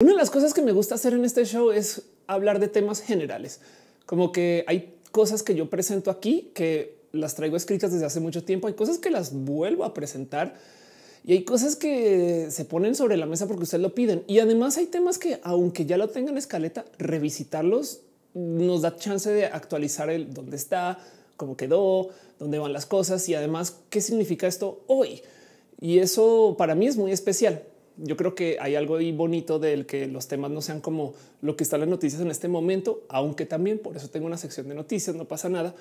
Una de las cosas que me gusta hacer en este show es hablar de temas generales, como que hay cosas que yo presento aquí que las traigo escritas desde hace mucho tiempo, hay cosas que las vuelvo a presentar y hay cosas que se ponen sobre la mesa porque ustedes lo piden. Y además hay temas que aunque ya lo tengan escaleta, revisitarlos nos da chance de actualizar el dónde está, cómo quedó, dónde van las cosas y además qué significa esto hoy. Y eso para mí es muy especial yo creo que hay algo ahí bonito del que los temas no sean como lo que están las noticias en este momento, aunque también por eso tengo una sección de noticias, no pasa nada.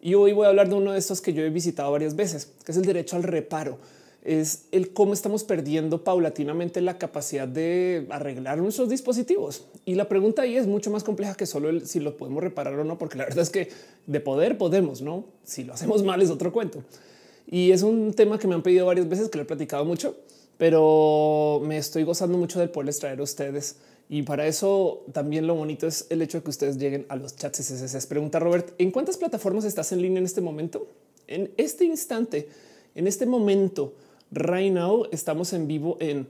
Y hoy voy a hablar de uno de estos que yo he visitado varias veces, que es el derecho al reparo. Es el cómo estamos perdiendo paulatinamente la capacidad de arreglar nuestros dispositivos. Y la pregunta ahí es mucho más compleja que solo si lo podemos reparar o no, porque la verdad es que de poder podemos, no? Si lo hacemos mal es otro cuento. Y es un tema que me han pedido varias veces que lo he platicado mucho pero me estoy gozando mucho del poderles traer a ustedes. Y para eso también lo bonito es el hecho de que ustedes lleguen a los chats Es Pregunta Robert, ¿en cuántas plataformas estás en línea en este momento? En este instante, en este momento, right now, estamos en vivo en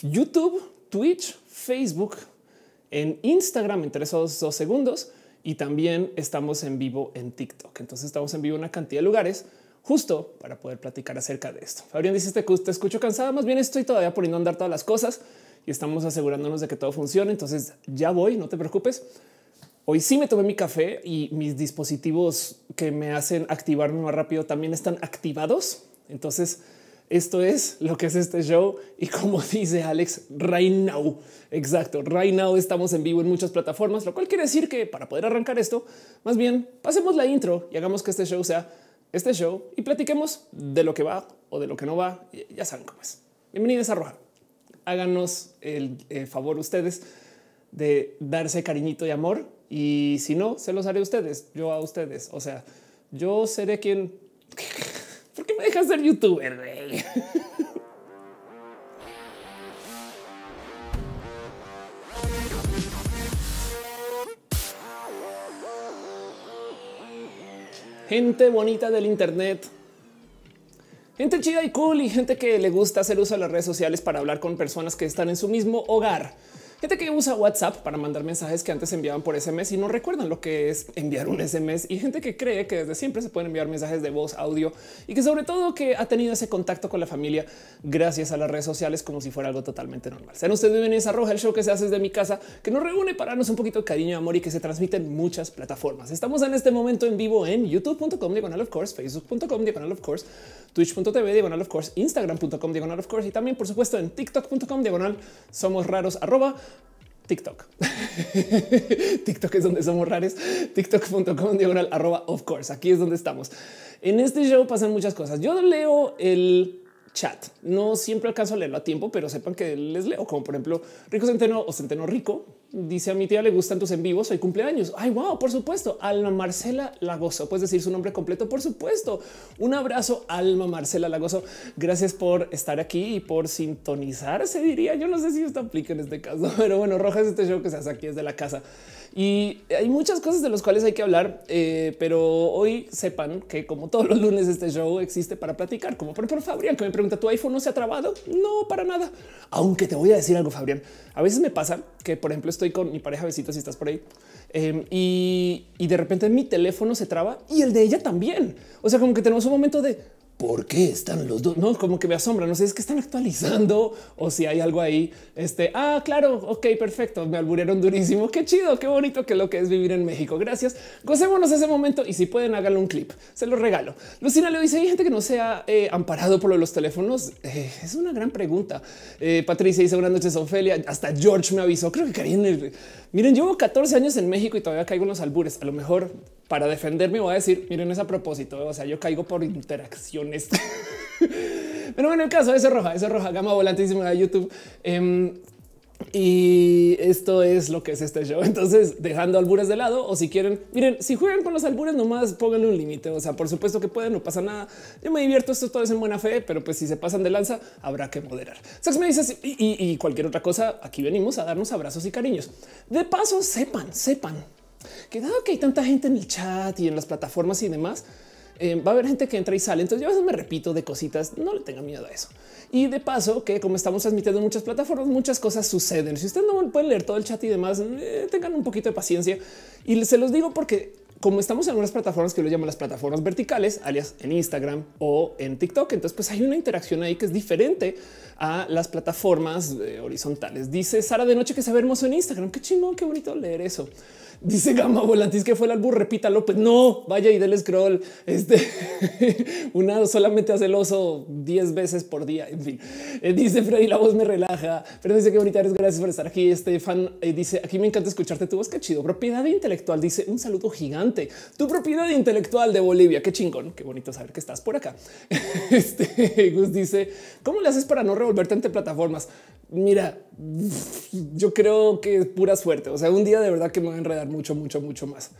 YouTube, Twitch, Facebook, en Instagram, en tres dos, dos segundos, y también estamos en vivo en TikTok. Entonces estamos en vivo en una cantidad de lugares justo para poder platicar acerca de esto. Fabián dice que este te escucho cansada, más bien estoy todavía poniendo a andar todas las cosas y estamos asegurándonos de que todo funcione. Entonces ya voy, no te preocupes. Hoy sí me tomé mi café y mis dispositivos que me hacen activarme más rápido también están activados. Entonces, esto es lo que es este show y como dice Alex, right now. Exacto, right now estamos en vivo en muchas plataformas, lo cual quiere decir que para poder arrancar esto, más bien pasemos la intro y hagamos que este show sea este show y platiquemos de lo que va o de lo que no va. Ya saben cómo es. Bienvenidos a Roja. Háganos el eh, favor ustedes de darse cariñito y amor. Y si no, se los haré a ustedes, yo a ustedes. O sea, yo seré quien... ¿Por qué me dejas ser youtuber? gente bonita del Internet, gente chida y cool y gente que le gusta hacer uso de las redes sociales para hablar con personas que están en su mismo hogar. Gente que usa WhatsApp para mandar mensajes que antes enviaban por SMS y no recuerdan lo que es enviar un SMS y gente que cree que desde siempre se pueden enviar mensajes de voz, audio y que sobre todo que ha tenido ese contacto con la familia gracias a las redes sociales como si fuera algo totalmente normal. Sean ustedes bienvenidos a Roja, el show que se hace desde mi casa, que nos reúne para darnos un poquito de cariño, amor y que se transmite en muchas plataformas. Estamos en este momento en vivo en youtube.com diagonal of course, facebook.com diagonal of course, twitch.tv diagonal of course, instagram.com diagonal of course y también por supuesto en tiktok.com diagonal somos raros arroba TikTok. TikTok es donde somos raros. TikTok.com diagonal arroba of course. Aquí es donde estamos. En este show pasan muchas cosas. Yo leo el chat. No siempre alcanzo a leerlo a tiempo, pero sepan que les leo, como por ejemplo Rico Centeno o Centeno Rico. Dice a mi tía le gustan tus en vivos. Soy cumpleaños. Ay, wow, por supuesto. Alma Marcela Lagoso. Puedes decir su nombre completo. Por supuesto. Un abrazo, Alma Marcela Lagoso. Gracias por estar aquí y por sintonizarse. Diría yo no sé si esto aplica en este caso, pero bueno, Rojas, este show que se hace aquí desde la casa. Y hay muchas cosas de las cuales hay que hablar, eh, pero hoy sepan que como todos los lunes este show existe para platicar, como por ejemplo Fabrián que me pregunta, ¿tu iPhone no se ha trabado? No, para nada. Aunque te voy a decir algo, Fabrián. A veces me pasa que, por ejemplo, estoy con mi pareja, besita, si estás por ahí, em, y, y de repente mi teléfono se traba y el de ella también. O sea, como que tenemos un momento de ¿Por qué están los dos? No, como que me asombra. No sé, es que están actualizando o si hay algo ahí. Este, ah, claro, ok, perfecto. Me alburieron durísimo. Qué chido, qué bonito que lo que es vivir en México. Gracias. Gocémonos ese momento y si pueden, háganle un clip. Se lo regalo. Lucina le dice: hay gente que no se ha eh, amparado por los teléfonos. Eh, es una gran pregunta. Eh, Patricia dice: Buenas noches, Ofelia. Hasta George me avisó. Creo que caí en el. Miren, llevo 14 años en México y todavía caigo en los albures. A lo mejor para defenderme voy a decir, miren, es a propósito, o sea, yo caigo por interacciones. Pero bueno, el caso es roja, es roja, gama volantísima de YouTube. Em, y esto es lo que es este show. Entonces, dejando albures de lado, o si quieren, miren, si juegan con los albures, nomás pónganle un límite. O sea, por supuesto que pueden, no pasa nada. Yo me divierto, esto todo es en buena fe, pero pues si se pasan de lanza, habrá que moderar. Sex me dices y cualquier otra cosa, aquí venimos a darnos abrazos y cariños. De paso, sepan, sepan que dado ah, que hay tanta gente en el chat y en las plataformas y demás, eh, va a haber gente que entra y sale. Entonces yo a veces me repito de cositas, no le tenga miedo a eso. Y de paso que como estamos transmitiendo en muchas plataformas, muchas cosas suceden. Si ustedes no pueden leer todo el chat y demás, eh, tengan un poquito de paciencia. Y se los digo porque como estamos en unas plataformas que lo llaman las plataformas verticales, alias en Instagram o en TikTok, entonces pues hay una interacción ahí que es diferente a las plataformas eh, horizontales. Dice Sara de noche que se ve hermoso en Instagram. Qué chingón, qué bonito leer eso. Dice Gama Volantis que fue el albur. Repita López. Pues no vaya y del scroll. Este una solamente hace el oso 10 veces por día. En fin, eh, dice Freddy, la voz me relaja. pero dice que bonita eres. Gracias por estar aquí. Estefan fan eh, dice aquí me encanta escucharte tu voz. Qué chido. Propiedad intelectual dice un saludo gigante. Tu propiedad intelectual de Bolivia. Qué chingón. Qué bonito saber que estás por acá. este Gus dice cómo le haces para no revolverte ante plataformas mira, yo creo que es pura suerte. O sea, un día de verdad que me va a enredar mucho, mucho, mucho más.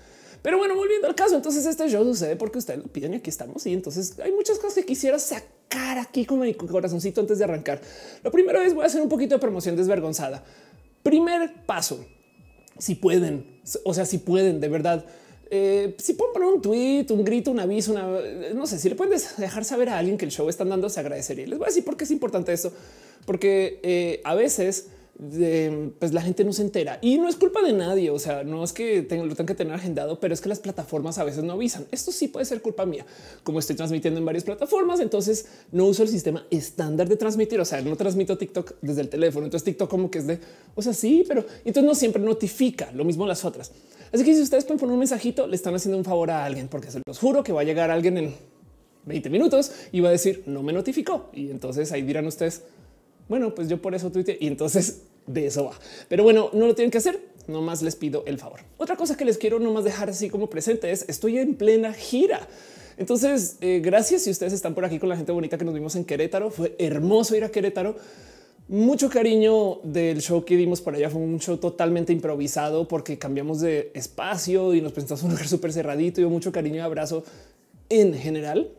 Pero bueno, volviendo al caso, entonces este show sucede porque ustedes lo piden y aquí estamos. Y entonces hay muchas cosas que quisiera sacar aquí con mi corazoncito antes de arrancar. Lo primero es voy a hacer un poquito de promoción desvergonzada. Primer paso, si pueden, o sea, si pueden de verdad. Eh, si pueden poner un tweet, un grito, un aviso, no sé si le pueden dejar saber a alguien que el show están dando, se agradecería. Les voy a decir por qué es importante eso porque eh, a veces pues la gente no se entera y no es culpa de nadie. O sea, no es que tengo, lo tenga que tener agendado, pero es que las plataformas a veces no avisan. Esto sí puede ser culpa mía. Como estoy transmitiendo en varias plataformas, entonces no uso el sistema estándar de transmitir. O sea, no transmito TikTok desde el teléfono. Entonces TikTok como que es de, o sea, sí, pero entonces no siempre notifica lo mismo las otras. Así que si ustedes ponen un mensajito, le están haciendo un favor a alguien, porque se los juro que va a llegar alguien en 20 minutos y va a decir no me notificó. Y entonces ahí dirán ustedes, bueno, pues yo por eso tuiteé y entonces de eso va. Pero bueno, no lo tienen que hacer. Nomás les pido el favor. Otra cosa que les quiero nomás dejar así como presente es estoy en plena gira. Entonces, eh, gracias si ustedes están por aquí con la gente bonita que nos vimos en Querétaro. Fue hermoso ir a Querétaro. Mucho cariño del show que dimos por allá. Fue un show totalmente improvisado porque cambiamos de espacio y nos presentamos un lugar súper cerradito. Y mucho cariño y abrazo en general.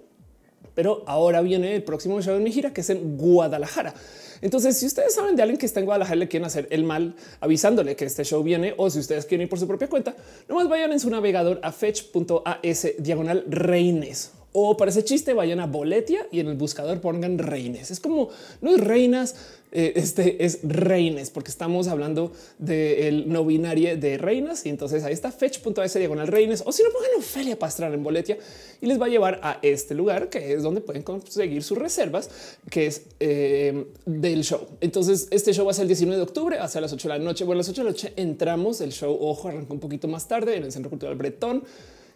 Pero ahora viene el próximo show de mi gira que es en Guadalajara. Entonces, si ustedes saben de alguien que está en Guadalajara y le quieren hacer el mal avisándole que este show viene o si ustedes quieren ir por su propia cuenta, nomás vayan en su navegador a fetch.as diagonal reines o para ese chiste vayan a Boletia y en el buscador pongan reines. Es como no es reinas, eh, este es reines, porque estamos hablando del de no binario de reinas. Y entonces ahí está fetch.es diagonal reines. O si no, pongan Ofelia Pastrana en Boletia y les va a llevar a este lugar que es donde pueden conseguir sus reservas, que es eh, del show. Entonces este show va a ser el 19 de octubre hacia las 8 de la noche. Bueno, las 8 de la noche entramos. El show, ojo, arranca un poquito más tarde en el Centro Cultural Bretón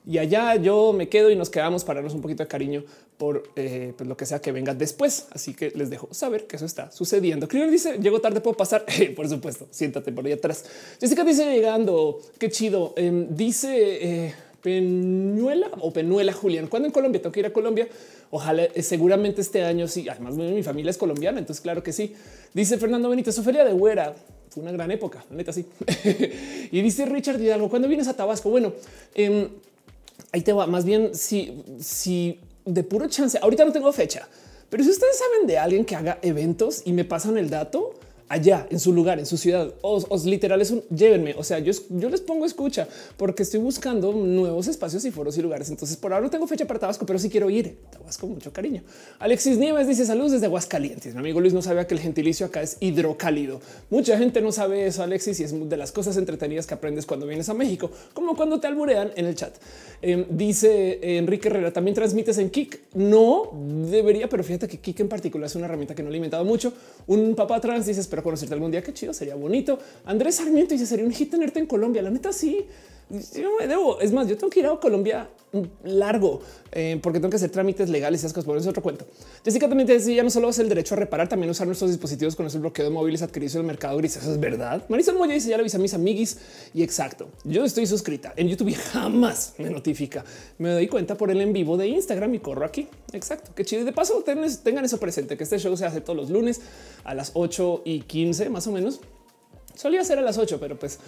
y allá yo me quedo y nos quedamos para darnos un poquito de cariño por eh, pues, lo que sea que venga después. Así que les dejo saber que eso está sucediendo. que dice llego tarde, puedo pasar. por supuesto, siéntate por ahí atrás. Jessica dice llegando. Qué chido. Em, dice eh, Peñuela o Penuela Julián. Cuando en Colombia tengo que ir a Colombia. Ojalá eh, seguramente este año sí. Además, mi familia es colombiana, entonces claro que sí. Dice Fernando Benítez, su feria de Huera fue una gran época, neta sí. y dice Richard Hidalgo, Cuando vienes a Tabasco? Bueno, eh, ahí te va. Más bien, si, si de puro chance, ahorita no tengo fecha, pero si ustedes saben de alguien que haga eventos y me pasan el dato, allá en su lugar, en su ciudad. Os, literal es un llévenme. O sea, yo, yo les pongo escucha porque estoy buscando nuevos espacios y foros y lugares. Entonces, por ahora no tengo fecha para Tabasco, pero sí quiero ir. Tabasco, mucho cariño. Alexis Nieves dice saludos desde Aguascalientes. Mi amigo Luis no sabía que el gentilicio acá es hidrocálido. Mucha gente no sabe eso, Alexis, y es de las cosas entretenidas que aprendes cuando vienes a México, como cuando te alburean en el chat. Eh, dice eh, Enrique Herrera, también transmites en Kik. No debería, pero fíjate que Kik en particular es una herramienta que no he alimentado mucho. Un papá trans dice, pero, conocerte algún día. Qué chido, sería bonito. Andrés Sarmiento dice sería un hit tenerte en Colombia. La neta sí yo me debo. Es más, yo tengo que ir a Colombia largo eh, porque tengo que hacer trámites legales y esas cosas. eso es otro cuento. Jessica también te decía, no solo es el derecho a reparar, también usar nuestros dispositivos con bloqueo de móviles adquiridos en el mercado gris. Eso es verdad. Marisol Moya dice, ya lo avisa a mis amiguis y exacto. Yo estoy suscrita en YouTube y jamás me notifica. Me doy cuenta por el en vivo de Instagram y corro aquí. Exacto. Qué chido. Y de paso, tengan eso presente, que este show se hace todos los lunes a las 8 y 15 más o menos. Solía ser a las 8, pero pues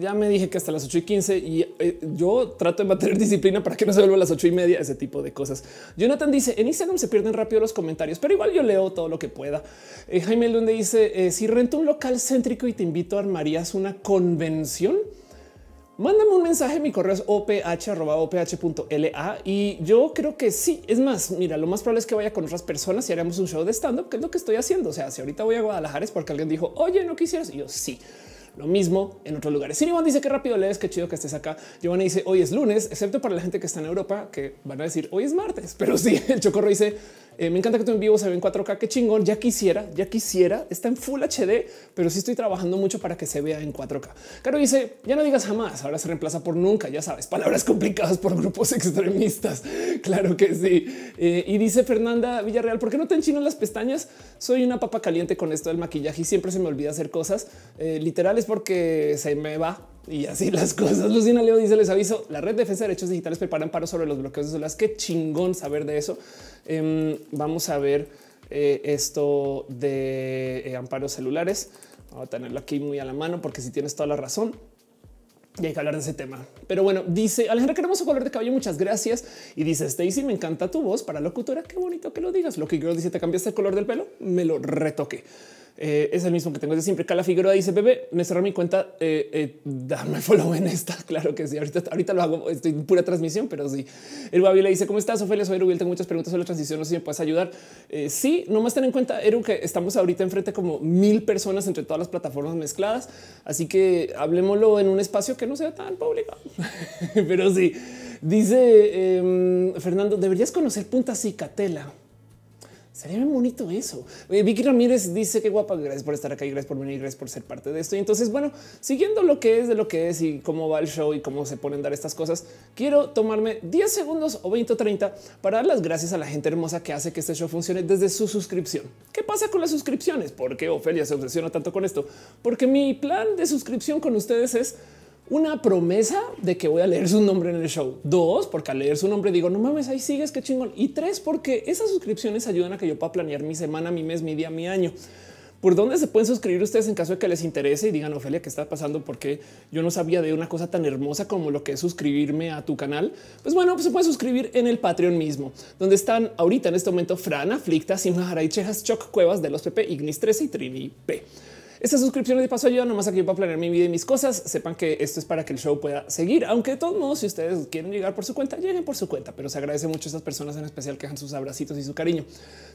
ya me dije que hasta las 8 y 15 y eh, yo trato de mantener disciplina para que no se vuelva a las ocho y media, ese tipo de cosas. Jonathan dice en Instagram se pierden rápido los comentarios, pero igual yo leo todo lo que pueda. Eh, Jaime donde dice eh, si rento un local céntrico y te invito a armarías una convención. Mándame un mensaje, mi correo es oph.oph.la y yo creo que sí. Es más, mira, lo más probable es que vaya con otras personas y haremos un show de stand-up, que es lo que estoy haciendo. O sea, si ahorita voy a Guadalajara es porque alguien dijo, oye, no quisieras. yo sí. Lo mismo en otros lugares. Iván dice que rápido lees, qué chido que estés acá. a dice hoy es lunes, excepto para la gente que está en Europa, que van a decir hoy es martes. Pero sí, el Chocorro dice eh, me encanta que tú en vivo se ve en 4K. Qué chingón. Ya quisiera, ya quisiera. Está en Full HD, pero sí estoy trabajando mucho para que se vea en 4K. Caro dice, ya no digas jamás. Ahora se reemplaza por nunca. Ya sabes, palabras complicadas por grupos extremistas. Claro que sí. Eh, y dice Fernanda Villarreal, ¿por qué no te enchino las pestañas? Soy una papa caliente con esto del maquillaje y siempre se me olvida hacer cosas. Eh, literal es porque se me va y así las cosas. Lucina Leo dice: Les aviso, la red de defensa de derechos digitales prepara amparos sobre los bloqueos de celulares. Qué chingón saber de eso. Em, vamos a ver eh, esto de eh, amparos celulares. Vamos a tenerlo aquí muy a la mano porque si tienes toda la razón, y hay que hablar de ese tema. Pero bueno, dice Alejandra, queremos un color de cabello. Muchas gracias. Y dice Stacy, me encanta tu voz para locutora. Qué bonito que lo digas. Lo que quiero dice, te cambiaste el color del pelo. Me lo retoqué. Eh, es el mismo que tengo de siempre. Cala Figueroa dice, bebé, me cerró mi cuenta, eh, eh, dame follow en esta. Claro que sí, ahorita, lo hago, estoy en pura transmisión, pero sí. El Babi le dice, ¿cómo estás, Ofelia? Soy Erubiel, tengo muchas preguntas sobre la transición, no sé si me puedes ayudar. sí, nomás ten en cuenta, Eru, que estamos ahorita enfrente como mil personas entre todas las plataformas mezcladas, así que hablemoslo en un espacio que no sea tan público. pero sí, dice em, Fernando, deberías conocer Punta Cicatela. Sería muy bonito eso. Eh, Vicky Ramírez dice que guapa, gracias por estar acá y gracias por venir, y gracias por ser parte de esto. Y entonces, bueno, siguiendo lo que es de lo que es y cómo va el show y cómo se ponen a dar estas cosas, quiero tomarme 10 segundos o 20 o 30 para dar las gracias a la gente hermosa que hace que este show funcione desde su suscripción. ¿Qué pasa con las suscripciones? ¿Por qué Ofelia se obsesiona tanto con esto? Porque mi plan de suscripción con ustedes es una promesa de que voy a leer su nombre en el show. Dos, porque al leer su nombre digo, no mames, ahí sigues, qué chingón. Y tres, porque esas suscripciones ayudan a que yo pueda planear mi semana, mi mes, mi día, mi año. ¿Por dónde se pueden suscribir ustedes en caso de que les interese y digan, Ofelia, qué está pasando? Porque yo no sabía de una cosa tan hermosa como lo que es suscribirme a tu canal. Pues bueno, pues se puede suscribir en el Patreon mismo, donde están ahorita en este momento Fran, Aflicta, sin Jaray, Chejas, Choc Cuevas de los PP, Ignis 13 y Trini P. Estas suscripciones de paso ayudan nomás aquí para planear mi vida y mis cosas. Sepan que esto es para que el show pueda seguir, aunque de todos modos, si ustedes quieren llegar por su cuenta, lleguen por su cuenta, pero se agradece mucho a estas personas en especial que dejan sus abracitos y su cariño.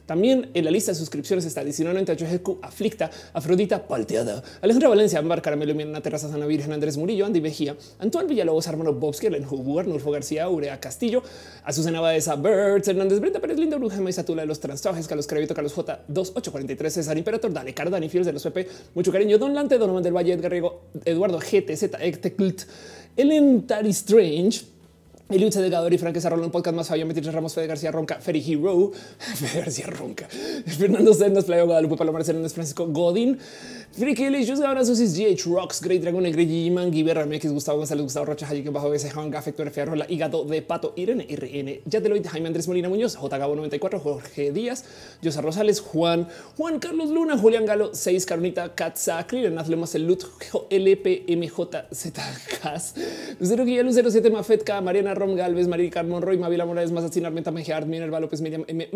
También en la lista de suscripciones está 1998 GQ, Aflicta, Afrodita, Palteada, Alejandra Valencia, Ambar, Caramelo, Mirna Terraza, Sana Virgen, Andrés Murillo, Andy Mejía, Antoine Villalobos, Armando Bobsky, Len Huber, García, Urea Castillo, Azucena Badesa, Birds, Hernández, Brenda Pérez, Linda Bruja, Maizatula de los Transtrajes, Carlos Crevito, Carlos J, 2843, César Imperator, Dale Cardani, de los Pepe, mucho cariño. Don Lante, Donovan del Valle, Edgar Riego, Eduardo GTZ, Ectecult, Elentary Strange de Gador y Frank Rolón un podcast más Fabio Metrich Ramos, Fede García Ronca, Ferry Hero, Fede García Ronca, Fernando Sendas, Playa Guadalupe, Palomar Hernández, Francisco Godín, Friki José Gabra Susis, GH Rocks, Great Dragon, Grey G-Man, Guiberra, MX, Gustavo González, Gustavo Rocha, Hayek, Bajo BC, Juan Gafec, Torefea Rola, Hígado de Pato, Irene, RN, Yateloid, Jaime Andrés Molina Muñoz, J. Gabo 94, Jorge Díaz, Yosa Rosales, Juan, Juan Carlos Luna, Julián Galo, 6, Carnita, Katza, Clirenaz, Lemas, Lut, LPMJZ, Cas, Lucero Guía, Lucero 7, Mafetka, Mariana Rom Galvez, Carmen Roy, Mavila Morales, Mazatzin, Armenta Mejía, Minerva López, Miriam, M,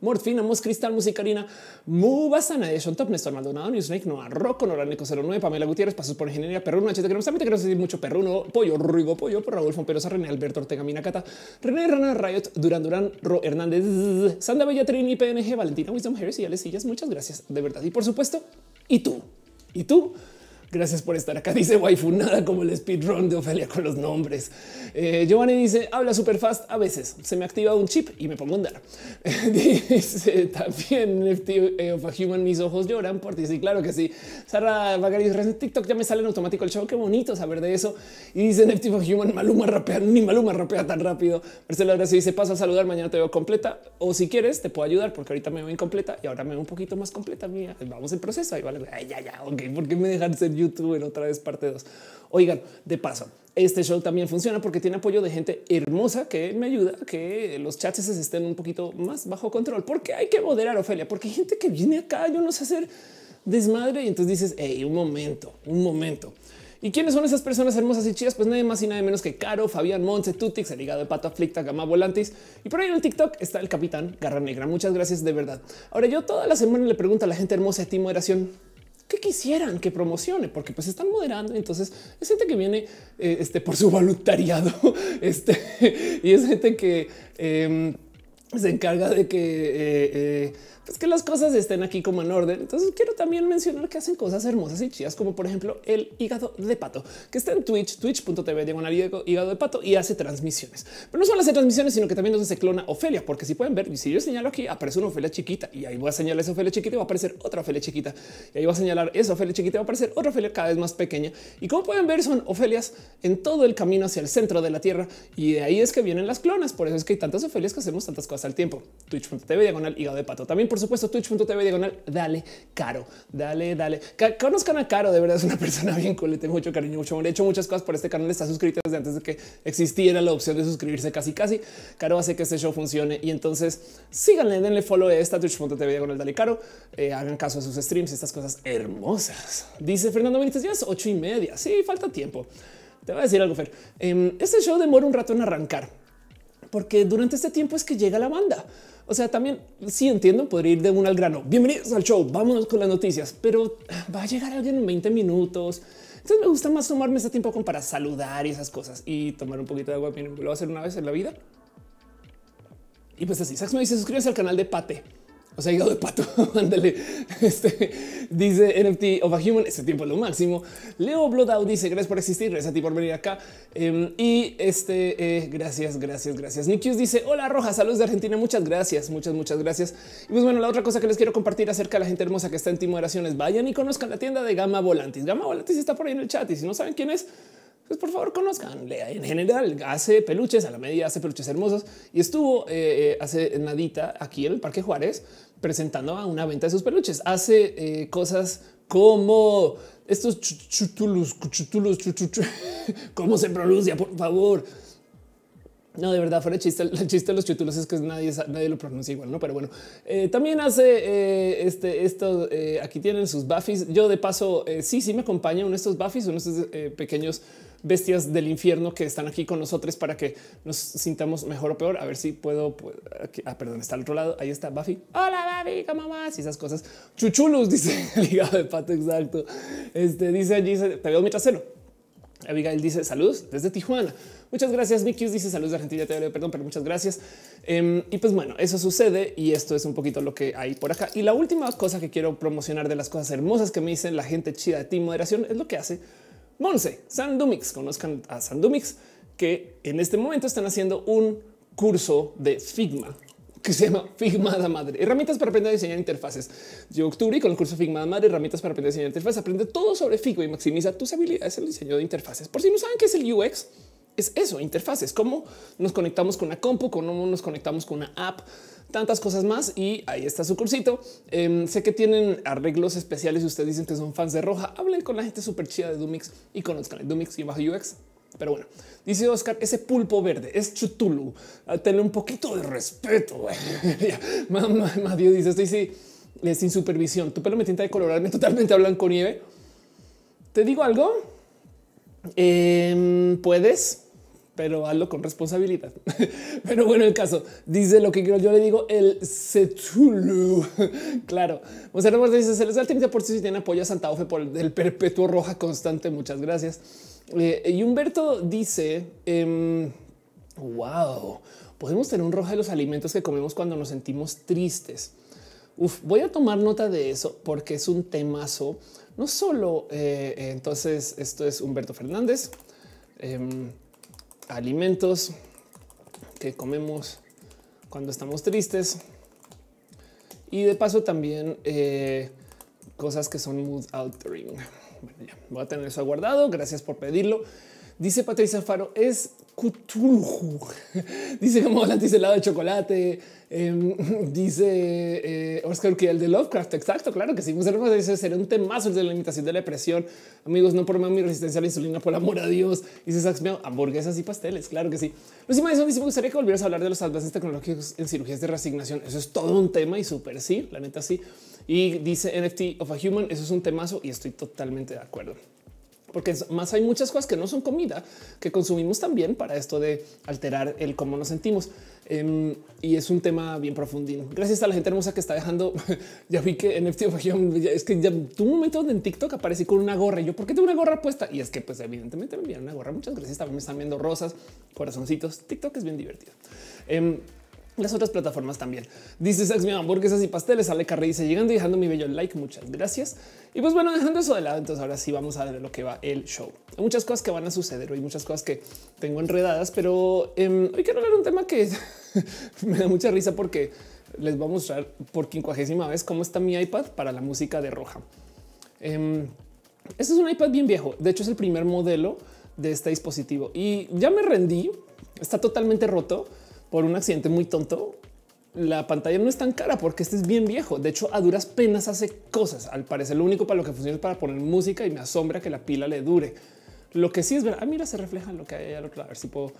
Morfina, Mos, Cristal, Musicarina, Mubasana, Sean Top, Néstor Maldonado, New Snake, Noah Rocco, Nico 09, Pamela Gutiérrez, Pasos por Ingeniería, Perruno, HT, que no sabe, no sé decir mucho Perruno, Pollo, Ruigo, Pollo, por Raúl Fomperosa, René Alberto Ortega, Minacata, René Rana, Riot, Durán Durán, Ro Hernández, Sanda y PNG, Valentina, Wisdom, Harris y Alecillas. Muchas gracias de verdad. Y por supuesto, y tú, y tú, Gracias por estar acá. Dice waifu, nada como el speedrun de Ofelia con los nombres. Eh, Giovanni dice habla super fast. A veces se me activa un chip y me pongo a andar. dice también Nefty eh, Human. Mis ojos lloran por ti. Sí, claro que sí. Sara dice: en TikTok ya me sale en automático el show. Qué bonito saber de eso. Y dice Nefty of Human Maluma rapea, ni Maluma rapea tan rápido. Marcela Gracia dice paso a saludar. Mañana te veo completa o si quieres te puedo ayudar porque ahorita me veo incompleta y ahora me veo un poquito más completa. Mía, vamos en proceso. Ahí vale. Ay, ya, ya, ok, porque me dejan ser YouTube en otra vez parte 2. Oigan, de paso, este show también funciona porque tiene apoyo de gente hermosa que me ayuda a que los chats estén un poquito más bajo control, porque hay que moderar, Ofelia, porque hay gente que viene acá, yo no sé hacer desmadre y entonces dices, hey, un momento, un momento. ¿Y quiénes son esas personas hermosas y chidas? Pues nadie más y nadie menos que Caro, Fabián Montse, Tutix, el hígado de pato aflicta, Gama Volantis. Y por ahí en el TikTok está el capitán Garra Negra. Muchas gracias de verdad. Ahora yo toda la semana le pregunto a la gente hermosa de ti moderación, que quisieran que promocione, porque pues están moderando. Entonces es gente que viene eh, este, por su voluntariado este, y es gente que em, se encarga de que eh, eh, es pues, que las cosas estén aquí como en orden. Entonces quiero también mencionar que hacen cosas hermosas y chidas, como por ejemplo el hígado de pato, que está en Twitch, twitch.tv, diagonal hígado de pato y hace transmisiones. Pero no solo hace transmisiones, sino que también nos hace clona Ofelia, porque si pueden ver, si yo señalo aquí, aparece una Ofelia chiquita y ahí voy a señalar esa Ofelia chiquita y va a aparecer otra Ofelia chiquita. Y ahí va a señalar esa Ofelia chiquita y va a aparecer otra Ofelia cada vez más pequeña. Y como pueden ver, son Ofelias en todo el camino hacia el centro de la Tierra y de ahí es que vienen las clonas. Por eso es que hay tantas Ofelias que hacemos tantas cosas al tiempo. Twitch.tv, diagonal hígado de pato. También por supuesto, twitch.tv diagonal. Dale, caro, dale, dale. Conozcan a Caro, de verdad es una persona bien cool. Le tengo mucho cariño, mucho amor. He hecho muchas cosas por este canal. Está suscrito desde antes de que existiera la opción de suscribirse casi, casi. Caro hace que este show funcione y entonces síganle, denle follow a esta twitch.tv diagonal. Dale, caro. Eh, hagan caso a sus streams, y estas cosas hermosas. Dice Fernando Benítez, ya es ocho y media. Sí, falta tiempo. Te voy a decir algo, Fer. Em, este show demora un rato en arrancar porque durante este tiempo es que llega la banda. O sea, también sí entiendo, podría ir de un al grano. Bienvenidos al show, vámonos con las noticias, pero va a llegar alguien en 20 minutos. Entonces me gusta más tomarme ese tiempo para saludar y esas cosas y tomar un poquito de agua. Miren, lo voy a hacer una vez en la vida. Y pues así, Sax me dice suscríbase al canal de Pate. O sea, hígado de pato, ándale. Este, dice NFT of a Human, este tiempo es lo máximo. Leo Bloodau dice, gracias por existir, gracias a ti por venir acá. Em, y este, eh, gracias, gracias, gracias. Nikius dice, hola Roja, saludos de Argentina, muchas gracias, muchas, muchas gracias. Y pues bueno, la otra cosa que les quiero compartir acerca de la gente hermosa que está en Timoraciones, vayan y conozcan la tienda de Gama Volantis. Gama Volantis está por ahí en el chat y si no saben quién es, pues por favor conozcan. En general hace peluches a la media, hace peluches hermosos y estuvo eh, eh, hace nadita aquí en el Parque Juárez presentando a una venta de sus peluches. Hace eh, cosas como estos chutulus, chutulus, ¿Cómo se pronuncia? Por favor. No, de verdad, fuera de chiste, el chiste de los chutulos es que nadie, nadie lo pronuncia igual, ¿no? Pero bueno, eh, también hace eh, este, esto, aquí tienen sus buffis Yo de paso, sí, sí me acompaña uno de estos buffis uno de estos pequeños bestias del infierno que están aquí con nosotros para que nos sintamos mejor o peor. A ver si puedo. ah, perdón, está al otro lado. Ahí está Buffy. Hola, Buffy, ¿cómo vas? Y esas cosas. Chuchulus dice el hígado de pato. Exacto. Este dice allí, te veo mi trasero. Abigail dice saludos desde Tijuana. Muchas gracias. Mickey dice saludos de Argentina. Te veo, perdón, pero muchas gracias. Em, y pues bueno, eso sucede y esto es un poquito lo que hay por acá. Y la última cosa que quiero promocionar de las cosas hermosas que me dicen la gente chida de ti moderación es lo que hace Monse, Sandumix. Conozcan a Sandumix, que en este momento están haciendo un curso de Figma que se llama Figma de Madre, herramientas para aprender a diseñar interfaces. Yo octubre con el curso Figma de Madre, herramientas para aprender a diseñar interfaces. Aprende todo sobre Figma y maximiza tus habilidades en el diseño de interfaces. Por si no saben qué es el UX, es eso, interfaces, cómo nos conectamos con una compu, cómo nos conectamos con una app, tantas cosas más. Y ahí está su cursito. Em, sé que tienen arreglos especiales. ustedes dicen que son fans de Roja, hablen con la gente súper chida de Dumix y conozcan Dumix y bajo UX. Pero bueno, dice Oscar, ese pulpo verde es Chutulu. Ah, tenle un poquito de respeto. Mamá, Dios dice, estoy eh, sin supervisión. Tu pelo me tinta de colorarme totalmente a blanco nieve. ¿Te digo algo? Em, ¿Puedes? pero hazlo con responsabilidad. pero bueno, el caso dice lo que quiero. Yo le digo el setulu, claro, dice: Se les da el 30% por si tienen apoyo a Santa Ofe por el perpetuo roja constante. Muchas gracias. Eh, y Humberto dice: em, Wow, podemos tener un rojo de los alimentos que comemos cuando nos sentimos tristes. voy a tomar nota de eso porque es un temazo. No solo eh, entonces, esto es Humberto Fernández. Em, alimentos que comemos cuando estamos tristes y de paso también eh, cosas que son mood altering. ya voy a tener eso guardado. Gracias por pedirlo. Dice Patricia Faro es cutujo. dice como el helado de chocolate. Em, dice eh, Oscar que el de Lovecraft. Exacto, claro que sí. Pues, será un temazo el de la limitación de la depresión. Amigos, no por mi resistencia a la insulina, por amor a Dios. Dice Sax hamburguesas y pasteles. Claro que sí. Lucy dice: Me gustaría que volvieras a hablar de los avances tecnológicos en cirugías de resignación. Eso es todo un tema y súper sí, la neta sí. Y dice NFT of a Human. Eso es un temazo y estoy totalmente de acuerdo porque más hay muchas cosas que no son comida que consumimos también para esto de alterar el cómo nos sentimos. Em, y es un tema bien profundino. Gracias a la gente hermosa que está dejando. ya vi que en este es que ya tu un momento en TikTok aparecí con una gorra. Y yo, ¿por qué tengo una gorra puesta? Y es que, pues, evidentemente me enviaron una gorra. Muchas gracias. También me están viendo rosas, corazoncitos. TikTok es bien divertido. Em, las otras plataformas también. Dice Sex mi hamburguesas y pasteles. sale Carrey dice llegando y dejando mi bello like. Muchas gracias. Y pues bueno, dejando eso de lado, entonces ahora sí vamos a ver lo que va el show. Hay muchas cosas que van a suceder hoy, muchas cosas que tengo enredadas, pero em, hoy quiero hablar un tema que me da mucha risa porque les voy a mostrar por quincuagésima vez cómo está mi iPad para la música de roja. Em, este es un iPad bien viejo. De hecho, es el primer modelo de este dispositivo y ya me rendí. Está totalmente roto por un accidente muy tonto, la pantalla no es tan cara porque este es bien viejo. De hecho, a duras penas hace cosas. Al parecer, lo único para lo que funciona es para poner música y me asombra que la pila le dure. Lo que sí es verdad. Ah, mira, se refleja lo que hay al otro lado. A ver si puedo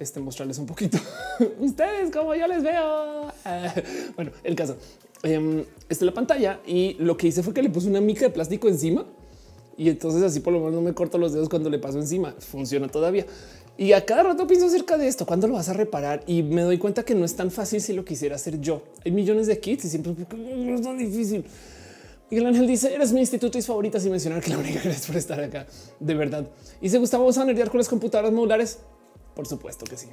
este, mostrarles un poquito. Ustedes, como yo les veo. bueno, el caso. Em, esta es la pantalla y lo que hice fue que le puse una mica de plástico encima y entonces así por lo menos no me corto los dedos cuando le paso encima. Funciona todavía. Y a cada rato pienso acerca de esto, cuándo lo vas a reparar y me doy cuenta que no es tan fácil si lo quisiera hacer yo. Hay millones de kits y siempre es tan difícil. Miguel Ángel dice, eres mi instituto y favorita sin mencionar que la única gracias por estar acá, de verdad. ¿Y se gustaba a nerdear con las computadoras modulares? Por supuesto que sí.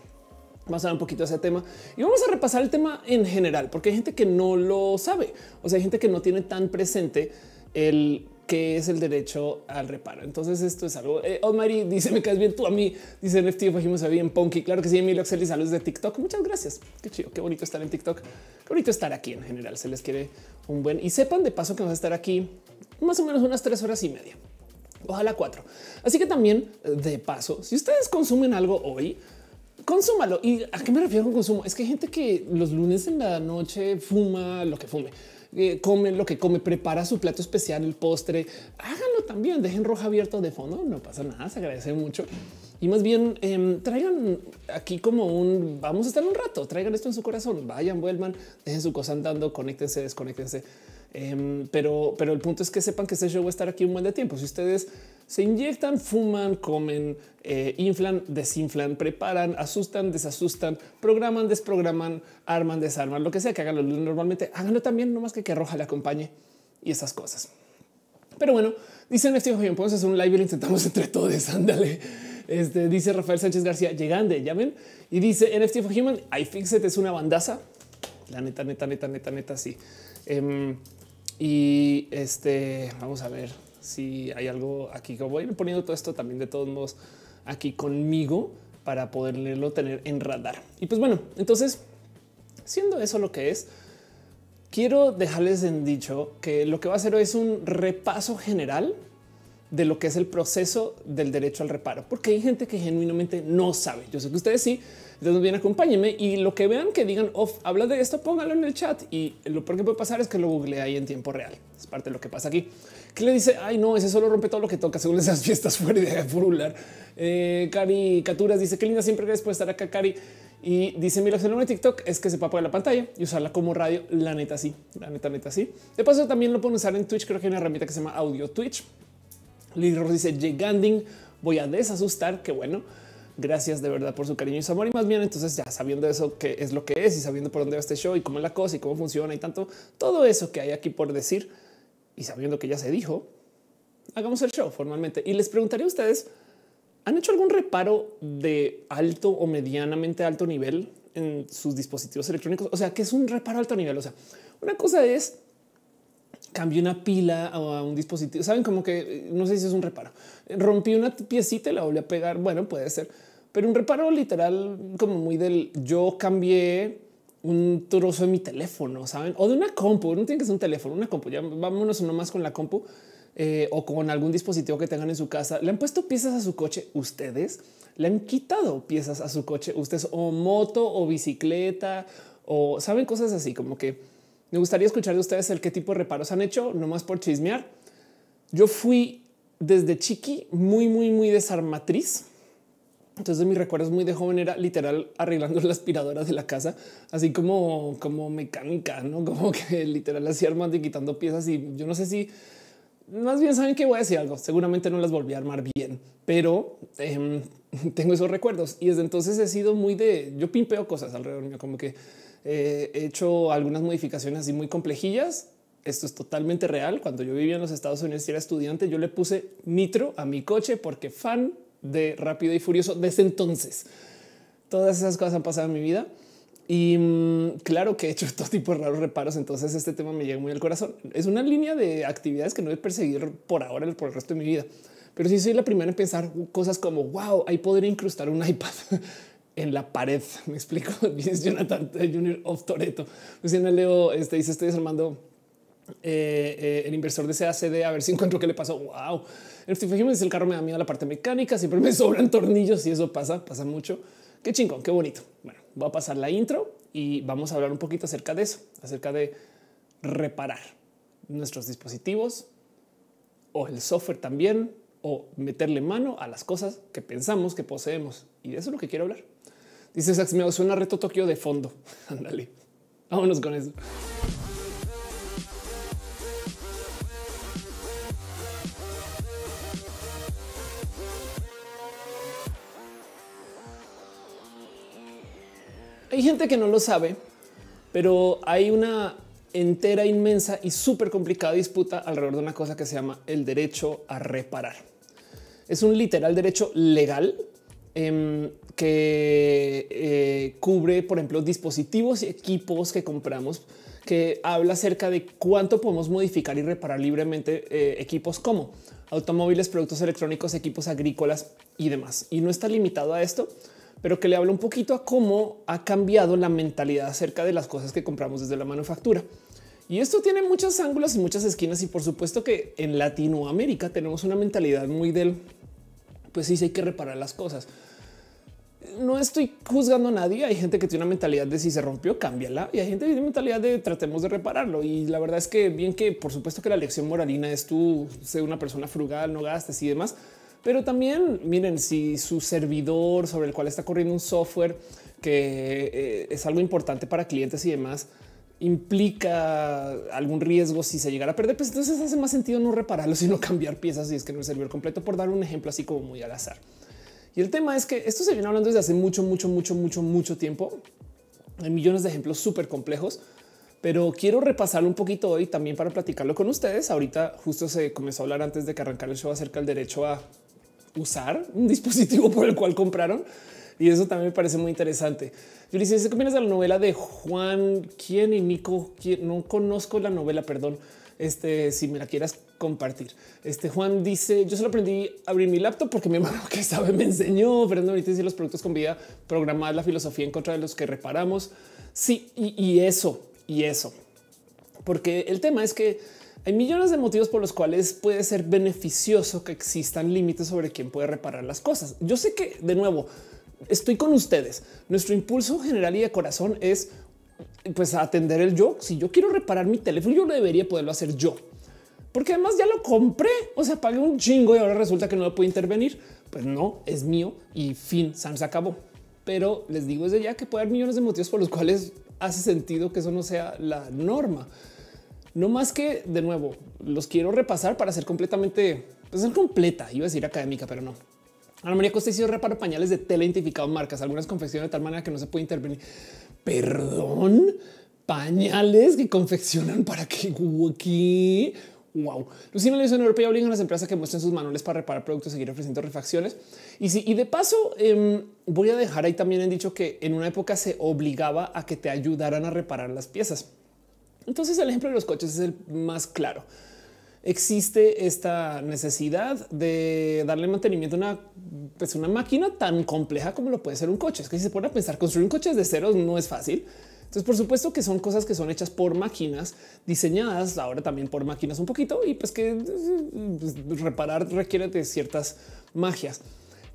Vamos a dar un poquito ese tema y vamos a repasar el tema en general, porque hay gente que no lo sabe. O sea, hay gente que no tiene tan presente el que es el derecho al reparo. Entonces esto es algo. Eh, dice me caes bien tú a mí. Dice NFT fuimos a bien punky. Claro que sí. Emilio Axel y saludos de TikTok. Muchas gracias. Qué chido. Qué bonito estar en TikTok. Qué bonito estar aquí en general. Se les quiere un buen y sepan de paso que vamos a estar aquí más o menos unas tres horas y media. Ojalá cuatro. Así que también eh, de paso, si ustedes consumen algo hoy, consúmalo. ¿Y a qué me refiero con consumo? Es que hay gente que los lunes en la noche fuma lo que fume eh, comen lo que come, prepara su plato especial, el postre. Háganlo también, dejen rojo abierto de fondo, no pasa nada, se agradece mucho. Y más bien em, traigan aquí como un vamos a estar un rato, traigan esto en su corazón, vayan, vuelvan, dejen su cosa andando, conéctense, desconectense, em, pero, pero el punto es que sepan que este show va a estar aquí un buen de tiempo. Si ustedes se inyectan, fuman, comen, eh, inflan, desinflan, preparan, asustan, desasustan, programan, desprograman, arman, desarman, lo que sea que hagan normalmente, háganlo también, no más que que Roja le acompañe y esas cosas. Pero bueno, dice este joven, podemos hacer un live y intentamos entre todos. Ándale. Este dice Rafael Sánchez García, llegando, ya Y dice NFT for Human, I Fix It es una bandaza. La neta, neta, neta, neta, neta, sí. Em, y este, vamos a ver si hay algo aquí que voy a ir poniendo todo esto también de todos modos aquí conmigo para poderlo tener en radar. Y pues bueno, entonces siendo eso lo que es, quiero dejarles en dicho que lo que va a hacer es un repaso general de lo que es el proceso del derecho al reparo, porque hay gente que genuinamente no sabe. Yo sé que ustedes sí, entonces bien acompáñenme y lo que vean que digan, off, habla de esto, póngalo en el chat y lo que puede pasar es que lo google ahí en tiempo real. Es parte de lo que pasa aquí que le dice, ay no, ese solo rompe todo lo que toca según esas fiestas fuera de furular. Eh, Cari Caturas dice, qué linda, siempre gracias estar acá, Cari. Y dice, mira, el de TikTok es que se de la pantalla y usarla como radio. La neta sí, la neta neta sí. De paso también lo pueden usar en Twitch, creo que hay una herramienta que se llama Audio Twitch. le dice, llegando voy a desasustar, qué bueno gracias de verdad por su cariño y su amor. Y más bien, entonces, ya sabiendo eso que es lo que es y sabiendo por dónde va este show y cómo es la cosa y cómo funciona y tanto todo eso que hay aquí por decir, y sabiendo que ya se dijo, hagamos el show formalmente. Y les preguntaría a ustedes, ¿han hecho algún reparo de alto o medianamente alto nivel en sus dispositivos electrónicos? O sea, que es un reparo alto nivel. O sea, una cosa es cambié una pila a un dispositivo. Saben como que eh, no sé si es un reparo. Rompí una piecita y la volví a pegar. Bueno, puede ser, pero un reparo literal como muy del yo cambié un trozo de mi teléfono, saben, o de una compu. No tiene que ser un teléfono, una compu. Ya vámonos nomás con la compu eh, o con algún dispositivo que tengan en su casa. Le han puesto piezas a su coche ustedes, le han quitado piezas a su coche ustedes o moto o bicicleta o saben cosas así como que me gustaría escuchar de ustedes el qué tipo de reparos han hecho, nomás por chismear. Yo fui desde chiqui muy, muy, muy desarmatriz entonces mis recuerdos muy de joven era literal arreglando las aspiradoras de la casa, así como como mecánica, no como que literal así armando y quitando piezas. Y yo no sé si más bien saben que voy a decir algo. Seguramente no las volví a armar bien, pero em, tengo esos recuerdos y desde entonces he sido muy de yo pimpeo cosas alrededor mío, como que eh, he hecho algunas modificaciones así muy complejillas esto es totalmente real. Cuando yo vivía en los Estados Unidos y era estudiante, yo le puse nitro a mi coche porque fan de Rápido y Furioso desde entonces. Todas esas cosas han pasado en mi vida y mm, claro que he hecho todo tipo de raros reparos. Entonces este tema me llega muy al corazón. Es una línea de actividades que no he perseguido por ahora, por el resto de mi vida. Pero sí soy la primera en pensar cosas como wow, ahí podría incrustar un iPad en la pared. Me explico. Jonathan Junior of Toreto. Luciana pues Leo este, dice: Estoy desarmando eh, eh, el inversor de CACD a ver si encuentro qué le pasó. Wow. Si el carro me da miedo la parte mecánica, siempre me sobran tornillos y eso pasa, pasa mucho. Qué chingón, qué bonito. Bueno, voy a pasar la intro y vamos a hablar un poquito acerca de eso, acerca de reparar nuestros dispositivos o el software también o meterle mano a las cosas que pensamos que poseemos. Y de eso es lo que quiero hablar. Dice Sax, me suena reto Tokio de fondo. Ándale, vámonos con eso. hay gente que no lo sabe, pero hay una entera, inmensa y súper complicada disputa alrededor de una cosa que se llama el derecho a reparar. Es un literal derecho legal em, que eh, cubre, por ejemplo, dispositivos y equipos que compramos que habla acerca de cuánto podemos modificar y reparar libremente eh, equipos como automóviles, productos electrónicos, equipos agrícolas y demás. Y no está limitado a esto, pero que le habla un poquito a cómo ha cambiado la mentalidad acerca de las cosas que compramos desde la manufactura. Y esto tiene muchos ángulos y muchas esquinas y por supuesto que en Latinoamérica tenemos una mentalidad muy del, pues sí, hay que reparar las cosas. No estoy juzgando a nadie, hay gente que tiene una mentalidad de si se rompió, cámbiala, y hay gente que tiene mentalidad de tratemos de repararlo. Y la verdad es que bien que por supuesto que la lección moralina es tú ser una persona frugal, no gastes y demás, pero también miren si su servidor sobre el cual está corriendo un software que eh, es algo importante para clientes y demás implica algún riesgo si se llegara a perder, pues entonces hace más sentido no repararlo, sino cambiar piezas y es que no el servidor completo, por dar un ejemplo así como muy al azar. Y el tema es que esto se viene hablando desde hace mucho, mucho, mucho, mucho, mucho tiempo. Hay millones de ejemplos súper complejos, pero quiero repasarlo un poquito hoy también para platicarlo con ustedes. Ahorita justo se comenzó a hablar antes de que arrancar el show acerca del derecho a usar un dispositivo por el cual compraron. Y eso también me parece muy interesante. Yo le dice, ¿qué opinas de la novela de Juan? ¿Quién y Nico? ¿Quién? No conozco la novela, perdón. Este, si me la quieras compartir. Este Juan dice: Yo solo aprendí a abrir mi laptop porque mi hermano que sabe me enseñó. Fernando ahorita y los productos con vida, programar la filosofía en contra de los que reparamos. Sí, y eso, y eso, porque el tema es que hay millones de motivos por los cuales puede ser beneficioso que existan límites sobre quién puede reparar las cosas. Yo sé que, de nuevo, estoy con ustedes. Nuestro impulso general y de corazón es pues atender el yo. Si yo quiero reparar mi teléfono, yo debería poderlo hacer yo. Porque además ya lo compré, o sea, pagué un chingo y ahora resulta que no lo puedo intervenir. Pues no, es mío y fin, se acabó. Pero les digo desde ya que puede haber millones de motivos por los cuales hace sentido que eso no sea la norma. No más que de nuevo los quiero repasar para ser completamente pues, ser completa. Iba a decir académica, pero no. a Ana María Costa hizo reparo pañales de tela identificado marcas, algunas confeccionan de tal manera que no se puede intervenir. Perdón, pañales que confeccionan para que aquí. Wow. Lucina la Unión Europea obliga a las empresas que muestren sus manuales para reparar productos, y seguir ofreciendo refacciones. Y si, y de paso, em, voy a dejar ahí también han dicho que en una época se obligaba a que te ayudaran a reparar las piezas. Entonces el ejemplo de los coches es el más claro. Existe esta necesidad de darle mantenimiento a pues, una, máquina tan compleja como lo puede ser un coche. Es que si se pone a pensar construir un coche de cero no es fácil. Entonces, por supuesto que son cosas que son hechas por máquinas, diseñadas ahora también por máquinas un poquito y pues que pues, reparar requiere de ciertas magias.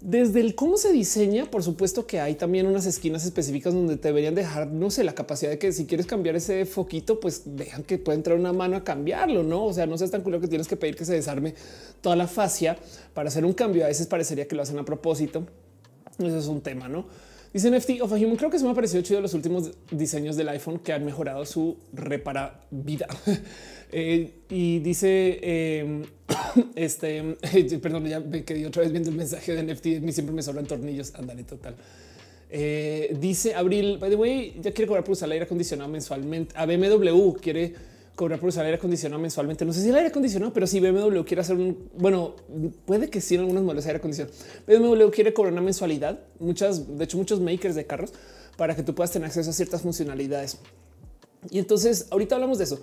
Desde el cómo se diseña, por supuesto que hay también unas esquinas específicas donde te deberían dejar, no sé, la capacidad de que si quieres cambiar ese foquito, pues dejan que pueda entrar una mano a cambiarlo, no? O sea, no seas tan culo que tienes que pedir que se desarme toda la fascia para hacer un cambio. A veces parecería que lo hacen a propósito. Eso es un tema, no? Dice NFT of a Creo que se me ha parecido chido los últimos diseños del iPhone que han mejorado su reparabilidad. Eh, y dice em, este perdón, ya me quedé otra vez viendo el mensaje de NFT. A siempre me sobran tornillos. Andale total. Eh, dice Abril, by the way, ya quiere cobrar por usar el aire acondicionado mensualmente. A BMW quiere cobrar por usar aire acondicionado mensualmente. No sé si el aire acondicionado, pero si BMW quiere hacer un bueno, puede que sí en algunos modelos de aire acondicionado. BMW quiere cobrar una mensualidad. Muchas, de hecho, muchos makers de carros para que tú puedas tener acceso a ciertas funcionalidades. Y entonces ahorita hablamos de eso.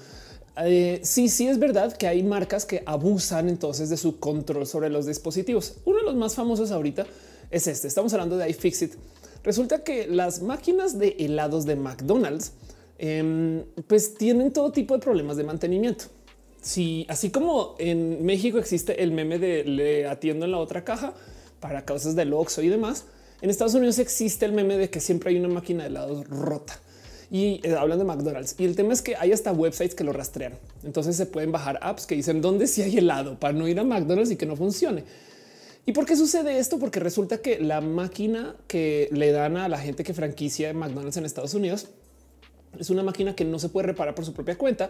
Eh, sí, sí es verdad que hay marcas que abusan entonces de su control sobre los dispositivos. Uno de los más famosos ahorita es este. Estamos hablando de iFixit. Resulta que las máquinas de helados de McDonald's em, pues tienen todo tipo de problemas de mantenimiento. Si así como en México existe el meme de le atiendo en la otra caja para causas del Oxxo y demás, en Estados Unidos existe el meme de que siempre hay una máquina de helados rota y eh, hablan de McDonald's. Y el tema es que hay hasta websites que lo rastrean. Entonces se pueden bajar apps que dicen dónde si hay helado para no ir a McDonald's y que no funcione. ¿Y por qué sucede esto? Porque resulta que la máquina que le dan a la gente que franquicia de McDonald's en Estados Unidos es una máquina que no se puede reparar por su propia cuenta,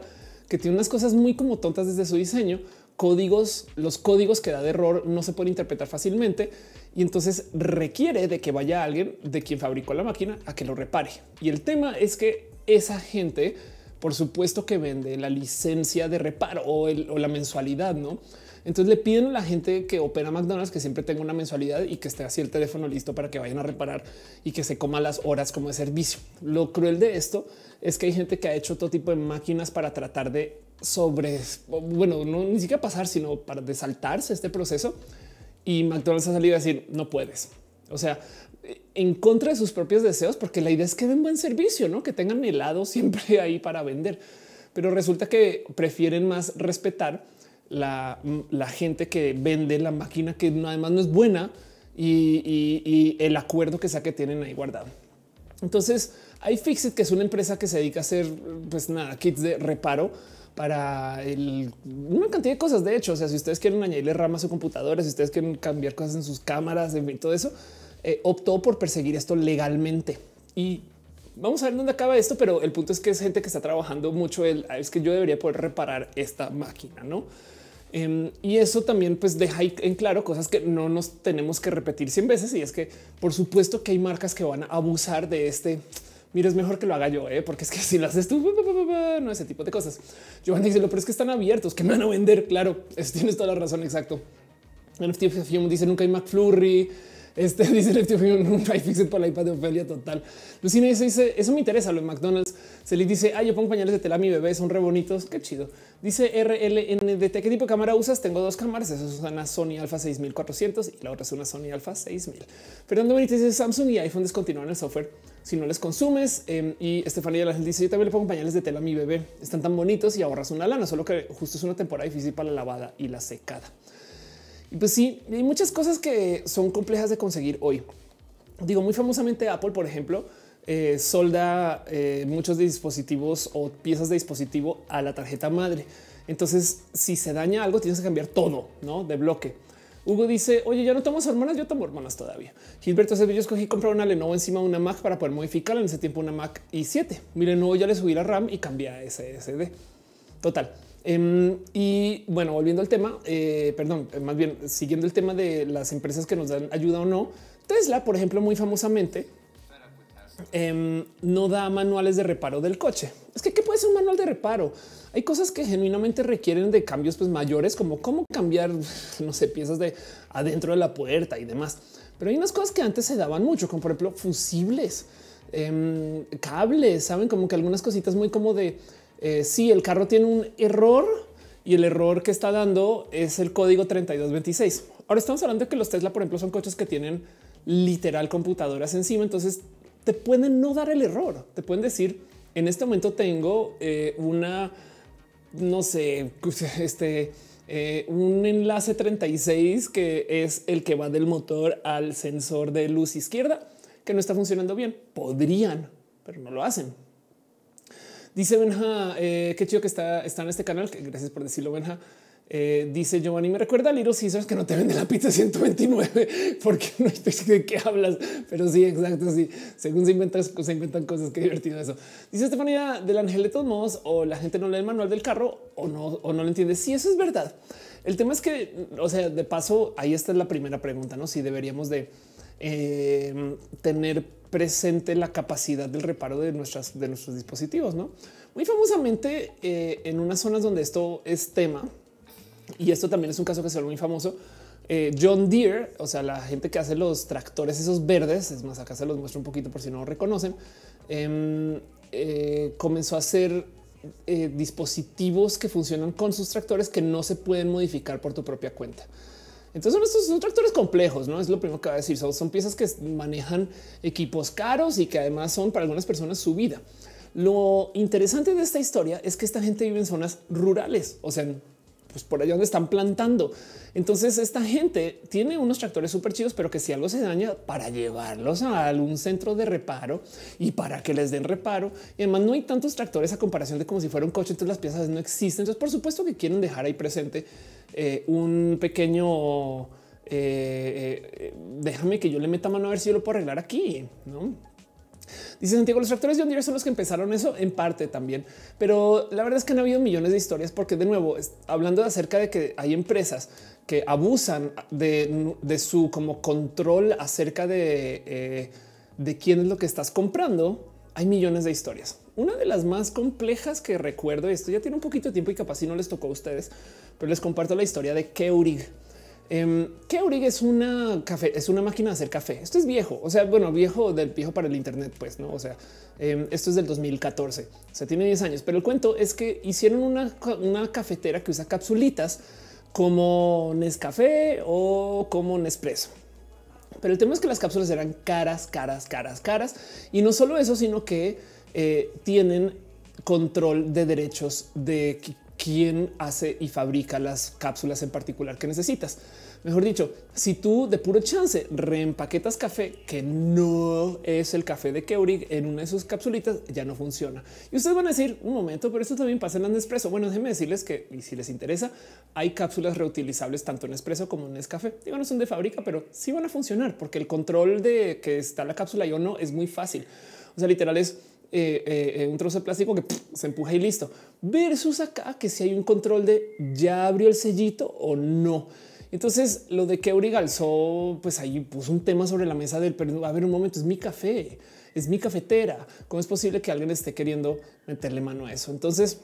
que tiene unas cosas muy como tontas desde su diseño, códigos, los códigos que da de error no se pueden interpretar fácilmente y entonces requiere de que vaya alguien de quien fabricó la máquina a que lo repare. Y el tema es que esa gente, por supuesto que vende la licencia de reparo o, la mensualidad, ¿no? Entonces le piden a la gente que opera McDonald's que siempre tenga una mensualidad y que esté así el teléfono listo para que vayan a reparar y que se coma las horas como de servicio. Lo cruel de esto es que hay gente que ha hecho todo tipo de máquinas para tratar de sobre, bueno, no ni siquiera pasar, sino para desaltarse este proceso y McDonald's ha salido a decir no puedes. O sea, en contra de sus propios deseos, porque la idea es que den buen servicio, no que tengan helado siempre ahí para vender. Pero resulta que prefieren más respetar la, mm, gente que vende la máquina que además no es buena y, y el acuerdo que sea que tienen ahí guardado. Entonces, hay Fixit, que es una empresa que se dedica a hacer pues nada, kits de reparo para una cantidad de cosas. De hecho, o sea, si ustedes quieren añadirle ramas a su computadora, si ustedes quieren cambiar cosas en sus cámaras, en fin, todo eso, eh, optó por perseguir esto legalmente. Y vamos a ver dónde acaba esto, pero el punto es que es gente que está trabajando mucho. Ah, es que yo debería poder reparar esta máquina, ¿no? Em, y eso también pues deja en claro cosas que no nos tenemos que repetir 100 veces y es que por supuesto que hay marcas que van a abusar de este mira, es mejor que lo haga yo, ¿eh? porque es que si lo haces tú, no ese tipo de cosas. Giovanni dice, lo pero es que están abiertos, que no van a vender. Claro, tienes toda la razón. Exacto. NFT dice nunca hay McFlurry. Este dice nunca hay fixed para la iPad de Ofelia total. Lucina dice, eso me interesa lo de McDonald's le dice, ay, yo pongo pañales de tela a mi bebé, son re bonitos, qué chido. Dice RLNDT, ¿qué tipo de cámara usas? Tengo dos cámaras, esa es una Sony Alpha 6400 y la otra es una Sony Alpha 6000. Fernando Benítez dice, Samsung y iPhone descontinúan el software si no les consumes. Em, y Estefanía Lázaro dice, yo también le pongo pañales de tela a mi bebé, están tan bonitos y ahorras una lana, solo que justo es una temporada difícil para la lavada y la secada. Y pues sí, hay muchas cosas que son complejas de conseguir hoy. Digo, muy famosamente Apple, por ejemplo, eh, solda eh, muchos dispositivos o piezas de dispositivo a la tarjeta madre. Entonces, si se daña algo, tienes que cambiar todo ¿no? de bloque. Hugo dice, oye, ya no tomas hormonas, yo tomo hormonas todavía. Gilberto yo escogí comprar una Lenovo encima de una Mac para poder modificarla. En ese tiempo una Mac y 7 Mi Lenovo ya le subí a RAM y cambia a SSD. Total. Em, y bueno, volviendo al tema, eh, perdón, más bien siguiendo el tema de las empresas que nos dan ayuda o no. Tesla, por ejemplo, muy famosamente Em, no da manuales de reparo del coche. Es que ¿qué puede ser un manual de reparo? Hay cosas que genuinamente requieren de cambios pues, mayores, como cómo cambiar, no sé, piezas de adentro de la puerta y demás. Pero hay unas cosas que antes se daban mucho, como por ejemplo fusibles, em, cables, saben como que algunas cositas muy como de si eh, sí, el carro tiene un error y el error que está dando es el código 3226. Ahora estamos hablando de que los Tesla, por ejemplo, son coches que tienen literal computadoras encima. Entonces te pueden no dar el error, te pueden decir en este momento tengo eh, una, no sé, este, eh, un enlace 36 que es el que va del motor al sensor de luz izquierda que no está funcionando bien. Podrían, pero no lo hacen. Dice Benja, eh, qué chido que está, está en este canal. gracias por decirlo, Benja. Eh, dice Giovanni, me recuerda a Little Caesars que no te vende la pizza 129 porque no estoy de qué hablas, pero sí, exacto. Sí, según se inventan, se inventan cosas, que divertido eso. Dice Estefanía del Ángel de todos modos, o la gente no lee el manual del carro o no, o no lo entiende. Si eso es verdad. El tema es que, o sea, de paso, ahí está la primera pregunta, no? Si deberíamos de eh, tener presente la capacidad del reparo de nuestras de nuestros dispositivos, no? Muy famosamente eh, en unas zonas donde esto es tema, y esto también es un caso que se ve muy famoso. Eh, John Deere, o sea, la gente que hace los tractores esos verdes, es más, acá se los muestro un poquito por si no lo reconocen, em, eh, comenzó a hacer eh, dispositivos que funcionan con sus tractores que no se pueden modificar por tu propia cuenta. Entonces son estos tractores complejos, no es lo primero que va a decir. Son, piezas que manejan equipos caros y que además son para algunas personas su vida. Lo interesante de esta historia es que esta gente vive en zonas rurales, o sea, pues por allá donde están plantando. Entonces esta gente tiene unos tractores súper chidos, pero que si algo se daña para llevarlos a algún centro de reparo y para que les den reparo. Y además no hay tantos tractores a comparación de como si fuera un coche, entonces las piezas no existen. Entonces por supuesto que quieren dejar ahí presente eh, un pequeño... Eh, eh, déjame que yo le meta mano a ver si yo lo puedo arreglar aquí, ¿no? Dice Santiago, los tractores John Deere son los que empezaron eso en parte también, pero la verdad es que han habido millones de historias porque de nuevo, hablando acerca de que hay empresas que abusan de, su como control acerca de, eh, de quién es lo que estás comprando, hay millones de historias. Una de las más complejas que recuerdo, esto ya tiene un poquito de tiempo y capaz si no les tocó a ustedes, pero les comparto la historia de Keurig. Em, ¿Qué que es una café, es una máquina de hacer café. Esto es viejo, o sea, bueno, viejo del viejo para el Internet, pues no. O sea, em, esto es del 2014, o sea, tiene 10 años, pero el cuento es que hicieron una, cafetera que usa capsulitas como Nescafé o como Nespresso. Pero el tema es que las cápsulas eran caras, caras, caras, caras. Y no solo eso, sino que eh, tienen control de derechos de quién hace y fabrica las cápsulas en particular que necesitas. Mejor dicho, si tú de puro chance reempaquetas café que no es el café de Keurig en una de sus capsulitas, ya no funciona. Y ustedes van a decir un momento, pero eso también pasa en Nespresso. Bueno, déjenme decirles que y si les interesa, hay cápsulas reutilizables tanto en Nespresso como en Nescafé. Digo, no son de fábrica, pero sí van a funcionar porque el control de que está la cápsula y o no es muy fácil. O sea, literal es eh, eh, eh, un trozo de plástico que se empuja y listo. Versus acá que si hay un control de ya abrió el sellito o no. Entonces lo de que alzó pues ahí puso un tema sobre la mesa del pero a ver un momento, es mi café, es mi cafetera. ¿Cómo es posible que alguien esté queriendo meterle mano a eso? Entonces,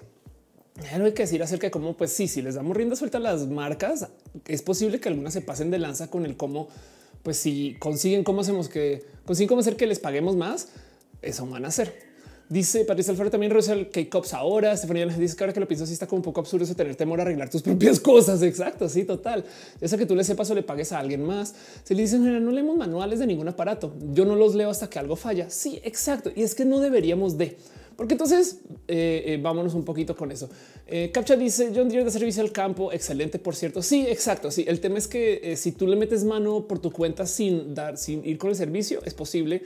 hay que decir acerca de cómo, pues sí, si les damos rienda suelta a las marcas, es posible que algunas se pasen de lanza con el cómo, pues si consiguen cómo hacemos que consiguen cómo hacer que les paguemos más, eso van a hacer. Dice Patricia Alfaro también reduce el K-Cops ahora. Estefanía dice que ahora que lo pienso, así está como un poco absurdo eso tener temor a arreglar tus propias cosas. Exacto. Sí, total. Ya que tú le sepas o le pagues a alguien más. Se le dicen no leemos manuales de ningún aparato, yo no los leo hasta que algo falla. Sí, exacto. Y es que no deberíamos de. Porque entonces eh, eh, vámonos un poquito con eso. Eh, Captcha dice John Deere de servicio al campo. Excelente, por cierto. Sí, exacto. Sí, el tema es que eh, si tú le metes mano por tu cuenta sin dar, sin ir con el servicio, es posible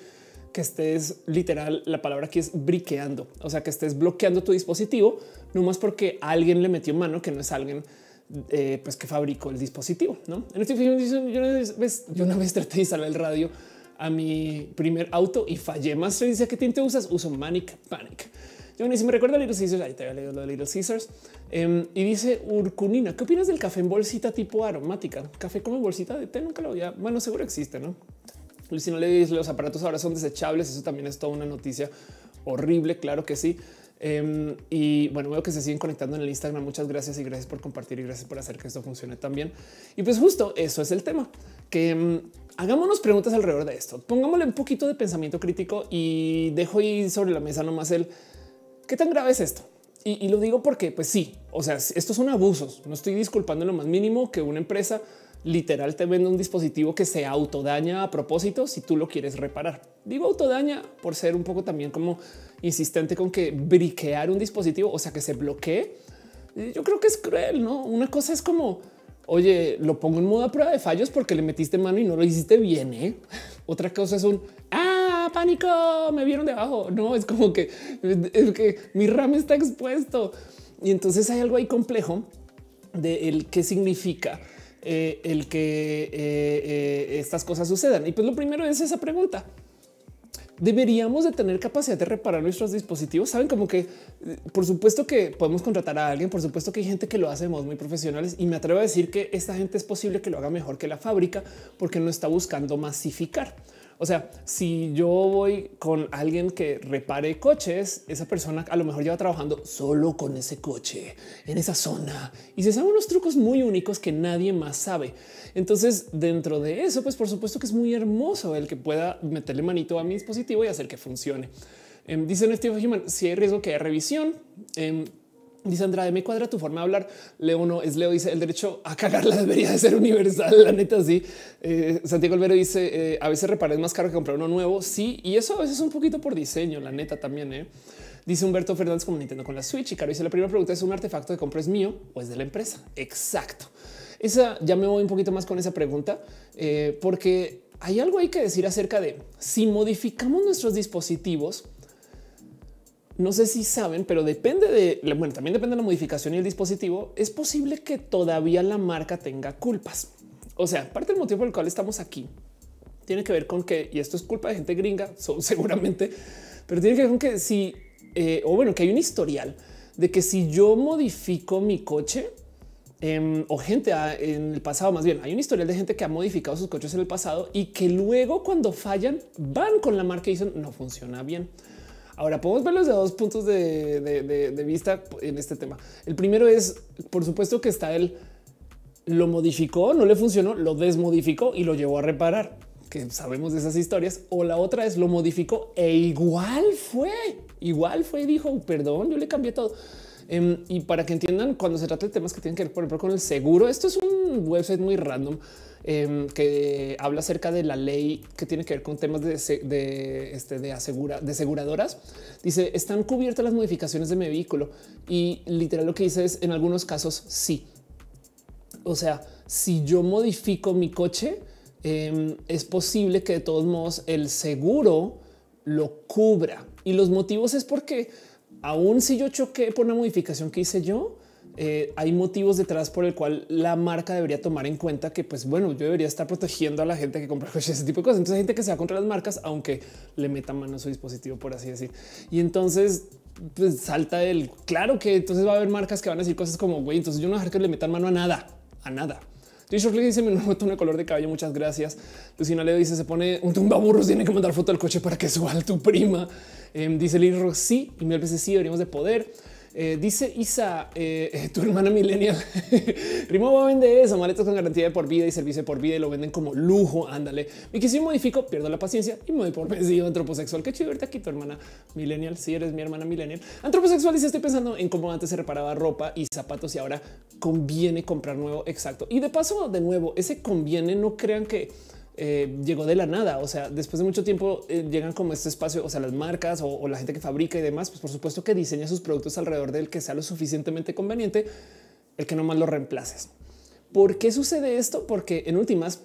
que estés literal, la palabra aquí es briqueando, o sea, que estés bloqueando tu dispositivo, no más porque alguien le metió mano que no es alguien eh, pues que fabricó el dispositivo. ¿no? En este caso yo, una vez, traté de instalar el radio a mi primer auto y fallé. Más se dice qué te usas. Uso Manic Panic. Yo ni si me recuerda Little scissors ahí te había leído lo de Little Scissors em, y dice Urcunina. ¿Qué opinas del café en bolsita tipo aromática? Café como bolsita de té nunca lo había. Bueno, seguro existe, no? Si no le dices los aparatos ahora son desechables. Eso también es toda una noticia horrible. Claro que sí. Em, y bueno, veo que se siguen conectando en el Instagram. Muchas gracias y gracias por compartir y gracias por hacer que esto funcione también. Y pues justo eso es el tema que em, hagámonos preguntas alrededor de esto. Pongámosle un poquito de pensamiento crítico y dejo ahí sobre la mesa nomás el qué tan grave es esto. Y, lo digo porque, pues sí, o sea, estos son abusos. No estoy disculpando lo más mínimo que una empresa literal te vende un dispositivo que se autodaña a propósito si tú lo quieres reparar. Digo autodaña por ser un poco también como insistente con que briquear un dispositivo, o sea, que se bloquee. Eh, yo creo que es cruel, ¿no? Una cosa es como, oye, lo pongo en modo a prueba de fallos porque le metiste mano y no lo hiciste bien, ¿eh? Otra cosa es un, ah, pánico, me vieron debajo. No, es como que, que mi RAM está expuesto. Y entonces hay algo ahí complejo de el qué significa eh, el que eh, eh, estas cosas sucedan. Y pues lo primero es esa pregunta. Deberíamos de tener capacidad de reparar nuestros dispositivos. Saben como que por supuesto que podemos contratar a alguien, por supuesto que hay gente que lo hacemos muy profesionales y me atrevo a decir que esta gente es posible que lo haga mejor que la fábrica porque no está buscando masificar. O sea, si yo voy con alguien que repare coches, esa persona a lo mejor lleva trabajando solo con ese coche en esa zona y se sabe unos trucos muy únicos que nadie más sabe. Entonces, dentro de eso, pues por supuesto que es muy hermoso el que pueda meterle manito a mi dispositivo y hacer que funcione. Em, dicen Steve Human, si hay riesgo que haya revisión, em, Dice Andrade, me cuadra tu forma de hablar. Leo no es Leo. Dice el derecho a cagarla debería de ser universal. La neta, sí. Eh, Santiago Olvero dice eh, a veces reparar es más caro que comprar uno nuevo. Sí, y eso a veces es un poquito por diseño. La neta también. Eh. Dice Humberto Fernández como Nintendo con la Switch. Y Caro dice la primera pregunta es un artefacto de compra es mío o es de la empresa. Exacto. Esa ya me voy un poquito más con esa pregunta eh, porque hay algo hay que decir acerca de si modificamos nuestros dispositivos no sé si saben, pero depende de, bueno, también depende de la modificación y el dispositivo, es posible que todavía la marca tenga culpas. O sea, parte del motivo por el cual estamos aquí tiene que ver con que, y esto es culpa de gente gringa, son seguramente, pero tiene que ver con que si, eh, o bueno, que hay un historial de que si yo modifico mi coche, em, o gente en el pasado, más bien hay un historial de gente que ha modificado sus coches en el pasado y que luego cuando fallan van con la marca y dicen no funciona bien. Ahora podemos verlos de dos puntos de, vista en este tema. El primero es, por supuesto que está él. lo modificó, no le funcionó, lo desmodificó y lo llevó a reparar, que sabemos de esas historias. O la otra es lo modificó e igual fue, igual fue, y dijo, perdón, yo le cambié todo. Em, y para que entiendan, cuando se trata de temas que tienen que ver, por ejemplo, con el seguro, esto es un website muy random Em, que habla acerca de la ley que tiene que ver con temas de, este, de, asegura, de aseguradoras. Dice, están cubiertas las modificaciones de mi vehículo y literal lo que dice es, en algunos casos, sí. O sea, si yo modifico mi coche, em, es posible que de todos modos el seguro lo cubra. Y los motivos es porque aún si yo choqué por una modificación que hice yo, eh, hay motivos detrás por el cual la marca debería tomar en cuenta que, pues bueno, yo debería estar protegiendo a la gente que compra coches, ese tipo de cosas. Entonces, hay gente que se va contra las marcas, aunque le meta mano a su dispositivo, por así decir. Y entonces pues, salta el claro que entonces va a haber marcas que van a decir cosas como güey, entonces yo no dejar que le metan mano a nada, a nada. t dice mi nuevo tono de color de cabello. Muchas gracias. Lucina pues, le dice se pone un tumba burros Tiene que mandar foto al coche para que suba a tu prima. Em, dice Lee sí. Y me dice sí, deberíamos de poder. Eh, dice Isa, eh, tu hermana millennial. a vende eso, maletas con garantía de por vida y servicio de por vida y lo venden como lujo. Ándale. Y que si modifico, pierdo la paciencia y me voy por vencido antroposexual. Qué chido verte aquí, tu hermana millennial. Si eres mi hermana millennial. Antroposexual, dice, estoy pensando en cómo antes se reparaba ropa y zapatos y ahora conviene comprar nuevo. Exacto. Y de paso, de nuevo, ese conviene, no crean que eh, llegó de la nada. O sea, después de mucho tiempo eh, llegan como este espacio, o sea, las marcas o, la gente que fabrica y demás, pues por supuesto que diseña sus productos alrededor del que sea lo suficientemente conveniente, el que más lo reemplaces. ¿Por qué sucede esto? Porque en últimas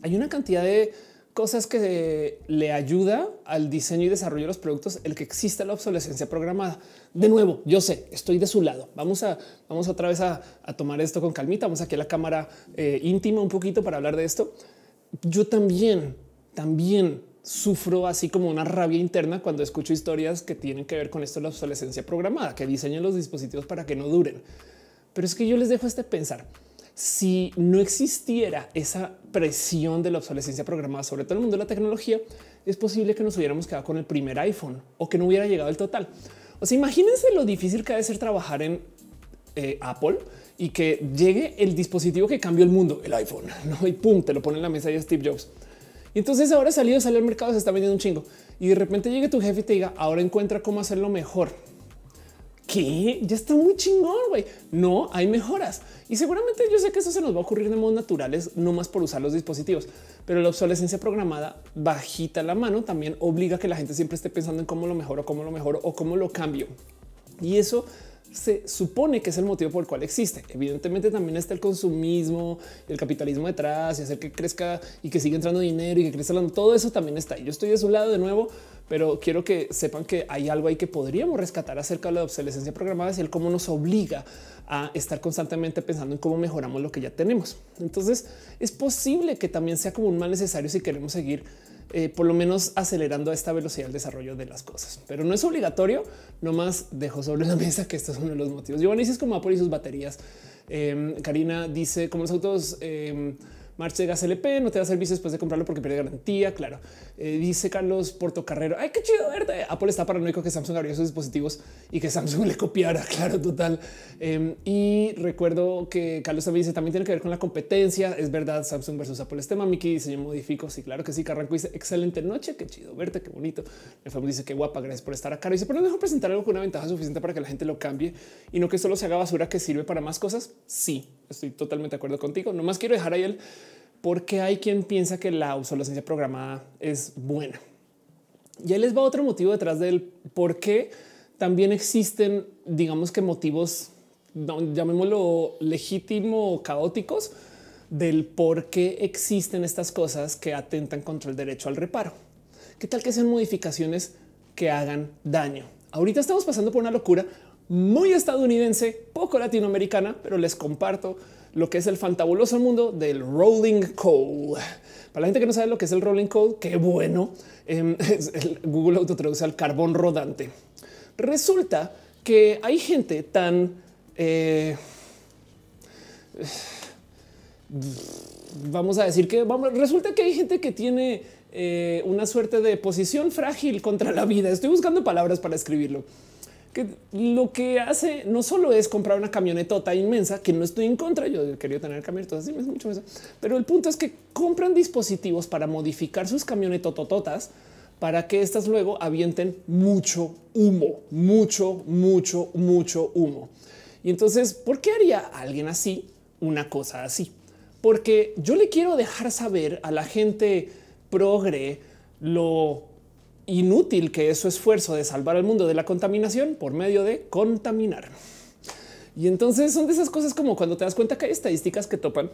hay una cantidad de cosas que le ayuda al diseño y desarrollo de los productos el que exista la obsolescencia programada. De nuevo, yo sé, estoy de su lado. Vamos a vamos otra vez a, tomar esto con calmita. Vamos aquí a la cámara eh, íntima un poquito para hablar de esto. Yo también, también sufro así como una rabia interna cuando escucho historias que tienen que ver con esto de la obsolescencia programada, que diseñan los dispositivos para que no duren. Pero es que yo les dejo este pensar. Si no existiera esa presión de la obsolescencia programada sobre todo el mundo de la tecnología, es posible que nos hubiéramos quedado con el primer iPhone o que no hubiera llegado el total. O sea, imagínense lo difícil que ha de ser trabajar en eh, Apple y que llegue el dispositivo que cambió el mundo, el iPhone, ¿no? y pum, te lo pone en la mesa y Steve Jobs. Y entonces ahora salido, sale al mercado, se está vendiendo un chingo y de repente llegue tu jefe y te diga ahora encuentra cómo hacerlo mejor. Que ya está muy chingón, güey. No hay mejoras y seguramente yo sé que eso se nos va a ocurrir de modos naturales, no más por usar los dispositivos, pero la obsolescencia programada bajita la mano también obliga a que la gente siempre esté pensando en cómo lo o cómo lo mejor o cómo lo cambio. Y eso se supone que es el motivo por el cual existe. Evidentemente también está el consumismo, el capitalismo detrás y hacer que crezca y que siga entrando dinero y que crezca. Todo eso también está. Yo estoy de su lado de nuevo, pero quiero que sepan que hay algo ahí que podríamos rescatar acerca de la obsolescencia programada y el cómo nos obliga a estar constantemente pensando en cómo mejoramos lo que ya tenemos. Entonces es posible que también sea como un mal necesario si queremos seguir eh, por lo menos acelerando a esta velocidad el desarrollo de las cosas, pero no es obligatorio. Nomás dejo sobre la mesa que esto es uno de los motivos. Giovanni es como Apple sus baterías. Em, Karina dice como los autos. Eh, March gas LP no te da servicio después de comprarlo porque pierde garantía. Claro, eh, dice Carlos Portocarrero. Ay, qué chido verte. Apple está paranoico que Samsung abrió sus dispositivos y que Samsung le copiara. Claro, total. Em, y recuerdo que Carlos también dice también tiene que ver con la competencia. Es verdad, Samsung versus Apple. Este Mickey dice yo modifico. Sí, claro que sí. Carranco dice excelente noche. Qué chido verte. Qué bonito. El famoso dice qué guapa. Gracias por estar acá. Dice, pero dejo presentar algo con una ventaja suficiente para que la gente lo cambie y no que solo se haga basura que sirve para más cosas. Sí, estoy totalmente de acuerdo contigo. Nomás quiero dejar ahí el porque hay quien piensa que la obsolescencia programada es buena. Y ahí les va otro motivo detrás del por qué también existen, digamos que motivos, llamémoslo legítimo o caóticos, del por qué existen estas cosas que atentan contra el derecho al reparo. ¿Qué tal que sean modificaciones que hagan daño? Ahorita estamos pasando por una locura muy estadounidense, poco latinoamericana, pero les comparto lo que es el fantabuloso mundo del rolling coal. Para la gente que no sabe lo que es el rolling coal, qué bueno. Em, Google auto Google autotraduce al carbón rodante. Resulta que hay gente tan eh, vamos a decir que resulta que hay gente que tiene eh, una suerte de posición frágil contra la vida. Estoy buscando palabras para escribirlo que lo que hace no solo es comprar una camionetota inmensa, que no estoy en contra, yo quería tener camionetas, mucho pero el punto es que compran dispositivos para modificar sus camionetotototas para que éstas luego avienten mucho humo, mucho, mucho, mucho humo. Y entonces, ¿por qué haría alguien así una cosa así? Porque yo le quiero dejar saber a la gente progre lo inútil que es su esfuerzo de salvar al mundo de la contaminación por medio de contaminar. Y entonces son de esas cosas como cuando te das cuenta que hay estadísticas que topan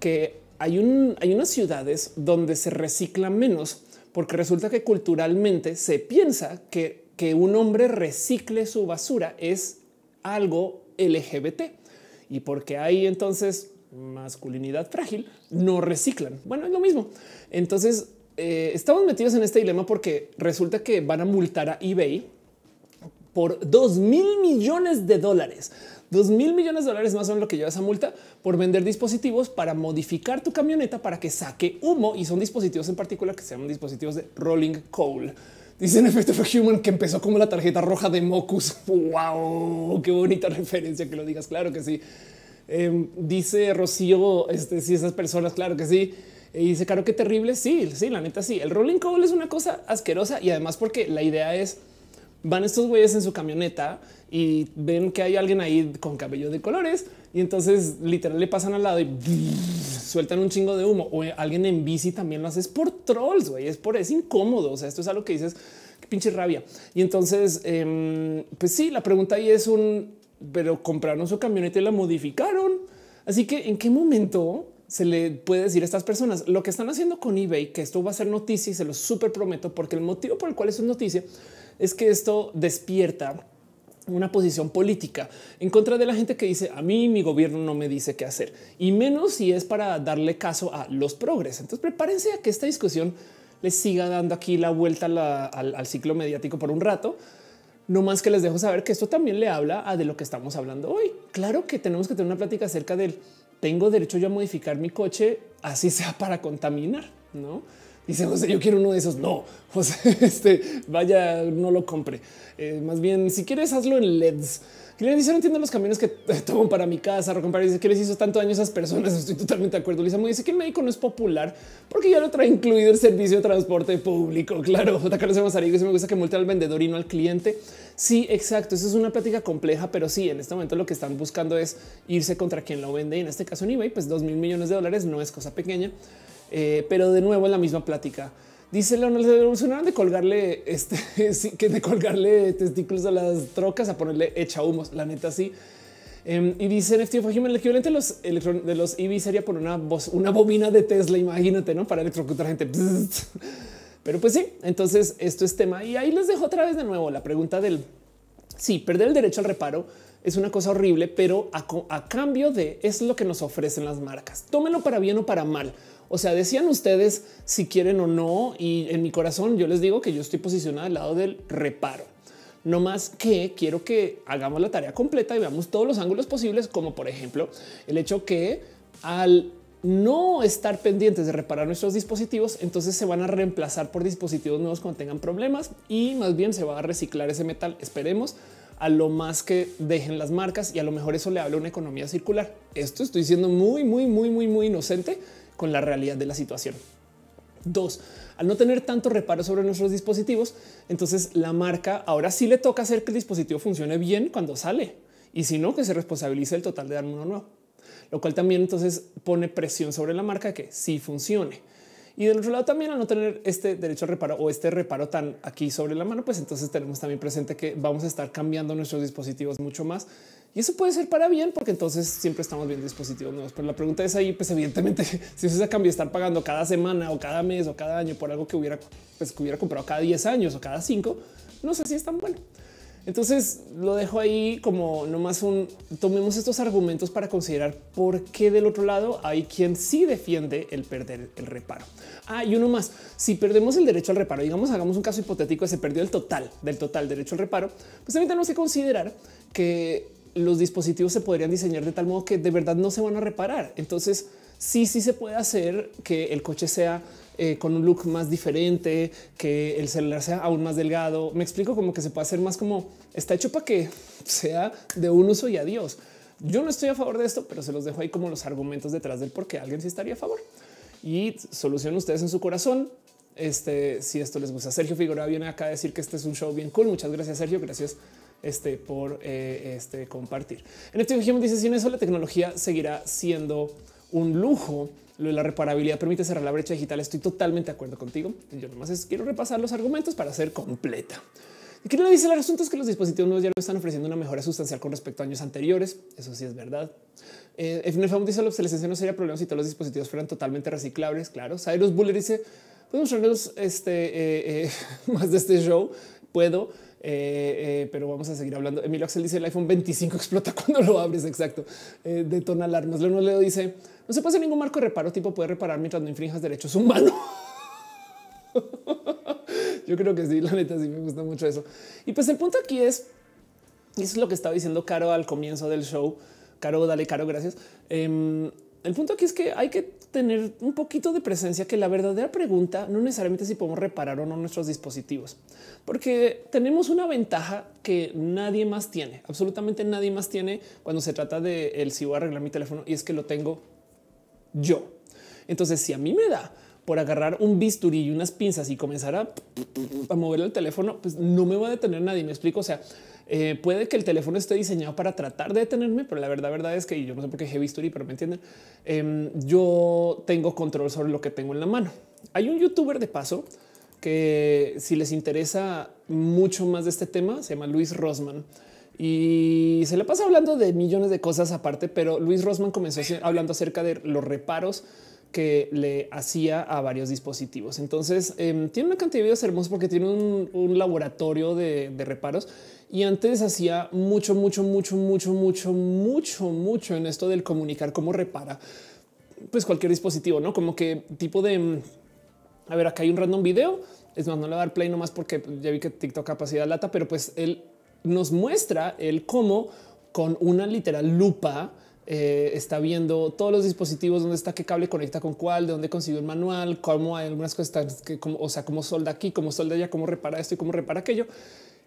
que hay, un, hay unas ciudades donde se recicla menos porque resulta que culturalmente se piensa que que un hombre recicle su basura es algo LGBT y porque hay entonces masculinidad frágil, no reciclan. Bueno, es lo mismo. Entonces eh, estamos metidos en este dilema porque resulta que van a multar a eBay por 2 mil millones de dólares. 2 mil millones de dólares más son lo que lleva esa multa por vender dispositivos para modificar tu camioneta para que saque humo y son dispositivos en particular que se llaman dispositivos de rolling coal. Dicen efecto for Human que empezó como la tarjeta roja de Mocus. Wow, qué bonita referencia que lo digas. Claro que sí. Em, dice Rocío, este, si esas personas, claro que sí. Y dice, claro, qué terrible. Sí, sí, la neta, sí. El rolling call es una cosa asquerosa y además porque la idea es van estos güeyes en su camioneta y ven que hay alguien ahí con cabello de colores y entonces literal le pasan al lado y sueltan un chingo de humo o alguien en bici también lo hace por trolls, güey, es por eso incómodo. O sea, esto es algo que dices que pinche rabia. Y entonces, em, pues sí, la pregunta ahí es un pero compraron su camioneta y la modificaron. Así que en qué momento se le puede decir a estas personas lo que están haciendo con eBay, que esto va a ser noticia y se lo súper prometo, porque el motivo por el cual es noticia es que esto despierta una posición política en contra de la gente que dice a mí mi gobierno no me dice qué hacer y menos si es para darle caso a los progres. Entonces prepárense a que esta discusión les siga dando aquí la vuelta al, al, ciclo mediático por un rato. No más que les dejo saber que esto también le habla a de lo que estamos hablando hoy. Claro que tenemos que tener una plática acerca del tengo derecho yo a modificar mi coche, así sea para contaminar, ¿no? Dice José, yo quiero uno de esos. No, José, este, vaya, no lo compre. Eh, más bien, si quieres, hazlo en LEDs. Kylian dice: No entiendo los caminos que tomo para mi casa. y dice que les hizo tanto daño a esas personas. Estoy totalmente de acuerdo. Lisa me dice que el médico no es popular porque ya lo trae incluido el servicio de transporte público. Claro, Carlos Mazarigo dice: Me gusta que multe al vendedor y no al cliente. Sí, exacto. Esa es una plática compleja, pero sí, en este momento lo que están buscando es irse contra quien lo vende. Y en este caso, en eBay, pues dos mil millones de dólares no es cosa pequeña, eh, pero de nuevo, en la misma plática. Dice Leonel, se de colgarle este, que de colgarle testículos a las trocas a ponerle hecha humos. La neta, sí. Em, y dice este el equivalente de los, de los EV sería por una, voz, una bobina de Tesla, imagínate, ¿no? Para electrocutar gente. Pero pues sí, entonces esto es tema. Y ahí les dejo otra vez de nuevo la pregunta del... Sí, perder el derecho al reparo es una cosa horrible, pero a, cambio de es lo que nos ofrecen las marcas. Tómelo para bien o para mal. O sea, decían ustedes si quieren o no. Y en mi corazón yo les digo que yo estoy posicionada al lado del reparo. No más que quiero que hagamos la tarea completa y veamos todos los ángulos posibles, como por ejemplo el hecho que al no estar pendientes de reparar nuestros dispositivos, entonces se van a reemplazar por dispositivos nuevos cuando tengan problemas y más bien se va a reciclar ese metal. Esperemos a lo más que dejen las marcas y a lo mejor eso le habla una economía circular. Esto estoy siendo muy, muy, muy, muy, muy inocente con la realidad de la situación. Dos, al no tener tanto reparo sobre nuestros dispositivos, entonces la marca ahora sí le toca hacer que el dispositivo funcione bien cuando sale y si no, que se responsabilice el total de dar uno nuevo, lo cual también entonces pone presión sobre la marca que sí funcione. Y del otro lado también al no tener este derecho a reparo o este reparo tan aquí sobre la mano, pues entonces tenemos también presente que vamos a estar cambiando nuestros dispositivos mucho más y eso puede ser para bien, porque entonces siempre estamos viendo dispositivos nuevos. Pero la pregunta es ahí, pues evidentemente, si eso se cambia estar pagando cada semana o cada mes o cada año por algo que hubiera, pues, hubiera comprado cada 10 años o cada 5, no sé si es tan bueno. Entonces lo dejo ahí como nomás un tomemos estos argumentos para considerar por qué del otro lado hay quien sí defiende el perder el reparo. Ah, y uno más. Si perdemos el derecho al reparo, digamos, hagamos un caso hipotético se perdió el total del total derecho al reparo, pues también tenemos que considerar que los dispositivos se podrían diseñar de tal modo que de verdad no se van a reparar. Entonces, sí, sí se puede hacer que el coche sea eh, con un look más diferente, que el celular sea aún más delgado. Me explico como que se puede hacer más como está hecho para que sea de un uso y adiós. Yo no estoy a favor de esto, pero se los dejo ahí como los argumentos detrás del por qué alguien sí estaría a favor y solucionen ustedes en su corazón. Este, si esto les gusta, Sergio Figueroa viene acá a decir que este es un show bien cool. Muchas gracias, Sergio. Gracias este, por eh, este, compartir. En este Human dice, en eso la tecnología seguirá siendo un lujo. Lo de la reparabilidad permite cerrar la brecha digital. Estoy totalmente de acuerdo contigo. Yo nomás quiero repasar los argumentos para ser completa. Y que no dice el asunto es que los dispositivos nuevos ya lo están ofreciendo una mejora sustancial con respecto a años anteriores. Eso sí es verdad. Eh, dice la obsolescencia no sería problema si todos los dispositivos fueran totalmente reciclables. Claro, Cyrus Buller dice Puedo mostrarles este eh, eh, más de este show. Puedo, eh, eh, pero vamos a seguir hablando. Emilio Axel dice el iPhone 25 explota cuando lo abres. Exacto. Eh, detona alarmas. Leonor Leo dice no se puede hacer ningún marco de reparo tipo puede reparar mientras no infringas derechos humanos. Yo creo que sí, la neta sí me gusta mucho eso. Y pues el punto aquí es, y eso es lo que estaba diciendo Caro al comienzo del show. Caro, dale, Caro, gracias. Em, el punto aquí es que hay que tener un poquito de presencia que la verdadera pregunta no necesariamente si podemos reparar o no nuestros dispositivos, porque tenemos una ventaja que nadie más tiene, absolutamente nadie más tiene cuando se trata de el si voy a arreglar mi teléfono y es que lo tengo yo. Entonces, si a mí me da por agarrar un bisturí y unas pinzas y comenzar a, a mover el teléfono, pues no me va a detener nadie. Me explico. O sea, eh, puede que el teléfono esté diseñado para tratar de detenerme, pero la verdad, verdad es que yo no sé por qué heavy story, pero me entienden. Em, yo tengo control sobre lo que tengo en la mano. Hay un youtuber de paso que si les interesa mucho más de este tema, se llama Luis Rosman y se le pasa hablando de millones de cosas aparte, pero Luis Rosman comenzó hablando acerca de los reparos que le hacía a varios dispositivos. Entonces em, tiene una cantidad de videos hermosos porque tiene un, laboratorio de, reparos y antes hacía mucho, mucho, mucho, mucho, mucho, mucho, mucho en esto del comunicar cómo repara pues cualquier dispositivo, no como que tipo de em, a ver, acá hay un random video. Es más, no le voy a dar play nomás porque ya vi que TikTok capacidad lata, pero pues él nos muestra el cómo con una literal lupa eh, está viendo todos los dispositivos, dónde está qué cable conecta con cuál, de dónde consiguió el manual, cómo hay algunas cosas que, como, o sea, cómo solda aquí, cómo solda allá, cómo repara esto y cómo repara aquello.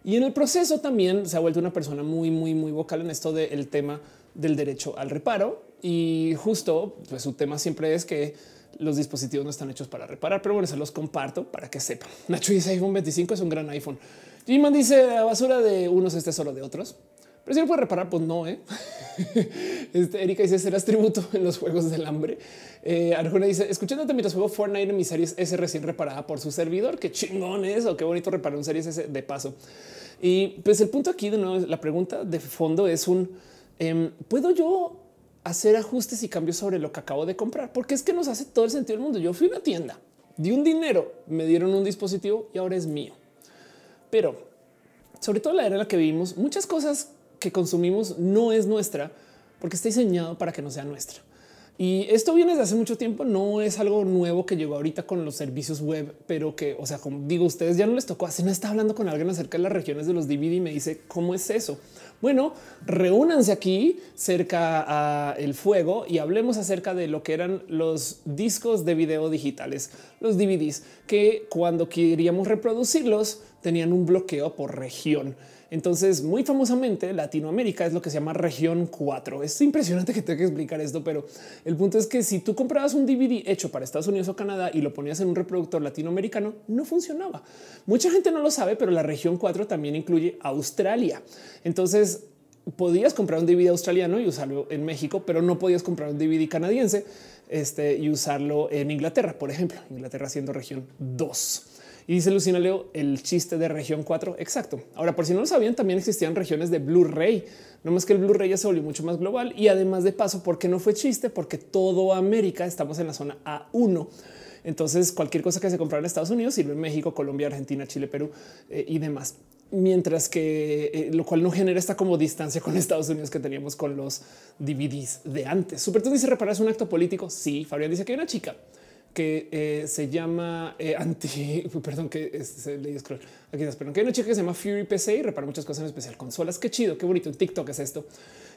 Y en el proceso también se ha vuelto una persona muy, muy, muy vocal en esto del tema del derecho al reparo. Y justo pues, su tema siempre es que los dispositivos no están hechos para reparar, pero bueno, se los comparto para que sepan. Nacho dice iPhone 25 es un gran iPhone. Jimman dice la basura de unos este solo de otros. Pero si lo puede reparar, pues no. ¿eh? este, Erika dice: serás tributo en los juegos del hambre. Eh, Arjuna dice: escuchándote mientras juego Fortnite en mi series S recién reparada por su servidor. Qué chingón es o qué bonito reparar un series S de paso. Y pues el punto aquí de nuevo, la pregunta de fondo es un em, puedo yo hacer ajustes y cambios sobre lo que acabo de comprar, porque es que nos hace todo el sentido del mundo. Yo fui a una tienda, di un dinero, me dieron un dispositivo y ahora es mío. Pero sobre todo la era en la que vivimos, muchas cosas que consumimos no es nuestra porque está diseñado para que no sea nuestra. Y esto viene desde hace mucho tiempo, no es algo nuevo que llegó ahorita con los servicios web, pero que, o sea, como digo, ustedes ya no les tocó, así no está hablando con alguien acerca de las regiones de los DVD y me dice, ¿cómo es eso? Bueno, reúnanse aquí cerca a el fuego y hablemos acerca de lo que eran los discos de video digitales, los DVDs, que cuando queríamos reproducirlos tenían un bloqueo por región. Entonces, muy famosamente, Latinoamérica es lo que se llama región 4. Es impresionante que tenga que explicar esto, pero el punto es que si tú comprabas un DVD hecho para Estados Unidos o Canadá y lo ponías en un reproductor latinoamericano, no funcionaba. Mucha gente no lo sabe, pero la región 4 también incluye Australia. Entonces, podías comprar un DVD australiano y usarlo en México, pero no podías comprar un DVD canadiense este, y usarlo en Inglaterra, por ejemplo, Inglaterra siendo región 2. Y dice Lucina Leo, el chiste de región 4. Exacto. Ahora, por si no lo sabían, también existían regiones de Blu-ray. No más que el Blu-ray ya se volvió mucho más global. Y además de paso, porque no fue chiste, porque todo América estamos en la zona A1. Entonces, cualquier cosa que se comprara en Estados Unidos sirve en México, Colombia, Argentina, Chile, Perú eh, y demás. Mientras que eh, lo cual no genera esta como distancia con Estados Unidos que teníamos con los DVDs de antes. tú dice reparar es un acto político. Sí, Fabián dice que hay una chica que eh, se llama eh, anti, perdón, que le leí scroll. Aquí está, perdón, que hay una chica que se llama Fury PC y repara muchas cosas en especial consolas. Qué chido, qué bonito. En TikTok es esto.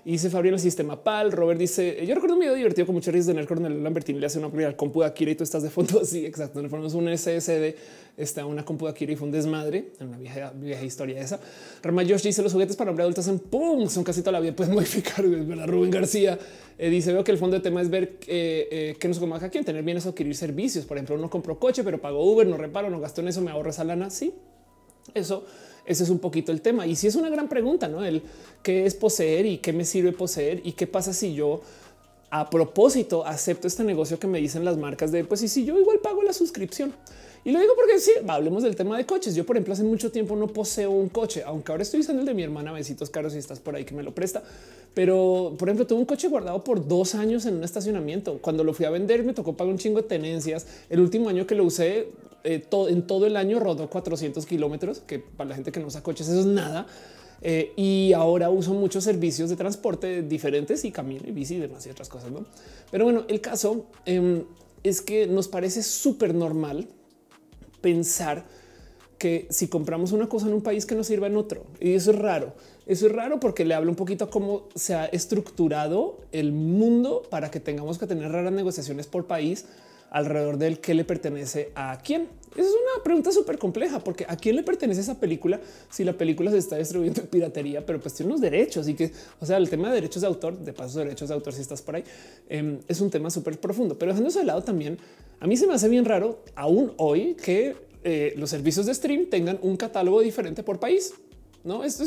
Y se el sistema PAL. Robert dice: eh, Yo recuerdo un video divertido con mucho risa de Nerdcore el Lambertini le hace una primera compu de Akira y tú estás de fondo. Sí, exacto. Le ponemos un SSD, está una compu de Akira y fue un desmadre en una vieja, vieja historia esa. Rama dice: Los juguetes para hombre adultos son pum son casi toda la vida. Puedes modificar, ¿verdad? Rubén García eh, dice veo que el fondo de tema es ver eh, eh, qué nos convoca a quién tener bienes o adquirir servicios. Por ejemplo, no compro coche, pero pago Uber, no reparo, no gasto en eso, me ahorro esa lana. Sí, eso, ese es un poquito el tema. Y si es una gran pregunta, no el qué es poseer y qué me sirve poseer y qué pasa si yo a propósito acepto este negocio que me dicen las marcas de pues y si yo igual pago la suscripción. Y lo digo porque sí, hablemos del tema de coches. Yo, por ejemplo, hace mucho tiempo no poseo un coche, aunque ahora estoy usando el de mi hermana. Besitos caros si estás por ahí que me lo presta. Pero, por ejemplo, tuve un coche guardado por dos años en un estacionamiento. Cuando lo fui a vender, me tocó pagar un chingo de tenencias. El último año que lo usé, eh, todo, en todo el año rodó 400 kilómetros, que para la gente que no usa coches eso es nada. Eh, y ahora uso muchos servicios de transporte diferentes y camino y bici y demás y otras cosas. ¿no? Pero bueno, el caso em, es que nos parece súper normal pensar que si compramos una cosa en un país que nos sirva en otro. Y eso es raro. Eso es raro porque le habla un poquito a cómo se ha estructurado el mundo para que tengamos que tener raras negociaciones por país alrededor del que le pertenece a quién. Esa es una pregunta súper compleja porque a quién le pertenece esa película si la película se está distribuyendo en piratería, pero pues tiene unos derechos y que, o sea, el tema de derechos de autor, de paso derechos de autor, si estás por ahí, em, es un tema súper profundo. Pero dejando eso de lado también, a mí se me hace bien raro aún hoy que eh, los servicios de stream tengan un catálogo diferente por país. No es,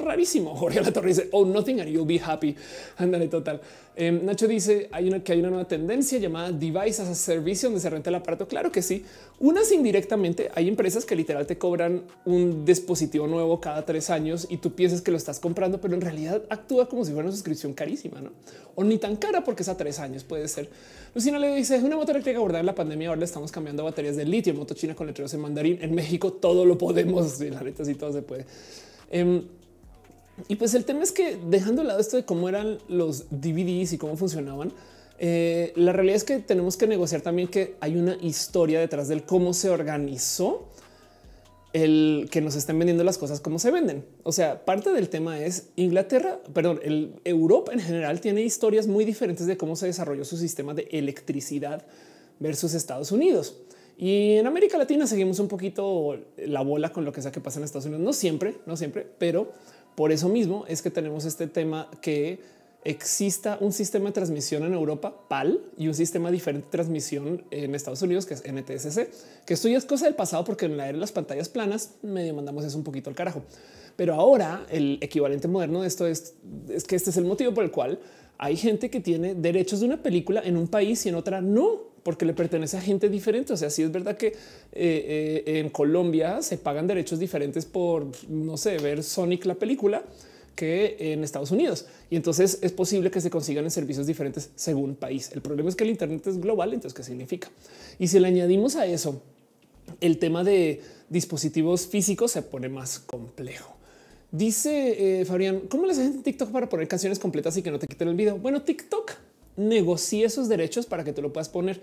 rarísimo. Jorge La Torre dice, Oh, nothing and you'll be happy. Ándale, total. Em, Nacho dice hay una que hay una nueva tendencia llamada devices as a service donde se renta el aparato. Claro que sí. Unas indirectamente hay empresas que literal te cobran un dispositivo nuevo cada tres años y tú piensas que lo estás comprando, pero en realidad actúa como si fuera una suscripción carísima, no? O ni tan cara porque es a tres años puede ser. Lucina le dice es una moto eléctrica abordar en la pandemia. Ahora le estamos cambiando baterías de litio. Moto china con letreros en mandarín. En México todo lo podemos. Y la neta sí todo se puede. Em, y pues el tema es que dejando de lado esto de cómo eran los DVDs y cómo funcionaban, eh, la realidad es que tenemos que negociar también que hay una historia detrás del cómo se organizó el que nos estén vendiendo las cosas cómo se venden. O sea, parte del tema es Inglaterra, perdón, el Europa en general tiene historias muy diferentes de cómo se desarrolló su sistema de electricidad versus Estados Unidos. Y en América Latina seguimos un poquito la bola con lo que sea que pasa en Estados Unidos. No siempre, no siempre, pero por eso mismo es que tenemos este tema que exista un sistema de transmisión en Europa, PAL, y un sistema diferente de transmisión en Estados Unidos, que es NTSC, que esto ya es cosa del pasado porque en la era de las pantallas planas medio mandamos eso un poquito al carajo. Pero ahora el equivalente moderno de esto es, es que este es el motivo por el cual hay gente que tiene derechos de una película en un país y en otra no porque le pertenece a gente diferente. O sea, sí es verdad que eh, eh, en Colombia se pagan derechos diferentes por, no sé, ver Sonic la película que en Estados Unidos. Y entonces es posible que se consigan en servicios diferentes según país. El problema es que el Internet es global, entonces ¿qué significa? Y si le añadimos a eso el tema de dispositivos físicos, se pone más complejo. Dice Fabrián. Eh, Fabián, ¿cómo les hacen en TikTok para poner canciones completas y que no te quiten el video? Bueno, TikTok negocie esos derechos para que te lo puedas poner.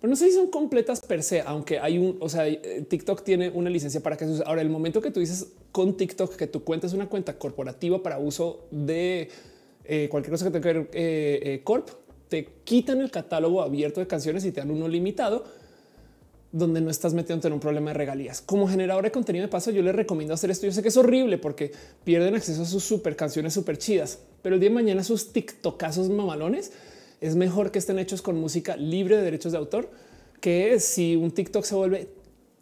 Pero no sé si son completas per se, aunque hay un, o sea, eh, TikTok tiene una licencia para que Ahora, el momento que tú dices con TikTok que tu cuenta es una cuenta corporativa para uso de eh, cualquier cosa que tenga que ver eh, corp, te quitan el catálogo abierto de canciones y te dan uno limitado donde no estás metiéndote en un problema de regalías. Como generador de contenido de paso, yo les recomiendo hacer esto. Yo sé que es horrible porque pierden acceso a sus super canciones super chidas, pero el día de mañana sus TikTokazos mamalones es mejor que estén hechos con música libre de derechos de autor que si un TikTok se vuelve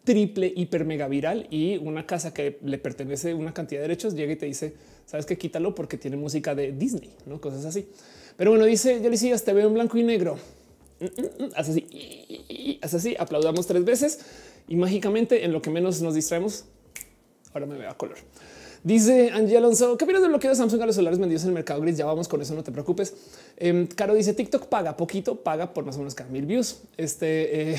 triple hiper mega viral y una casa que le pertenece una cantidad de derechos llega y te dice sabes que quítalo porque tiene música de Disney, no cosas así. Pero bueno, dice yo le decía, te veo en blanco y negro. Mm, mm, mm, haz así, haz así, aplaudamos tres veces y mágicamente en lo que menos nos distraemos, ahora me veo a color. Dice Angie Alonso, ¿qué opinas del bloqueo de Samsung a los celulares vendidos en el mercado gris? Ya vamos con eso, no te preocupes. Em, Caro dice TikTok paga poquito, paga por más o menos cada mil views. Este eh,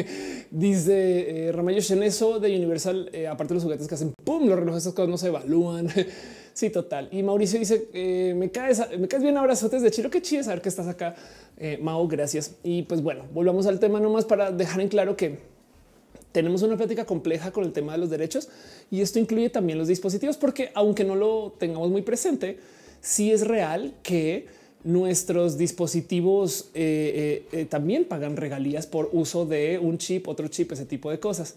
dice eh, de Universal, eh, aparte de los juguetes que hacen pum, los relojes, esas cosas no se evalúan. sí, total. Y Mauricio dice eh, me caes, me caes bien abrazotes de chiro. Qué chido saber que estás acá, Mao. Gracias. Y pues bueno, volvamos al tema nomás para dejar en claro que tenemos una plática compleja con el tema de los derechos y esto incluye también los dispositivos, porque aunque no lo tengamos muy presente, sí es real que nuestros dispositivos eh, eh, eh, también pagan regalías por uso de un chip, otro chip, ese tipo de cosas.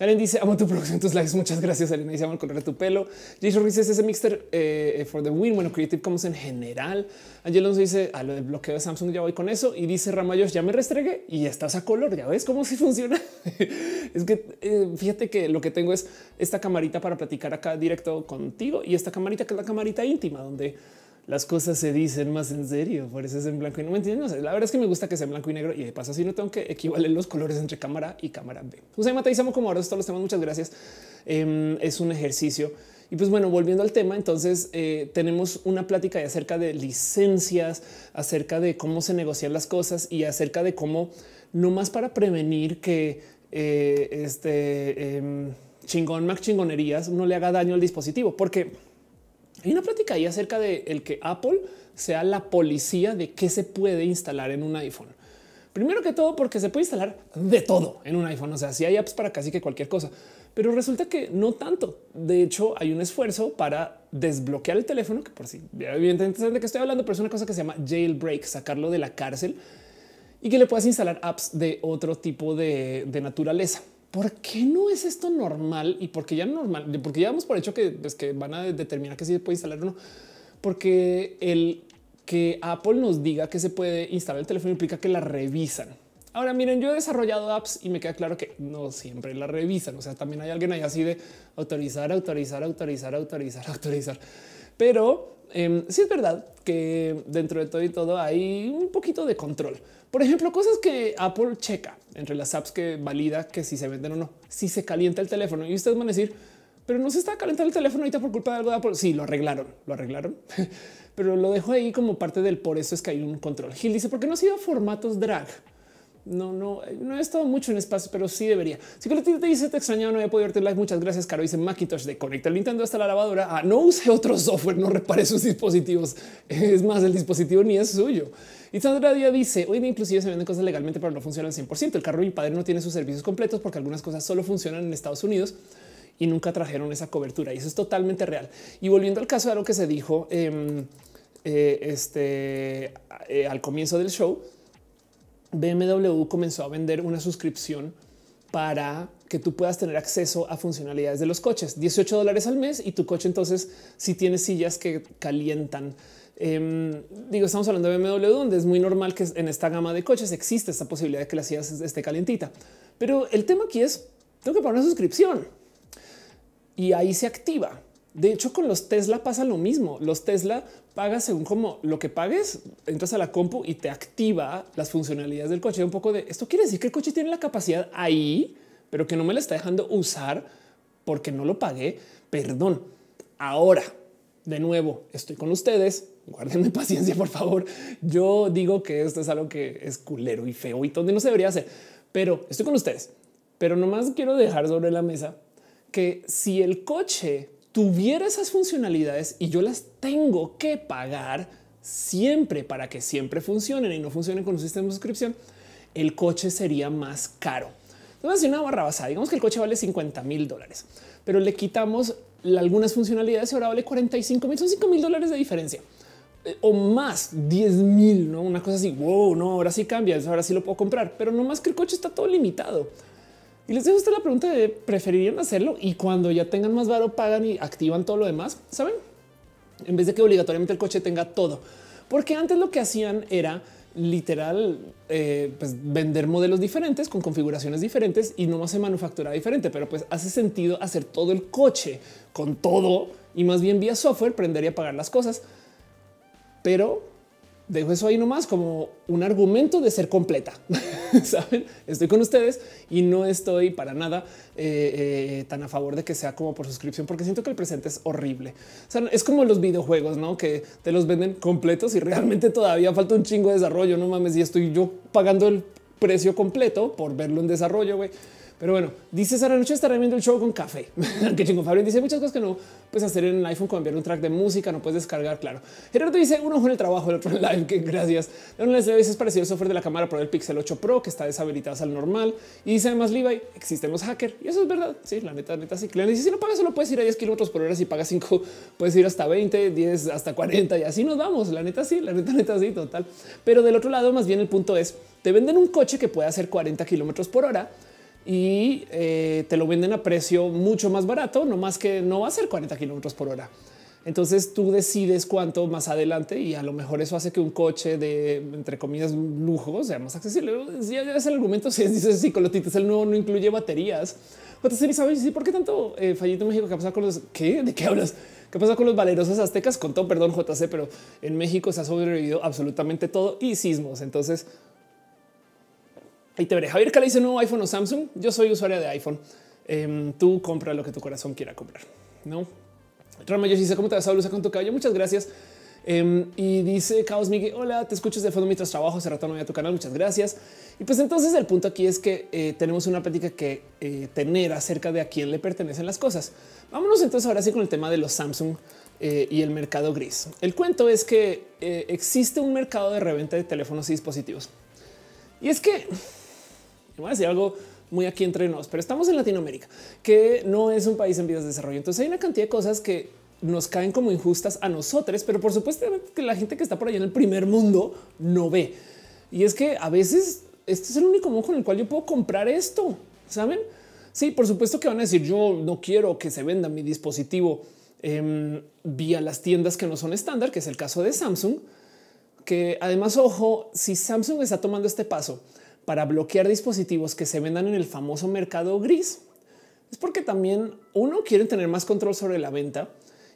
Alen dice, amo tu producción, tus likes. Muchas gracias, Aline Dice, amo el color de tu pelo. Jason Ruiz es ese mixter eh, for the win. Bueno, Creative Commons en general. Angel dice, a lo del bloqueo de Samsung ya voy con eso. Y dice Ramayos, ya me restregué y ya estás a color. Ya ves cómo si funciona. es que eh, fíjate que lo que tengo es esta camarita para platicar acá directo contigo y esta camarita que es la camarita íntima donde las cosas se dicen más en serio. Por eso es en blanco y no me entiendes. la verdad es que me gusta que sea blanco y negro y de paso así no tengo que equivaler los colores entre cámara y cámara B. José samo como ahora todos los temas, muchas gracias. Em, es un ejercicio. Y pues bueno, volviendo al tema, entonces eh, tenemos una plática acerca de licencias, acerca de cómo se negocian las cosas y acerca de cómo, no más para prevenir que eh, este em, chingón más chingonerías uno le haga daño al dispositivo, porque hay una plática ahí acerca de el que Apple sea la policía de qué se puede instalar en un iPhone. Primero que todo, porque se puede instalar de todo en un iPhone. O sea, si hay apps para casi que cualquier cosa, pero resulta que no tanto. De hecho, hay un esfuerzo para desbloquear el teléfono, que por si sí, evidentemente de qué estoy hablando, pero es una cosa que se llama jailbreak, sacarlo de la cárcel y que le puedas instalar apps de otro tipo de naturaleza. ¿por qué no es esto normal? Y porque ya normal, porque ya vamos por hecho pues, que, van a determinar que si sí se puede instalar o no, porque el que Apple nos diga que se puede instalar el teléfono implica que la revisan. Ahora miren, yo he desarrollado apps y me queda claro que no siempre la revisan. O sea, también hay alguien ahí así de autorizar, autorizar, autorizar, autorizar, autorizar. Pero em, sí es verdad que dentro de todo y todo hay un poquito de control. Por ejemplo, cosas que Apple checa entre las apps que valida que si se venden o no, si se calienta el teléfono y ustedes van a decir, pero no se está calentando el teléfono ahorita por culpa de algo de Apple. Sí, lo arreglaron, lo arreglaron, pero lo dejo ahí como parte del por eso es que hay un control. Gil dice, ¿por qué no ha sido formatos drag? no, no, eh, no he estado mucho en espacio, pero sí debería. Si que te dice te extrañaba, no había podido verte live. Muchas gracias, Caro. Dice Macintosh de conecta el Nintendo hasta la lavadora. Ah, no use otro software, no repare sus dispositivos. Es más, el dispositivo ni es suyo. Y Sandra Díaz dice hoy inclusive se venden cosas legalmente, pero no funcionan 100%. El carro y mi padre no tiene sus servicios completos porque algunas cosas solo funcionan en Estados Unidos y nunca trajeron esa cobertura. Y eso es totalmente real. Y volviendo al caso de lo que se dijo em, eh, este, eh, al comienzo del show, BMW comenzó a vender una suscripción para que tú puedas tener acceso a funcionalidades de los coches, 18 dólares al mes y tu coche entonces si tienes tiene sillas que calientan. Em, digo, estamos hablando de BMW, donde es muy normal que en esta gama de coches existe esta posibilidad de que la sillas esté calientita. Pero el tema aquí es, tengo que pagar una suscripción y ahí se activa. De hecho, con los Tesla pasa lo mismo. Los Tesla pagas según como lo que pagues, entras a la compu y te activa las funcionalidades del coche. Un poco de esto quiere decir que el coche tiene la capacidad ahí, pero que no me la está dejando usar porque no lo pagué. Perdón. Ahora, de nuevo, estoy con ustedes. Guárdenme paciencia, por favor. Yo digo que esto es algo que es culero y feo y donde no se debería hacer, pero estoy con ustedes. Pero nomás quiero dejar sobre la mesa que si el coche tuviera esas funcionalidades y yo las tengo que pagar siempre para que siempre funcionen y no funcionen con un sistema de suscripción, el coche sería más caro. Entonces, una barra basada. digamos que el coche vale 50 mil dólares, pero le quitamos algunas funcionalidades y ahora vale 45 mil, son 5 mil dólares de diferencia eh, o más 10 mil, no una cosa así. Wow, no, ahora sí cambia, ahora sí lo puedo comprar, pero no más que el coche está todo limitado. Y les dejo usted la pregunta de preferirían hacerlo y cuando ya tengan más varo pagan y activan todo lo demás, ¿saben? En vez de que obligatoriamente el coche tenga todo. Porque antes lo que hacían era literal eh, pues, vender modelos diferentes con configuraciones diferentes y no más se manufactura diferente, pero pues hace sentido hacer todo el coche con todo y más bien vía software prender y apagar las cosas. Pero dejo eso ahí nomás como un argumento de ser completa. Saben, estoy con ustedes y no estoy para nada eh, eh, tan a favor de que sea como por suscripción, porque siento que el presente es horrible. es como los videojuegos, no que te los venden completos y realmente todavía falta un chingo de desarrollo. No mames, y estoy yo pagando el precio completo por verlo en desarrollo. güey pero bueno, dice Sara Noche estaré viendo el show con café. que chingón. Fabián dice muchas cosas que no puedes hacer en el iPhone cambiar enviar un track de música, no puedes descargar. Claro, Gerardo dice uno con el trabajo, el otro en live. Que gracias. de les veces parecido el software de la cámara por el Pixel 8 Pro que está deshabilitado al normal. Y dice además Levi existen los hackers y eso es verdad. Sí, la neta, neta, sí. Claro. dice si no pagas, solo puedes ir a 10 kilómetros por hora. Si pagas 5, puedes ir hasta 20, 10, hasta 40 y así nos vamos. La neta, sí, la neta, neta, sí, total. Pero del otro lado, más bien el punto es te venden un coche que puede hacer 40 kilómetros por hora y eh, te lo venden a precio mucho más barato, no más que no va a ser 40 kilómetros por hora. Entonces tú decides cuánto más adelante y a lo mejor eso hace que un coche de entre comillas lujo sea más accesible. Ya es el argumento. Si dices sí, colotitas, el nuevo no incluye baterías. ¿sabes? ¿Por qué tanto eh, fallito en México? ¿Qué pasa con los qué? ¿De qué hablas? ¿Qué pasa con los valerosos aztecas? Con todo perdón, JC, pero en México se ha sobrevivido absolutamente todo y sismos. Entonces, Ahí te veré. Javier Cala dice nuevo iPhone o Samsung. Yo soy usuaria de iPhone. Em, tú compra lo que tu corazón quiera comprar. No. yo sí sé cómo te vas a con tu cabello. Muchas gracias. Em, y dice Caos Miguel, hola, te escuchas de fondo mientras trabajo, hace rato no tu canal, muchas gracias. Y pues entonces el punto aquí es que eh, tenemos una plática que eh, tener acerca de a quién le pertenecen las cosas. Vámonos entonces ahora sí con el tema de los Samsung eh, y el mercado gris. El cuento es que existe un mercado de reventa de teléfonos y dispositivos. Y es que voy a decir algo muy aquí entre nos, pero estamos en Latinoamérica, que no es un país en vías de desarrollo. Entonces hay una cantidad de cosas que nos caen como injustas a nosotros, pero por supuesto que la gente que está por allá en el primer mundo no ve. Y es que a veces este es el único modo con el cual yo puedo comprar esto. Saben? Sí, por supuesto que van a decir yo no quiero que se venda mi dispositivo em, vía las tiendas que no son estándar, que es el caso de Samsung, que además, ojo, si Samsung está tomando este paso, para bloquear dispositivos que se vendan en el famoso mercado gris. Es porque también uno quiere tener más control sobre la venta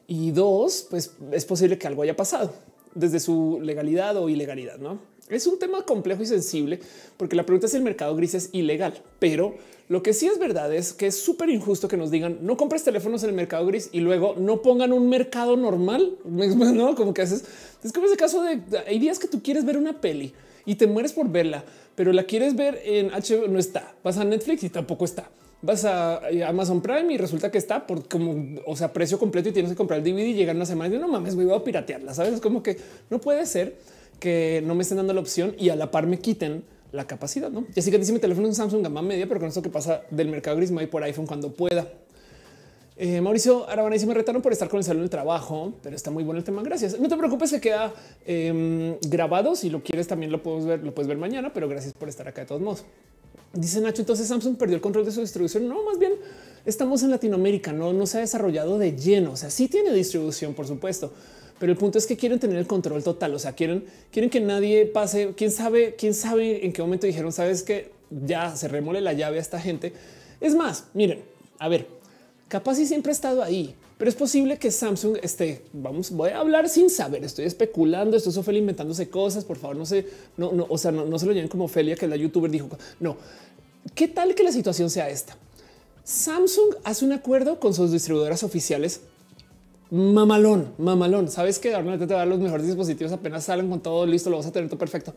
y dos, pues es posible que algo haya pasado desde su legalidad o ilegalidad. No es un tema complejo y sensible porque la pregunta es si el mercado gris es ilegal, pero lo que sí es verdad es que es súper injusto que nos digan no compres teléfonos en el mercado gris y luego no pongan un mercado normal. No como que haces es como ese caso de hay días que tú quieres ver una peli y te mueres por verla, pero la quieres ver en HBO, no está. Vas a Netflix y tampoco está. Vas a eh, Amazon Prime y resulta que está por como, o sea, precio completo y tienes que comprar el DVD y llegar una semana y no mames, voy a piratearla. Sabes, es como que no puede ser que no me estén dando la opción y a la par me quiten la capacidad. No, y así que dice mi teléfono es Samsung gama media, pero con esto que pasa del mercado gris, me por iPhone cuando pueda. Eh, Mauricio Arabana y me retaron por estar con el salón del trabajo, pero está muy bueno el tema. Gracias. No te preocupes, se queda em, grabado. Si lo quieres, también lo puedes ver, lo puedes ver mañana, pero gracias por estar acá de todos modos. Dice Nacho, entonces Samsung perdió el control de su distribución. No, más bien estamos en Latinoamérica, no, no se ha desarrollado de lleno. O sea, sí tiene distribución, por supuesto, pero el punto es que quieren tener el control total. O sea, quieren, quieren que nadie pase. Quién sabe, quién sabe en qué momento dijeron, sabes que ya se remole la llave a esta gente. Es más, miren, a ver, Capaz y siempre ha estado ahí, pero es posible que Samsung esté. Vamos, voy a hablar sin saber. Estoy especulando. Esto es Ofelia inventándose cosas. Por favor, no sé, no, no, o sea, no, se lo lleven como Ofelia, que la youtuber dijo no. ¿Qué tal que la situación sea esta? Samsung hace un acuerdo con sus distribuidoras oficiales. Mamalón, mamalón. Sabes que ahora te va a dar los mejores dispositivos apenas salen con todo listo, lo vas a tener todo perfecto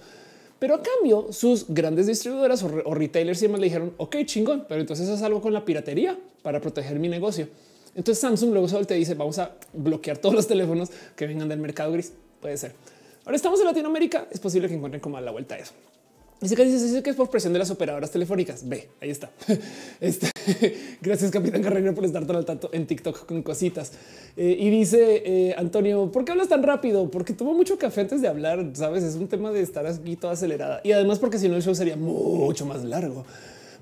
pero a cambio, sus grandes distribuidoras o, retailers y demás le dijeron, ok, chingón, pero entonces es algo con la piratería para proteger mi negocio. Entonces Samsung luego solo te dice, vamos a bloquear todos los teléfonos que vengan del mercado gris. Puede ser. Ahora estamos en Latinoamérica, es posible que encuentren como a la vuelta eso. Dice que es por presión de las operadoras telefónicas. Ve, ahí está. Este, gracias, Capitán carreño por estar tan al tanto en TikTok con cositas. Eh, y dice eh, Antonio, ¿por qué hablas tan rápido? Porque tomó mucho café antes de hablar. Sabes, es un tema de estar aquí toda acelerada y además, porque si no, el show sería mucho más largo.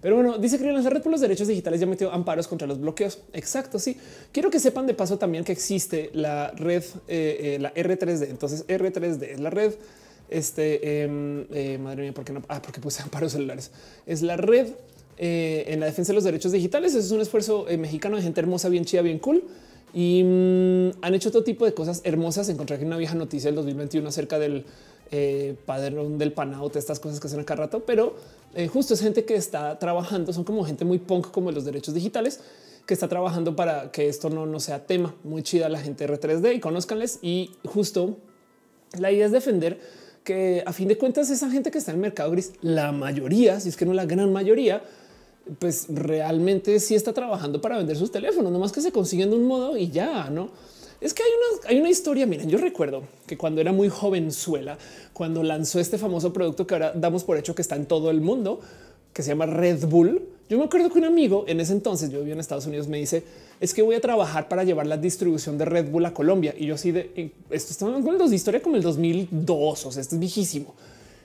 Pero bueno, dice que la red por los derechos digitales ya metió amparos contra los bloqueos. Exacto. Sí, quiero que sepan de paso también que existe la red, eh, la R3D. Entonces, R3D es la red este em, eh, madre mía, por qué no? Ah, porque puse amparos celulares. Es la red eh, en la defensa de los derechos digitales. Es un esfuerzo eh, mexicano de gente hermosa, bien chida, bien cool. Y mm, han hecho todo tipo de cosas hermosas. Encontré aquí una vieja noticia del 2021 acerca del padrón del de estas cosas que hacen acá rato, pero justo es gente que está trabajando. Son como gente muy punk, como los derechos digitales que está trabajando para que esto no, no sea tema. Muy chida la gente R3D y conozcanles Y justo la idea es defender que a fin de cuentas esa gente que está en el mercado gris, la mayoría, si es que no la gran mayoría, pues realmente sí está trabajando para vender sus teléfonos, nomás que se consiguen de un modo y ya, ¿no? Es que hay una, hay una historia, miren, yo recuerdo que cuando era muy jovenzuela, cuando lanzó este famoso producto que ahora damos por hecho que está en todo el mundo, que se llama Red Bull, yo me acuerdo que un amigo en ese entonces, yo vivía en Estados Unidos, me dice es que voy a trabajar para llevar la distribución de Red Bull a Colombia. Y yo así de eh, esto estamos con de historia como el 2002. O sea, esto es viejísimo.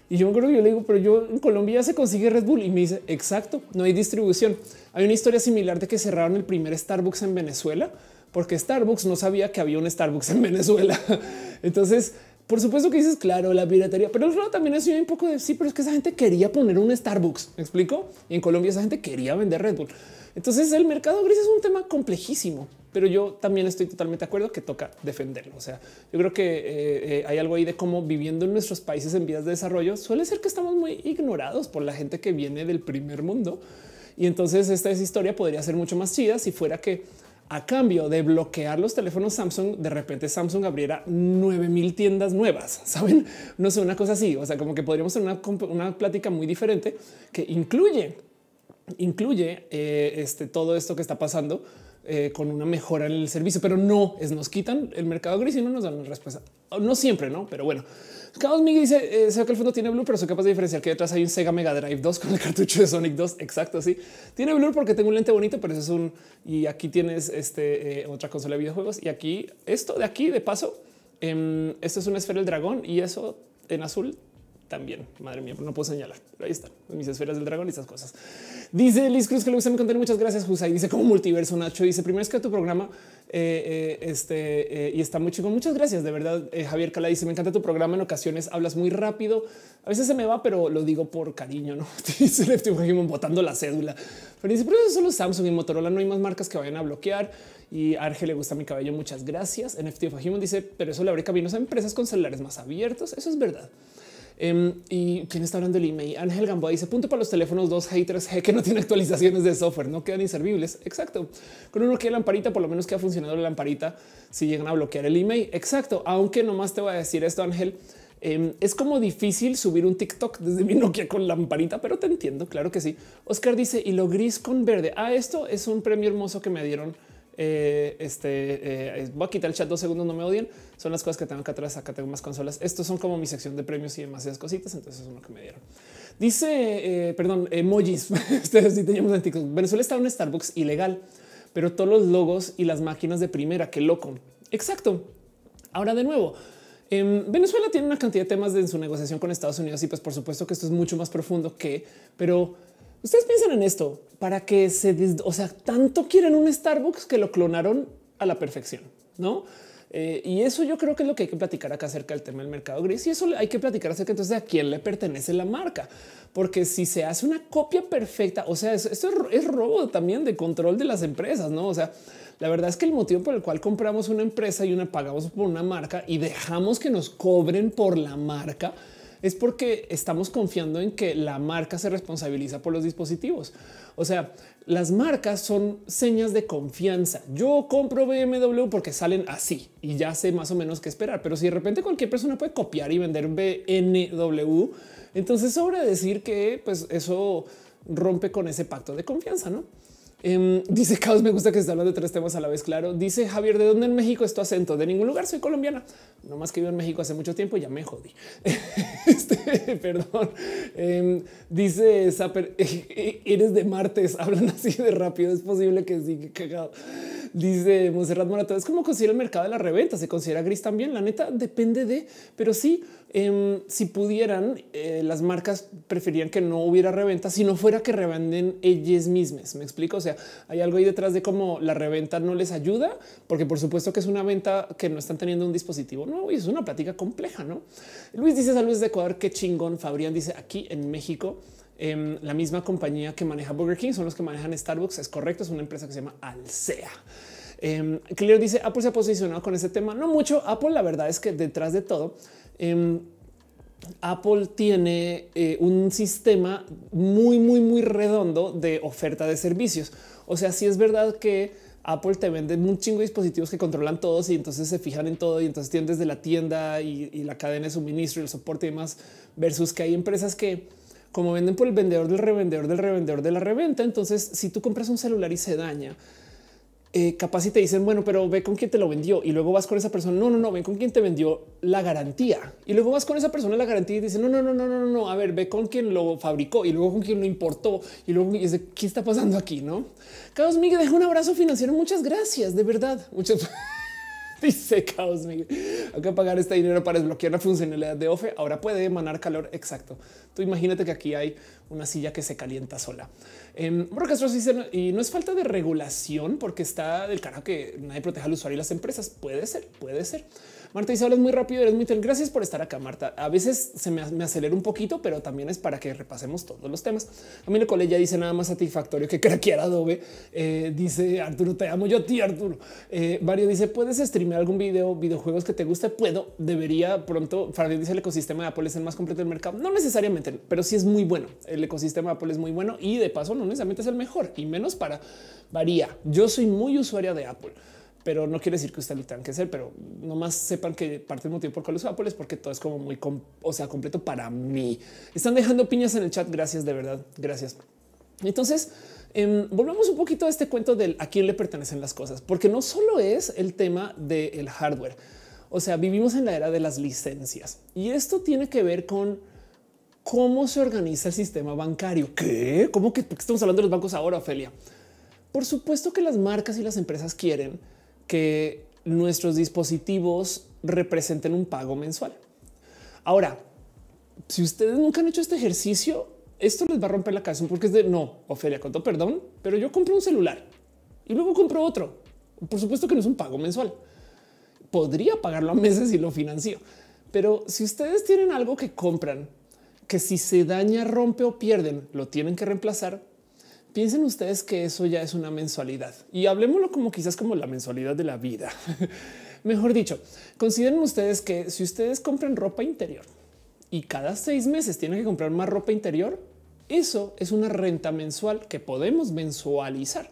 Y yo me acuerdo que yo le digo, pero yo en Colombia ya se consigue Red Bull y me dice exacto, no hay distribución. Hay una historia similar de que cerraron el primer Starbucks en Venezuela porque Starbucks no sabía que había un Starbucks en Venezuela. Entonces por supuesto que dices, claro, la piratería, pero el también ha también un poco de sí, pero es que esa gente quería poner un Starbucks. Me explico. Y en Colombia esa gente quería vender Red Bull. Entonces el mercado gris es un tema complejísimo, pero yo también estoy totalmente de acuerdo que toca defenderlo. O sea, yo creo que eh, eh, hay algo ahí de cómo viviendo en nuestros países en vías de desarrollo suele ser que estamos muy ignorados por la gente que viene del primer mundo. Y entonces esta historia podría ser mucho más chida si fuera que a cambio de bloquear los teléfonos Samsung, de repente Samsung abriera 9000 tiendas nuevas. Saben, no sé, una cosa así. O sea, como que podríamos tener una, plática muy diferente que incluye, incluye eh, este, todo esto que está pasando eh, con una mejora en el servicio, pero no es nos quitan el mercado gris y no nos dan una respuesta. No siempre, no, pero bueno. Carlos Miguel dice eh, sé que el fondo tiene blur, pero soy capaz de diferenciar que detrás hay un Sega Mega Drive 2 con el cartucho de Sonic 2. Exacto. Sí tiene blur porque tengo un lente bonito, pero eso es un y aquí tienes este eh, otra consola de videojuegos y aquí esto de aquí de paso. Em, esto es una esfera del dragón y eso en azul también. Madre mía, no puedo señalar, pero ahí están mis esferas del dragón y esas cosas. Dice Liz Cruz que le gusta mi contenido. Muchas gracias, Husay. Dice como multiverso Nacho. Dice primero es que tu programa eh, eh, este eh, y está muy chico. Muchas gracias. De verdad, Javier Cala dice me encanta tu programa. En ocasiones hablas muy rápido. A veces se me va, pero lo digo por cariño. No dice botando la cédula, pero dice, pero eso solo Samsung y Motorola. No hay más marcas que vayan a bloquear. Y Arge le gusta mi cabello. Muchas gracias. NFT of dice, pero eso le abre caminos a empresas con celulares más abiertos. Eso es verdad. Em, y quién está hablando del email? Ángel Gamboa dice punto para los teléfonos dos h 3 que no tiene actualizaciones de software, no quedan inservibles. Exacto. Con uno que lamparita, por lo menos que ha funcionado la lamparita si llegan a bloquear el email. Exacto. Aunque nomás te voy a decir esto, Ángel. Em, es como difícil subir un TikTok desde mi Nokia con lamparita, pero te entiendo. Claro que sí. Oscar dice y lo gris con verde. Ah, esto es un premio hermoso que me dieron eh, este eh, voy a quitar el chat dos segundos, no me odien. Son las cosas que tengo acá atrás. Acá tengo más consolas. Estos son como mi sección de premios y demasiadas cositas. Entonces, es lo que me dieron. Dice, eh, perdón, emojis. Ustedes sí teníamos en Venezuela está un Starbucks ilegal, pero todos los logos y las máquinas de primera. Qué loco. Exacto. Ahora de nuevo, em, Venezuela tiene una cantidad de temas en su negociación con Estados Unidos y pues por supuesto que esto es mucho más profundo que, pero ustedes piensan en esto para que se, o sea, tanto quieren un Starbucks que lo clonaron a la perfección, no? Eh, y eso yo creo que es lo que hay que platicar acá acerca del tema del mercado gris y eso hay que platicar acerca entonces de a quién le pertenece la marca, porque si se hace una copia perfecta, o sea, esto es, es robo también de control de las empresas, no? O sea, la verdad es que el motivo por el cual compramos una empresa y una pagamos por una marca y dejamos que nos cobren por la marca es porque estamos confiando en que la marca se responsabiliza por los dispositivos. O sea, las marcas son señas de confianza. Yo compro BMW porque salen así y ya sé más o menos qué esperar. Pero si de repente cualquier persona puede copiar y vender BMW, entonces sobra decir que pues eso rompe con ese pacto de confianza, ¿no? Em, dice Caos, me gusta que se de tres temas a la vez. Claro, dice Javier, ¿de dónde en México es tu acento? De ningún lugar, soy colombiana. No más que vivo en México hace mucho tiempo, y ya me jodí. Este, perdón. Em, dice e-, e-, eres de martes, hablan así de rápido, es posible que sí, cagado. Dice Monserrat Morato, es como considera el mercado de la reventa, se considera gris también, la neta depende de, pero sí, Em, si pudieran, eh, las marcas preferían que no hubiera reventa, si no fuera que revenden ellas mismas. Me explico. O sea, hay algo ahí detrás de cómo la reventa no les ayuda, porque por supuesto que es una venta que no están teniendo un dispositivo No es una plática compleja. No Luis dice a Luis de Ecuador. que chingón. Fabrián dice aquí en México. Em, la misma compañía que maneja Burger King son los que manejan Starbucks. Es correcto. Es una empresa que se llama Alsea. Eh, dice Apple se ha posicionado con ese tema. No mucho. Apple, la verdad es que detrás de todo Em, Apple tiene eh, un sistema muy, muy, muy redondo de oferta de servicios. O sea, si es verdad que Apple te vende un chingo de dispositivos que controlan todos y entonces se fijan en todo y entonces tienen desde la tienda y, la cadena de suministro, y el soporte y demás, versus que hay empresas que como venden por el vendedor del revendedor del revendedor de la reventa, entonces si tú compras un celular y se daña, eh, capaz si te dicen, bueno, pero ve con quién te lo vendió y luego vas con esa persona. No, no, no, ven con quién te vendió la garantía y luego vas con esa persona la garantía y dicen, no, no, no, no, no, no, a ver, ve con quién lo fabricó y luego con quién lo importó y luego dice qué está pasando aquí, no? Carlos Miguel, deja un abrazo financiero. Muchas gracias, de verdad. Muchas Dice Caos Miguel. que pagar este dinero para desbloquear la funcionalidad de OFE. Ahora puede emanar calor. Exacto. Tú imagínate que aquí hay una silla que se calienta sola. En Castro y no es falta de regulación porque está del carajo que nadie proteja al usuario y las empresas. Puede ser, puede ser. Marta dice, hablas muy rápido, eres muy feliz. Gracias por estar acá, Marta. A veces se me, acelera un poquito, pero también es para que repasemos todos los temas. A mí Nicole ya dice nada más satisfactorio que craquear Adobe. Eh, dice Arturo, te amo yo a ti, Arturo. Eh, dice, ¿puedes streamear algún video, videojuegos que te guste? Puedo, debería pronto. Freddy dice, el ecosistema de Apple es el más completo del mercado. No necesariamente, pero sí es muy bueno. El ecosistema de Apple es muy bueno y de paso no necesariamente es el mejor y menos para varía. Yo soy muy usuaria de Apple pero no quiere decir que usted lo tenga que ser, pero nomás sepan que parte del motivo por cual uso Apple es porque todo es como muy, o sea, completo para mí. Están dejando piñas en el chat. Gracias de verdad. Gracias. Entonces, em, volvemos un poquito a este cuento del a quién le pertenecen las cosas, porque no solo es el tema del hardware. O sea, vivimos en la era de las licencias y esto tiene que ver con cómo se organiza el sistema bancario. ¿Qué? ¿Cómo que estamos hablando de los bancos ahora, Ofelia? Por supuesto que las marcas y las empresas quieren que nuestros dispositivos representen un pago mensual. Ahora, si ustedes nunca han hecho este ejercicio, esto les va a romper la cabeza porque es de no, Ofelia, con todo perdón, pero yo compro un celular y luego compro otro. Por supuesto que no es un pago mensual. Podría pagarlo a meses y lo financio. Pero si ustedes tienen algo que compran, que si se daña, rompe o pierden, lo tienen que reemplazar, piensen ustedes que eso ya es una mensualidad y hablemoslo como quizás como la mensualidad de la vida. Mejor dicho, consideren ustedes que si ustedes compran ropa interior y cada seis meses tienen que comprar más ropa interior, eso es una renta mensual que podemos mensualizar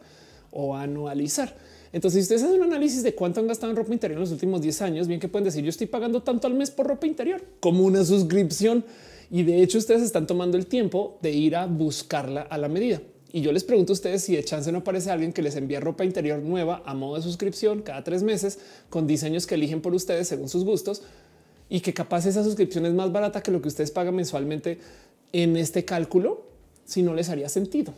o anualizar. Entonces, si ustedes hacen un análisis de cuánto han gastado en ropa interior en los últimos 10 años, bien que pueden decir yo estoy pagando tanto al mes por ropa interior como una suscripción. Y de hecho, ustedes están tomando el tiempo de ir a buscarla a la medida. Y yo les pregunto a ustedes si de chance no aparece alguien que les envía ropa interior nueva a modo de suscripción cada tres meses con diseños que eligen por ustedes según sus gustos y que capaz esa suscripción es más barata que lo que ustedes pagan mensualmente en este cálculo, si no les haría sentido.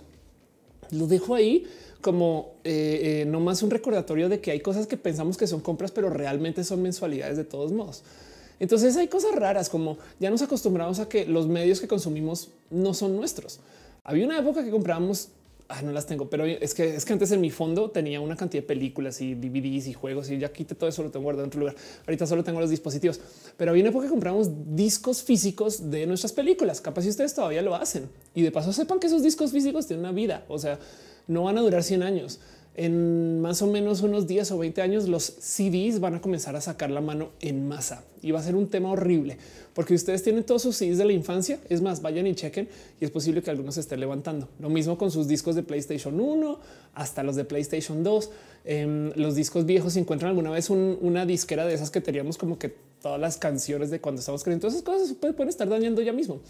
Lo dejo ahí como eh, eh, no más un recordatorio de que hay cosas que pensamos que son compras, pero realmente son mensualidades de todos modos. Entonces hay cosas raras como ya nos acostumbramos a que los medios que consumimos no son nuestros. Había una época que comprábamos, ah, no las tengo, pero es que es que antes en mi fondo tenía una cantidad de películas y DVDs y juegos y ya quité todo eso, lo tengo guardado en otro lugar. Ahorita solo tengo los dispositivos, pero había una época que comprábamos discos físicos de nuestras películas. Capaz si ustedes todavía lo hacen y de paso sepan que esos discos físicos tienen una vida, o sea, no van a durar 100 años en más o menos unos 10 o 20 años los CDs van a comenzar a sacar la mano en masa y va a ser un tema horrible porque ustedes tienen todos sus CDs de la infancia. Es más, vayan y chequen y es posible que algunos se estén levantando. Lo mismo con sus discos de PlayStation 1 hasta los de PlayStation 2. Em, los discos viejos, si encuentran alguna vez una disquera de esas que teníamos como que todas las canciones de cuando estamos creciendo, esas cosas pueden estar dañando ya mismo.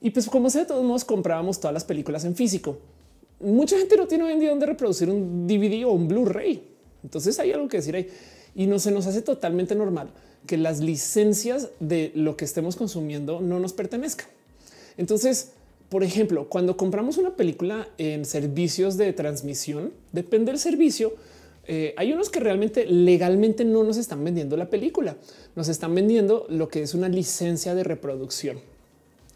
Y pues como sea, de todos modos comprábamos todas las películas en físico mucha gente no tiene hoy en día dónde reproducir un DVD o un Blu-ray. Entonces hay algo que decir ahí y no se nos hace totalmente normal que las licencias de lo que estemos consumiendo no nos pertenezcan. Entonces, por ejemplo, cuando compramos una película en servicios de transmisión, depende del servicio. Eh, hay unos que realmente legalmente no nos están vendiendo la película, nos están vendiendo lo que es una licencia de reproducción.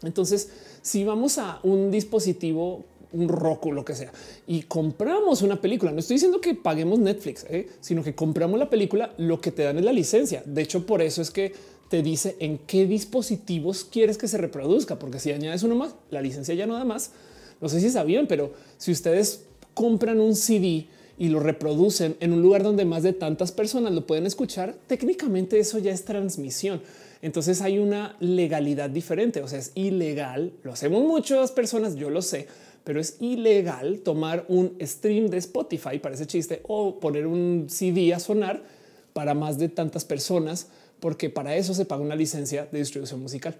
Entonces, si vamos a un dispositivo un roco, lo que sea, y compramos una película. No estoy diciendo que paguemos Netflix, ¿eh? sino que compramos la película, lo que te dan es la licencia. De hecho, por eso es que te dice en qué dispositivos quieres que se reproduzca, porque si añades uno más, la licencia ya no da más. No sé si sabían, pero si ustedes compran un CD y lo reproducen en un lugar donde más de tantas personas lo pueden escuchar, técnicamente eso ya es transmisión. Entonces hay una legalidad diferente, o sea, es ilegal. Lo hacemos muchas personas, yo lo sé, pero es ilegal tomar un stream de Spotify para ese chiste o poner un CD a sonar para más de tantas personas, porque para eso se paga una licencia de distribución musical.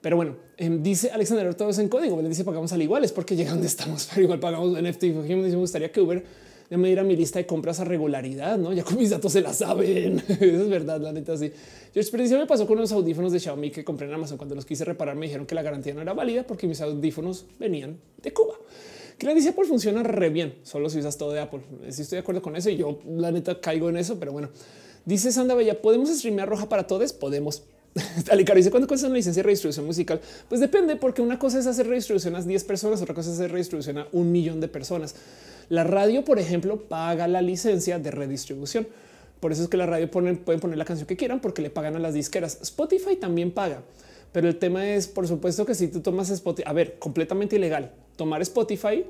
Pero bueno, em, dice Alexander, es en código. Le dice pagamos al igual, es porque llega donde estamos, pero igual pagamos NFT. Me gustaría que Uber ya me a mi lista de compras a regularidad, ¿no? Ya con mis datos se la saben. es verdad, la neta sí. Yo experiencia me pasó con unos audífonos de Xiaomi que compré en Amazon. Cuando los quise reparar me dijeron que la garantía no era válida porque mis audífonos venían de Cuba. Que la dice Apple funciona re bien, solo si usas todo de Apple. Si estoy de acuerdo con eso y yo la neta caigo en eso, pero bueno. Dice Sandra Bella, ¿podemos streamear roja para todos? Podemos. caro. dice cuánto cuesta una licencia de redistribución musical. Pues depende, porque una cosa es hacer redistribución a 10 personas, otra cosa es hacer redistribución a un millón de personas. La radio, por ejemplo, paga la licencia de redistribución. Por eso es que la radio pueden poner la canción que quieran porque le pagan a las disqueras. Spotify también paga. Pero el tema es, por supuesto, que si tú tomas Spotify, a ver, completamente ilegal, tomar Spotify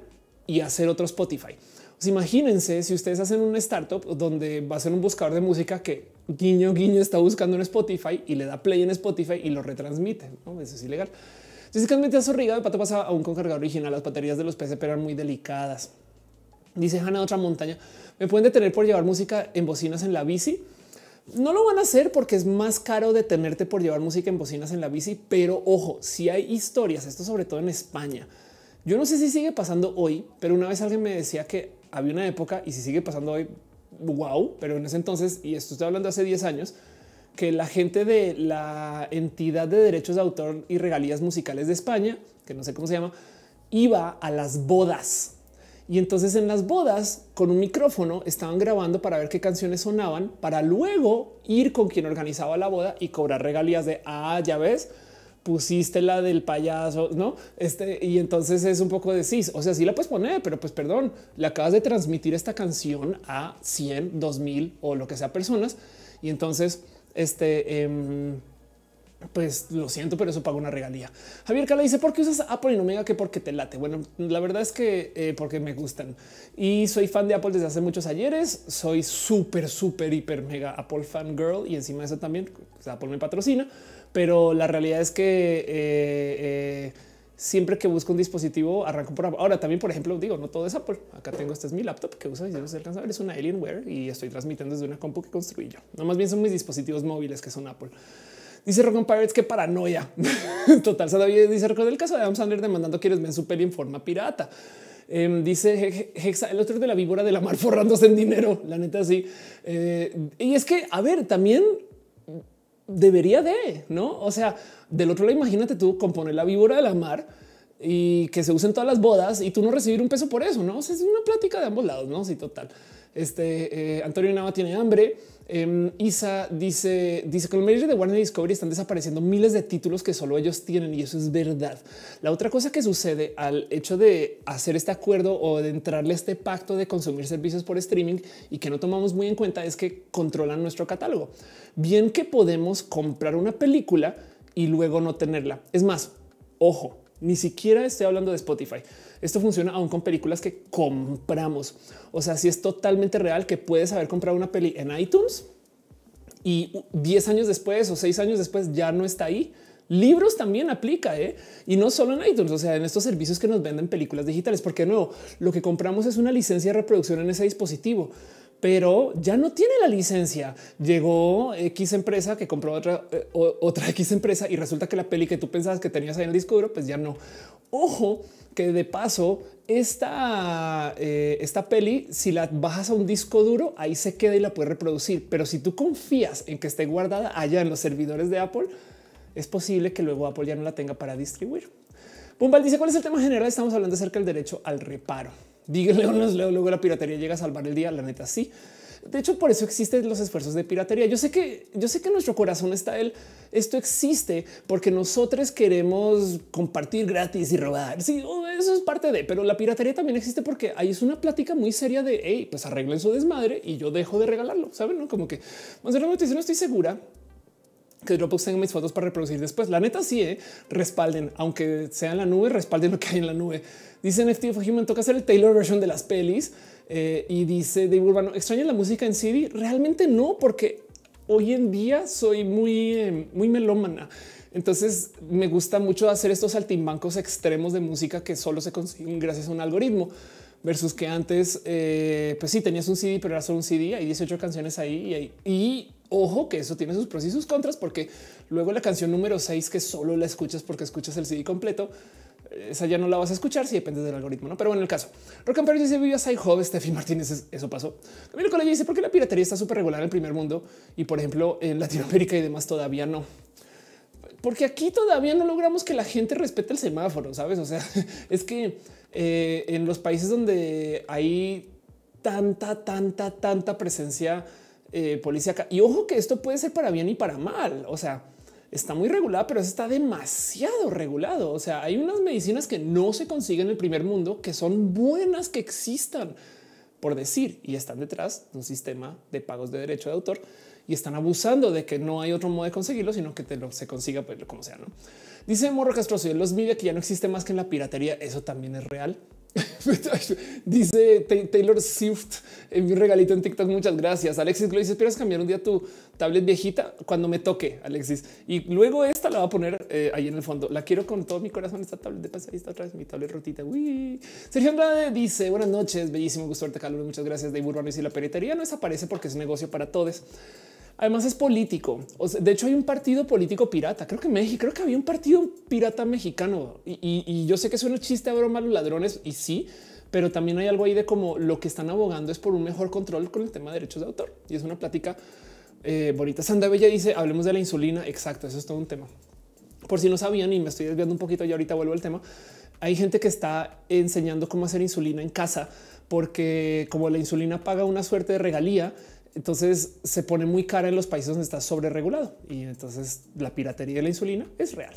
y hacer otro Spotify. Pues imagínense si ustedes hacen un startup donde va a ser un buscador de música que guiño guiño está buscando en Spotify y le da play en Spotify y lo retransmite. Eso es ilegal. Físicamente a Zorriga de pato pasa aún con cargador original. Las baterías de los PSP eran muy delicadas. Dice Hanna otra montaña. Me pueden detener por llevar música en bocinas en la bici. No lo van a hacer porque es más caro detenerte por llevar música en bocinas en la bici, pero ojo, si hay historias, esto sobre todo en España. Yo no sé si sigue pasando hoy, pero una vez alguien me decía que había una época y si sigue pasando hoy, wow, pero en ese entonces, y esto estoy hablando hace 10 años, que la gente de la entidad de derechos de autor y regalías musicales de España, que no sé cómo se llama, iba a las bodas y entonces en las bodas con un micrófono estaban grabando para ver qué canciones sonaban para luego ir con quien organizaba la boda y cobrar regalías de ah, ya ves, pusiste la del payaso, no? Este y entonces es un poco de cis. O sea, sí la puedes poner, pero pues perdón, le acabas de transmitir esta canción a 100, 2000 o lo que sea personas. Y entonces este em, pues lo siento, pero eso paga una regalía. Javier Cala dice por qué usas Apple y no me diga que porque te late. Bueno, la verdad es que eh, porque me gustan y soy fan de Apple desde hace muchos ayeres. Soy súper, súper, hiper mega Apple fan girl y encima de eso también pues, Apple me patrocina. Pero la realidad es que eh, eh, siempre que busco un dispositivo arranco por Apple. ahora. También, por ejemplo, digo, no todo es Apple. Acá tengo este es mi laptop que uso y no se alcanza Es una Alienware y estoy transmitiendo desde una compu que construí yo. No más bien son mis dispositivos móviles que son Apple. Dice Rogan Pirates que paranoia. Total, dice recuerda el caso de Adam Sandler demandando quienes ven su peli en forma pirata. Em, dice Hexa, el otro de la víbora de la mar forrándose en dinero. La neta, sí. Eh, y es que, a ver, también debería de, ¿no? O sea, del otro lado, imagínate tú componer la víbora de la mar y que se usen todas las bodas y tú no recibir un peso por eso, ¿no? es una plática de ambos lados, ¿no? Sí, total. Este eh, Antonio Nava tiene hambre. Em, Isa dice, dice con el medio de Warner Discovery están desapareciendo miles de títulos que solo ellos tienen y eso es verdad. La otra cosa que sucede al hecho de hacer este acuerdo o de entrarle a este pacto de consumir servicios por streaming y que no tomamos muy en cuenta es que controlan nuestro catálogo. Bien que podemos comprar una película y luego no tenerla. Es más, ojo, ni siquiera estoy hablando de Spotify. Esto funciona aún con películas que compramos. O sea, si es totalmente real que puedes haber comprado una peli en iTunes y 10 años después o seis años después ya no está ahí. Libros también aplica ¿eh? y no solo en iTunes, o sea, en estos servicios que nos venden películas digitales, porque no lo que compramos es una licencia de reproducción en ese dispositivo, pero ya no tiene la licencia. Llegó X empresa que compró otra, eh, otra X empresa y resulta que la peli que tú pensabas que tenías ahí en el disco duro, pues ya no. Ojo, que de paso esta, eh, esta peli, si la bajas a un disco duro, ahí se queda y la puedes reproducir. Pero si tú confías en que esté guardada allá en los servidores de Apple, es posible que luego Apple ya no la tenga para distribuir. Bumbal dice cuál es el tema general. Estamos hablando acerca del derecho al reparo. Díganle o no, luego la piratería llega a salvar el día. La neta, sí. De hecho, por eso existen los esfuerzos de piratería. Yo sé que yo sé que nuestro corazón está él. esto existe porque nosotros queremos compartir gratis y robar. Sí, oh, eso es parte de, pero la piratería también existe porque ahí es una plática muy seria de hey, pues arreglen su desmadre y yo dejo de regalarlo. Saben, ¿No? como que más de la noticia no estoy segura que Dropbox tenga mis fotos para reproducir después. La neta sí, eh, respalden, aunque sea en la nube, respalden lo que hay en la nube. Dicen NFT toca hacer el Taylor version de las pelis. Eh, y dice de Urbano, ¿extraña la música en CD? Realmente no, porque hoy en día soy muy, em, muy melómana. Entonces me gusta mucho hacer estos altimbancos extremos de música que solo se consiguen gracias a un algoritmo versus que antes, eh, pues sí, tenías un CD, pero era solo un CD, hay 18 canciones ahí y, y, ojo que eso tiene sus pros y sus contras, porque luego la canción número 6 que solo la escuchas porque escuchas el CD completo, esa ya no la vas a escuchar si dependes del algoritmo, no? Pero bueno, el caso Rock and dice ahí Hub, Steffi Martínez. Eso pasó. También el colegio dice por qué la piratería está súper regular en el primer mundo y por ejemplo en Latinoamérica y demás todavía no. Porque aquí todavía no logramos que la gente respete el semáforo, sabes? O sea, es que eh, en los países donde hay tanta, tanta, tanta presencia eh, policíaca y ojo que esto puede ser para bien y para mal. O sea, está muy regulada, pero está demasiado regulado. O sea, hay unas medicinas que no se consiguen en el primer mundo que son buenas que existan, por decir, y están detrás de un sistema de pagos de derecho de autor y están abusando de que no hay otro modo de conseguirlo, sino que te lo se consiga pues, como sea. ¿no? Dice Morro Castro, si los vídeos que ya no existe más que en la piratería. Eso también es real. dice Taylor Swift, eh, mi regalito en TikTok. Muchas gracias. Alexis lo dice: ¿Esperas cambiar un día tu tablet viejita cuando me toque, Alexis? Y luego esta la va a poner eh, ahí en el fondo. La quiero con todo mi corazón. Esta tablet de pasarista otra vez mi tablet rotita. Sergio Andrade dice: Buenas noches, bellísimo gusto verte, calor. Muchas gracias. David Urbano y la piratería no desaparece porque es negocio para todos. Además es político. de hecho, hay un partido político pirata. Creo que México, creo que había un partido pirata mexicano. Y, yo sé que suena chiste a broma los ladrones y sí, pero también hay algo ahí de como lo que están abogando es por un mejor control con el tema de derechos de autor. Y es una plática eh, bonita. Sandra Bella dice hablemos de la insulina. Exacto. Eso es todo un tema. Por si no sabían y me estoy desviando un poquito y ahorita vuelvo al tema. Hay gente que está enseñando cómo hacer insulina en casa porque como la insulina paga una suerte de regalía, entonces se pone muy cara en los países donde está sobre regulado y entonces la piratería de la insulina es real.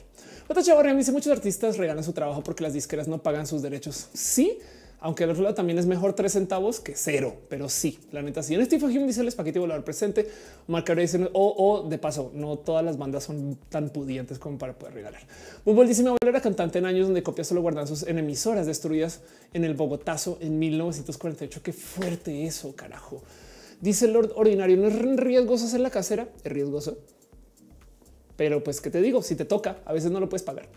Otra chavarra dice muchos artistas regalan su trabajo porque las disqueras no pagan sus derechos. Sí, aunque el otro lado también es mejor tres centavos que cero, pero sí, la neta, si sí. en Steve Hume dice el paquete volador presente, marca dice o de paso, no todas las bandas son tan pudientes como para poder regalar. Bumble dice mi era cantante en años donde copias solo guardan sus en emisoras destruidas en el Bogotazo en 1948. Qué fuerte eso, carajo. Dice Lord Ordinario, ¿no es riesgoso hacer la casera? Es riesgoso. Pero pues, ¿qué te digo? Si te toca, a veces no lo puedes pagar.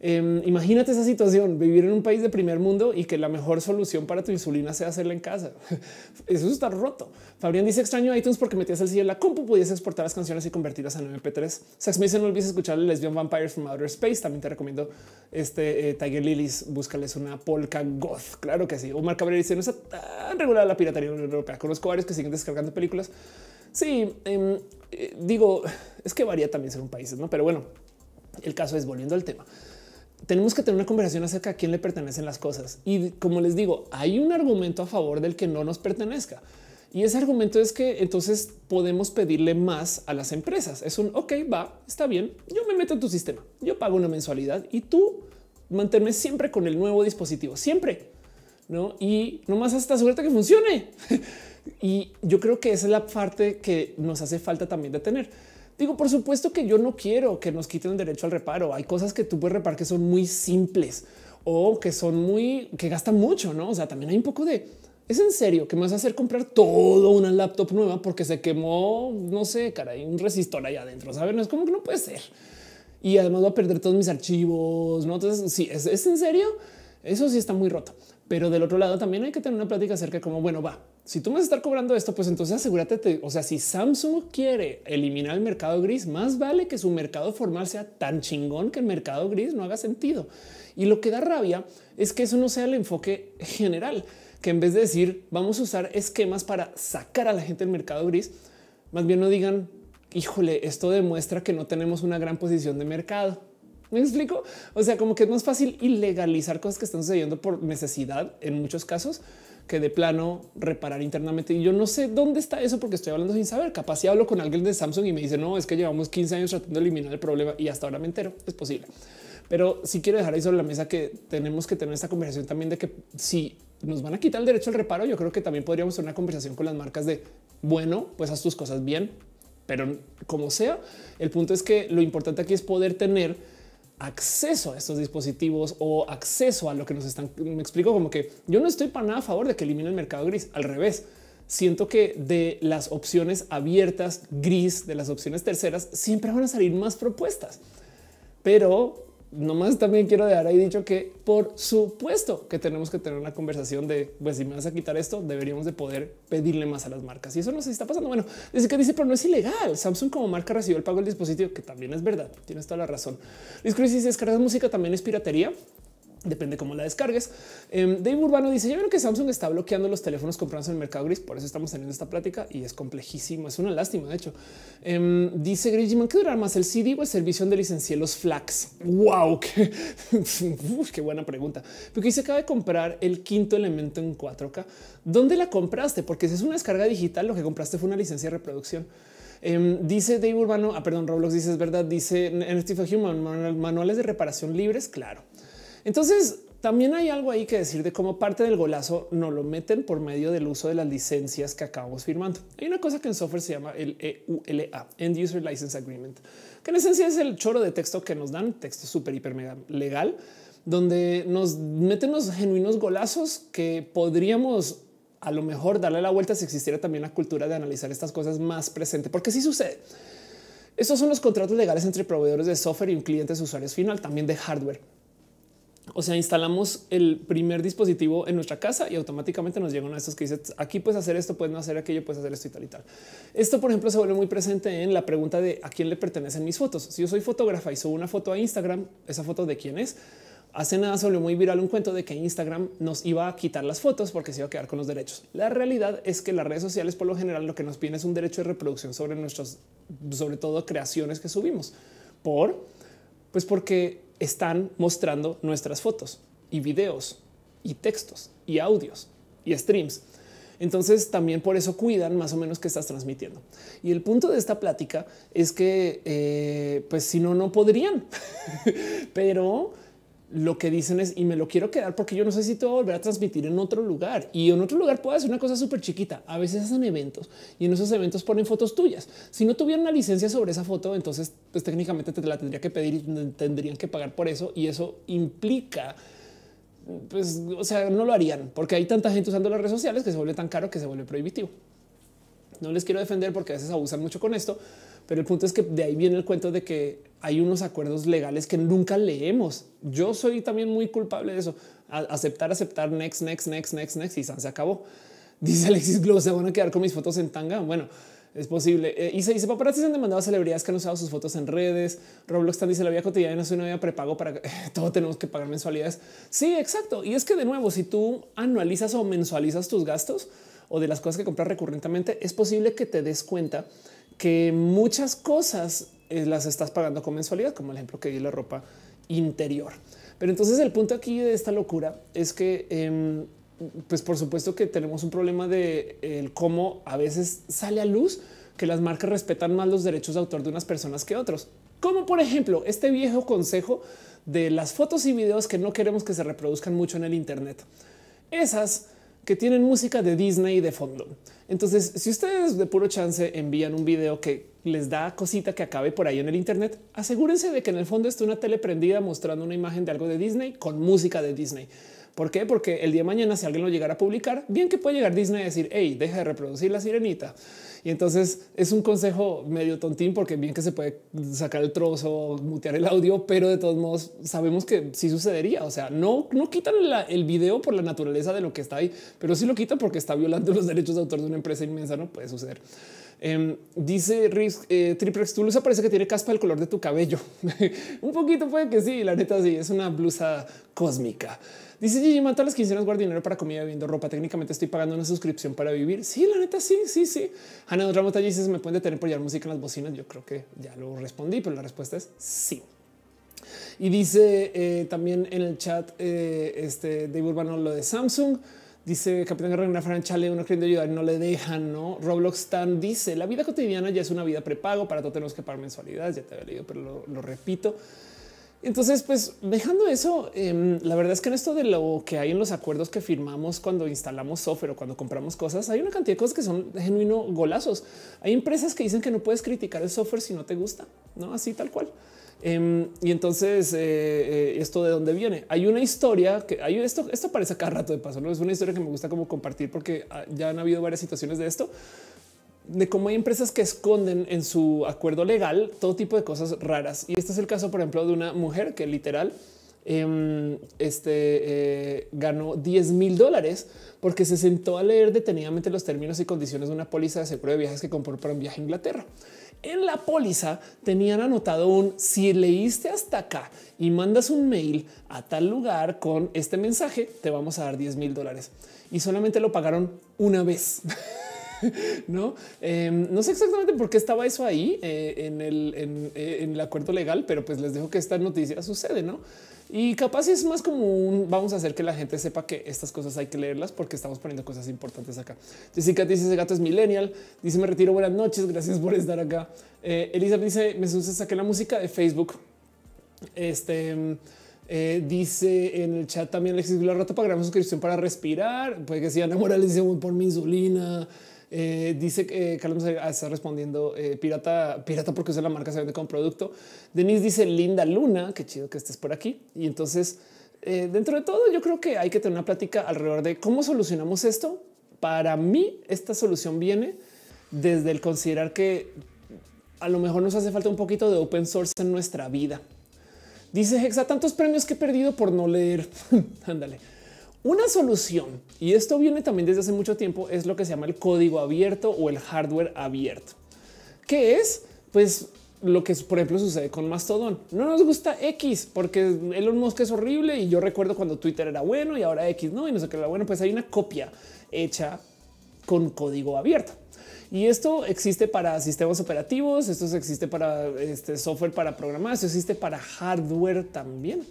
Em, imagínate esa situación, vivir en un país de primer mundo y que la mejor solución para tu insulina sea hacerla en casa. Eso está roto. Fabrián dice extraño iTunes porque metías el CD en la compu, podías exportar las canciones y convertirlas en MP3. Sex me no olvides escuchar el Lesbian Vampires from Outer Space. También te recomiendo este eh, Tiger Lilies. Búscales una polka goth. Claro que sí. Omar Cabrera dice no está tan regulada la piratería en con los Europea. Conozco varios que siguen descargando películas. Sí, em, eh, digo, es que varía también según países, no? Pero bueno, el caso es volviendo al tema tenemos que tener una conversación acerca a quién le pertenecen las cosas. Y como les digo, hay un argumento a favor del que no nos pertenezca. Y ese argumento es que entonces podemos pedirle más a las empresas. Es un ok, va, está bien. Yo me meto en tu sistema. Yo pago una mensualidad y tú manténme siempre con el nuevo dispositivo, siempre. No, y nomás hasta suerte que funcione. y yo creo que esa es la parte que nos hace falta también de tener. Digo, por supuesto que yo no quiero que nos quiten el derecho al reparo. Hay cosas que tú puedes reparar que son muy simples o que son muy que gastan mucho, no? O sea, también hay un poco de es en serio que me vas a hacer comprar todo una laptop nueva porque se quemó, no sé, cara hay un resistor ahí adentro. Saben, no es como que no puede ser. Y además va a perder todos mis archivos. No, entonces, sí, es en serio. Eso sí está muy roto. Pero del otro lado también hay que tener una plática acerca de cómo, bueno, va, si tú vas a estar cobrando esto, pues entonces asegúrate, o sea, si Samsung quiere eliminar el mercado gris, más vale que su mercado formal sea tan chingón que el mercado gris no haga sentido. Y lo que da rabia es que eso no sea el enfoque general, que en vez de decir vamos a usar esquemas para sacar a la gente del mercado gris, más bien no digan, híjole, esto demuestra que no tenemos una gran posición de mercado ¿Me explico? O sea, como que es más fácil ilegalizar cosas que están sucediendo por necesidad en muchos casos que de plano reparar internamente. Y yo no sé dónde está eso porque estoy hablando sin saber. Capaz si hablo con alguien de Samsung y me dice, no, es que llevamos 15 años tratando de eliminar el problema y hasta ahora me entero. Es posible. Pero si quiero dejar ahí sobre la mesa que tenemos que tener esta conversación también de que si nos van a quitar el derecho al reparo, yo creo que también podríamos tener una conversación con las marcas de, bueno, pues haz tus cosas bien, pero como sea, el punto es que lo importante aquí es poder tener acceso a estos dispositivos o acceso a lo que nos están. Me explico como que yo no estoy para nada a favor de que elimine el mercado gris. Al revés, siento que de las opciones abiertas gris, de las opciones terceras, siempre van a salir más propuestas. Pero nomás también quiero dejar ahí dicho que por supuesto que tenemos que tener una conversación de pues si me vas a quitar esto, deberíamos de poder pedirle más a las marcas y eso no se está pasando. Bueno, dice que dice, pero no es ilegal. Samsung como marca recibió el pago del dispositivo, que también es verdad. Tienes toda la razón. es si descargas música también es piratería. Depende cómo la descargues. Em, Dave Urbano dice: Ya vieron que Samsung está bloqueando los teléfonos comprados en el mercado gris. Por eso estamos teniendo esta plática y es complejísimo. Es una lástima. De hecho, em, dice Grigiman ¿qué durará más el CD o el servicio de los Flax. Wow, qué, buena pregunta. Porque se acaba de comprar el quinto elemento en 4K. ¿Dónde la compraste? Porque si es una descarga digital, lo que compraste fue una licencia de reproducción. Em, dice Dave Urbano, ah, perdón, Roblox dice es verdad, dice en Human, manuales de reparación libres, claro. Entonces también hay algo ahí que decir de cómo parte del golazo no lo meten por medio del uso de las licencias que acabamos firmando. Hay una cosa que en software se llama el EULA, End User License Agreement, que en esencia es el choro de texto que nos dan, texto súper, hiper, mega legal, donde nos meten los genuinos golazos que podríamos a lo mejor darle la vuelta si existiera también la cultura de analizar estas cosas más presente, porque sí sucede. Estos son los contratos legales entre proveedores de software y clientes usuarios final, también de hardware. O sea, instalamos el primer dispositivo en nuestra casa y automáticamente nos llegan a estos que dice aquí puedes hacer esto, puedes no hacer aquello, puedes hacer esto y tal y tal. Esto, por ejemplo, se vuelve muy presente en la pregunta de a quién le pertenecen mis fotos. Si yo soy fotógrafa y subo una foto a Instagram, esa foto de quién es. Hace nada se volvió muy viral un cuento de que Instagram nos iba a quitar las fotos porque se iba a quedar con los derechos. La realidad es que las redes sociales por lo general lo que nos piden es un derecho de reproducción sobre nuestras, sobre todo creaciones que subimos. Por, pues porque están mostrando nuestras fotos y videos y textos y audios y streams. Entonces también por eso cuidan más o menos que estás transmitiendo. Y el punto de esta plática es que, eh, pues si no, no podrían. Pero lo que dicen es y me lo quiero quedar porque yo no sé si te voy a volver a transmitir en otro lugar y en otro lugar puedo hacer una cosa súper chiquita. A veces hacen eventos y en esos eventos ponen fotos tuyas. Si no tuvieran una licencia sobre esa foto, entonces pues, técnicamente te la tendría que pedir y tendrían que pagar por eso y eso implica pues, o sea, no lo harían porque hay tanta gente usando las redes sociales que se vuelve tan caro que se vuelve prohibitivo. No les quiero defender porque a veces abusan mucho con esto, pero el punto es que de ahí viene el cuento de que hay unos acuerdos legales que nunca leemos. Yo soy también muy culpable de eso. aceptar, aceptar, next, next, next, next, next y se acabó. Dice Alexis Glow, se van a quedar con mis fotos en tanga. Bueno, es posible. y eh, se dice paparazzi han demandado celebridades que han usado sus fotos en redes. Roblox está dice la vida cotidiana es una vida prepago para que todos todo tenemos que pagar mensualidades. Sí, exacto. Y es que de nuevo, si tú anualizas o mensualizas tus gastos o de las cosas que compras recurrentemente, es posible que te des cuenta que muchas cosas eh, las estás pagando con mensualidad, como el ejemplo que di la ropa interior. Pero entonces el punto aquí de esta locura es que, em, pues por supuesto que tenemos un problema de eh, cómo a veces sale a luz que las marcas respetan más los derechos de autor de unas personas que otros. Como por ejemplo este viejo consejo de las fotos y videos que no queremos que se reproduzcan mucho en el Internet. Esas que tienen música de Disney de fondo entonces, si ustedes de puro chance envían un video que les da cosita que acabe por ahí en el Internet, asegúrense de que en el fondo esté una tele prendida mostrando una imagen de algo de Disney con música de Disney. ¿Por qué? Porque el día de mañana, si alguien lo llegara a publicar, bien que puede llegar Disney a decir, hey, deja de reproducir la sirenita. Y entonces es un consejo medio tontín porque bien que se puede sacar el trozo, mutear el audio, pero de todos modos sabemos que sí sucedería. O sea, no, no quitan el video por la naturaleza de lo que está ahí, pero sí lo quitan porque está violando los derechos de autor de una empresa inmensa. No puede suceder. Em, dice Riz, eh, Triplex, tu blusa parece que tiene caspa el color de tu cabello. un poquito puede que sí, la neta sí, es una blusa cósmica. Dice Gigi Mata las quincenas guardo dinero para comida, viendo ropa. Técnicamente estoy pagando una suscripción para vivir. Sí, la neta, sí, sí, sí. Ana dice, ¿me pueden detener por llevar música en las bocinas? Yo creo que ya lo respondí, pero la respuesta es sí. Y dice eh, también en el chat eh, este Dave Urbano lo de Samsung. Dice Capitán Guerrero, franchale, uno queriendo ayudar, no le dejan, ¿no? Roblox Tan dice, la vida cotidiana ya es una vida prepago, para todo tenemos que pagar mensualidades, ya te había leído, pero lo repito. Entonces, pues dejando eso, em, la verdad es que en esto de lo que hay en los acuerdos que firmamos cuando instalamos software o cuando compramos cosas, hay una cantidad de cosas que son genuino golazos. Hay empresas que dicen que no puedes criticar el software si no te gusta, no así tal cual. Em, y entonces eh, eh, esto de dónde viene? Hay una historia que hay esto. Esto aparece cada rato de paso. No es una historia que me gusta como compartir porque ah, ya han habido varias situaciones de esto de cómo hay empresas que esconden en su acuerdo legal todo tipo de cosas raras. Y este es el caso, por ejemplo, de una mujer que literal em, este, eh, ganó 10 mil dólares porque se sentó a leer detenidamente los términos y condiciones de una póliza de seguro de viajes que compró para un viaje a Inglaterra. En la póliza tenían anotado un si leíste hasta acá y mandas un mail a tal lugar con este mensaje, te vamos a dar 10 mil dólares y solamente lo pagaron una vez. no, em, no sé exactamente por qué estaba eso ahí eh, eh, en, el, acuerdo legal, pero pues les dejo que esta noticia sucede, no? Y capaz es más como un vamos a hacer que la gente sepa que estas cosas hay que leerlas porque estamos poniendo cosas importantes acá. Jessica dice: Ese gato es millennial. Dice: Me retiro. Buenas noches. Gracias por estar acá. Eh, Elizabeth dice: Me sucede saqué la música de Facebook. Este. Em, dice en el chat también Alexis la rata para grabar suscripción para respirar. Puede que sea Ana dice por mi insulina. Eh, dice que eh, Carlos ah, está respondiendo eh, pirata, pirata, porque es la marca se vende como producto. Denise dice linda Luna, qué chido que estés por aquí. Y entonces, dentro de todo, yo creo que hay que tener una plática alrededor de cómo solucionamos esto. Para mí, esta solución viene desde el considerar que a lo mejor nos hace falta un poquito de open source en nuestra vida. Dice Hexa tantos premios que he perdido por no leer. Ándale. Una solución, y esto viene también desde hace mucho tiempo, es lo que se llama el código abierto o el hardware abierto, que es pues lo que por ejemplo sucede con Mastodon. No nos gusta X porque Elon Musk es horrible y yo recuerdo cuando Twitter era bueno y ahora X no y no sé qué era bueno, pues hay una copia hecha con código abierto. Y esto existe para sistemas operativos, esto existe para este software para programar, existe para hardware también.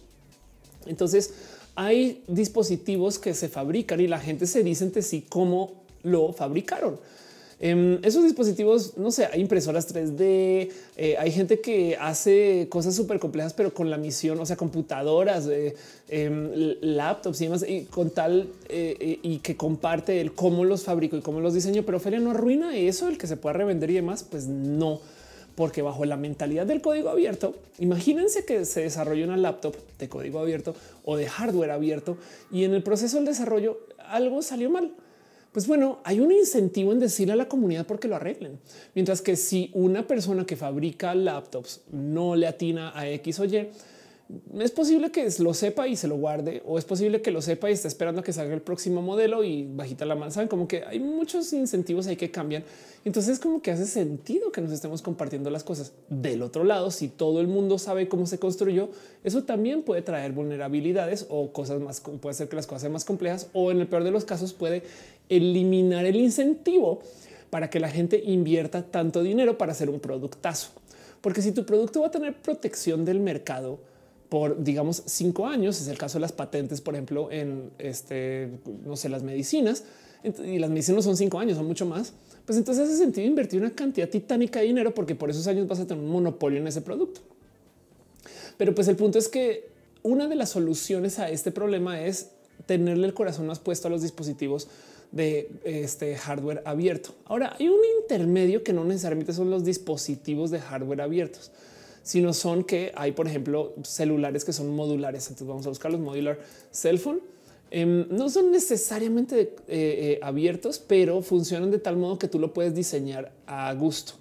Entonces, hay dispositivos que se fabrican y la gente se dice entre sí cómo lo fabricaron. Em, esos dispositivos, no sé, hay impresoras 3D, eh, hay gente que hace cosas súper complejas, pero con la misión, o sea, computadoras, eh, em, laptops y demás, y con tal eh, y que comparte el cómo los fabrico y cómo los diseño. Pero Feria no arruina eso, el que se pueda revender y demás, pues no porque bajo la mentalidad del código abierto, imagínense que se desarrolla una laptop de código abierto o de hardware abierto y en el proceso del desarrollo algo salió mal. Pues bueno, hay un incentivo en decir a la comunidad porque lo arreglen. Mientras que si una persona que fabrica laptops no le atina a X o Y, es posible que lo sepa y se lo guarde o es posible que lo sepa y está esperando a que salga el próximo modelo y bajita la manzana. Como que hay muchos incentivos ahí que cambian. Entonces como que hace sentido que nos estemos compartiendo las cosas. Del otro lado, si todo el mundo sabe cómo se construyó, eso también puede traer vulnerabilidades o cosas más, puede ser que las cosas sean más complejas o en el peor de los casos puede eliminar el incentivo para que la gente invierta tanto dinero para hacer un productazo. Porque si tu producto va a tener protección del mercado, por digamos cinco años. Es el caso de las patentes, por ejemplo, en este, no sé, las medicinas y las medicinas no son cinco años, son mucho más. Pues entonces hace sentido invertir una cantidad titánica de dinero porque por esos años vas a tener un monopolio en ese producto. Pero pues el punto es que una de las soluciones a este problema es tenerle el corazón más puesto a los dispositivos de este hardware abierto. Ahora hay un intermedio que no necesariamente son los dispositivos de hardware abiertos sino son que hay, por ejemplo, celulares que son modulares. Entonces vamos a buscar los modular cell phone. Em, no son necesariamente eh, eh, abiertos, pero funcionan de tal modo que tú lo puedes diseñar a gusto.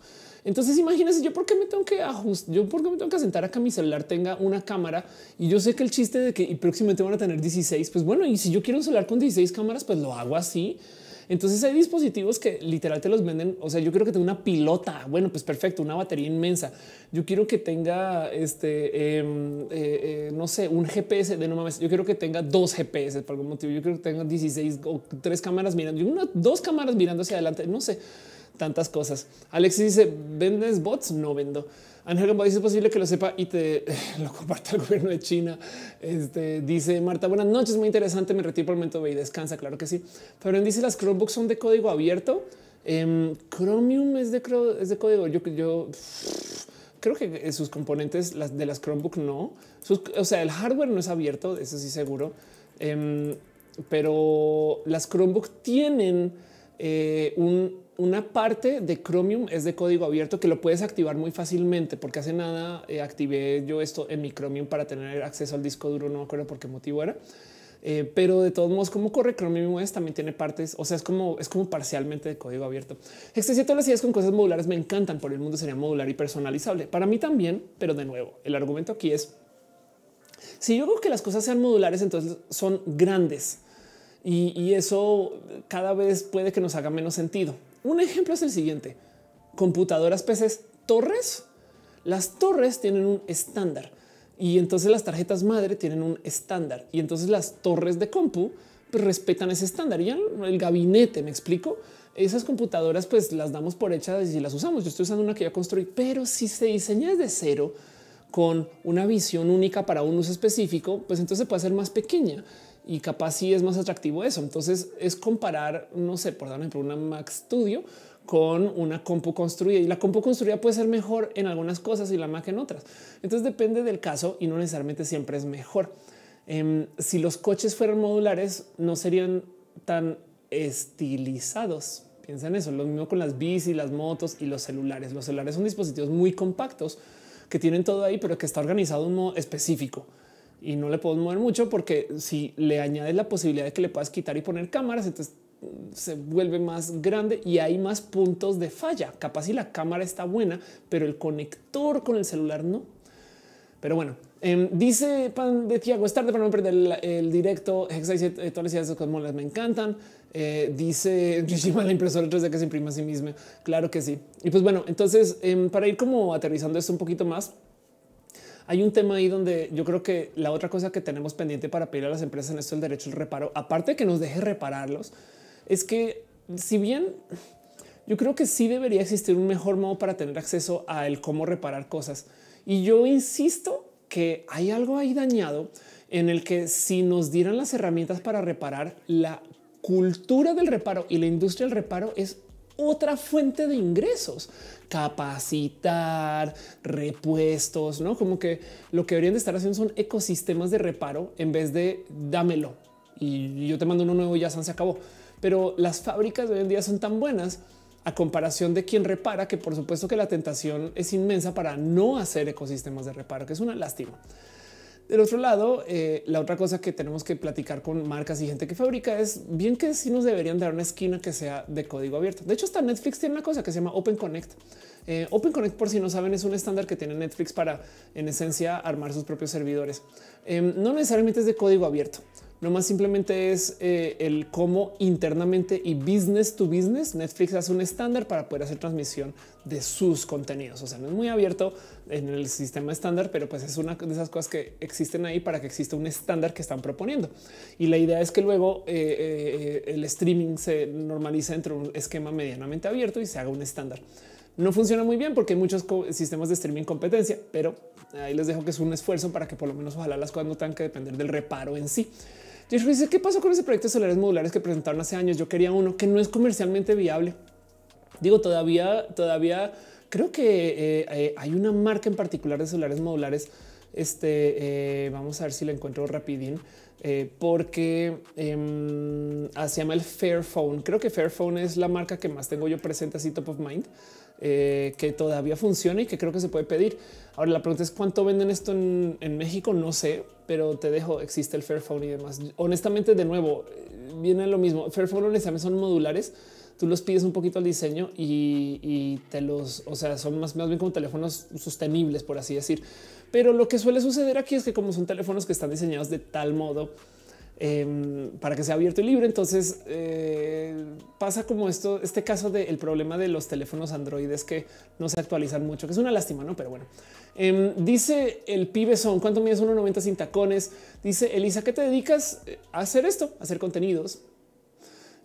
Entonces imagínense yo por qué me tengo que ajustar, yo por qué me tengo que sentar a que mi celular tenga una cámara y yo sé que el chiste de que próximamente van a tener 16, pues bueno, y si yo quiero un celular con 16 cámaras, pues lo hago así entonces hay dispositivos que literal te los venden. O sea, yo creo que tenga una pilota. Bueno, pues perfecto, una batería inmensa. Yo quiero que tenga este, em, eh, eh, no sé, un GPS de no mames. Yo quiero que tenga dos GPS por algún motivo. Yo quiero que tenga 16 o tres cámaras mirando, y una, dos cámaras mirando hacia adelante. No sé tantas cosas. Alexis dice: ¿Vendes bots? No vendo. Ángel es posible que lo sepa y te lo comparta el gobierno de China. Este, dice Marta, buenas noches, muy interesante, me retiro por el momento, y descansa, claro que sí. Pero dice, las Chromebooks son de código abierto. Em, Chromium es de, de código. Yo, yo creo que eh, sus componentes las de las Chromebook no. o sea, el hardware no es abierto, eso sí seguro. Em, pero las Chromebooks tienen eh, un una parte de Chromium es de código abierto que lo puedes activar muy fácilmente porque hace nada eh, activé yo esto en mi Chromium para tener acceso al disco duro. No me acuerdo por qué motivo era, eh, pero de todos modos, como corre Chromium es también tiene partes. O sea, es como es como parcialmente de código abierto. Este todas las ideas con cosas modulares me encantan por el mundo sería modular y personalizable para mí también. Pero de nuevo, el argumento aquí es si yo creo que las cosas sean modulares, entonces son grandes. y eso cada vez puede que nos haga menos sentido. Un ejemplo es el siguiente. Computadoras PCs torres. Las torres tienen un estándar y entonces las tarjetas madre tienen un estándar y entonces las torres de compu pues, respetan ese estándar. Ya el gabinete, me explico. Esas computadoras pues las damos por hechas y las usamos. Yo estoy usando una que ya construí, pero si se diseña desde cero con una visión única para un uso específico, pues entonces puede ser más pequeña y capaz sí es más atractivo eso. Entonces es comparar, no sé, por ejemplo, una Mac Studio con una compu construida y la compu construida puede ser mejor en algunas cosas y la Mac en otras. Entonces depende del caso y no necesariamente siempre es mejor. Em, si los coches fueran modulares, no serían tan estilizados. Piensa en eso. Lo mismo con las bici, las motos y los celulares. Los celulares son dispositivos muy compactos que tienen todo ahí, pero que está organizado un modo específico y no le podemos mover mucho porque si le añades la posibilidad de que le puedas quitar y poner cámaras, entonces mm, se vuelve más grande y hay más puntos de falla. Capaz si la cámara está buena, pero el conector con el celular no. Pero bueno, em, dice Pan de Tiago, es tarde para no perder el, directo. Hexa eh, todas las ideas me encantan. Eh, dice Rishima, la impresora 3D que se imprime a sí misma. Claro que sí. Y pues bueno, entonces em, para ir como aterrizando esto un poquito más, hay un tema ahí donde yo creo que la otra cosa que tenemos pendiente para pedir a las empresas en esto el derecho al reparo, aparte de que nos deje repararlos, es que si bien yo creo que sí debería existir un mejor modo para tener acceso a el cómo reparar cosas. Y yo insisto que hay algo ahí dañado en el que si nos dieran las herramientas para reparar, la cultura del reparo y la industria del reparo es otra fuente de ingresos, capacitar, repuestos, ¿no? Como que lo que deberían de estar haciendo son ecosistemas de reparo en vez de dámelo y yo te mando uno nuevo y ya se acabó. Pero las fábricas de hoy en día son tan buenas a comparación de quien repara, que por supuesto que la tentación es inmensa para no hacer ecosistemas de reparo, que es una lástima. Del otro lado, eh, la otra cosa que tenemos que platicar con marcas y gente que fabrica es bien que sí nos deberían dar una esquina que sea de código abierto. De hecho, hasta Netflix tiene una cosa que se llama Open Connect. Eh, Open Connect, por si no saben, es un estándar que tiene Netflix para, en esencia, armar sus propios servidores. Em, no necesariamente es de código abierto. No más simplemente es eh, el cómo internamente y business to business Netflix hace un estándar para poder hacer transmisión de sus contenidos. O sea, no es muy abierto en el sistema estándar, pero pues es una de esas cosas que existen ahí para que exista un estándar que están proponiendo. Y la idea es que luego eh, eh, el streaming se normalice entre un esquema medianamente abierto y se haga un estándar. No funciona muy bien porque hay muchos sistemas de streaming competencia, pero ahí les dejo que es un esfuerzo para que por lo menos ojalá las cosas no tengan que depender del reparo en sí. Pues, qué pasó con ese proyecto de solares modulares que presentaron hace años. Yo quería uno que no es comercialmente viable. Digo, todavía, todavía creo que eh, eh, hay una marca en particular de solares modulares. Este eh, vamos a ver si la encuentro rapidín, porque em, ah, se llama el Fairphone. Creo que Fairphone es la marca que más tengo yo presente, así top of mind. Eh, que todavía funciona y que creo que se puede pedir. Ahora la pregunta es cuánto venden esto en, México. No sé, pero te dejo. Existe el Fairphone y demás. Honestamente, de nuevo, eh, viene lo mismo. Fairphone también son modulares. Tú los pides un poquito al diseño y, te los, o sea, son más, más bien como teléfonos sostenibles, por así decir. Pero lo que suele suceder aquí es que como son teléfonos que están diseñados de tal modo Em, para que sea abierto y libre. Entonces eh, pasa como esto, este caso del problema de los teléfonos androides que no se actualizan mucho, que es una lástima, no? Pero bueno, em, dice el pibe son cuánto mides 1,90 sin tacones. Dice Elisa, ¿qué te dedicas eh, a hacer esto? A hacer contenidos.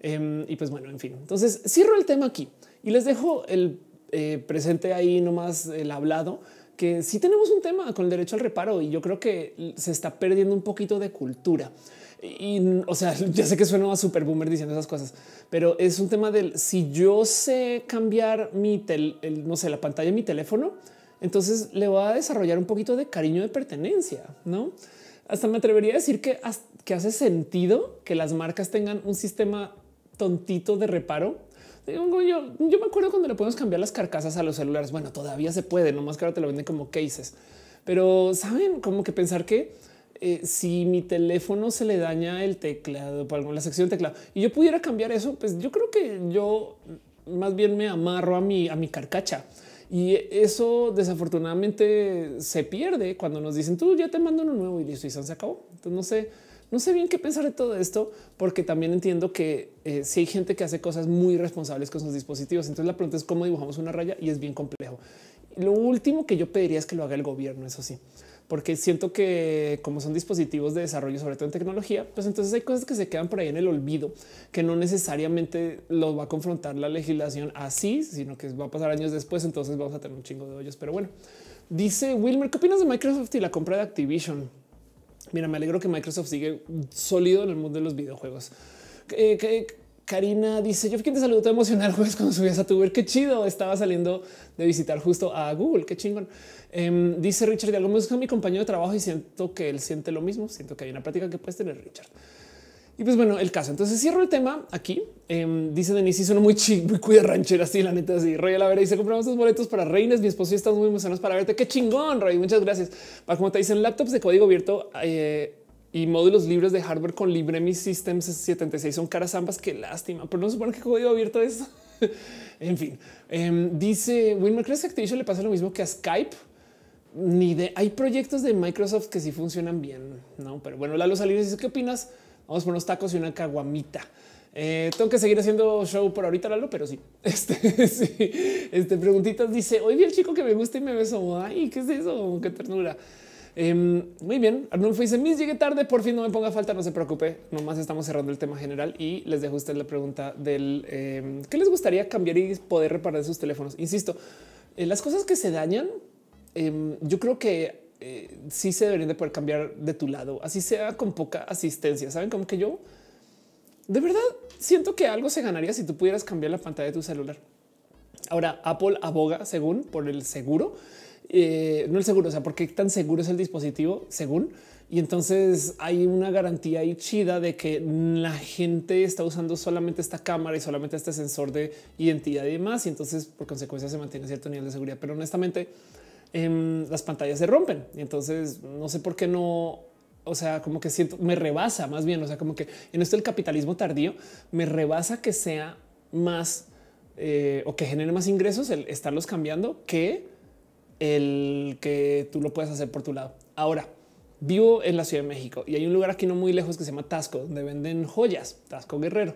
Em, y pues bueno, en fin. Entonces cierro el tema aquí y les dejo el eh, presente ahí nomás el hablado que si tenemos un tema con el derecho al reparo y yo creo que se está perdiendo un poquito de cultura. Y, o sea, ya sé que suena a super boomer diciendo esas cosas, pero es un tema del si yo sé cambiar mi no sé, la pantalla de mi teléfono, entonces le voy a desarrollar un poquito de cariño de pertenencia, no? Hasta me atrevería a decir que, que hace sentido que las marcas tengan un sistema tontito de reparo. yo, yo me acuerdo cuando le podemos cambiar las carcasas a los celulares. Bueno, todavía se puede, nomás que ahora te lo venden como cases, pero saben como que pensar que eh, si mi teléfono se le daña el teclado, para la sección teclado, y yo pudiera cambiar eso, pues yo creo que yo más bien me amarro a mi, a mi carcacha. Y eso desafortunadamente se pierde cuando nos dicen tú ya te mando uno nuevo y listo y se acabó. Entonces no sé, no sé bien qué pensar de todo esto, porque también entiendo que eh, si hay gente que hace cosas muy responsables con sus dispositivos, entonces la pregunta es cómo dibujamos una raya y es bien complejo. Lo último que yo pediría es que lo haga el gobierno, eso sí porque siento que como son dispositivos de desarrollo, sobre todo en tecnología, pues entonces hay cosas que se quedan por ahí en el olvido, que no necesariamente los va a confrontar la legislación así, sino que va a pasar años después, entonces vamos a tener un chingo de hoyos. Pero bueno, dice Wilmer, ¿qué opinas de Microsoft y la compra de Activision? Mira, me alegro que Microsoft sigue sólido en el mundo de los videojuegos. Eh, Karina dice: Yo quien te saludo, te emocionar jueves pues, cuando subías a tu ver. Qué chido estaba saliendo de visitar justo a Google. Qué chingón. Em, dice Richard, de algo me busca mi compañero de trabajo y siento que él siente lo mismo. Siento que hay una práctica que puedes tener, Richard. Y pues bueno, el caso. Entonces cierro el tema aquí. Em, dice Denise, hizo muy chic, muy cuida ranchera, así la neta, así. Roy a la vera dice, compramos los boletos para Reines. Mi esposo y estamos muy emocionados para verte. Qué chingón, Roy. Muchas gracias. Para como te dicen, laptops de código abierto eh, y módulos libres de hardware con mi Systems 76 son caras ambas. Qué lástima, pero no se supone que código abierto es. en fin, em, dice Wilmer, ¿crees que Activision le pasa lo mismo que a Skype? ni de hay proyectos de Microsoft que sí funcionan bien, no? Pero bueno, Lalo Salinas dice qué opinas? Vamos por unos tacos y una caguamita. Eh, tengo que seguir haciendo show por ahorita, Lalo, pero sí. Este, este preguntitas dice hoy vi el chico que me gusta y me besó. Ay, qué es eso? Qué ternura. Em, muy bien. Arnulfo dice mis llegué tarde. Por fin no me ponga falta. No se preocupe. Nomás estamos cerrando el tema general y les dejo usted la pregunta del em, qué les gustaría cambiar y poder reparar sus teléfonos. Insisto, eh, las cosas que se dañan Em, yo creo que eh, sí se deberían de poder cambiar de tu lado, así sea con poca asistencia. Saben como que yo de verdad siento que algo se ganaría si tú pudieras cambiar la pantalla de tu celular. Ahora Apple aboga según por el seguro, eh, no el seguro, o sea, porque tan seguro es el dispositivo según. Y entonces hay una garantía ahí chida de que la gente está usando solamente esta cámara y solamente este sensor de identidad y demás. Y entonces por consecuencia se mantiene cierto nivel de seguridad. Pero honestamente, Em, las pantallas se rompen. Y entonces no sé por qué no o sea, como que siento, me rebasa más bien, o sea, como que en esto el capitalismo tardío me rebasa que sea más eh, o que genere más ingresos el estarlos cambiando que el que tú lo puedes hacer por tu lado. Ahora vivo en la Ciudad de México y hay un lugar aquí no muy lejos que se llama Tasco, donde venden joyas, Tasco Guerrero.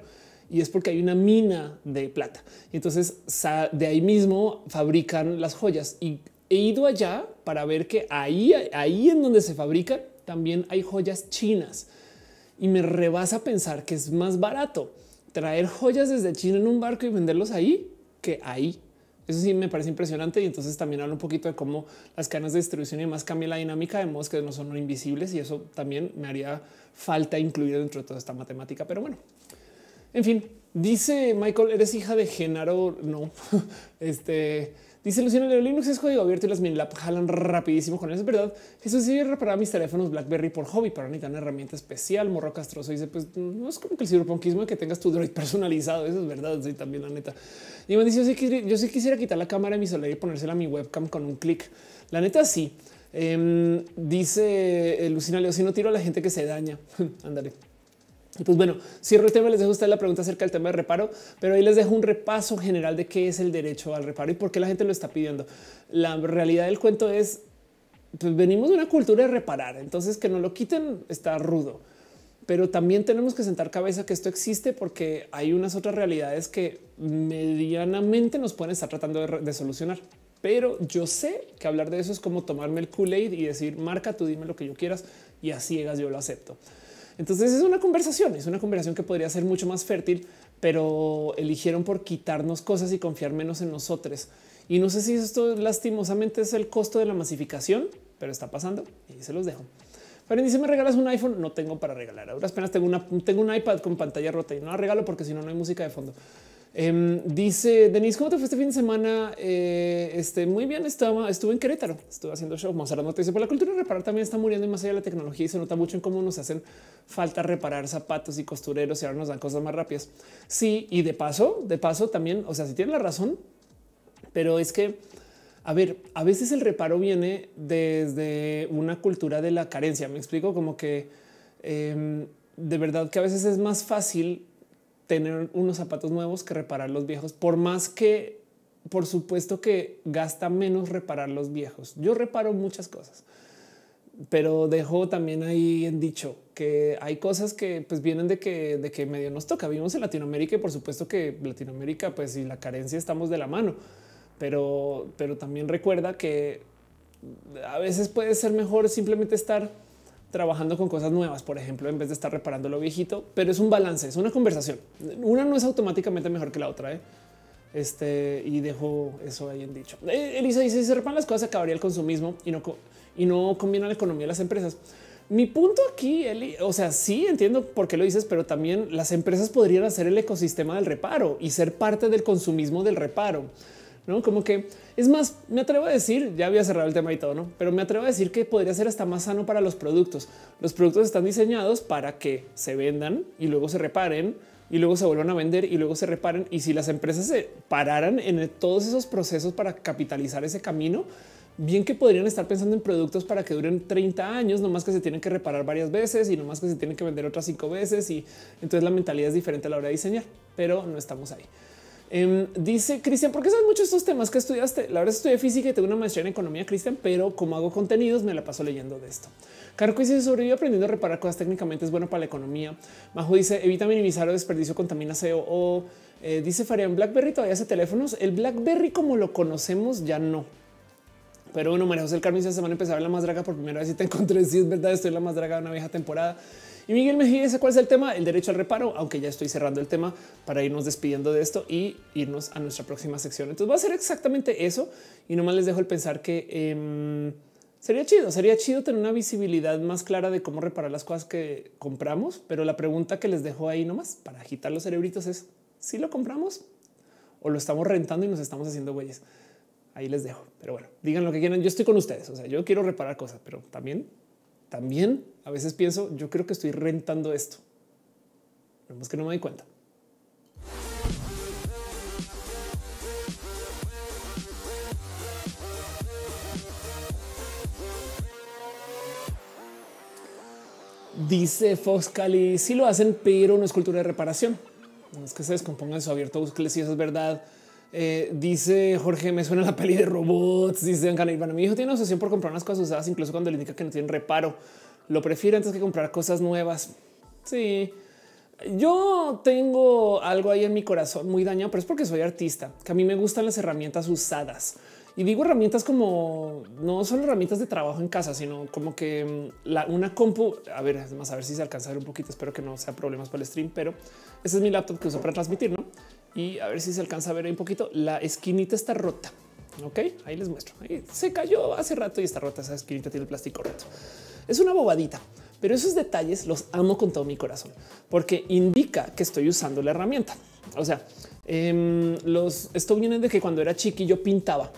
Y es porque hay una mina de plata. Y entonces de ahí mismo fabrican las joyas. Y he ido allá para ver que ahí, ahí en donde se fabrica también hay joyas chinas y me rebasa pensar que es más barato traer joyas desde China en un barco y venderlos ahí que ahí. Eso sí me parece impresionante. Y entonces también hablo un poquito de cómo las cadenas de distribución y demás cambia la dinámica de modos que no son invisibles. Y eso también me haría falta incluir dentro de toda esta matemática. Pero bueno, en fin, dice Michael, eres hija de Genaro. No, este Dice Luciano Leo Linux es código abierto y las minilab jalan rapidísimo con eso. Es verdad. Eso sí, reparar mis teléfonos Blackberry por hobby, pero necesitan una herramienta especial. Morro Castroso dice: Pues no es como que el ciberpunkismo de que tengas tu droid personalizado. Eso es verdad. Sí, también la neta. Y me dice: Yo sí, quisiera, quitar la cámara de mi celular y ponérsela a mi webcam con un clic. La neta, sí. Em, dice eh, Lucina Leo: Si no tiro a la gente que se daña, ándale pues bueno, cierro el este tema, les dejo a ustedes la pregunta acerca del tema de reparo, pero ahí les dejo un repaso general de qué es el derecho al reparo y por qué la gente lo está pidiendo. La realidad del cuento es, pues venimos de una cultura de reparar, entonces que no lo quiten está rudo, pero también tenemos que sentar cabeza que esto existe porque hay unas otras realidades que medianamente nos pueden estar tratando de, solucionar. Pero yo sé que hablar de eso es como tomarme el Kool-Aid y decir, marca, tú dime lo que yo quieras y a ciegas yo lo acepto. Entonces es una conversación, es una conversación que podría ser mucho más fértil, pero eligieron por quitarnos cosas y confiar menos en nosotros. Y no sé si esto lastimosamente es el costo de la masificación, pero está pasando y se los dejo. Pero si ¿me regalas un iPhone? No tengo para regalar. Ahora apenas tengo, una, tengo un iPad con pantalla rota y no la regalo porque si no, no hay música de fondo. Em, dice Denise, ¿cómo te fue este fin de semana? Eh, este, muy bien, estaba, estuve en Querétaro, estuve haciendo show. no te dice, por la cultura de reparar también está muriendo y más allá de la tecnología y se nota mucho en cómo nos hacen falta reparar zapatos y costureros y ahora nos dan cosas más rápidas. Sí, y de paso, de paso también, o sea, si tienen la razón, pero es que, a ver, a veces el reparo viene desde una cultura de la carencia. Me explico como que em, de verdad que a veces es más fácil tener unos zapatos nuevos que reparar los viejos, por más que por supuesto que gasta menos reparar los viejos. Yo reparo muchas cosas, pero dejo también ahí en dicho que hay cosas que pues vienen de que de que medio nos toca. Vivimos en Latinoamérica y por supuesto que Latinoamérica pues y la carencia estamos de la mano, pero pero también recuerda que a veces puede ser mejor simplemente estar trabajando con cosas nuevas, por ejemplo, en vez de estar reparando lo viejito, pero es un balance, es una conversación. Una no es automáticamente mejor que la otra. ¿eh? Este y dejo eso ahí en dicho. Eh, Elisa dice: si se reparan las cosas, acabaría el consumismo y no, y no combina la economía de las empresas. Mi punto aquí, Eli, o sea, sí entiendo por qué lo dices, pero también las empresas podrían hacer el ecosistema del reparo y ser parte del consumismo del reparo no como que es más, me atrevo a decir, ya había cerrado el tema y todo, no, pero me atrevo a decir que podría ser hasta más sano para los productos. Los productos están diseñados para que se vendan y luego se reparen y luego se vuelvan a vender y luego se reparen. Y si las empresas se pararan en todos esos procesos para capitalizar ese camino, bien que podrían estar pensando en productos para que duren 30 años, no más que se tienen que reparar varias veces y no más que se tienen que vender otras cinco veces. Y entonces la mentalidad es diferente a la hora de diseñar, pero no estamos ahí. Em, dice Cristian, ¿por qué sabes mucho estos temas que estudiaste? La verdad estudié física y tengo una maestría en economía, Cristian, pero como hago contenidos me la paso leyendo de esto. Carco dice sobrevive aprendiendo a reparar cosas técnicamente es bueno para la economía. Majo dice evita minimizar o desperdicio, contamina CO. Eh, dice Farian Blackberry todavía hace teléfonos. El Blackberry como lo conocemos ya no. Pero bueno, María José el Carmen esta semana empezaba la más draga por primera vez y te encontré. Si sí, es verdad, estoy la más draga de una vieja temporada. Y Miguel Mejía dice cuál es el tema, el derecho al reparo, aunque ya estoy cerrando el tema para irnos despidiendo de esto y irnos a nuestra próxima sección. Entonces va a ser exactamente eso y nomás les dejo el pensar que em, sería chido, sería chido tener una visibilidad más clara de cómo reparar las cosas que compramos, pero la pregunta que les dejo ahí nomás para agitar los cerebritos es si lo compramos o lo estamos rentando y nos estamos haciendo güeyes ahí les dejo. Pero bueno, digan lo que quieran. Yo estoy con ustedes. O sea, yo quiero reparar cosas, pero también también a veces pienso, yo creo que estoy rentando esto. Vemos que no me di cuenta. Dice Fox Cali, si lo hacen, pero no es cultura de reparación. No es que se descompongan su abierto, búsqueda, si eso es verdad. Eh, dice Jorge, me suena la peli de robots. Dice Bueno, mi hijo tiene obsesión por comprar unas cosas usadas, incluso cuando le indica que no tienen reparo. Lo prefiere antes que comprar cosas nuevas. Sí, yo tengo algo ahí en mi corazón muy dañado, pero es porque soy artista, que a mí me gustan las herramientas usadas. Y digo herramientas como no son herramientas de trabajo en casa, sino como que mm, la, una compu. A ver, además, a ver si se alcanza a ver un poquito. Espero que no sea problemas para el stream, pero ese es mi laptop que uso para transmitir, no? y a ver si se alcanza a ver un poquito. La esquinita está rota. Ok, ahí les muestro. se cayó hace rato y está rota. Esa esquinita tiene el plástico roto. Es una bobadita, pero esos detalles los amo con todo mi corazón porque indica que estoy usando la herramienta. O sea, em, los esto viene de que cuando era chiqui yo pintaba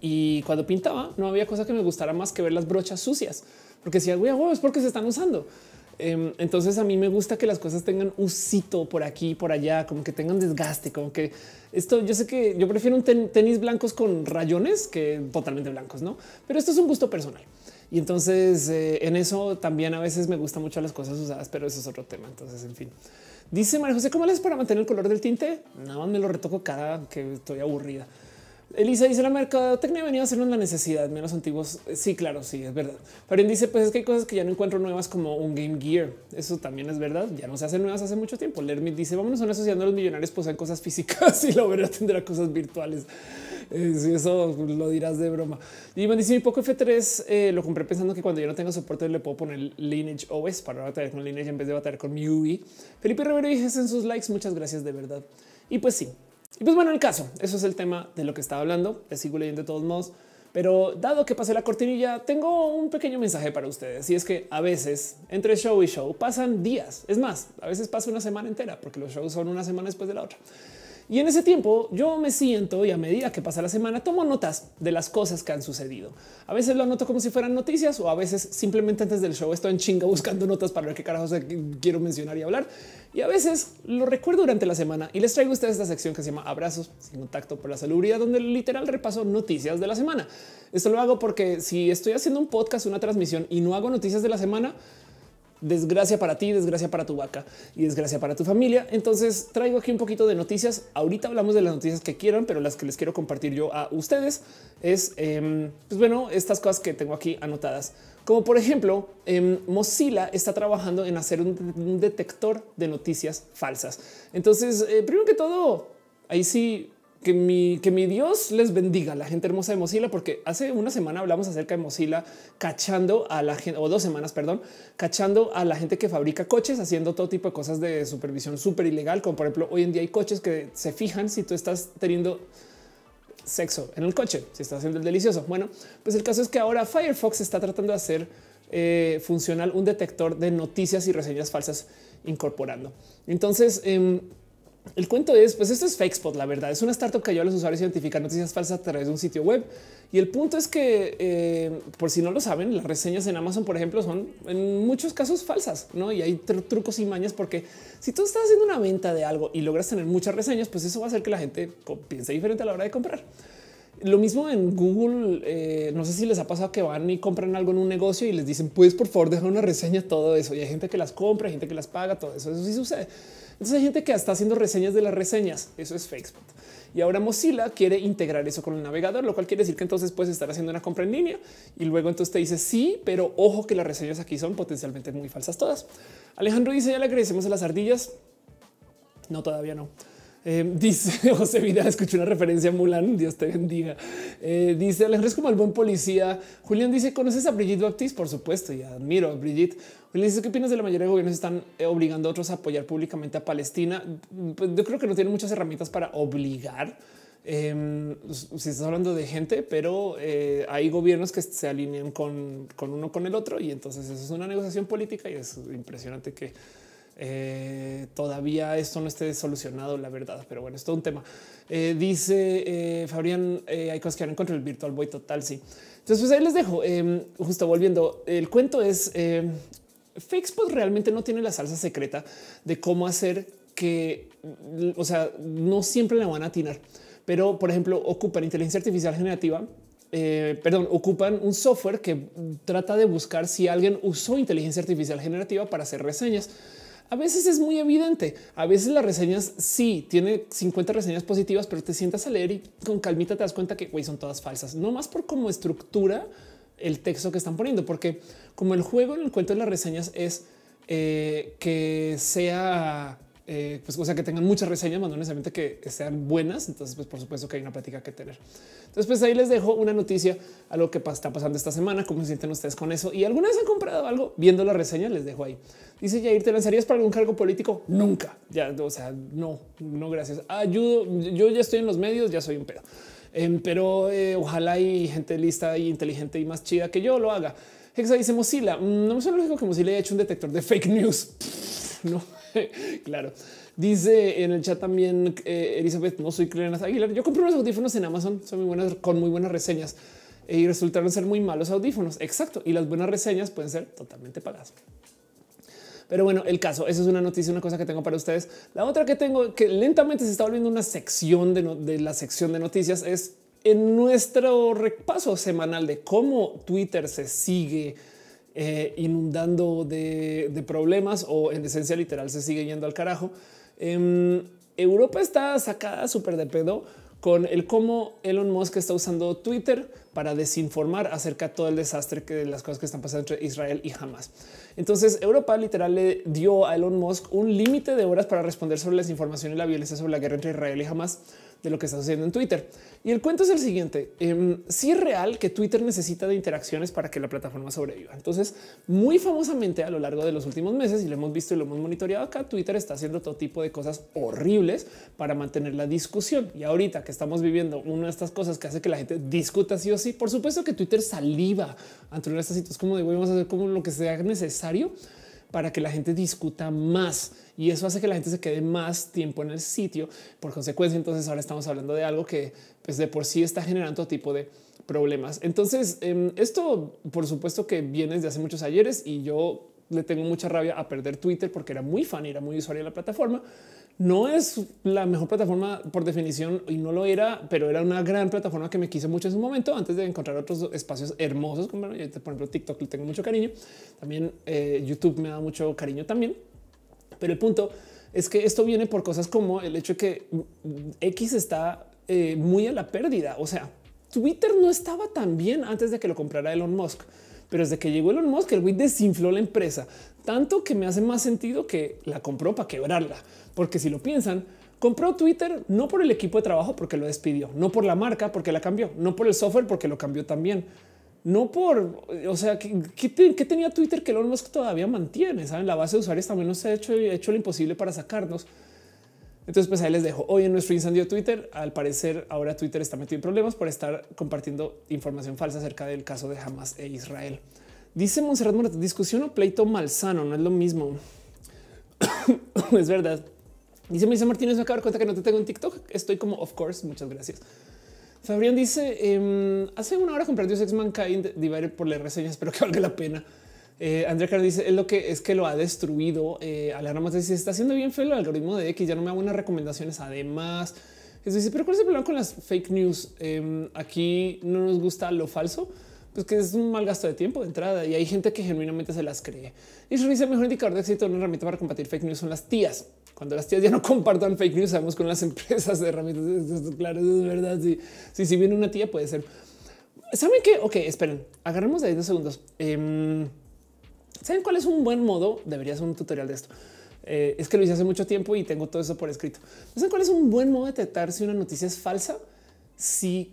y cuando pintaba no había cosa que me gustara más que ver las brochas sucias, porque si algo es porque se están usando. Em, entonces a mí me gusta que las cosas tengan usito por aquí, por allá, como que tengan desgaste, como que esto yo sé que yo prefiero un tenis blancos con rayones que totalmente blancos, no? Pero esto es un gusto personal. Y entonces eh, en eso también a veces me gusta mucho las cosas usadas, pero eso es otro tema. Entonces, en fin, dice María José, ¿cómo les para mantener el color del tinte? Nada más me lo retoco cada que estoy aburrida. Elisa dice la mercadotecnia venía a ser una necesidad menos antiguos. Eh, sí, claro, sí, es verdad. Fabián dice pues es que hay cosas que ya no encuentro nuevas como un Game Gear. Eso también es verdad. Ya no se hacen nuevas hace mucho tiempo. Lermit dice vámonos a una sociedad los millonarios pues a cosas físicas y la verdad tendrá cosas virtuales. Eh, si eso lo dirás de broma. Y me dice mi poco F3 eh, lo compré pensando que cuando yo no tenga soporte le puedo poner Lineage OS para batallar con Lineage en vez de batallar con mi UI. Felipe Rivero dice en sus likes. Muchas gracias de verdad. Y pues sí, y pues bueno, el caso, eso es el tema de lo que estaba hablando. Les sigo leyendo de todos modos, pero dado que pasé la cortinilla, tengo un pequeño mensaje para ustedes. Y es que a veces entre show y show pasan días. Es más, a veces pasa una semana entera porque los shows son una semana después de la otra. Y en ese tiempo yo me siento y a medida que pasa la semana tomo notas de las cosas que han sucedido. A veces lo anoto como si fueran noticias o a veces simplemente antes del show estoy en chinga buscando notas para ver qué carajos quiero mencionar y hablar. Y a veces lo recuerdo durante la semana y les traigo a ustedes esta sección que se llama Abrazos sin contacto por la salubridad, donde literal repaso noticias de la semana. Esto lo hago porque si estoy haciendo un podcast, una transmisión y no hago noticias de la semana, desgracia para ti, desgracia para tu vaca y desgracia para tu familia. Entonces traigo aquí un poquito de noticias. Ahorita hablamos de las noticias que quieran, pero las que les quiero compartir yo a ustedes es, em, pues bueno, estas cosas que tengo aquí anotadas como por ejemplo, em, Mozilla está trabajando en hacer un, detector de noticias falsas. Entonces, eh, primero que todo, ahí sí que mi, que mi Dios les bendiga la gente hermosa de Mozilla, porque hace una semana hablamos acerca de Mozilla cachando a la gente, o dos semanas, perdón, cachando a la gente que fabrica coches, haciendo todo tipo de cosas de supervisión súper ilegal, como por ejemplo hoy en día hay coches que se fijan si tú estás teniendo sexo en el coche, si está haciendo el delicioso. Bueno, pues el caso es que ahora Firefox está tratando de hacer eh, funcional un detector de noticias y reseñas falsas incorporando. Entonces, em, el cuento es, pues esto es FakeSpot, la verdad. Es una startup que ayuda a los usuarios a identificar noticias falsas a través de un sitio web. Y el punto es que, eh, por si no lo saben, las reseñas en Amazon, por ejemplo, son en muchos casos falsas, ¿no? Y hay trucos y mañas porque si tú estás haciendo una venta de algo y logras tener muchas reseñas, pues eso va a hacer que la gente piense diferente a la hora de comprar. Lo mismo en Google, eh, no sé si les ha pasado que van y compran algo en un negocio y les dicen, pues por favor, deja una reseña, todo eso. Y hay gente que las compra, gente que las paga, todo eso, eso sí sucede. Entonces hay gente que está haciendo reseñas de las reseñas. Eso es Facebook. Y ahora Mozilla quiere integrar eso con el navegador, lo cual quiere decir que entonces puedes estar haciendo una compra en línea y luego entonces te dice sí, pero ojo que las reseñas aquí son potencialmente muy falsas todas. Alejandro dice ya le agradecemos a las ardillas. No, todavía no. Eh, dice José Vida, escuché una referencia a Mulan, Dios te bendiga. Eh, dice Alejandro es como el buen policía. Julián dice, ¿conoces a Brigitte Baptiste? Por supuesto, y admiro a Brigitte. Julián dice, ¿qué opinas de la mayoría de gobiernos están eh, obligando a otros a apoyar públicamente a Palestina? Pues, yo creo que no tienen muchas herramientas para obligar. Em, si estás hablando de gente, pero hay gobiernos que se alinean con, con, uno con el otro y entonces eso es una negociación política y es impresionante que eh, todavía esto no esté solucionado, la verdad, pero bueno, es todo un tema. Eh, dice eh, Fabrián hay cosas que harán contra el Virtual Boy total. Sí, entonces pues ahí les dejo. justo volviendo, el cuento es Facebook realmente no tiene la salsa secreta de cómo hacer que, o sea, no siempre la van a atinar, pero por ejemplo, ocupan inteligencia artificial generativa perdón, ocupan un software que trata de buscar si alguien usó inteligencia artificial generativa para hacer reseñas a veces es muy evidente. A veces las reseñas sí tiene 50 reseñas positivas, pero te sientas a leer y con calmita te das cuenta que güey son todas falsas, no más por cómo estructura el texto que están poniendo, porque como el juego en el cuento de las reseñas es eh, que sea eh, pues, o sea, que tengan muchas reseñas, más no necesariamente que sean buenas. Entonces, pues, por supuesto que hay una plática que tener. Entonces, pues ahí les dejo una noticia a lo que está pasando esta semana, cómo se sienten ustedes con eso. Y alguna vez han comprado algo viendo la reseña, les dejo ahí. Dice Jair, ¿te lanzarías para algún cargo político? Nunca. Ya, o sea, no, no, gracias. Ayudo. Yo ya estoy en los medios, ya soy un pedo. Em, pero eh, ojalá Hay gente lista y inteligente y más chida que yo lo haga. dice Mozilla. Mm, no me suena lógico que Mozilla haya hecho un detector de fake news. no. claro. Dice en el chat también eh, Elizabeth, no soy las Aguilar. Yo compré unos audífonos en Amazon, son muy buenas, con muy buenas reseñas y resultaron ser muy malos audífonos. Exacto. Y las buenas reseñas pueden ser totalmente pagadas. Pero bueno, el caso, eso es una noticia, una cosa que tengo para ustedes. La otra que tengo, que lentamente se está volviendo una sección de, de la sección de noticias, es en nuestro repaso semanal de cómo Twitter se sigue eh, inundando de, problemas o en esencia literal se sigue yendo al carajo. Em, Europa está sacada súper de pedo con el cómo Elon Musk está usando Twitter para desinformar acerca de todo el desastre que las cosas que están pasando entre Israel y Hamas. Entonces Europa literal le dio a Elon Musk un límite de horas para responder sobre la desinformación y la violencia sobre la guerra entre Israel y Hamas de lo que está sucediendo en Twitter. Y el cuento es el siguiente. si em, sí es real que Twitter necesita de interacciones para que la plataforma sobreviva. Entonces, muy famosamente a lo largo de los últimos meses, y lo hemos visto y lo hemos monitoreado acá, Twitter está haciendo todo tipo de cosas horribles para mantener la discusión. Y ahorita que estamos viviendo una de estas cosas que hace que la gente discuta sí o sí, por supuesto que Twitter saliva ante estas citas como de vamos a hacer como lo que sea necesario para que la gente discuta más y eso hace que la gente se quede más tiempo en el sitio. Por consecuencia, entonces ahora estamos hablando de algo que pues, de por sí está generando todo tipo de problemas. Entonces, em, esto por supuesto que viene desde hace muchos ayeres y yo le tengo mucha rabia a perder Twitter porque era muy fan, y era muy usuario de la plataforma. No es la mejor plataforma por definición y no lo era, pero era una gran plataforma que me quise mucho en su momento antes de encontrar otros espacios hermosos, como por ejemplo TikTok, le tengo mucho cariño. También eh, YouTube me da mucho cariño también. Pero el punto es que esto viene por cosas como el hecho de que X está eh, muy a la pérdida. O sea, Twitter no estaba tan bien antes de que lo comprara Elon Musk, pero desde que llegó Elon Musk, el güey desinfló la empresa tanto que me hace más sentido que la compró para quebrarla, porque si lo piensan, compró Twitter no por el equipo de trabajo porque lo despidió, no por la marca porque la cambió, no por el software porque lo cambió también, no por, o sea, que tenía Twitter que Elon Musk todavía mantiene? Saben, la base de usuarios también nos ha hecho, hecho lo imposible para sacarnos. Entonces, pues ahí les dejo hoy en nuestro incendio Twitter. Al parecer, ahora Twitter está metido en problemas por estar compartiendo información falsa acerca del caso de Hamas e Israel. Dice Monserrat discusión o pleito malsano, no es lo mismo. es verdad. Dice Marisa Martínez, me acabo de dar cuenta que no te tengo en TikTok. Estoy como, of course, muchas gracias. Fabrián dice em, hace una hora compré Dios Ex Mankind Divided por las reseñas, espero que valga la pena. Eh, Andrea Carr dice es lo que es que lo ha destruido. Eh, Alara más dice está haciendo bien feo el algoritmo de X, ya no me hago buenas recomendaciones. Además, es pero cuál es el problema con las fake news? Em, aquí no nos gusta lo falso, pues que es un mal gasto de tiempo de entrada y hay gente que genuinamente se las cree. Y dice mejor indicador de éxito, una herramienta para compartir fake news son las tías. Cuando las tías ya no compartan fake news, sabemos con las empresas de herramientas. Claro, es verdad. Si, sí, si viene una tía, puede ser. Saben que, ok, esperen, agarremos de ahí dos segundos. Em, Saben cuál es un buen modo? Debería ser un tutorial de esto. Eh, es que lo hice hace mucho tiempo y tengo todo eso por escrito. ¿Saben cuál es un buen modo de detectar si una noticia es falsa? Si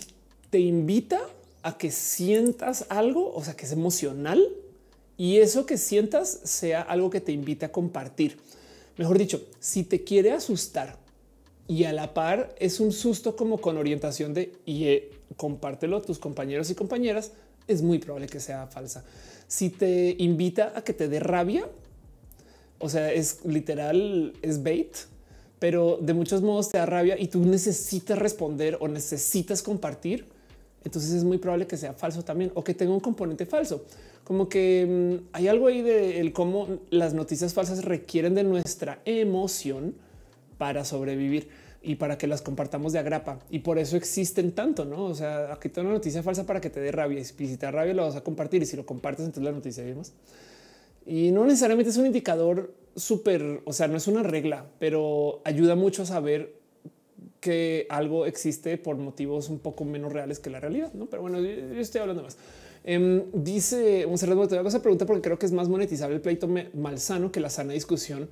te invita a que sientas algo, o sea, que es emocional y eso que sientas sea algo que te invite a compartir. Mejor dicho, si te quiere asustar y a la par es un susto como con orientación de y eh, compártelo a tus compañeros y compañeras, es muy probable que sea falsa. Si te invita a que te dé rabia, o sea, es literal, es bait, pero de muchos modos te da rabia y tú necesitas responder o necesitas compartir entonces es muy probable que sea falso también o que tenga un componente falso. Como que mm, hay algo ahí de el cómo las noticias falsas requieren de nuestra emoción para sobrevivir y para que las compartamos de agrapa. Y por eso existen tanto, ¿no? O sea, aquí tengo una noticia falsa para que te dé rabia. Y si te da rabia, la vas a compartir. Y si lo compartes, entonces la noticia vimos. Y no necesariamente es un indicador súper, o sea, no es una regla, pero ayuda mucho a saber que algo existe por motivos un poco menos reales que la realidad. ¿no? Pero bueno, yo, estoy hablando más. Em, dice dice un te hago esa pregunta porque creo que es más monetizable el pleito malsano que la sana discusión,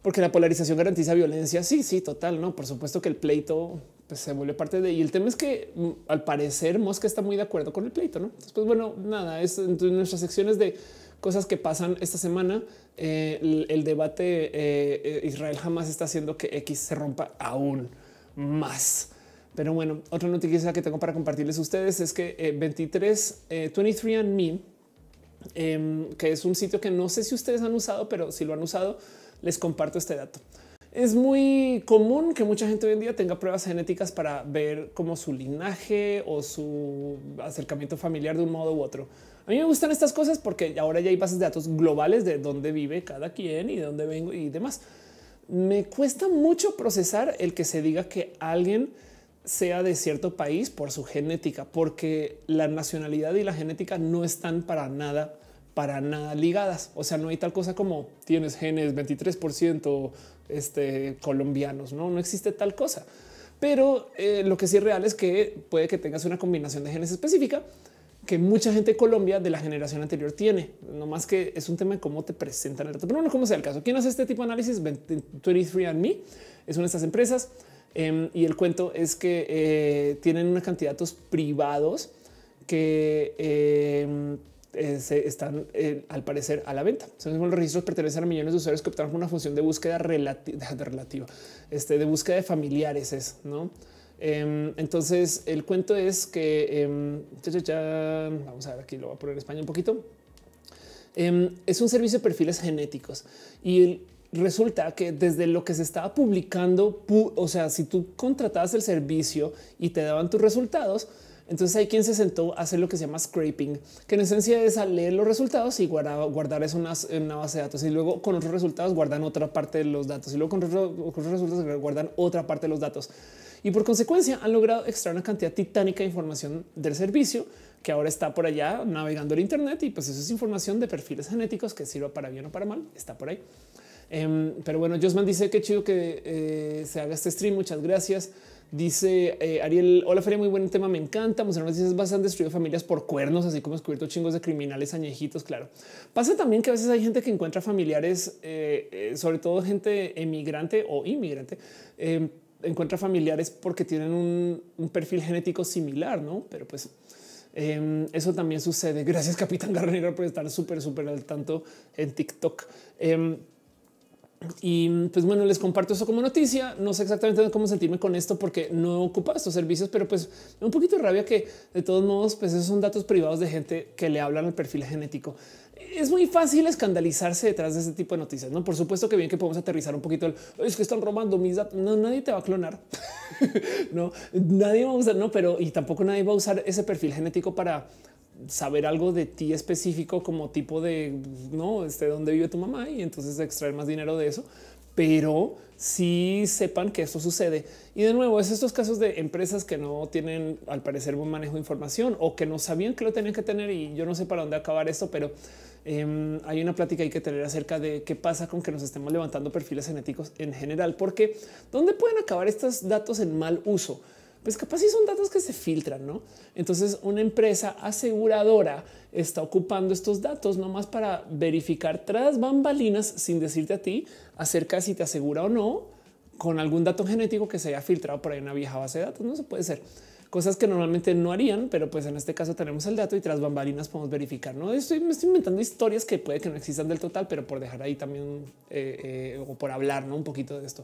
porque la polarización garantiza violencia. Sí, sí, total. No, por supuesto que el pleito pues, se vuelve parte de. Y el tema es que mm, al parecer Mosca está muy de acuerdo con el pleito. No, pues bueno, nada, es en nuestras secciones de cosas que pasan esta semana. Eh, el, debate eh, eh, Israel jamás está haciendo que X se rompa aún más. Pero bueno, otra noticia que tengo para compartirles a ustedes es que eh, 23, 23 andme que es un sitio que no sé si ustedes han usado, pero si lo han usado, les comparto este dato. Es muy común que mucha gente hoy en día tenga pruebas genéticas para ver cómo su linaje o su acercamiento familiar de un modo u otro. A mí me gustan estas cosas porque ahora ya hay bases de datos globales de dónde vive cada quien y de dónde vengo y demás me cuesta mucho procesar el que se diga que alguien sea de cierto país por su genética, porque la nacionalidad y la genética no están para nada, para nada ligadas. O sea, no hay tal cosa como tienes genes 23% este, colombianos, no, no existe tal cosa. Pero eh, lo que sí es real es que puede que tengas una combinación de genes específica que mucha gente de Colombia de la generación anterior tiene. No más que es un tema de cómo te presentan el dato. Pero bueno, como sea el caso, ¿quién hace este tipo de análisis? 23andMe es una de estas empresas em, y el cuento es que eh, tienen una cantidad de privados que em, eh, se están eh, al parecer a la venta. Son los registros pertenecen a millones de usuarios que optaron por una función de búsqueda relativa, relativa este, de búsqueda de familiares, es no Em, entonces el cuento es que em, vamos a ver aquí lo voy a poner en español un poquito. Em, es un servicio de perfiles genéticos y resulta que desde lo que se estaba publicando, o sea, si tú contratabas el servicio y te daban tus resultados, entonces hay quien se sentó a hacer lo que se llama scraping, que en esencia es a leer los resultados y guardar, eso en una, base de datos y luego con otros resultados guardan otra parte de los datos y luego con otros resultados guardan otra parte de los datos y por consecuencia han logrado extraer una cantidad titánica de información del servicio que ahora está por allá navegando el Internet y pues eso es información de perfiles genéticos que sirva para bien o para mal, está por ahí. Em, pero bueno, Josman dice que chido que eh, se haga este stream. Muchas gracias. Dice eh, Ariel, hola Feria, muy buen tema, me encanta. Muchas gracias. dices, vas han destruido familias por cuernos, así como descubierto chingos de criminales añejitos, claro. Pasa también que a veces hay gente que encuentra familiares, eh, sobre todo gente emigrante o inmigrante, em, encuentra familiares porque tienen un, perfil genético similar, ¿no? Pero pues em, eso también sucede. Gracias Capitán Garnero por estar súper, súper al tanto en TikTok. Em, y pues bueno, les comparto eso como noticia. No sé exactamente cómo sentirme con esto porque no ocupa estos servicios, pero pues un poquito de rabia que de todos modos, pues esos son datos privados de gente que le hablan al perfil genético es muy fácil escandalizarse detrás de ese tipo de noticias. No, por supuesto que bien que podemos aterrizar un poquito el es que están robando mis datos. No, nadie te va a clonar. no, nadie va a usar, no, pero y tampoco nadie va a usar ese perfil genético para saber algo de ti específico como tipo de no, este, dónde vive tu mamá y entonces extraer más dinero de eso. Pero si sepan que esto sucede. Y de nuevo, es estos casos de empresas que no tienen al parecer buen manejo de información o que no sabían que lo tenían que tener y yo no sé para dónde acabar esto, pero em, hay una plática hay que tener acerca de qué pasa con que nos estemos levantando perfiles genéticos en general, porque dónde pueden acabar estos datos en mal uso pues capaz sí son datos que se filtran, ¿no? Entonces una empresa aseguradora está ocupando estos datos no más para verificar tras bambalinas sin decirte a ti acerca de si te asegura o no con algún dato genético que se haya filtrado por ahí una vieja base de datos. No se puede ser cosas que normalmente no harían, pero pues en este caso tenemos el dato y tras bambalinas podemos verificar. No estoy, me estoy inventando historias que puede que no existan del total, pero por dejar ahí también eh, eh, o por hablar ¿no? un poquito de esto.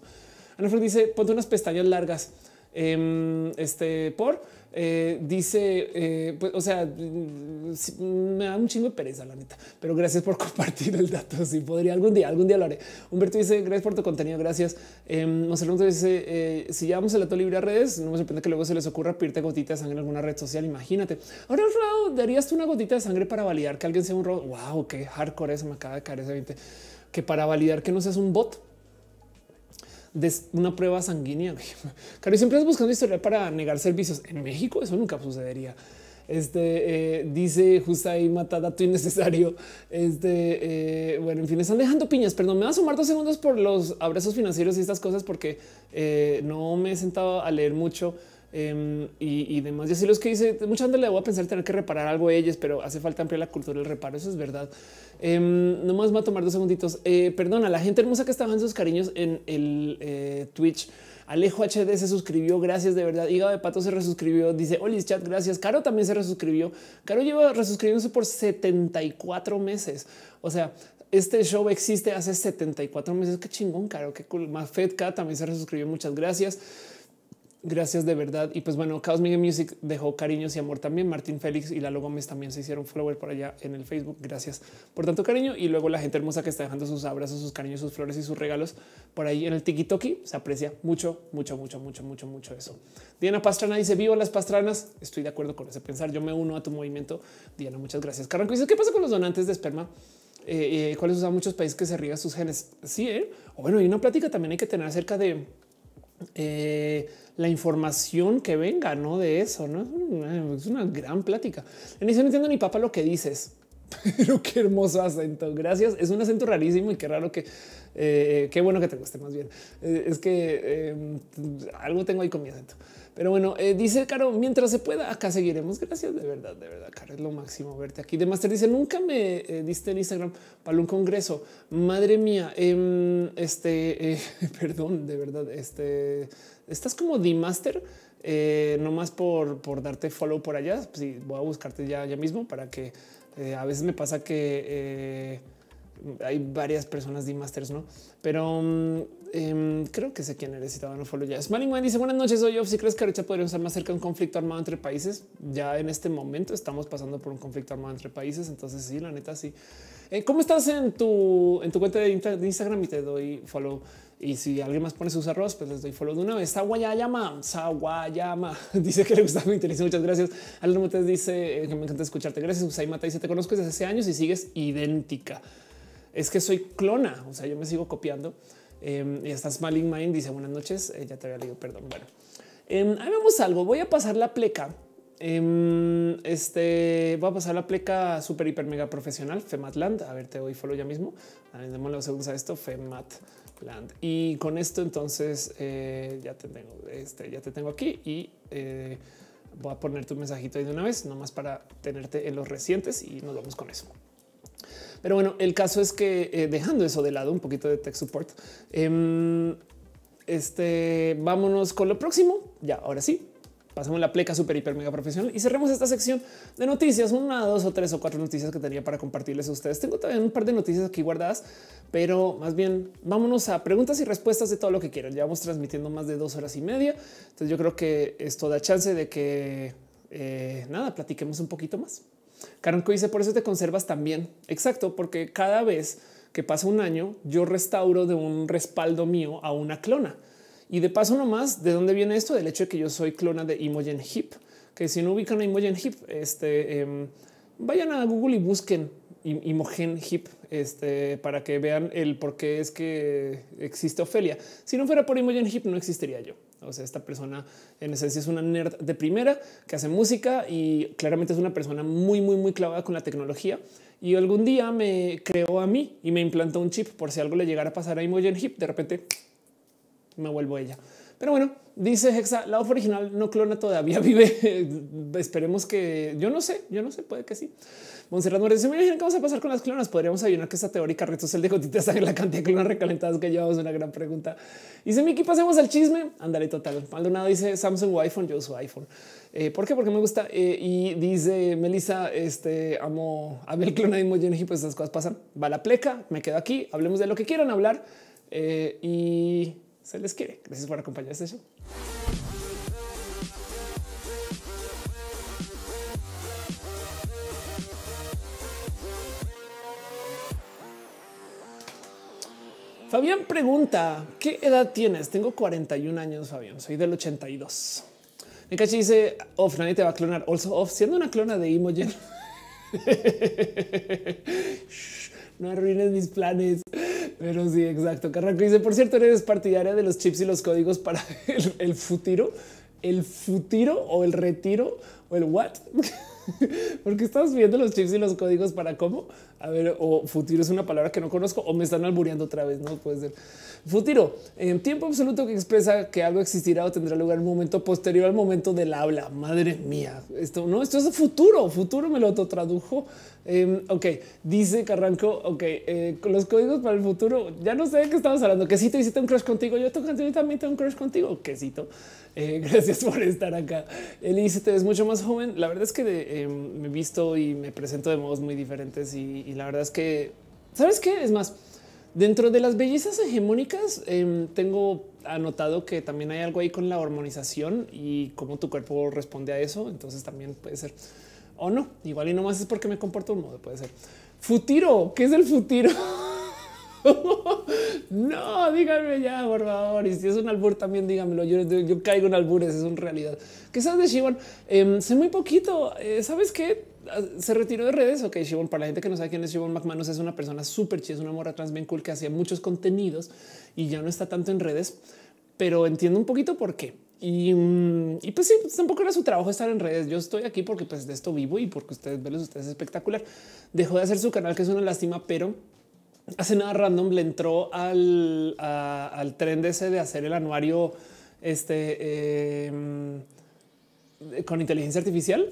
Anafred dice ponte unas pestañas largas. Em, este por eh, dice, eh, pues, o sea, me da un chingo de pereza, la neta, pero gracias por compartir el dato. Si podría algún día, algún día lo haré. Humberto dice, gracias por tu contenido. Gracias. Marcelo em, dice, eh, si llevamos el dato libre a redes, no me sorprende que luego se les ocurra pedirte gotita de sangre en alguna red social. Imagínate. Ahora, Rao, darías tú una gotita de sangre para validar que alguien sea un robot. Wow, qué hardcore eso me acaba de caer ese 20 que para validar que no seas un bot de una prueba sanguínea. Claro, siempre es buscando historia para negar servicios. En México eso nunca sucedería. Este eh, dice justo ahí mata dato innecesario. Este eh, bueno, en fin, están dejando piñas. Perdón, me va a sumar dos segundos por los abrazos financieros y estas cosas porque eh, no me he sentado a leer mucho. Em, y, demás. Y así los que dice mucha gente le voy a pensar tener que reparar algo a ellos, pero hace falta ampliar la cultura del reparo. Eso es verdad. No em, nomás va a tomar dos segunditos. Eh, perdona, la gente hermosa que estaba en sus cariños en el eh, Twitch. Alejo HD se suscribió. Gracias de verdad. Hígado de pato se resuscribió. Dice Olis chat. Gracias. Caro también se resuscribió. Caro lleva resuscribiéndose por 74 meses. O sea, este show existe hace 74 meses. Qué chingón, Caro. Qué cool. Mafetka también se resuscribió. Muchas gracias. Gracias de verdad. Y pues bueno, Chaos Media Music dejó cariños y amor también. Martín Félix y Lalo Gómez también se hicieron follower por allá en el Facebook. Gracias por tanto cariño. Y luego la gente hermosa que está dejando sus abrazos, sus cariños, sus flores y sus regalos por ahí en el Tiki Toki. Se aprecia mucho, mucho, mucho, mucho, mucho, mucho eso. Diana Pastrana dice vivo las pastranas. Estoy de acuerdo con ese pensar. Yo me uno a tu movimiento. Diana, muchas gracias. Carranco dice qué pasa con los donantes de esperma. Eh, eh, cuáles usan muchos países que se riegan sus genes. Sí, ¿eh? o bueno, hay una plática también hay que tener acerca de eh, la información que venga ¿no? de eso. ¿no? Es, una, gran plática. En eso no entiendo ni papá lo que dices. Pero qué hermoso acento. Gracias. Es un acento rarísimo y qué raro que eh, qué bueno que te guste más bien. Eh, es que algo tengo ahí con mi acento. Pero bueno, eh, dice Caro, mientras se pueda, acá seguiremos. Gracias de verdad, de verdad, Caro, es lo máximo verte aquí. De Master dice, nunca me eh, diste en Instagram para un congreso. Madre mía, em, este, eh, perdón, de verdad, este, estás como de Master. no más por, por darte follow por allá. Pues sí, voy a buscarte ya, ya mismo para que a veces me pasa que hay varias personas de masters, no? Pero mm, em, creo que sé quién eres y te follow ya. dice buenas noches. Soy yo. Si crees que ahorita podríamos estar más cerca de un conflicto armado entre países, ya en este momento estamos pasando por un conflicto armado entre países. Entonces, sí, la neta, sí. Eh, ¿Cómo estás en tu, cuenta de, Instagram? Y te doy follow. Y si alguien más pone sus arroz, pues les doy follow de una vez. Sawayama, Sawayama dice que le gusta mi Muchas gracias. Alan dice eh, que me encanta escucharte. Gracias. Usaimata dice te conozco desde hace años y sigues idéntica es que soy clona. O sea, yo me sigo copiando. Em, y estás Smiling Mind dice buenas noches. ya te había leído, perdón. Bueno, em, ahí vemos algo. Voy a pasar la pleca. Em, este voy a pasar la pleca super hiper mega profesional Fematland. A ver, te doy follow ya mismo. También démosle dos segundos a esto. Fematland. Y con esto, entonces eh, ya te tengo, este ya te tengo aquí y eh, voy a poner tu mensajito ahí de una vez, nomás para tenerte en los recientes y nos vamos con eso. Pero bueno, el caso es que eh, dejando eso de lado, un poquito de tech support, em, este vámonos con lo próximo. Ya, ahora sí. Pasamos la pleca super hiper mega profesional y cerremos esta sección de noticias. Una, dos o tres o cuatro noticias que tenía para compartirles a ustedes. Tengo también un par de noticias aquí guardadas, pero más bien vámonos a preguntas y respuestas de todo lo que quieran. Llevamos transmitiendo más de dos horas y media. Entonces yo creo que esto da chance de que eh, nada, platiquemos un poquito más. Caranco dice por eso te conservas también. Exacto, porque cada vez que pasa un año, yo restauro de un respaldo mío a una clona. Y de paso nomás, ¿de dónde viene esto? Del hecho de que yo soy clona de Imogen Hip, que si no ubican a Imogen Hip, este, em, vayan a Google y busquen Imogen Hip este, para que vean el por qué es que existe Ofelia. Si no fuera por Imogen Hip, no existiría yo. O sea, esta persona en esencia es una nerd de primera que hace música y claramente es una persona muy, muy, muy clavada con la tecnología. Y algún día me creó a mí y me implantó un chip por si algo le llegara a pasar a Imogen Hip. De repente me vuelvo ella. Pero bueno, dice Hexa, la off original no clona todavía vive. Esperemos que yo no sé, yo no sé, puede que sí. Monserrat Moreno, me qué vamos a pasar con las clonas. Podríamos adivinar que esta teórica retos el de gotitas en la cantidad de clonas recalentadas que llevamos. Una gran pregunta. Y Dice Miki, pasemos al chisme. Ándale, total. Maldonado dice Samsung o iPhone. Yo uso iPhone. Eh, ¿Por qué? Porque me gusta. Eh, y dice Melissa, este amo a ver clona y pues esas cosas pasan. Va la pleca, me quedo aquí. Hablemos de lo que quieran hablar eh, y se les quiere. Gracias por acompañar este show. Fabián pregunta, ¿qué edad tienes? Tengo 41 años, Fabián, soy del 82. caché dice, off, nadie te va a clonar. Also off, siendo una clona de Imogen. no arruines mis planes. Pero sí, exacto. Carranco dice, por cierto, eres partidaria de los chips y los códigos para el, futuro, el futuro o el retiro o el what? Porque estamos viendo los chips y los códigos para cómo a ver, o futuro es una palabra que no conozco o me están albureando otra vez. No puede ser futuro en tiempo absoluto que expresa que algo existirá o tendrá lugar en un momento posterior al momento del habla. Madre mía, esto no, esto es futuro. Futuro me lo tradujo. Em, ok, dice Carranco. Ok, con eh, los códigos para el futuro. Ya no sé de qué estamos hablando. Que si te hiciste un crush contigo, yo también tengo un crush contigo. Quesito. Eh, gracias por estar acá. Él dice: Te ves mucho más joven. La verdad es que em, me he visto y me presento de modos muy diferentes y, y la verdad es que, ¿sabes qué? Es más, dentro de las bellezas hegemónicas, em, tengo anotado que también hay algo ahí con la hormonización y cómo tu cuerpo responde a eso. Entonces también puede ser o no. Igual y no más es porque me comporto un modo, puede ser. Futiro, ¿qué es el futiro? no, díganme ya, por favor. Y si es un albur, también díganmelo. Yo, caigo en albures, es una realidad. sabes de Shivan em, sé muy poquito. Eh, sabes qué? se retiró de redes. Ok, Shibon, para la gente que no sabe quién es Shibon McManus, es una persona súper chida, es una morra trans bien cool que hacía muchos contenidos y ya no está tanto en redes, pero entiendo un poquito por qué. Y, mm, pues sí, pues tampoco era su trabajo estar en redes. Yo estoy aquí porque pues de esto vivo y porque ustedes ven ustedes es espectacular. Dejó de hacer su canal, que es una lástima, pero hace nada random le entró al, tren de ese de hacer el anuario este eh, mm, con inteligencia artificial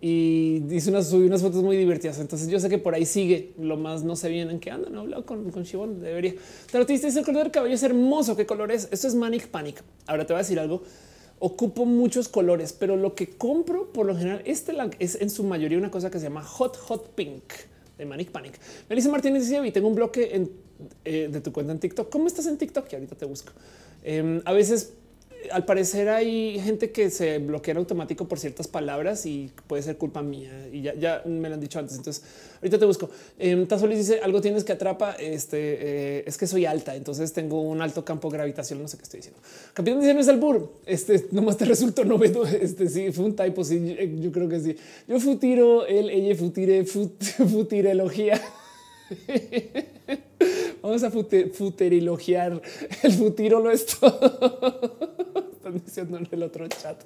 y hizo unas, fotos muy divertidas. Entonces yo sé que por ahí sigue lo más no sé bien en qué andan. No hablado con, con Shibon, debería. Te dice, el color del cabello es hermoso. ¿Qué color es? Esto es Manic Panic. Ahora te voy a decir algo. Ocupo muchos colores, pero lo que compro por lo general, este es en su mayoría una cosa que se llama Hot Hot Pink de Manic Panic. Melissa Martínez dice y tengo un bloque eh, de tu cuenta en TikTok. ¿Cómo estás en TikTok? Que ahorita te busco. Em, a veces al parecer hay gente que se bloquea automático por ciertas palabras y puede ser culpa mía y ya, me lo han dicho antes. Entonces ahorita te busco. Eh, dice algo tienes que atrapa. Este eh, es que soy alta, entonces tengo un alto campo gravitacional. No sé qué estoy diciendo. Capitán dice no es el bur. Este nomás te resultó novedo. Este sí fue un typo. Sí, yo eh, creo que sí. Yo futiro él, ella futire, fut, futirelogía. Vamos a fute, futerilogiar. El futuro. lo es diciendo en el otro chat.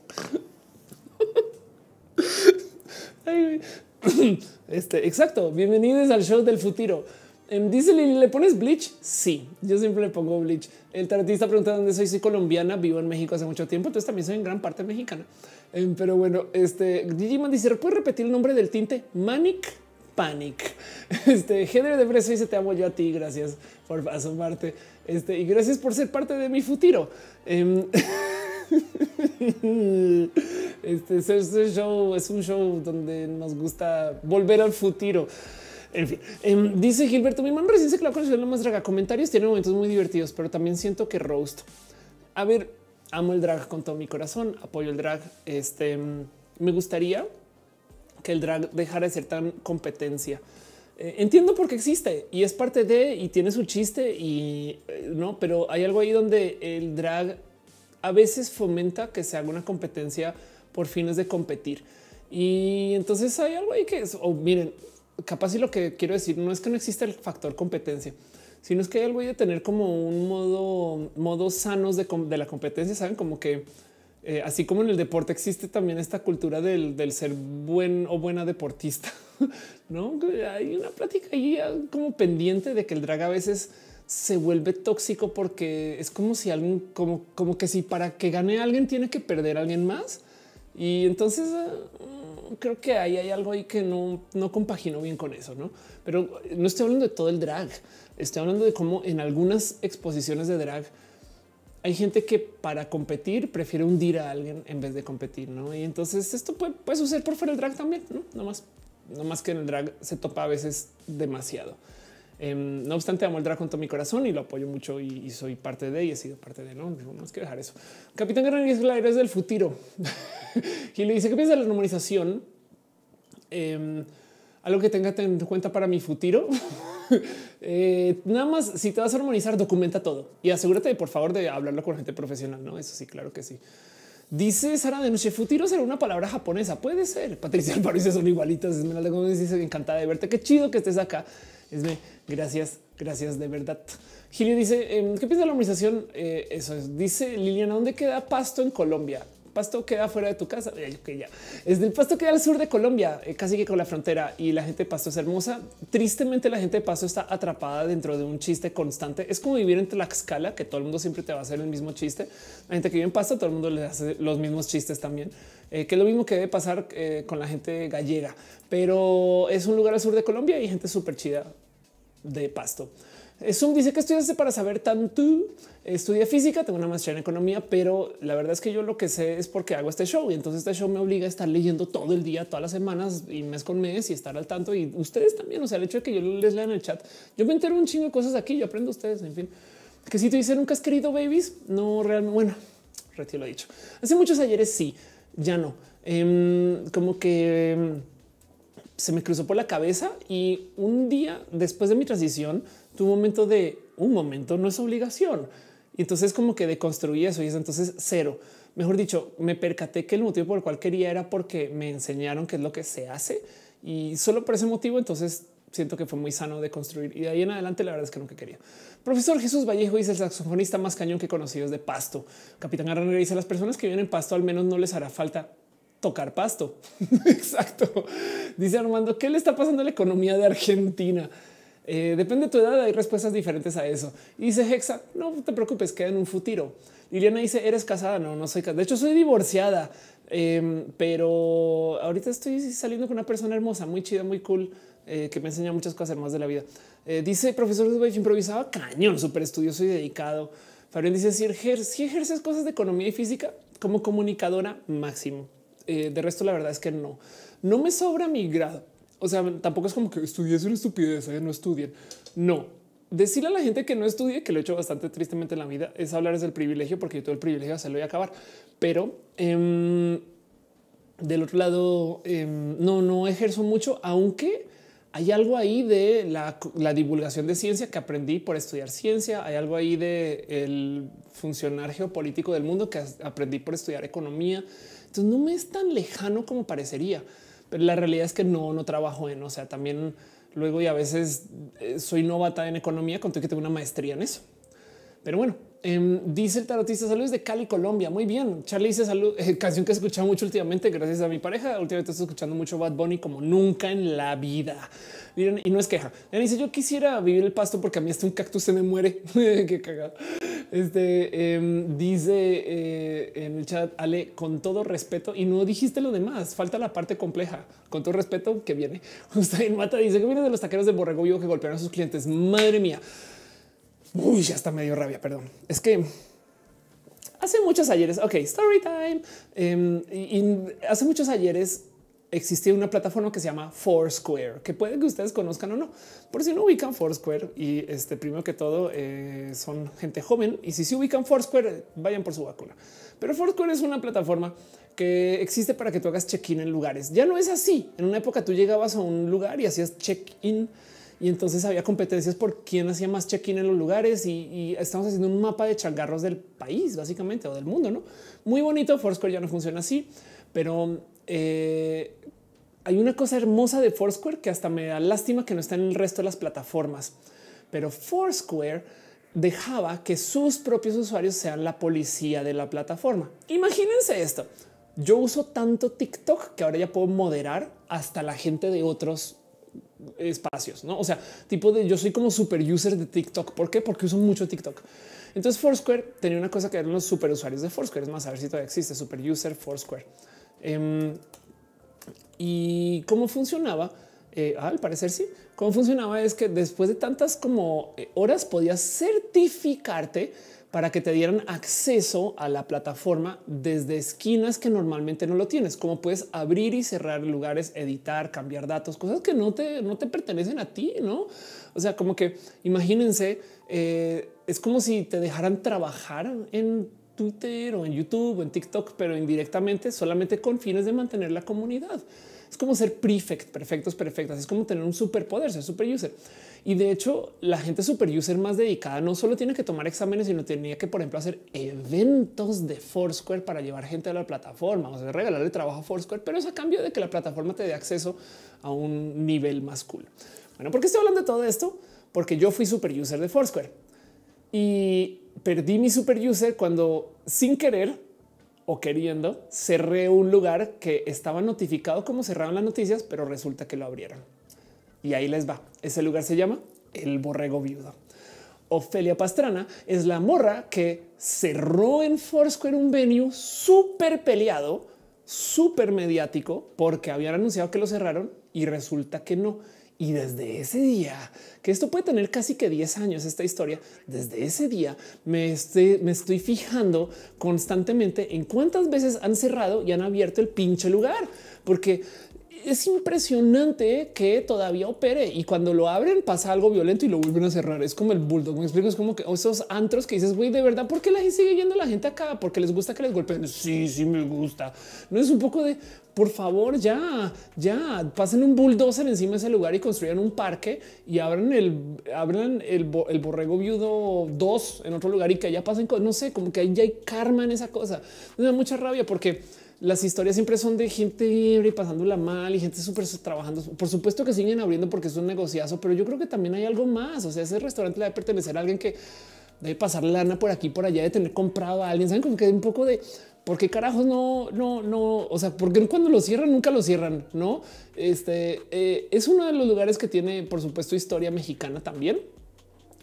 Este, exacto. Bienvenidos al show del futuro. Em, dice ¿le pones bleach? Sí, yo siempre le pongo bleach. El tarotista pregunta dónde soy. Soy colombiana, vivo en México hace mucho tiempo, entonces también soy en gran parte mexicana. Em, pero bueno, este Digimon dice: ¿Puedes repetir el nombre del tinte? Manic Panic. Este género de brezo dice: Te amo yo a ti. Gracias por asomarte. Este y gracias por ser parte de mi futuro. Em, Este, este, show es un show donde nos gusta volver al futuro. En fin, em, dice Gilberto, mi mamá recién se clavó con el más draga. Comentarios tiene momentos muy divertidos, pero también siento que roast. A ver, amo el drag con todo mi corazón, apoyo el drag. Este em, me gustaría que el drag dejara de ser tan competencia. Eh, entiendo por qué existe y es parte de y tiene su chiste y eh, no, pero hay algo ahí donde el drag a veces fomenta que se haga una competencia por fines de competir. Y entonces hay algo ahí que es, o miren, capaz y lo que quiero decir no es que no exista el factor competencia, sino es que hay algo de tener como un modo, modos sanos de, la competencia, saben, como que eh, así como en el deporte existe también esta cultura del, del ser buen o buena deportista, ¿no? Hay una plática ahí como pendiente de que el drag a veces se vuelve tóxico porque es como si alguien, como, que si para que gane alguien tiene que perder a alguien más. Y entonces eh, mm, creo que ahí hay algo ahí que no, no compagino bien con eso, no? Pero no estoy hablando de todo el drag, estoy hablando de cómo en algunas exposiciones de drag hay gente que para competir prefiere hundir a alguien en vez de competir, no? Y entonces esto puede, suceder por fuera del drag también, No más, no más que en el drag se topa a veces demasiado. Em, no obstante, amo el drag con todo mi corazón y lo apoyo mucho y, soy parte de y he sido parte de él. No, es que dejar eso. Capitán Guerrero es del futuro y le dice ¿qué piensas de la normalización. Em, algo que tenga en cuenta para mi futuro. Eh, nada más, si te vas a armonizar, documenta todo y asegúrate, por favor, de hablarlo con gente profesional. No, eso sí, claro que sí. Dice Sara de Noche, futuro será una palabra japonesa. Puede ser. Patricia parís dice son igualitas. Esmeralda Gómez dice encantada de verte. Qué chido que estés acá. Esme, Gracias, gracias de verdad. Gilio dice, em, ¿qué piensa de la organización? Eh, eso es. Dice Liliana, ¿dónde queda pasto en Colombia? Pasto queda fuera de tu casa. Eh, es del pasto queda al sur de Colombia, eh, casi que con la frontera y la gente de pasto es hermosa. Tristemente, la gente de pasto está atrapada dentro de un chiste constante. Es como vivir en Tlaxcala, que todo el mundo siempre te va a hacer el mismo chiste. La gente que vive en pasto, todo el mundo le hace los mismos chistes también, que es lo mismo que debe pasar con la gente gallega, pero es un lugar al sur de Colombia y gente súper chida de pasto. Zoom dice que estudiaste para saber tanto. Estudia física, tengo una maestría en economía, pero la verdad es que yo lo que sé es porque hago este show y entonces este show me obliga a estar leyendo todo el día, todas las semanas y mes con mes y estar al tanto. Y ustedes también, o sea, el hecho de que yo les lea en el chat, yo me entero un chingo de cosas aquí, yo aprendo ustedes, en fin. Que si te dice nunca has querido babies, no realmente. Bueno, retiro lo dicho. Hace muchos ayeres sí, ya no. Em, como que em, se me cruzó por la cabeza y un día después de mi transición tuve un momento de un momento no es obligación. Y entonces como que deconstruí eso y es entonces cero. Mejor dicho, me percaté que el motivo por el cual quería era porque me enseñaron qué es lo que se hace y solo por ese motivo entonces siento que fue muy sano de construir y de ahí en adelante la verdad es que nunca quería. Profesor Jesús Vallejo dice el saxofonista más cañón que conocido es de Pasto. Capitán Arranera dice las personas que vienen en Pasto al menos no les hará falta tocar pasto. Exacto. Dice Armando, ¿qué le está pasando a la economía de Argentina? Eh, depende de tu edad, hay respuestas diferentes a eso. dice Hexa, no te preocupes, queda en un futuro. Liliana dice, ¿eres casada? No, no soy casada. De hecho, soy divorciada, em, pero ahorita estoy saliendo con una persona hermosa, muy chida, muy cool, eh, que me enseña muchas cosas hermosas de la vida. Eh, dice, profesor, improvisaba cañón, súper estudioso y dedicado. Fabián dice, si ejerces cosas de economía y física, como comunicadora máximo. Eh, de resto, la verdad es que no, no me sobra mi grado. O sea, tampoco es como que estudié una estupidez, eh, no estudien. No, decirle a la gente que no estudie, que lo he hecho bastante tristemente en la vida, es hablar del privilegio, porque yo todo el privilegio se lo voy a acabar. Pero em, del otro lado, em, no, no ejerzo mucho, aunque hay algo ahí de la, la, divulgación de ciencia que aprendí por estudiar ciencia. Hay algo ahí de el funcionar geopolítico del mundo que aprendí por estudiar economía. Entonces no me es tan lejano como parecería, pero la realidad es que no, no trabajo en, o sea, también luego y a veces eh, soy novata en economía, con que tengo una maestría en eso. Pero bueno, Em, dice el tarotista, saludos de Cali, Colombia. Muy bien. Charlie dice salud, eh, canción que he escuchado mucho últimamente, gracias a mi pareja. Últimamente estoy escuchando mucho Bad Bunny como nunca en la vida. Miren, y no es queja. dice, yo quisiera vivir el pasto porque a mí este un cactus se me muere. Qué cagado. Este em, dice eh, en el chat, Ale, con todo respeto, y no dijiste lo demás, falta la parte compleja. Con todo respeto que viene. Usted mata dice que viene de los taqueros de borrego vivo que golpearon a sus clientes. Madre mía. Uy, ya está medio rabia, perdón. Es que hace muchos ayeres, ok, story time. Em, y, hace muchos ayeres existía una plataforma que se llama Foursquare, que puede que ustedes conozcan o no. Por si no ubican Foursquare y este primero que todo eh, son gente joven y si se ubican Foursquare, vayan por su vacuna. Pero Foursquare es una plataforma que existe para que tú hagas check-in en lugares. Ya no es así. En una época tú llegabas a un lugar y hacías check-in y entonces había competencias por quién hacía más check-in en los lugares y, estamos haciendo un mapa de changarros del país básicamente o del mundo, ¿no? Muy bonito, Foursquare ya no funciona así, pero eh, hay una cosa hermosa de Foursquare que hasta me da lástima que no está en el resto de las plataformas, pero Foursquare dejaba que sus propios usuarios sean la policía de la plataforma. Imagínense esto. Yo uso tanto TikTok que ahora ya puedo moderar hasta la gente de otros espacios, no? O sea, tipo de yo soy como super user de TikTok. ¿Por qué? Porque uso mucho TikTok. Entonces Foursquare tenía una cosa que eran los super usuarios de Foursquare. Es más, a ver si todavía existe super user Foursquare. Em, y cómo funcionaba. Eh, al parecer sí, cómo funcionaba es que después de tantas como eh, horas podías certificarte para que te dieran acceso a la plataforma desde esquinas que normalmente no lo tienes, como puedes abrir y cerrar lugares, editar, cambiar datos, cosas que no te, pertenecen a ti, ¿no? O sea, como que imagínense, eh, es como si te dejaran trabajar en Twitter o en YouTube o en TikTok, pero indirectamente solamente con fines de mantener la comunidad. Es como ser prefect, perfectos, perfectas. Es como tener un superpoder, ser super user. Y de hecho, la gente super user más dedicada no solo tiene que tomar exámenes, sino tenía que, por ejemplo, hacer eventos de Foursquare para llevar gente a la plataforma, o sea, regalarle trabajo a Foursquare, pero es a cambio de que la plataforma te dé acceso a un nivel más cool. Bueno, ¿por qué estoy hablando de todo esto? Porque yo fui super user de Foursquare y perdí mi super user cuando sin querer o queriendo cerré un lugar que estaba notificado como cerraron las noticias, pero resulta que lo abrieron. Y ahí les va. Ese lugar se llama el borrego viudo. Ofelia Pastrana es la morra que cerró en en un venue súper peleado, súper mediático, porque habían anunciado que lo cerraron y resulta que no. Y desde ese día, que esto puede tener casi que 10 años, esta historia, desde ese día me estoy, me estoy fijando constantemente en cuántas veces han cerrado y han abierto el pinche lugar, porque es impresionante que todavía opere y cuando lo abren pasa algo violento y lo vuelven a cerrar. Es como el bulldog. Me explico, es como que esos antros que dices, güey, de verdad, ¿por qué la gente sigue yendo la gente acá? Porque les gusta que les golpeen. Sí, sí, me gusta. No es un poco de por favor, ya, ya pasen un bulldozer encima de ese lugar y construyan un parque y abran el, abran el, borrego viudo 2 en otro lugar y que ya pasen con no sé, como que ya hay karma en esa cosa. Me da mucha rabia porque las historias siempre son de gente libre y pasándola mal y gente súper trabajando. Por supuesto que siguen abriendo porque es un negociazo, pero yo creo que también hay algo más. O sea, ese restaurante le debe pertenecer a alguien que debe pasar lana por aquí, por allá, de tener comprado a alguien. Saben como que hay un poco de por qué carajos no, no, no. O sea, porque cuando lo cierran, nunca lo cierran. No, este eh, es uno de los lugares que tiene, por supuesto, historia mexicana también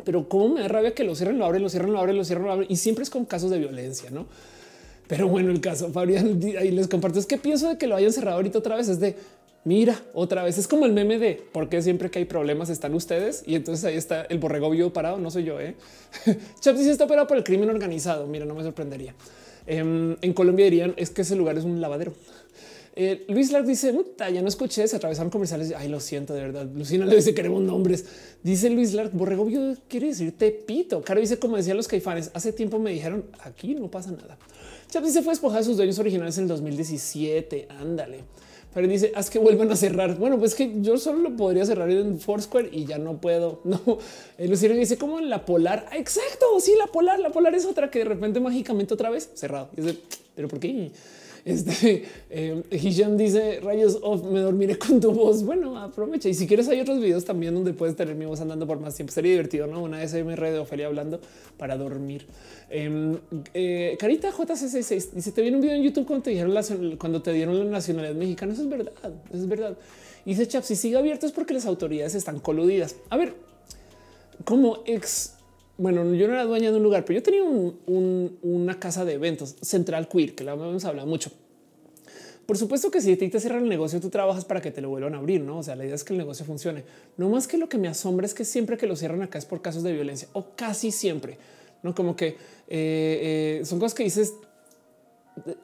pero como me da rabia que lo cierren, lo abren, lo cierran, lo abren, lo cierran, lo abren. Y siempre es con casos de violencia, no? Pero bueno, el caso Fabián ahí les comparto es que pienso de que lo hayan cerrado ahorita otra vez. Es de mira otra vez. Es como el meme de por qué siempre que hay problemas están ustedes. Y entonces ahí está el borrego parado. No soy yo. ¿eh? Chaps dice está operado por el crimen organizado. Mira, no me sorprendería. Em, en Colombia dirían es que ese lugar es un lavadero. Eh, Luis Lark dice ya no escuché, se atravesaron comerciales. Ay, lo siento de verdad. Lucina le dice queremos nombres. Dice Luis Lark borrego quiere decir te pito. Caro dice como decían los caifanes hace tiempo me dijeron aquí no pasa nada. Chapsi se fue despojada de sus dueños originales en el 2017. Ándale. Pero dice, haz que vuelvan a cerrar. Bueno, pues que yo solo lo podría cerrar en Foursquare y ya no puedo. No, y dice como la polar. Ah, exacto. Sí, la polar. La polar es otra que de repente mágicamente otra vez cerrado. Y Dice, pero por qué? Este eh, Hisham dice rayos off, me dormiré con tu voz. Bueno, aprovecha. Y si quieres, hay otros videos también donde puedes tener mi voz andando por más tiempo. Sería divertido, no? Una SMR de Ofelia hablando para dormir. Em, eh, Carita JC66 dice: Te viene un video en YouTube cuando te dijeron cuando te dieron la nacionalidad mexicana. Eso es verdad, eso es verdad. Dice Chap, si sigue abierto es porque las autoridades están coludidas. A ver, como ex bueno, yo no era dueña de un lugar, pero yo tenía una casa de eventos, Central Queer, que la hemos hablado mucho. Por supuesto que si te, te cierran el negocio, tú trabajas para que te lo vuelvan a abrir, ¿no? O sea, la idea es que el negocio funcione. No más que lo que me asombra es que siempre que lo cierran acá es por casos de violencia, o casi siempre, ¿no? Como que eh, eh, son cosas que dices,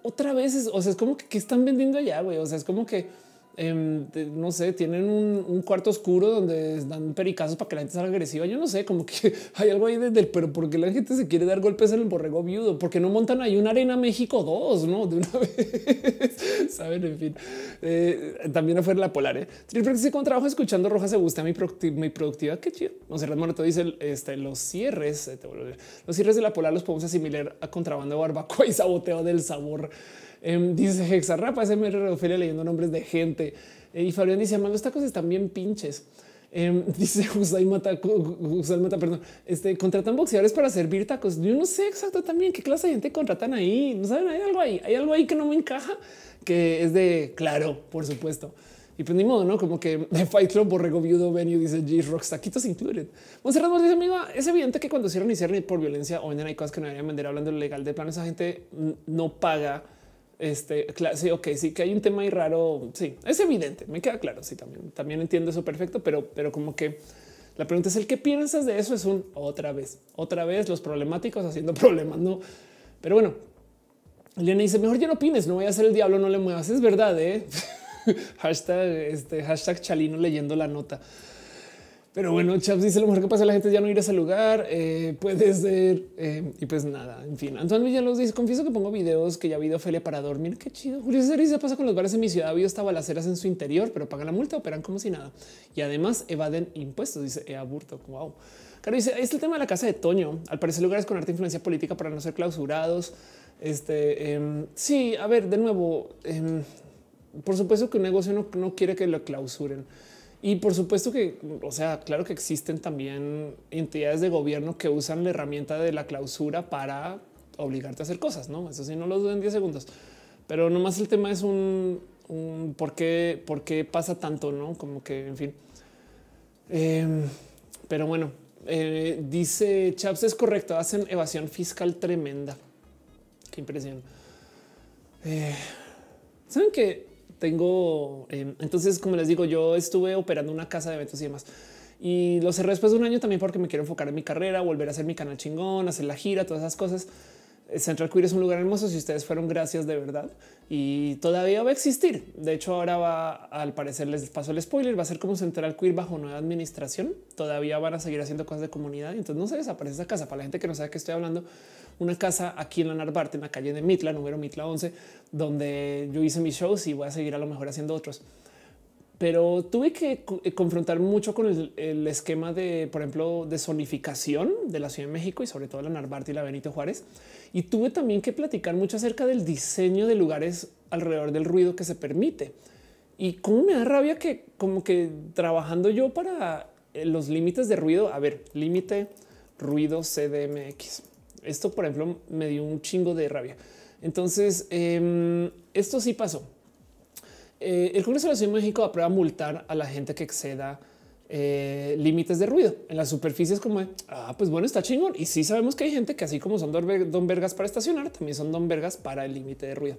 otra vez, o sea, es como que, ¿qué están vendiendo allá, güey, o sea, es como que Em, no sé, tienen un, cuarto oscuro donde dan pericazos para que la gente sea agresiva. Yo no sé, como que hay algo ahí desde el pero porque la gente se quiere dar golpes en el borrego viudo, porque no montan ahí una arena México 2, no de una vez. Saben, en fin, eh, también afuera la polar. ¿eh? Triple con trabajo escuchando roja se gusta mi, productiva, mi productividad. Qué chido. las Morato dice este, los cierres, eh, los cierres de la polar los podemos asimilar a contrabando, barbacoa y saboteo del sabor. Em, dice Hexarrapa, ese me refiere leyendo nombres de gente. Eh, y Fabián dice, man, los tacos están bien pinches. Em, dice Usay Mata, Mata, perdón, este, contratan boxeadores para servir tacos. Yo no sé exacto también qué clase de gente contratan ahí. No saben, hay algo ahí, hay algo ahí que no me encaja, que es de claro, por supuesto. Y pues ni modo, no como que de Fight Club, Borrego Venue dice G rock taquitos included. Monserrat nos dice, amigo, es evidente que cuando cierran y cierran por violencia o venden hay cosas que no deberían vender hablando legal. De plano, esa gente mm, no paga este clase, ok, sí que hay un tema y raro. Sí, es evidente, me queda claro. Sí, también, también entiendo eso perfecto, pero, pero como que la pregunta es el qué piensas de eso es un otra vez, otra vez los problemáticos haciendo problemas, no? Pero bueno, Elena dice mejor ya no opines, no voy a hacer el diablo, no le muevas. Es verdad, eh? hashtag este hashtag Chalino leyendo la nota. Pero bueno, Chaps dice lo mejor que pasa la gente ya no ir a ese lugar. Eh, puede ser. Eh, y pues nada, en fin. Antoine Villalobos dice: Confieso que pongo videos que ya ha habido Ophelia para dormir. Qué chido. Julio César dice: pasa con los bares en mi ciudad. Había hasta balaceras en su interior, pero pagan la multa, operan como si nada. Y además evaden impuestos, dice Aburto. Wow. Claro, dice: es el tema de la casa de Toño. Al parecer, lugares con harta e influencia política para no ser clausurados. Este em, sí, a ver, de nuevo, em, por supuesto que un negocio no, no quiere que lo clausuren y por supuesto que, o sea, claro que existen también entidades de gobierno que usan la herramienta de la clausura para obligarte a hacer cosas, ¿no? Eso sí, no los en 10 segundos. Pero nomás el tema es un, por, qué, por qué pasa tanto, ¿no? Como que, en fin. Em, pero bueno, eh, dice Chaps, es correcto, hacen evasión fiscal tremenda. Qué impresión. Eh, ¿Saben que tengo. Em, entonces, como les digo, yo estuve operando una casa de eventos y demás. Y lo cerré después de un año también porque me quiero enfocar en mi carrera, volver a hacer mi canal chingón, hacer la gira, todas esas cosas. Central Queer es un lugar hermoso. Si ustedes fueron, gracias de verdad. Y todavía va a existir. De hecho, ahora va, al parecer, les paso el spoiler, va a ser como Central Queer bajo nueva administración. Todavía van a seguir haciendo cosas de comunidad. Entonces no se desaparece esa casa. Para la gente que no sabe que estoy hablando, una casa aquí en la Narvarte, en la calle de Mitla, número Mitla 11, donde yo hice mis shows y voy a seguir a lo mejor haciendo otros pero tuve que eh, confrontar mucho con el, esquema de, por ejemplo, de zonificación de la Ciudad de México y sobre todo la Narvarte y la Benito Juárez, y tuve también que platicar mucho acerca del diseño de lugares alrededor del ruido que se permite. Y cómo me da rabia que como que trabajando yo para eh, los límites de ruido, a ver, límite ruido CDMX. Esto, por ejemplo, me dio un chingo de rabia. Entonces, em, esto sí pasó. Eh, el Congreso de la Ciudad de México aprueba multar a la gente que exceda eh, límites de ruido en las superficies como ah, pues bueno, está chingón. Y sí sabemos que hay gente que así como son don vergas para estacionar, también son don vergas para el límite de ruido.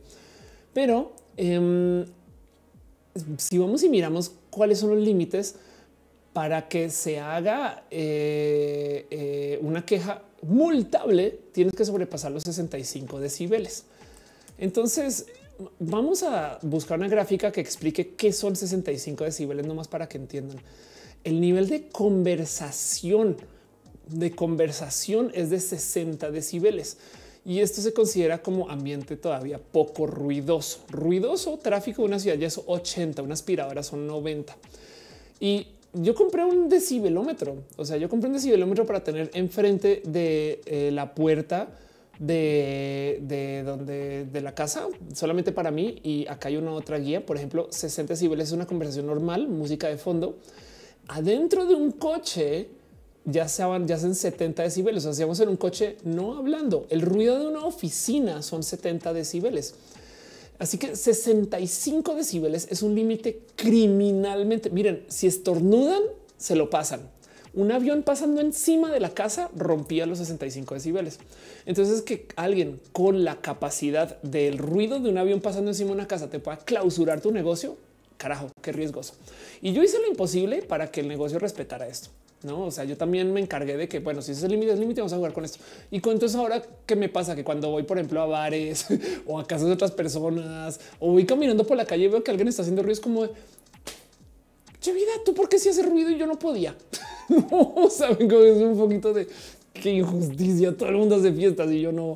Pero em, si vamos y miramos cuáles son los límites para que se haga eh, eh, una queja multable, tienes que sobrepasar los 65 decibeles. Entonces, vamos a buscar una gráfica que explique qué son 65 decibeles, nomás para que entiendan el nivel de conversación de conversación es de 60 decibeles y esto se considera como ambiente todavía poco ruidoso. Ruidoso tráfico de una ciudad ya es 80, una aspiradora son 90. Y yo compré un decibelómetro, o sea, yo compré un decibelómetro para tener enfrente de eh, la puerta de, de, donde de la casa solamente para mí. Y acá hay una otra guía, por ejemplo, 60 decibeles es una conversación normal, música de fondo adentro de un coche ya se hacen 70 decibeles. Hacíamos en un coche no hablando, el ruido de una oficina son 70 decibeles. Así que 65 decibeles es un límite criminalmente. Miren, si estornudan, se lo pasan. Un avión pasando encima de la casa rompía los 65 decibeles. Entonces que alguien con la capacidad del ruido de un avión pasando encima de una casa te pueda clausurar tu negocio carajo, qué riesgoso. Y yo hice lo imposible para que el negocio respetara esto. No, o sea, yo también me encargué de que, bueno, si ese es el límite, es el límite, vamos a jugar con esto. Y con entonces ahora qué me pasa que cuando voy, por ejemplo, a bares o a casas de otras personas o voy caminando por la calle, veo que alguien está haciendo ruido, es como che vida, tú por qué si hace ruido y yo no podía. no saben cómo es un poquito de qué injusticia. Todo el mundo hace fiestas y yo no.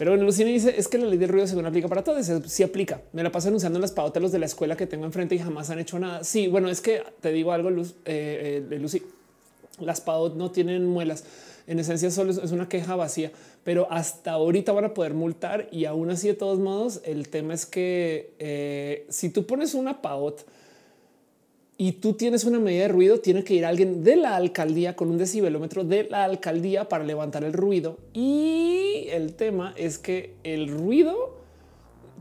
Pero bueno, Lucina dice es que la ley del ruido según aplica para todos. Si sí aplica, me la paso anunciando las pautas los de la escuela que tengo enfrente y jamás han hecho nada. Sí, bueno, es que te digo algo, Luz, eh, eh, Lucy, las PAOT no tienen muelas. En esencia solo es una queja vacía, pero hasta ahorita van a poder multar y aún así de todos modos el tema es que eh, si tú pones una PAOT y tú tienes una medida de ruido, tiene que ir alguien de la alcaldía con un decibelómetro de la alcaldía para levantar el ruido. Y el tema es que el ruido,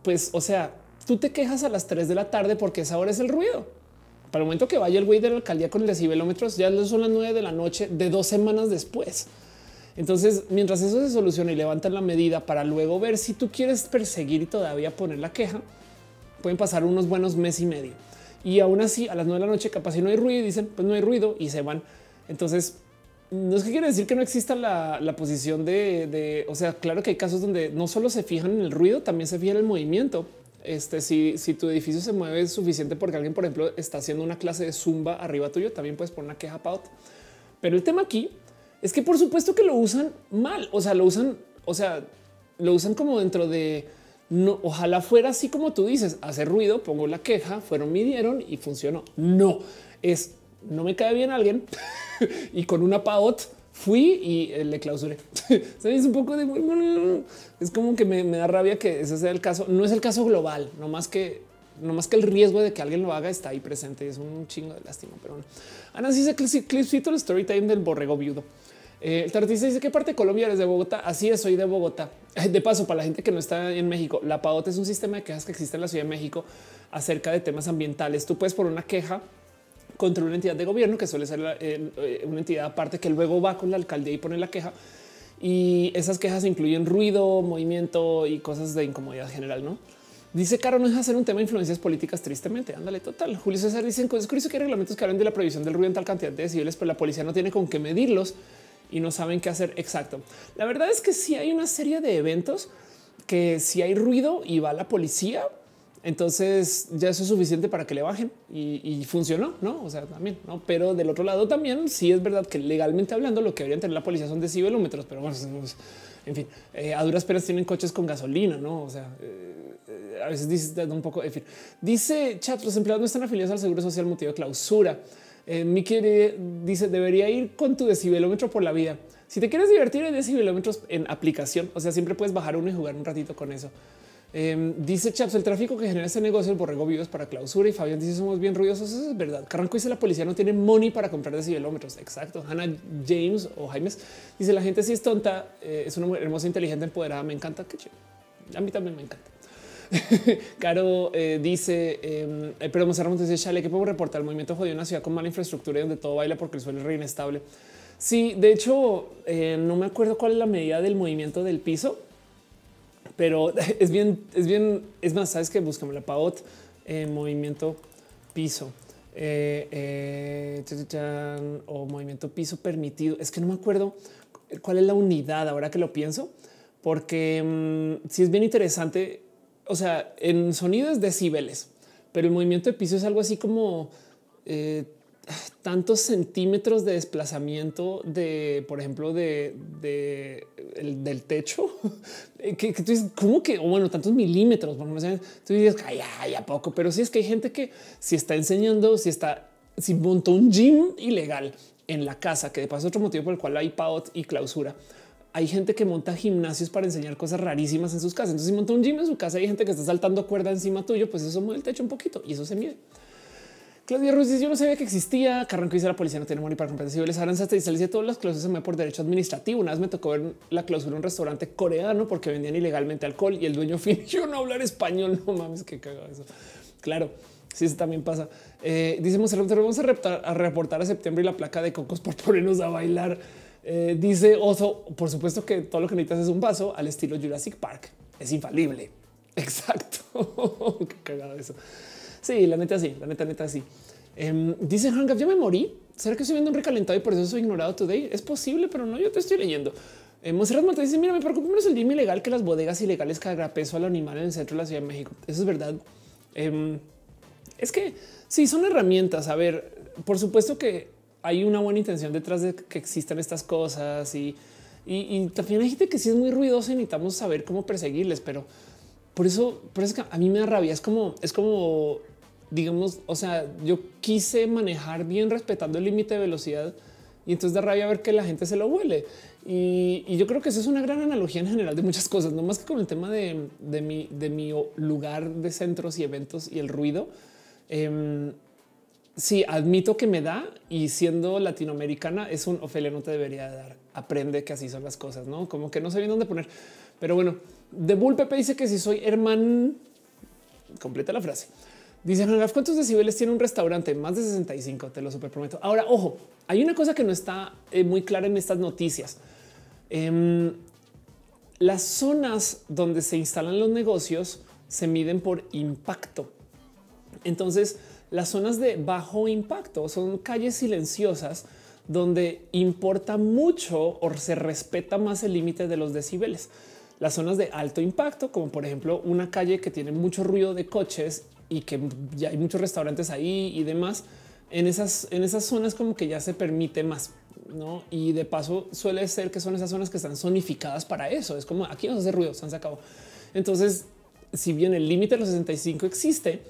pues, o sea, tú te quejas a las 3 de la tarde porque esa hora es el ruido. Para el momento que vaya el güey de la alcaldía con el decibelómetro, ya son las nueve de la noche de dos semanas después. Entonces, mientras eso se soluciona y levantan la medida para luego ver si tú quieres perseguir y todavía poner la queja, pueden pasar unos buenos mes y medio y aún así a las nueve de la noche capaz si no hay ruido dicen pues no hay ruido y se van. Entonces no es que quiere decir que no exista la, posición de, o sea, claro que hay casos donde no solo se fijan en el ruido, también se fijan en el movimiento. Este, si, si tu edificio se mueve suficiente porque alguien, por ejemplo, está haciendo una clase de zumba arriba tuyo, también puedes poner una queja out. Pero el tema aquí es que por supuesto que lo usan mal, o sea, lo usan, o sea, lo usan como dentro de no, ojalá fuera así como tú dices, hace ruido, pongo la queja, fueron, midieron y funcionó. No es no me cae bien alguien y con una paot fui y eh, le clausuré. es un poco de es como que me, me, da rabia que ese sea el caso. No es el caso global, no más que no que el riesgo de que alguien lo haga está ahí presente y es un chingo de lástima. Pero bueno, Ana dice clipcito el story time del borrego viudo. Eh, el tarotista dice que parte de Colombia eres de Bogotá. Así es, soy de Bogotá. De paso, para la gente que no está en México, la PAOT es un sistema de quejas que existe en la Ciudad de México acerca de temas ambientales. Tú puedes por una queja contra una entidad de gobierno que suele ser eh, una entidad aparte que luego va con la alcaldía y pone la queja. Y esas quejas incluyen ruido, movimiento y cosas de incomodidad general, ¿no? Dice Caro, no es hacer un tema de influencias políticas, tristemente. Ándale, total. Julio César dice, es curioso que hay reglamentos que hablan de la prohibición del ruido en tal cantidad de decibeles, pero la policía no tiene con qué medirlos y no saben qué hacer. Exacto. La verdad es que si hay una serie de eventos que si hay ruido y va la policía, entonces ya eso es suficiente para que le bajen y, funcionó, no? O sea, también no. Pero del otro lado, también sí es verdad que legalmente hablando, lo que deberían tener la policía son decibelómetros, pero bueno, en fin, eh, a duras penas tienen coches con gasolina, no? O sea, eh, a veces dice un poco. En fin, dice chat: los empleados no están afiliados al seguro social motivo de clausura. Eh, Mickey dice debería ir con tu decibelómetro por la vida. Si te quieres divertir en decibelómetros en aplicación, o sea, siempre puedes bajar uno y jugar un ratito con eso. Em, dice Chaps, el tráfico que genera este negocio, el borrego vivos para clausura y Fabián dice somos bien ruidosos. Eso es verdad. Carranco dice la policía no tiene money para comprar decibelómetros. Exacto. Hannah James o Jaime dice la gente sí es tonta. Eh, es una hermosa, inteligente, empoderada. Me encanta. A mí también me encanta. Caro eh, dice, em, eh, pero Monserrat dice, chale, ¿qué puedo reportar el movimiento de una ciudad con mala infraestructura y donde todo baila porque el suelo es re inestable. Sí, de hecho, eh, no me acuerdo cuál es la medida del movimiento del piso, pero es bien, es bien, es más, sabes que buscamos la PAOT, eh, movimiento piso. o movimiento piso permitido. Es que no me acuerdo cuál es la unidad ahora que lo pienso, porque mm, si es bien interesante o sea, en sonido es decibeles, pero el movimiento de piso es algo así como eh, tantos centímetros de desplazamiento de, por ejemplo, de, del techo, eh, que, tú dices, ¿cómo que? O bueno, tantos milímetros, por no tú dices, ay, a poco, pero si es que hay gente que si está enseñando, si está, si montó un gym ilegal en la casa, que de paso es otro motivo por el cual hay paot y clausura, hay gente que monta gimnasios para enseñar cosas rarísimas en sus casas. Entonces, si monta un gym en su casa, hay gente que está saltando cuerda encima tuyo, pues eso mueve el techo un poquito y eso se mide. Claudia Ruiz dice, yo no sabía que existía. Carranco dice, la policía no tiene money para comprar y y y dice, todas las cláusulas se mueven por derecho administrativo. Una vez me tocó ver la clausura de un restaurante coreano porque vendían ilegalmente alcohol y el dueño fingió no hablar español. No mames, qué cagado eso. Claro, sí, eso también pasa. Eh, dice vamos a reportar a septiembre y la placa de cocos por ponernos a bailar. Eh, dice Oso, por supuesto que todo lo que necesitas es un vaso al estilo Jurassic Park. Es infalible. Exacto. Qué cagada eso. Sí, la neta sí, la neta neta sí. Em, dice Hank, yo me morí. ¿Será que estoy viendo un recalentado y por eso soy ignorado today? Es posible, pero no, yo te estoy leyendo. Eh, Monserrat dice, mira, me preocupa menos el gym ilegal que las bodegas ilegales que peso al animal en el centro de la Ciudad de México. Eso es verdad. Em, es que sí, son herramientas. A ver, por supuesto que hay una buena intención detrás de que existan estas cosas y, y, también hay gente que sí es muy ruidosa y necesitamos saber cómo perseguirles, pero por eso, por eso a mí me da rabia. Es como, es como, digamos, o sea, yo quise manejar bien respetando el límite de velocidad y entonces da rabia ver que la gente se lo huele. Y, yo creo que eso es una gran analogía en general de muchas cosas, no más que con el tema de, mi, de mi lugar de centros y eventos y el ruido. Em, Sí, admito que me da y siendo latinoamericana es un Ofelia no te debería dar. Aprende que así son las cosas, no como que no sé bien dónde poner. Pero bueno, de Bull Pepe dice que si soy hermano, completa la frase. Dice ¿cuántos decibeles tiene un restaurante? Más de 65, te lo super prometo. Ahora, ojo, hay una cosa que no está eh, muy clara en estas noticias. Em, las zonas donde se instalan los negocios se miden por impacto. Entonces, las zonas de bajo impacto son calles silenciosas donde importa mucho o se respeta más el límite de los decibeles. Las zonas de alto impacto, como por ejemplo una calle que tiene mucho ruido de coches y que ya hay muchos restaurantes ahí y demás, en esas, en esas zonas como que ya se permite más. Y de paso suele ser que son esas zonas que están zonificadas para eso. Es como aquí no hace ruido, se han sacado. Entonces, si bien el límite de los 65 existe,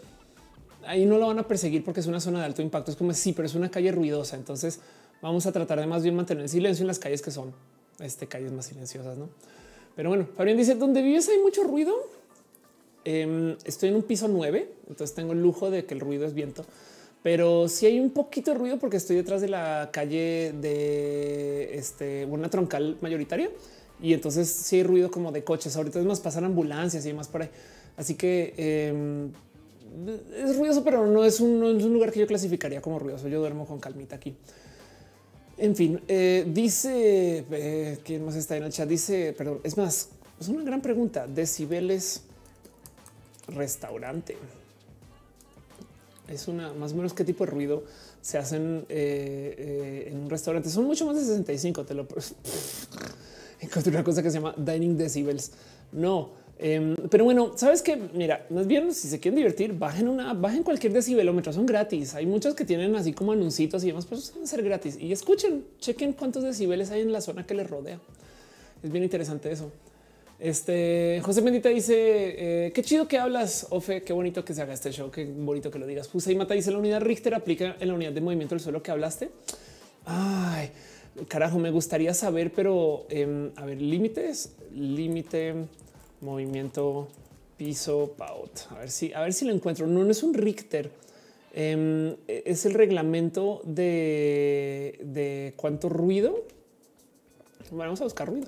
ahí no lo van a perseguir porque es una zona de alto impacto. Es como sí, pero es una calle ruidosa. Entonces vamos a tratar de más bien mantener el silencio en las calles que son este, calles más silenciosas, Pero bueno, Fabián dice donde vives hay mucho ruido. Em, estoy en un piso 9, entonces tengo el lujo de que el ruido es viento, pero si sí hay un poquito de ruido porque estoy detrás de la calle de este, una troncal mayoritaria y entonces sí hay ruido como de coches. Ahorita es más pasar ambulancias y demás por ahí. Así que em, es ruidoso, pero no es, un, lugar que yo clasificaría como ruidoso. Yo duermo con calmita aquí. En fin, eh, dice eh, quién más está en el chat. Dice, perdón, es más, es una gran pregunta. Decibeles restaurante. Es una más o menos qué tipo de ruido se hacen eh, en un restaurante. Son mucho más de 65. Te lo encontré una cosa que se llama dining decibels. No, Em, pero bueno, sabes que mira, más bien si se quieren divertir, bajen una, bajen cualquier decibelómetro, son gratis. Hay muchos que tienen así como anuncios y demás, pero son ser gratis y escuchen, chequen cuántos decibeles hay en la zona que les rodea. Es bien interesante eso. Este José Mendita dice eh, qué chido que hablas, Ofe, qué bonito que se haga este show, qué bonito que lo digas. Puse y Mata dice la unidad Richter aplica en la unidad de movimiento del suelo que hablaste. Ay, carajo, me gustaría saber, pero em, a ver, límites, límite movimiento piso paot. A ver si, a ver si lo encuentro. No, no es un Richter. Em, e, es el reglamento de, cuánto ruido. vamos a buscar ruido.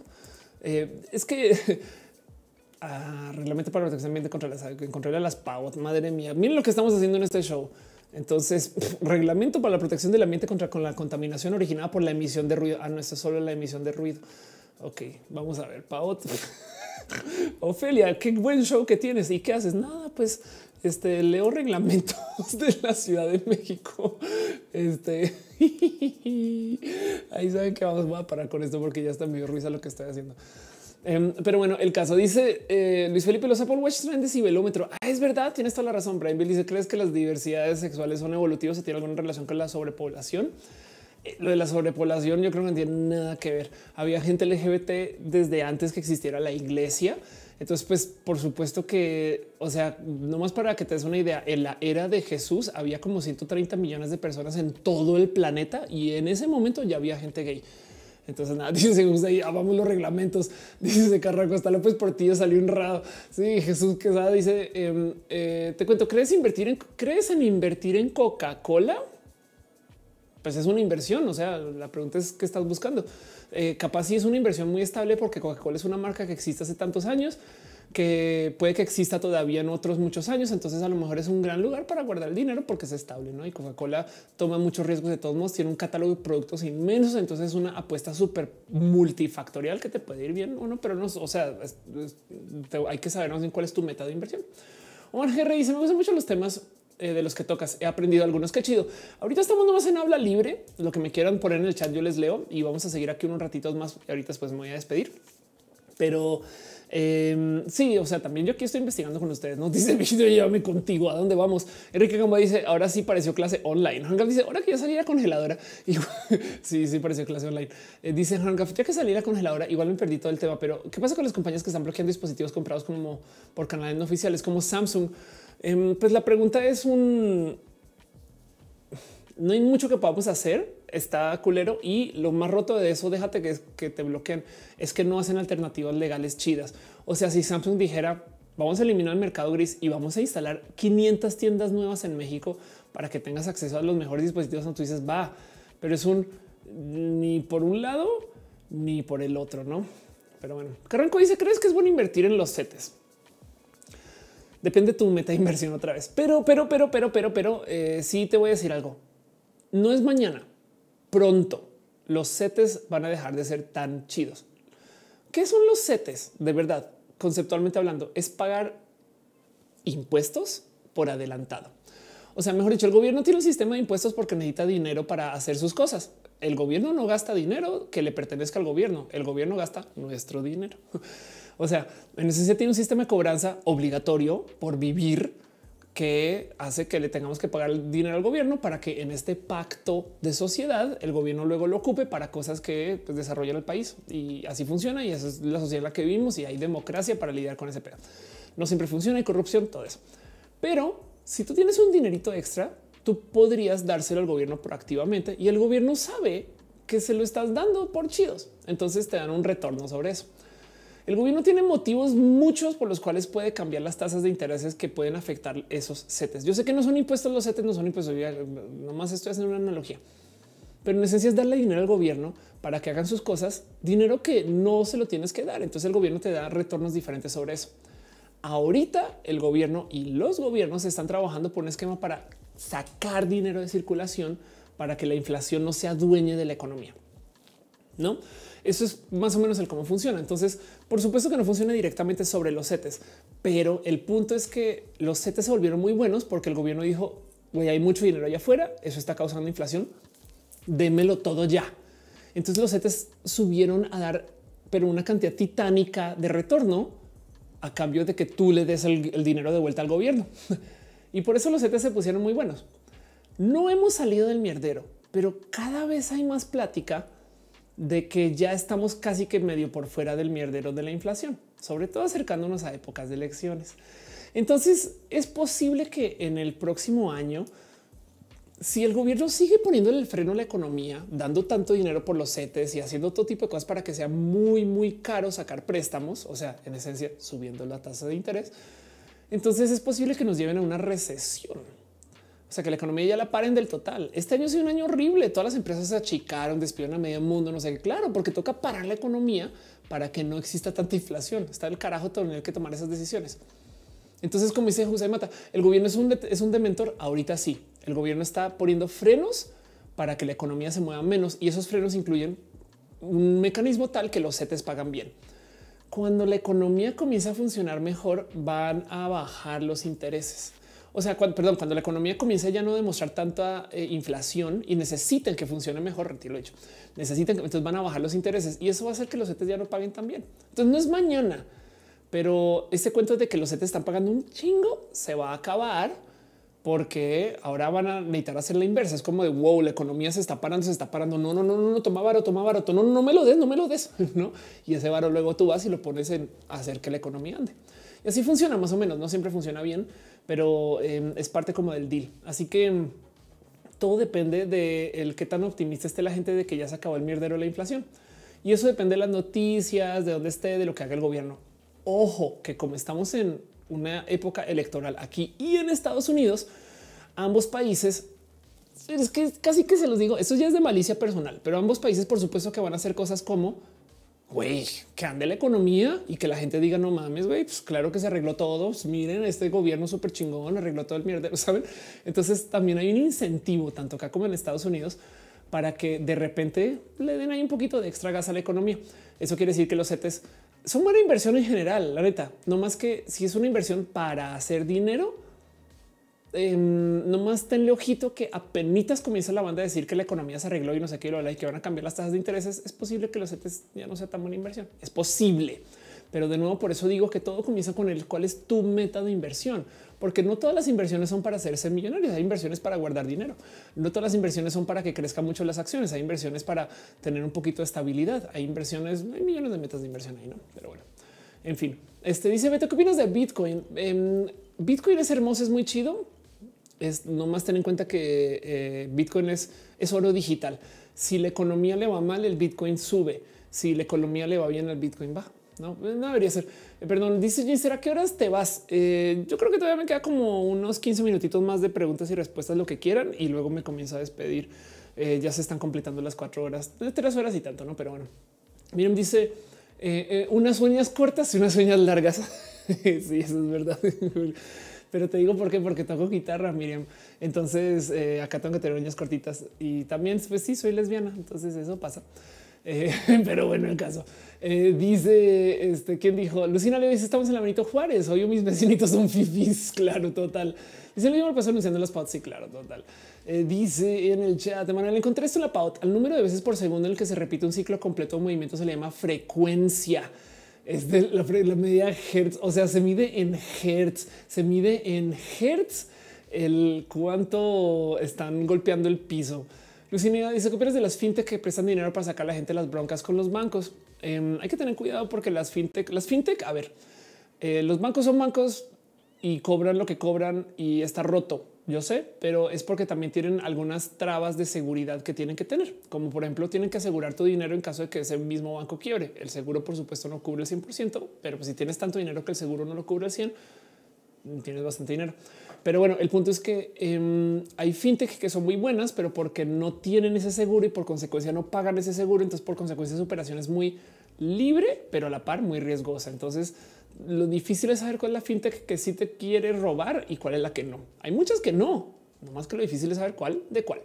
Eh, es que ah, reglamento para protección ambiente contra las, contra las paot. Madre mía, miren lo que estamos haciendo en este show. Entonces, reglamento para la protección del ambiente contra con la contaminación originada por la emisión de ruido. Ah, no, esto es solo la emisión de ruido. Ok, vamos a ver. paot. Ofelia, qué buen show que tienes y qué haces. Nada, pues este leo reglamentos de la Ciudad de México. Este ahí saben que vamos a parar con esto porque ya está medio risa lo que estoy haciendo. Em, pero bueno, el caso dice eh, Luis Felipe, los Apple Watch traen decibelómetro. Ah, es verdad, tienes toda la razón. Brian dice: ¿Crees que las diversidades sexuales son evolutivas o tienen alguna relación con la sobrepoblación? lo de la sobrepoblación yo creo que no tiene nada que ver. Había gente LGBT desde antes que existiera la iglesia. Entonces, pues por supuesto que, o sea, nomás para que te des una idea, en la era de Jesús había como 130 millones de personas en todo el planeta y en ese momento ya había gente gay. Entonces, nada, dice ahí, ah, vamos los reglamentos. Dice Carraco, hasta López Portillo salió un rato. Sí, Jesús Quesada dice: em, eh, Te cuento, ¿crees invertir en crees en invertir en Coca-Cola? pues es una inversión. O sea, la pregunta es qué estás buscando. Eh, capaz sí es una inversión muy estable porque Coca-Cola es una marca que existe hace tantos años que puede que exista todavía en otros muchos años. Entonces a lo mejor es un gran lugar para guardar el dinero porque es estable, ¿no? Y Coca-Cola toma muchos riesgos de todos modos, tiene un catálogo de productos inmensos, entonces es una apuesta súper multifactorial que te puede ir bien o no, pero no, o sea, hay que saber en cuál es tu meta de inversión. Omar GR dice, me gustan mucho los temas eh, de los que tocas. He aprendido algunos. Qué chido. Ahorita estamos nomás en habla libre. Lo que me quieran poner en el chat, yo les leo y vamos a seguir aquí un ratitos más. Ahorita pues me voy a despedir, pero Em, sí, o sea, también yo aquí estoy investigando con ustedes. No dice llévame contigo. ¿A dónde vamos? Enrique Gamba dice ahora sí pareció clase online. dice ahora que ya salí a congeladora. sí, sí pareció clase online. Eh, dice ya que salí a congeladora, igual me perdí todo el tema. Pero qué pasa con las compañías que están bloqueando dispositivos comprados como por canales no oficiales como Samsung? Em, pues la pregunta es un no hay mucho que podamos hacer está culero y lo más roto de eso, déjate que, te bloqueen, es que no hacen alternativas legales chidas. O sea, si Samsung dijera vamos a eliminar el mercado gris y vamos a instalar 500 tiendas nuevas en México para que tengas acceso a los mejores dispositivos, no tú dices va, pero es un ni por un lado ni por el otro, no? Pero bueno, Carranco dice: ¿Crees que es bueno invertir en los CETES? Depende tu meta de inversión otra vez, pero, pero, pero, pero, pero, pero, eh, sí te voy a decir algo. No es mañana, pronto los setes van a dejar de ser tan chidos. ¿Qué son los setes? De verdad, conceptualmente hablando, es pagar impuestos por adelantado. O sea, mejor dicho, el gobierno tiene un sistema de impuestos porque necesita dinero para hacer sus cosas. El gobierno no gasta dinero que le pertenezca al gobierno. El gobierno gasta nuestro dinero. O sea, en ese tiene un sistema de cobranza obligatorio por vivir que hace que le tengamos que pagar el dinero al gobierno para que en este pacto de sociedad el gobierno luego lo ocupe para cosas que pues, desarrollan el país y así funciona. Y esa es la sociedad en la que vivimos y hay democracia para lidiar con ese pedo. No siempre funciona, y corrupción, todo eso. Pero si tú tienes un dinerito extra, tú podrías dárselo al gobierno proactivamente y el gobierno sabe que se lo estás dando por chidos. Entonces te dan un retorno sobre eso. El gobierno tiene motivos muchos por los cuales puede cambiar las tasas de intereses que pueden afectar esos setes. Yo sé que no son impuestos, los setes no son impuestos. Nomás estoy haciendo una analogía, pero en esencia es darle dinero al gobierno para que hagan sus cosas, dinero que no se lo tienes que dar. Entonces el gobierno te da retornos diferentes sobre eso. Ahorita el gobierno y los gobiernos están trabajando por un esquema para sacar dinero de circulación para que la inflación no sea dueña de la economía. No, eso es más o menos el cómo funciona. Entonces, por supuesto que no funciona directamente sobre los CETES, pero el punto es que los CETES se volvieron muy buenos porque el gobierno dijo, güey, hay mucho dinero allá afuera, eso está causando inflación, démelo todo ya. Entonces los setes subieron a dar, pero una cantidad titánica de retorno a cambio de que tú le des el, dinero de vuelta al gobierno. y por eso los CETES se pusieron muy buenos. No hemos salido del mierdero, pero cada vez hay más plática de que ya estamos casi que medio por fuera del mierdero de la inflación, sobre todo acercándonos a épocas de elecciones. Entonces es posible que en el próximo año, si el gobierno sigue poniendo el freno a la economía, dando tanto dinero por los CETES y haciendo todo tipo de cosas para que sea muy, muy caro sacar préstamos, o sea, en esencia, subiendo la tasa de interés, entonces es posible que nos lleven a una recesión. O sea, que la economía ya la paren del total. Este año ha sido un año horrible. Todas las empresas se achicaron, despidieron a medio mundo. No sé Claro, porque toca parar la economía para que no exista tanta inflación. Está el carajo tener que tomar esas decisiones. Entonces, como dice José Mata, el gobierno es un, es un dementor. Ahorita sí, el gobierno está poniendo frenos para que la economía se mueva menos y esos frenos incluyen un mecanismo tal que los CETES pagan bien. Cuando la economía comienza a funcionar mejor, van a bajar los intereses. O sea, cuando, perdón, cuando la economía comience ya no demostrar tanta eh, inflación y necesiten que funcione mejor, retiro hecho, necesitan que entonces van a bajar los intereses y eso va a hacer que los CETES ya no paguen tan bien. Entonces no es mañana, pero este cuento de que los CETES están pagando un chingo se va a acabar porque ahora van a necesitar hacer la inversa. Es como de wow, la economía se está parando, se está parando. No, no, no, no, no, toma varo, toma barato. No, no me lo des, no me lo des. No, y ese varo luego tú vas y lo pones en hacer que la economía ande. Y así funciona más o menos. No siempre funciona bien, pero em, es parte como del deal. Así que em, todo depende de qué tan optimista esté la gente de que ya se acabó el mierdero de la inflación. Y eso depende de las noticias, de dónde esté, de lo que haga el gobierno. Ojo, que como estamos en una época electoral aquí y en Estados Unidos, ambos países, es que casi que se los digo, eso ya es de malicia personal, pero ambos países por supuesto que van a hacer cosas como güey, que ande la economía y que la gente diga no mames, güey, pues claro que se arregló todo. Pues miren, este gobierno súper chingón arregló todo el mierdero, saben? Entonces también hay un incentivo tanto acá como en Estados Unidos para que de repente le den ahí un poquito de extra gas a la economía. Eso quiere decir que los CETES son buena inversión en general, la neta, no más que si es una inversión para hacer dinero, no em, nomás tenle ojito que apenas comienza la banda a decir que la economía se arregló y no sé qué, lo y que van a cambiar las tasas de intereses, es posible que los CETES ya no sea tan buena inversión. Es posible. Pero de nuevo, por eso digo que todo comienza con el cuál es tu meta de inversión, porque no todas las inversiones son para hacerse millonarios. Hay inversiones para guardar dinero. No todas las inversiones son para que crezcan mucho las acciones. Hay inversiones para tener un poquito de estabilidad. Hay inversiones, hay millones de metas de inversión ahí, no? Pero bueno, en fin, este dice Beto, ¿qué opinas de Bitcoin? Em, Bitcoin es hermoso, es muy chido es nomás tener en cuenta que eh, Bitcoin es, oro digital. Si la economía le va mal, el Bitcoin sube. Si la economía le va bien, el Bitcoin va eh, No, debería ser. Eh, perdón, dice ¿será qué horas te vas? yo creo que todavía me queda como unos 15 minutitos más de preguntas y respuestas, lo que quieran, y luego me comienzo a despedir. ya se están completando las cuatro horas, de tres horas y tanto, no? Pero bueno, miren, dice unas uñas cortas y unas uñas largas. sí, eso es verdad. Pero te digo por qué, porque toco guitarra, Miriam. Entonces eh, acá tengo que tener uñas cortitas y también, pues sí, soy lesbiana. Entonces eso pasa. Eh, pero bueno, el caso eh, dice este quien dijo Lucina le dice estamos en la Benito Juárez. Hoy mis vecinitos son fifis. Claro, total. Dice lo mismo pasó anunciando los pautas. Sí, claro, total. dice en el chat de manera encontré esto en la pauta. Al número de veces por segundo en el que se repite un ciclo completo, de movimiento se le llama frecuencia es de la, media medida Hertz, o sea, se mide en Hertz, se mide en Hertz el cuánto están golpeando el piso. Lucinia dice que operas de las fintech que prestan dinero para sacar a la gente las broncas con los bancos. Em, hay que tener cuidado porque las fintech, las fintech, a ver, eh, los bancos son bancos y cobran lo que cobran y está roto yo sé, pero es porque también tienen algunas trabas de seguridad que tienen que tener, como por ejemplo tienen que asegurar tu dinero en caso de que ese mismo banco quiebre. El seguro por supuesto no cubre el 100%, pero si tienes tanto dinero que el seguro no lo cubre el 100, tienes bastante dinero. Pero bueno, el punto es que em, hay fintech que son muy buenas, pero porque no tienen ese seguro y por consecuencia no pagan ese seguro, entonces por consecuencia su operación es muy libre, pero a la par muy riesgosa. Entonces lo difícil es saber cuál es la fintech que sí te quiere robar y cuál es la que no. Hay muchas que no, nomás que lo difícil es saber cuál de cuál.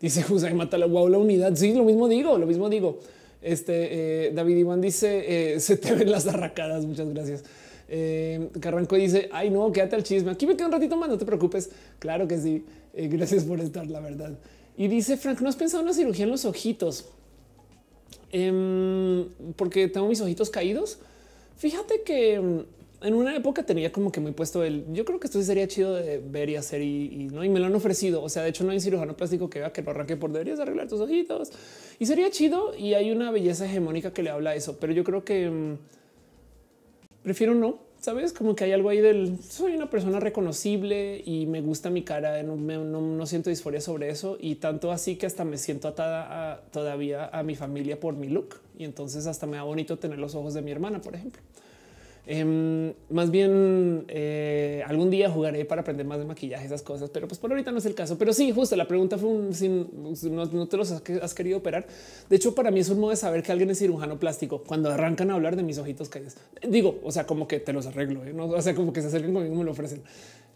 Dice José mata la wow, la unidad. Sí, lo mismo digo, lo mismo digo. Este eh, David Iván dice eh, se te ven las arracadas. Muchas gracias. Eh, Carranco dice ay, no, quédate al chisme. Aquí me quedo un ratito más. No te preocupes. Claro que sí. gracias por estar, la verdad. Y dice Frank, no has pensado en una cirugía en los ojitos em, porque tengo mis ojitos caídos. Fíjate que mm, en una época tenía como que muy puesto el yo creo que esto sería chido de ver y hacer y, no y me lo han ofrecido. O sea, de hecho no hay cirujano plástico que vea que lo arranque por deberías arreglar tus ojitos y sería chido. Y hay una belleza hegemónica que le habla a eso, pero yo creo que mm, prefiero no. Sabes como que hay algo ahí del soy una persona reconocible y me gusta mi cara. No, siento disforia sobre eso y tanto así que hasta me siento atada todavía a mi familia por mi look y entonces hasta me da bonito tener los ojos de mi hermana, por ejemplo. Em, más bien eh, algún día jugaré para aprender más de maquillaje, esas cosas, pero pues por ahorita no es el caso. Pero sí, justo la pregunta fue un, sin, no, te los has, querido operar. De hecho, para mí es un modo de saber que alguien es cirujano plástico cuando arrancan a hablar de mis ojitos caídos. Digo, o sea, como que te los arreglo, ¿eh? no, o sea, como que se acerquen conmigo y me lo ofrecen.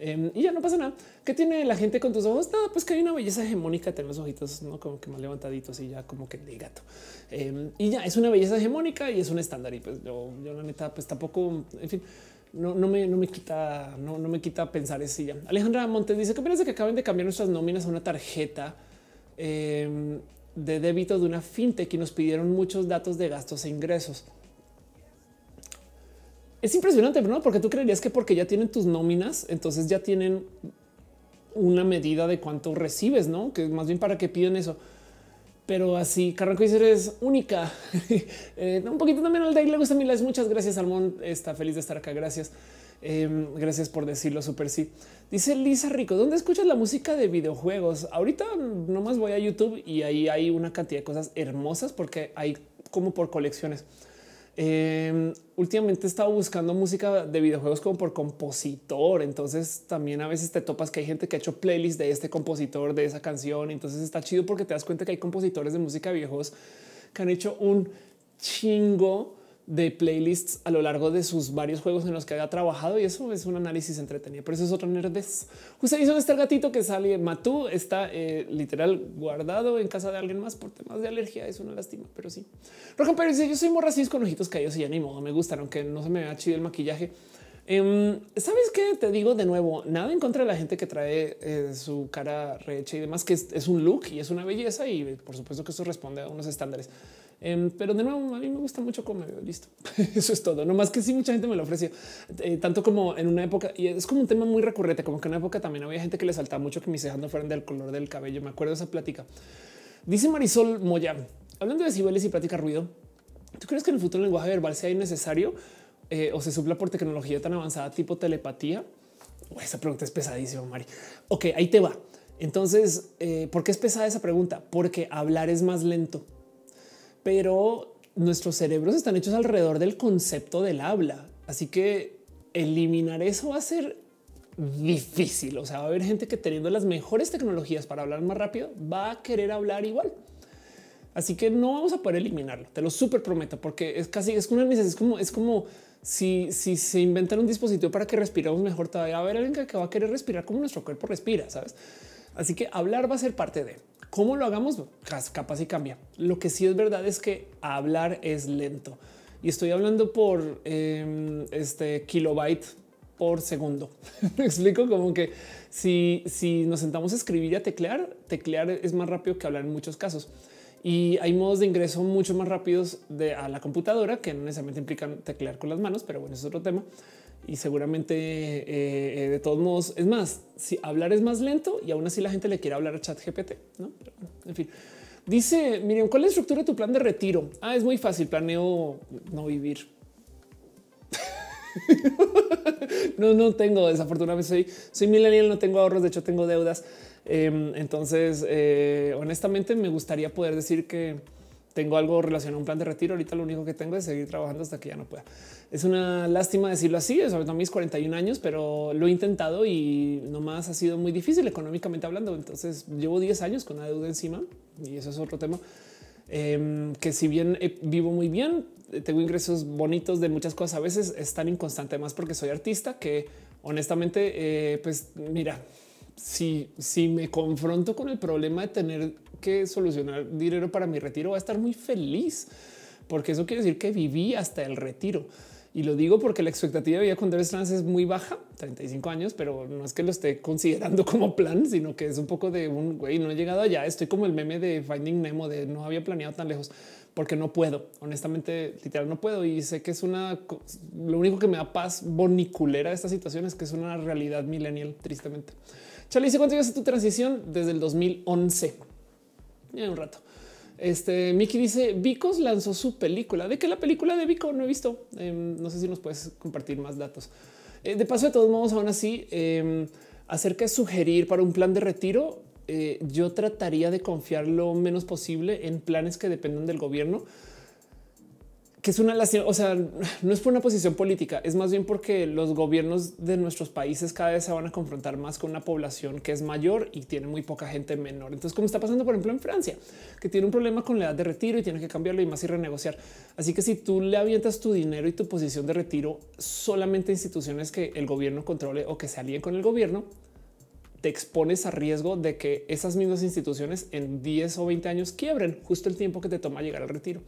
Em, y ya no pasa nada. ¿Qué tiene la gente con tus ojos? Nada, pues que hay una belleza hegemónica, tener los ojitos ¿no? como que más levantaditos y ya como que de gato. Em, y ya es una belleza hegemónica y es un estándar. Y pues yo, la neta, pues tampoco, en fin, no, me, no me quita, no, me quita pensar eso. Ya. Alejandra Montes dice que de que acaben de cambiar nuestras nóminas a una tarjeta. Em, de débito de una fintech y nos pidieron muchos datos de gastos e ingresos es impresionante, ¿no? Porque tú creerías que porque ya tienen tus nóminas, entonces ya tienen una medida de cuánto recibes, ¿no? Que más bien para que piden eso. Pero así, Carranco dice, es única. Eh, un poquito también al ahí le gusta a es Muchas gracias, Salmón. Está feliz de estar acá. Gracias. Em, gracias por decirlo, súper sí. Dice Lisa Rico, ¿dónde escuchas la música de videojuegos? Ahorita nomás voy a YouTube y ahí hay una cantidad de cosas hermosas porque hay como por colecciones. Em, últimamente he estado buscando música de videojuegos como por compositor. Entonces también a veces te topas que hay gente que ha hecho playlists de este compositor, de esa canción. Entonces está chido porque te das cuenta que hay compositores de música viejos que han hecho un chingo de playlists a lo largo de sus varios juegos en los que había trabajado y eso es un análisis entretenido. Pero eso es otro Justo Usted hizo este gatito que sale Matú, está eh, literal guardado en casa de alguien más por temas de alergia. Es una lástima, pero sí. roja Pérez dice: Yo soy morracis con ojitos caídos y ya me gustan, aunque no se me vea chido el maquillaje. Em, Sabes que te digo de nuevo, nada en contra de la gente que trae eh, su cara rehecha y demás, que es un look y es una belleza. Y por supuesto que eso responde a unos estándares. Em, pero de nuevo, a mí me gusta mucho cómo Listo. Eso es todo. No más que sí, mucha gente me lo ofreció eh, tanto como en una época y es como un tema muy recurrente, como que en una época también había gente que le saltaba mucho que mis cejas no fueran del color del cabello. Me acuerdo de esa plática. Dice Marisol Moya, hablando de decibeles y plática ruido, ¿tú crees que en el futuro el lenguaje verbal sea innecesario eh, o se supla por tecnología tan avanzada tipo telepatía? esa pregunta es pesadísima, Mari. Ok, ahí te va. Entonces, eh, ¿por qué es pesada esa pregunta? Porque hablar es más lento pero nuestros cerebros están hechos alrededor del concepto del habla. Así que eliminar eso va a ser difícil. O sea, va a haber gente que teniendo las mejores tecnologías para hablar más rápido va a querer hablar igual. Así que no vamos a poder eliminarlo. Te lo súper prometo, porque es casi es una Es como es como si, si se inventan un dispositivo para que respiremos mejor, todavía va a haber alguien que va a querer respirar como nuestro cuerpo respira. Sabes? Así que hablar va a ser parte de ¿Cómo lo hagamos? Capaz y cambia. Lo que sí es verdad es que hablar es lento y estoy hablando por em, este kilobyte por segundo. Me explico como que si, si nos sentamos a escribir y a teclear, teclear es más rápido que hablar en muchos casos. Y hay modos de ingreso mucho más rápidos de, a la computadora que no necesariamente implican teclear con las manos, pero bueno, es otro tema y seguramente eh, eh, de todos modos es más si hablar es más lento y aún así la gente le quiere hablar a chat GPT, ¿no? en fin. Dice Miriam, ¿cuál es la estructura de tu plan de retiro? Ah, es muy fácil. Planeo no vivir. no, no tengo. Desafortunadamente soy, soy millennial, no tengo ahorros. De hecho, tengo deudas. Em, entonces, eh, honestamente, me gustaría poder decir que tengo algo relacionado a un plan de retiro. Ahorita lo único que tengo es seguir trabajando hasta que ya no pueda. Es una lástima decirlo así, sobre todo mis 41 años, pero lo he intentado y nomás ha sido muy difícil económicamente hablando. Entonces llevo 10 años con una deuda encima y eso es otro tema. Em, que si bien eh, vivo muy bien, eh, tengo ingresos bonitos de muchas cosas, a veces es tan inconstante más porque soy artista que honestamente, eh, pues mira, si, me confronto con el problema de tener que solucionar dinero para mi retiro, va a estar muy feliz, porque eso quiere decir que viví hasta el retiro. Y lo digo porque la expectativa de vida con Debes trans es muy baja, 35 años, pero no es que lo esté considerando como plan, sino que es un poco de un güey, no he llegado allá, estoy como el meme de Finding Nemo, de no había planeado tan lejos porque no puedo. Honestamente, literal, no puedo. Y sé que es una. Lo único que me da paz boniculera de esta situación es que es una realidad millennial, tristemente. Chalice, ¿cuánto llevas tu transición desde el 2011? un rato. Este Mickey dice: Vicos lanzó su película. ¿De qué la película de Vico? No he visto. Em, no sé si nos puedes compartir más datos. Eh, de paso, de todos modos, aún así, em, acerca de sugerir para un plan de retiro, eh, yo trataría de confiar lo menos posible en planes que dependan del gobierno, que es una lástima. O sea, no es por una posición política, es más bien porque los gobiernos de nuestros países cada vez se van a confrontar más con una población que es mayor y tiene muy poca gente menor. Entonces, como está pasando, por ejemplo, en Francia, que tiene un problema con la edad de retiro y tiene que cambiarlo y más y renegociar. Así que si tú le avientas tu dinero y tu posición de retiro solamente a instituciones que el gobierno controle o que se alíen con el gobierno, te expones a riesgo de que esas mismas instituciones en 10 o 20 años quiebren justo el tiempo que te toma llegar al retiro.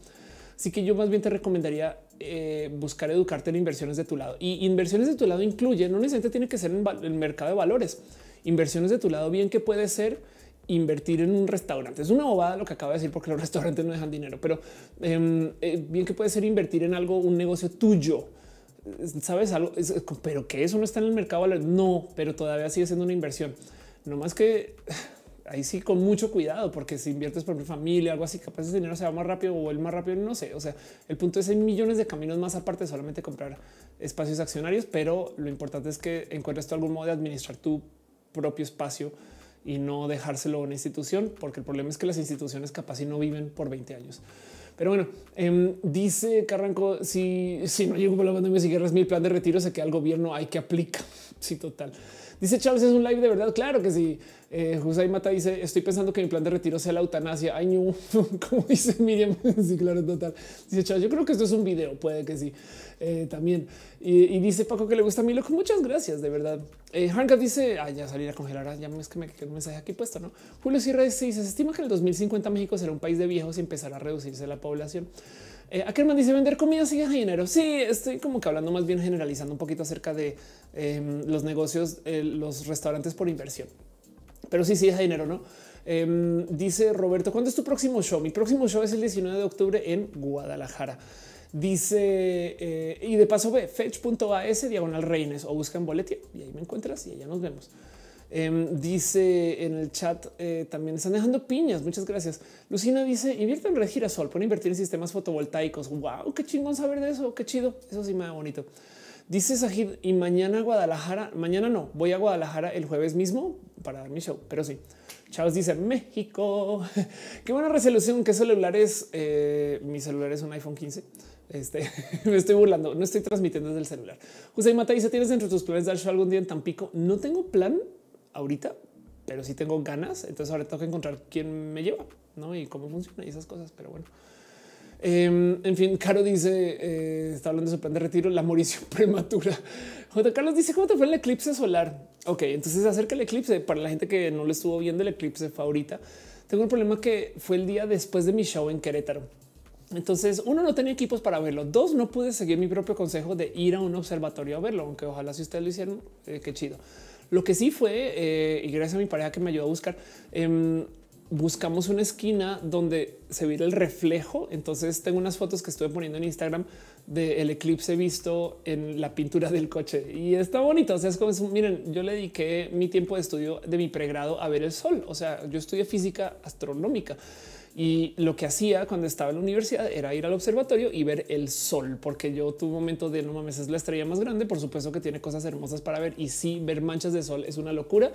Así que yo más bien te recomendaría eh, buscar educarte en inversiones de tu lado y inversiones de tu lado incluyen, no necesariamente tiene que ser en el mercado de valores. Inversiones de tu lado bien que puede ser invertir en un restaurante. Es una bobada lo que acabo de decir porque los restaurantes no dejan dinero, pero em, eh, bien que puede ser invertir en algo, un negocio tuyo sabes algo, pero que eso no está en el mercado. No, pero todavía sigue siendo una inversión. No más que ahí sí con mucho cuidado, porque si inviertes por mi familia, algo así, capaz ese dinero se va más rápido o el más rápido. No sé. O sea, el punto es hay millones de caminos más aparte solamente comprar espacios accionarios, pero lo importante es que encuentres tú algún modo de administrar tu propio espacio y no dejárselo a una institución, porque el problema es que las instituciones capaz y no viven por 20 años. Pero bueno, em, dice Carranco, si, si no llegó la pandemia, si guerras mi plan de retiro, se que al gobierno, hay que aplicar. Sí, total. Dice Charles, es un live de verdad. Claro que sí. Eh, José Mata dice: Estoy pensando que mi plan de retiro sea la eutanasia. Ay, no, como dice Miriam. sí, claro, total. Dice Charles, yo creo que esto es un video. Puede que sí. Eh, también. Y, dice Paco que le gusta a mí. Loco, muchas gracias, de verdad. Eh, Hanka dice: Ay, ya salir a congelar. Ya es que me quedé un mensaje aquí puesto. No, Julio Sierra dice: Se estima que en el 2050 México será un país de viejos y empezará a reducirse la población. Eh, Ackerman dice vender comida sigue dinero. Sí, estoy como que hablando más bien generalizando un poquito acerca de em, los negocios, eh, los restaurantes por inversión. Pero sí, sí deja dinero, ¿no? Em, dice Roberto, ¿cuándo es tu próximo show? Mi próximo show es el 19 de octubre en Guadalajara. Dice eh, y de paso ve fetch.as diagonal reines o buscan boletín y ahí me encuentras y allá nos vemos. Em, dice en el chat eh, también están dejando piñas. Muchas gracias. Lucina dice invierte en red girasol por invertir en sistemas fotovoltaicos. Wow, qué chingón saber de eso. Qué chido. Eso sí me da bonito. Dice Sajid y mañana Guadalajara. Mañana no voy a Guadalajara el jueves mismo para dar mi show, pero sí. Chavos dice México. Qué buena resolución. Qué celulares. Eh, mi celular es un iPhone 15. Este me estoy burlando. No estoy transmitiendo desde el celular. José Mata dice: Tienes entre tus planes dar show algún día en Tampico. No tengo plan ahorita, pero sí tengo ganas. Entonces ahora tengo que encontrar quién me lleva ¿no? y cómo funciona y esas cosas. Pero bueno, em, en fin, Caro dice: eh, está hablando de su plan de retiro, la morición prematura. J. Carlos dice: ¿Cómo te fue el eclipse solar? Ok, entonces acerca el eclipse. Para la gente que no lo estuvo viendo, el eclipse favorita. Tengo un problema que fue el día después de mi show en Querétaro. Entonces, uno, no tenía equipos para verlo. Dos, no pude seguir mi propio consejo de ir a un observatorio a verlo, aunque ojalá si ustedes lo hicieron, eh, qué chido. Lo que sí fue, eh, y gracias a mi pareja que me ayudó a buscar, em, buscamos una esquina donde se viera el reflejo. Entonces tengo unas fotos que estuve poniendo en Instagram del eclipse visto en la pintura del coche y está bonito. O sea, es como miren, yo le dediqué mi tiempo de estudio de mi pregrado a ver el sol. O sea, yo estudié física astronómica y lo que hacía cuando estaba en la universidad era ir al observatorio y ver el sol, porque yo tuve momentos de no mames, es la estrella más grande. Por supuesto que tiene cosas hermosas para ver y sí, ver manchas de sol es una locura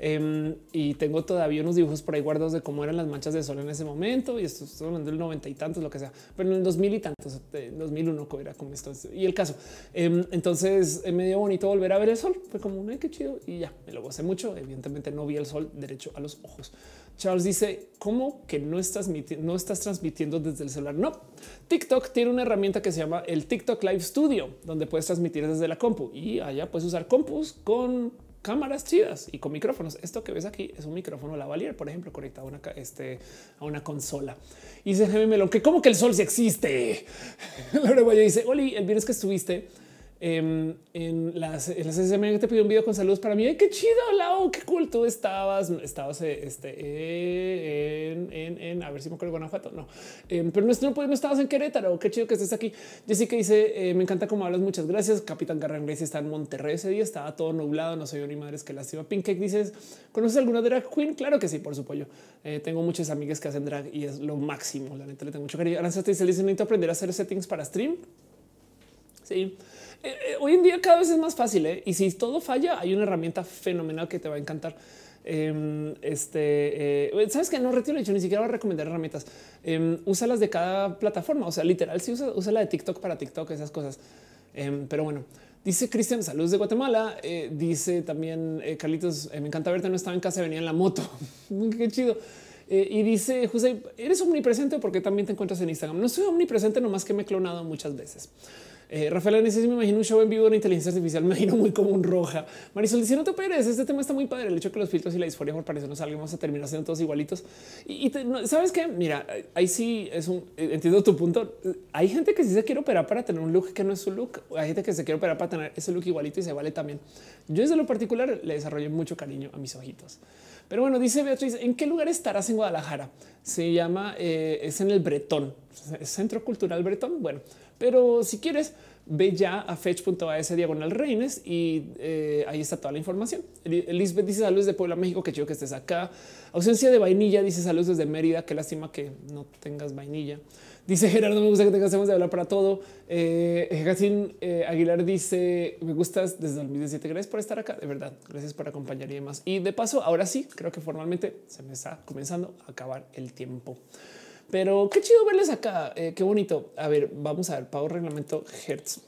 Em, y tengo todavía unos dibujos por ahí guardados de cómo eran las manchas de sol en ese momento. Y esto son hablando del noventa y tantos, lo que sea, pero en el 2000 y tantos, 2001 eh, era como esto y el caso. Em, entonces eh, me medio bonito volver a ver el sol. Fue como un qué chido y ya me lo gocé mucho. Evidentemente no vi el sol derecho a los ojos. Charles dice cómo que no estás no estás transmitiendo desde el celular. No, TikTok tiene una herramienta que se llama el TikTok Live Studio, donde puedes transmitir desde la compu y allá puedes usar compus con cámaras chidas y con micrófonos. Esto que ves aquí es un micrófono lavalier, por ejemplo, conectado a una, este, a una consola. Y dice Jaime Melón que como que el sol sí existe. Laura dice, Oli, el viernes que estuviste Em, en las en las que te pidió un video con saludos para mí. Ay, qué chido, Lau, qué cool tú estabas. Estabas eh, este, eh, en, en, en, a ver si me acuerdo Guanajuato. No, em, pero no, pues, no, estabas en Querétaro. Qué chido que estés aquí. Jessica dice: eh, Me encanta cómo hablas. Muchas gracias. Capitán Garra Inglés está en Monterrey ese día. Estaba todo nublado. No soy yo ni madres. lastima Pink Cake dices: ¿Conoces alguna drag queen? Claro que sí, por supuesto. tengo muchas amigas que hacen drag y es lo máximo. La neta le tengo mucho cariño. se dice: Necesito aprender a hacer settings para stream. Sí. Eh, eh, hoy en día cada vez es más fácil ¿eh? y si todo falla, hay una herramienta fenomenal que te va a encantar. Em, este eh, sabes que no retiro yo ni siquiera voy a recomendar herramientas. Em, usa las de cada plataforma. O sea, literal, si usa, usa la de TikTok para TikTok, esas cosas. Em, pero bueno, Dice Cristian, saludos de Guatemala. dice también Carlitos, me encanta verte, no estaba en casa, venía en la moto. Qué chido. y dice José, eres omnipresente porque también te encuentras en Instagram. No soy omnipresente, nomás que me he clonado muchas veces. Eh, Rafael me imagino un show en vivo de inteligencia artificial, me imagino muy como un roja. Marisol dice, no te operes, este tema está muy padre. El hecho que los filtros y la disforia por parecer no salgan, vamos a terminar siendo todos igualitos. Y, ¿sabes qué? Mira, ahí sí es un, eh, entiendo tu punto. Hay gente que sí se quiere operar para tener un look que no es su look. Hay gente que se quiere operar para tener ese look igualito y se vale también. Yo desde lo particular le desarrollé mucho cariño a mis ojitos. Pero bueno, dice Beatriz, ¿en qué lugar estarás en Guadalajara? Se llama, eh, es en el Bretón, Centro Cultural Bretón. Bueno, pero si quieres, ve ya a fetch.as diagonal reines y eh, ahí está toda la información. Elizabeth dice saludos de Puebla, México. Qué chido que estés acá. Ausencia de vainilla dice saludos desde Mérida. Qué lástima que no tengas vainilla. Dice Gerardo, me gusta que te cansemos de hablar para todo. Eh, eh, Aguilar dice me gustas desde 2017. Gracias por estar acá. De verdad, gracias por acompañar y demás. Y de paso, ahora sí, creo que formalmente se me está comenzando a acabar el tiempo. Pero qué chido verles acá. Eh, qué bonito. A ver, vamos a ver pago reglamento Hertz.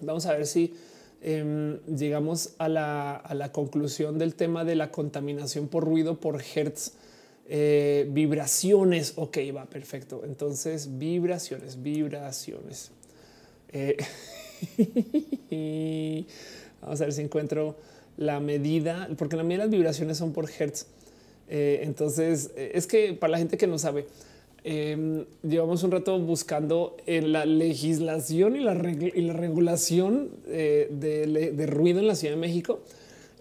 Vamos a ver si em, llegamos a la, conclusión del tema de la contaminación por ruido por Hertz. Eh, vibraciones. Ok, va perfecto. Entonces, vibraciones, vibraciones. Eh, vamos a ver si encuentro la medida, porque la medida las vibraciones son por Hertz. entonces, es que para la gente que no sabe, Em, llevamos un rato buscando en la legislación y la, regulación eh, de, ruido en la Ciudad de México.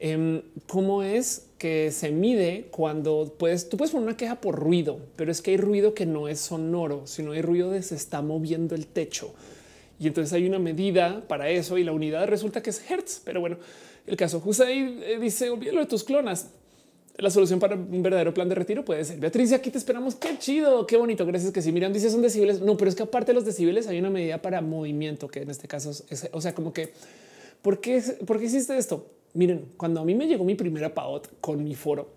Em, ¿Cómo es que se mide cuando puedes, tú puedes poner una queja por ruido, pero es que hay ruido que no es sonoro, sino hay ruido de se está moviendo el techo. Y entonces hay una medida para eso y la unidad resulta que es Hertz. Pero bueno, el caso ahí eh, dice olvídalo de tus clonas la solución para un verdadero plan de retiro puede ser Beatriz. Aquí te esperamos. Qué chido, qué bonito. Gracias. Que si miran, dice son decibles. No, pero es que aparte de los decibles hay una medida para movimiento que en este caso es, o sea, como que ¿por qué, por hiciste esto? Miren, cuando a mí me llegó mi primera paut con mi foro,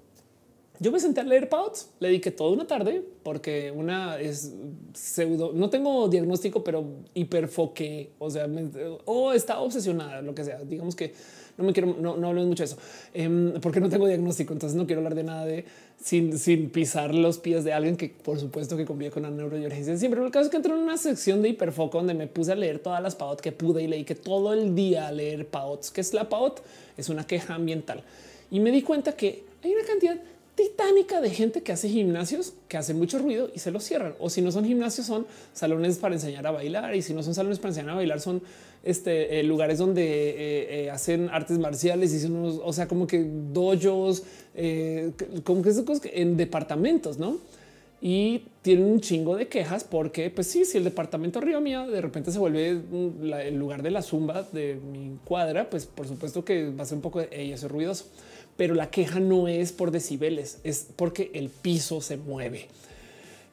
yo me senté a leer PAOTs, le dediqué toda una tarde porque una es pseudo, no tengo diagnóstico, pero hiperfoque o sea, o está obsesionada, lo que sea. Digamos que no me quiero, no, no mucho de eso em, porque no tengo diagnóstico. Entonces no quiero hablar de nada de sin, sin pisar los pies de alguien que por supuesto que convive con la neurodivergencia siempre. el caso es que entré en una sección de hiperfoco donde me puse a leer todas las PAOT que pude y leí que todo el día leer PAOTs, que es la PAOT, es una queja ambiental. Y me di cuenta que hay una cantidad titánica de gente que hace gimnasios que hace mucho ruido y se los cierran. O si no son gimnasios, son salones para enseñar a bailar. Y si no son salones para enseñar a bailar, son este, eh, lugares donde eh, eh, hacen artes marciales, y unos, o sea, como que dojos, como que cosas en departamentos, ¿no? Y tienen un chingo de quejas porque, pues sí, si el departamento Río mío de repente se vuelve mm, el lugar de la zumba de mi cuadra, pues por supuesto que va a ser un poco de ruidoso. Pero la queja no es por decibeles, es porque el piso se mueve.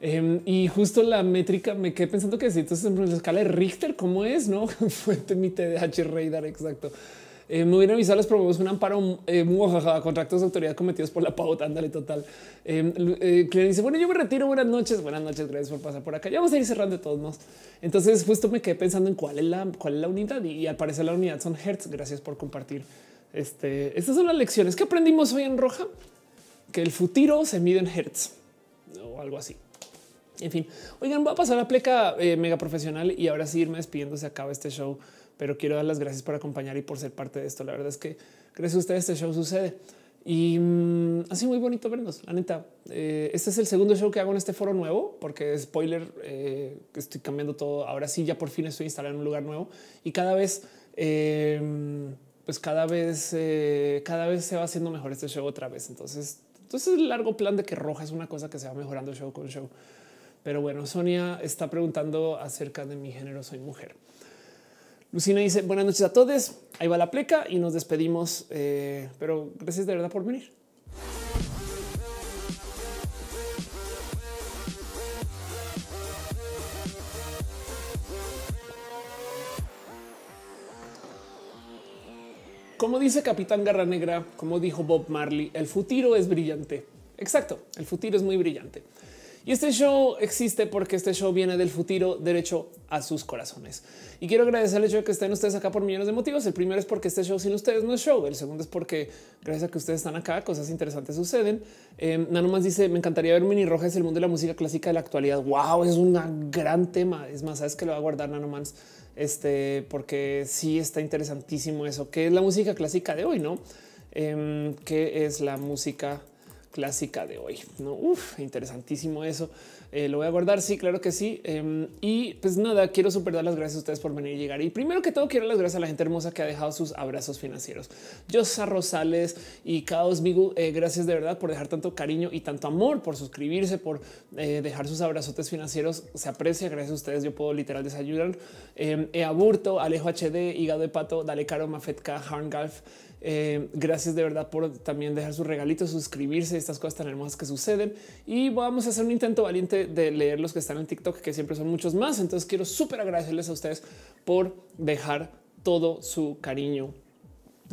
Em, y justo la métrica me quedé pensando que si entonces en la escala de Richter, ¿cómo es? No fuente mi TDH radar. Exacto. Eh, me hubiera avisado, los promovemos un amparo eh, a contratos de autoridad cometidos por la pauta. Ándale, total. Em, eh, dice: Bueno, yo me retiro. Buenas noches, buenas noches. Gracias por pasar por acá. Ya vamos a ir cerrando de todos modos. Entonces, justo me quedé pensando en cuál es la, cuál es la unidad y, al parecer la unidad son Hertz. Gracias por compartir. Este, estas son las lecciones que aprendimos hoy en Roja, que el futuro se mide en Hertz o algo así. En fin, oigan, voy a pasar a pleca eh, mega profesional y ahora sí irme despidiendo. Se acaba este show, pero quiero dar las gracias por acompañar y por ser parte de esto. La verdad es que gracias a ustedes este show sucede y mm, así muy bonito vernos. La neta, eh, este es el segundo show que hago en este foro nuevo, porque spoiler, eh, estoy cambiando todo. Ahora sí, ya por fin estoy instalado en un lugar nuevo y cada vez, em, pues cada vez, cada vez se va haciendo mejor este show otra vez. Entonces, entonces el largo plan de que roja es una cosa que se va mejorando show con show. Pero bueno, Sonia está preguntando acerca de mi género. Soy mujer. Lucina dice buenas noches a todos. Ahí va la pleca y nos despedimos. Eh, pero gracias de verdad por venir. Como dice Capitán Garra Negra, como dijo Bob Marley, el futuro es brillante. Exacto, el futuro es muy brillante. Y este show existe porque este show viene del futuro derecho a sus corazones. Y quiero agradecer el hecho de que estén ustedes acá por millones de motivos. El primero es porque este show sin ustedes no es show. El segundo es porque gracias a que ustedes están acá, cosas interesantes suceden. Eh, Nano más dice me encantaría ver Mini rojas el mundo de la música clásica de la actualidad. Wow, es un gran tema. Es más, sabes que lo va a guardar Nano Mans este, porque sí está interesantísimo eso que es la música clásica de hoy, no? que em, ¿Qué es la música clásica de hoy. No, Uf, interesantísimo eso. Eh, lo voy a guardar. Sí, claro que sí. Em, y pues nada, quiero super dar las gracias a ustedes por venir y llegar. Y primero que todo, quiero dar las gracias a la gente hermosa que ha dejado sus abrazos financieros. Yosa Rosales y Caos Migu, eh, gracias de verdad por dejar tanto cariño y tanto amor, por suscribirse, por eh, dejar sus abrazotes financieros. Se aprecia. Gracias a ustedes. Yo puedo literal desayunar. Em, Eaburto, Alejo HD, Hígado de Pato, Dale Caro, Mafetka, Harngalf. Eh, gracias de verdad por también dejar sus regalitos, suscribirse, estas cosas tan hermosas que suceden. Y vamos a hacer un intento valiente de leer los que están en TikTok, que siempre son muchos más. Entonces quiero súper agradecerles a ustedes por dejar todo su cariño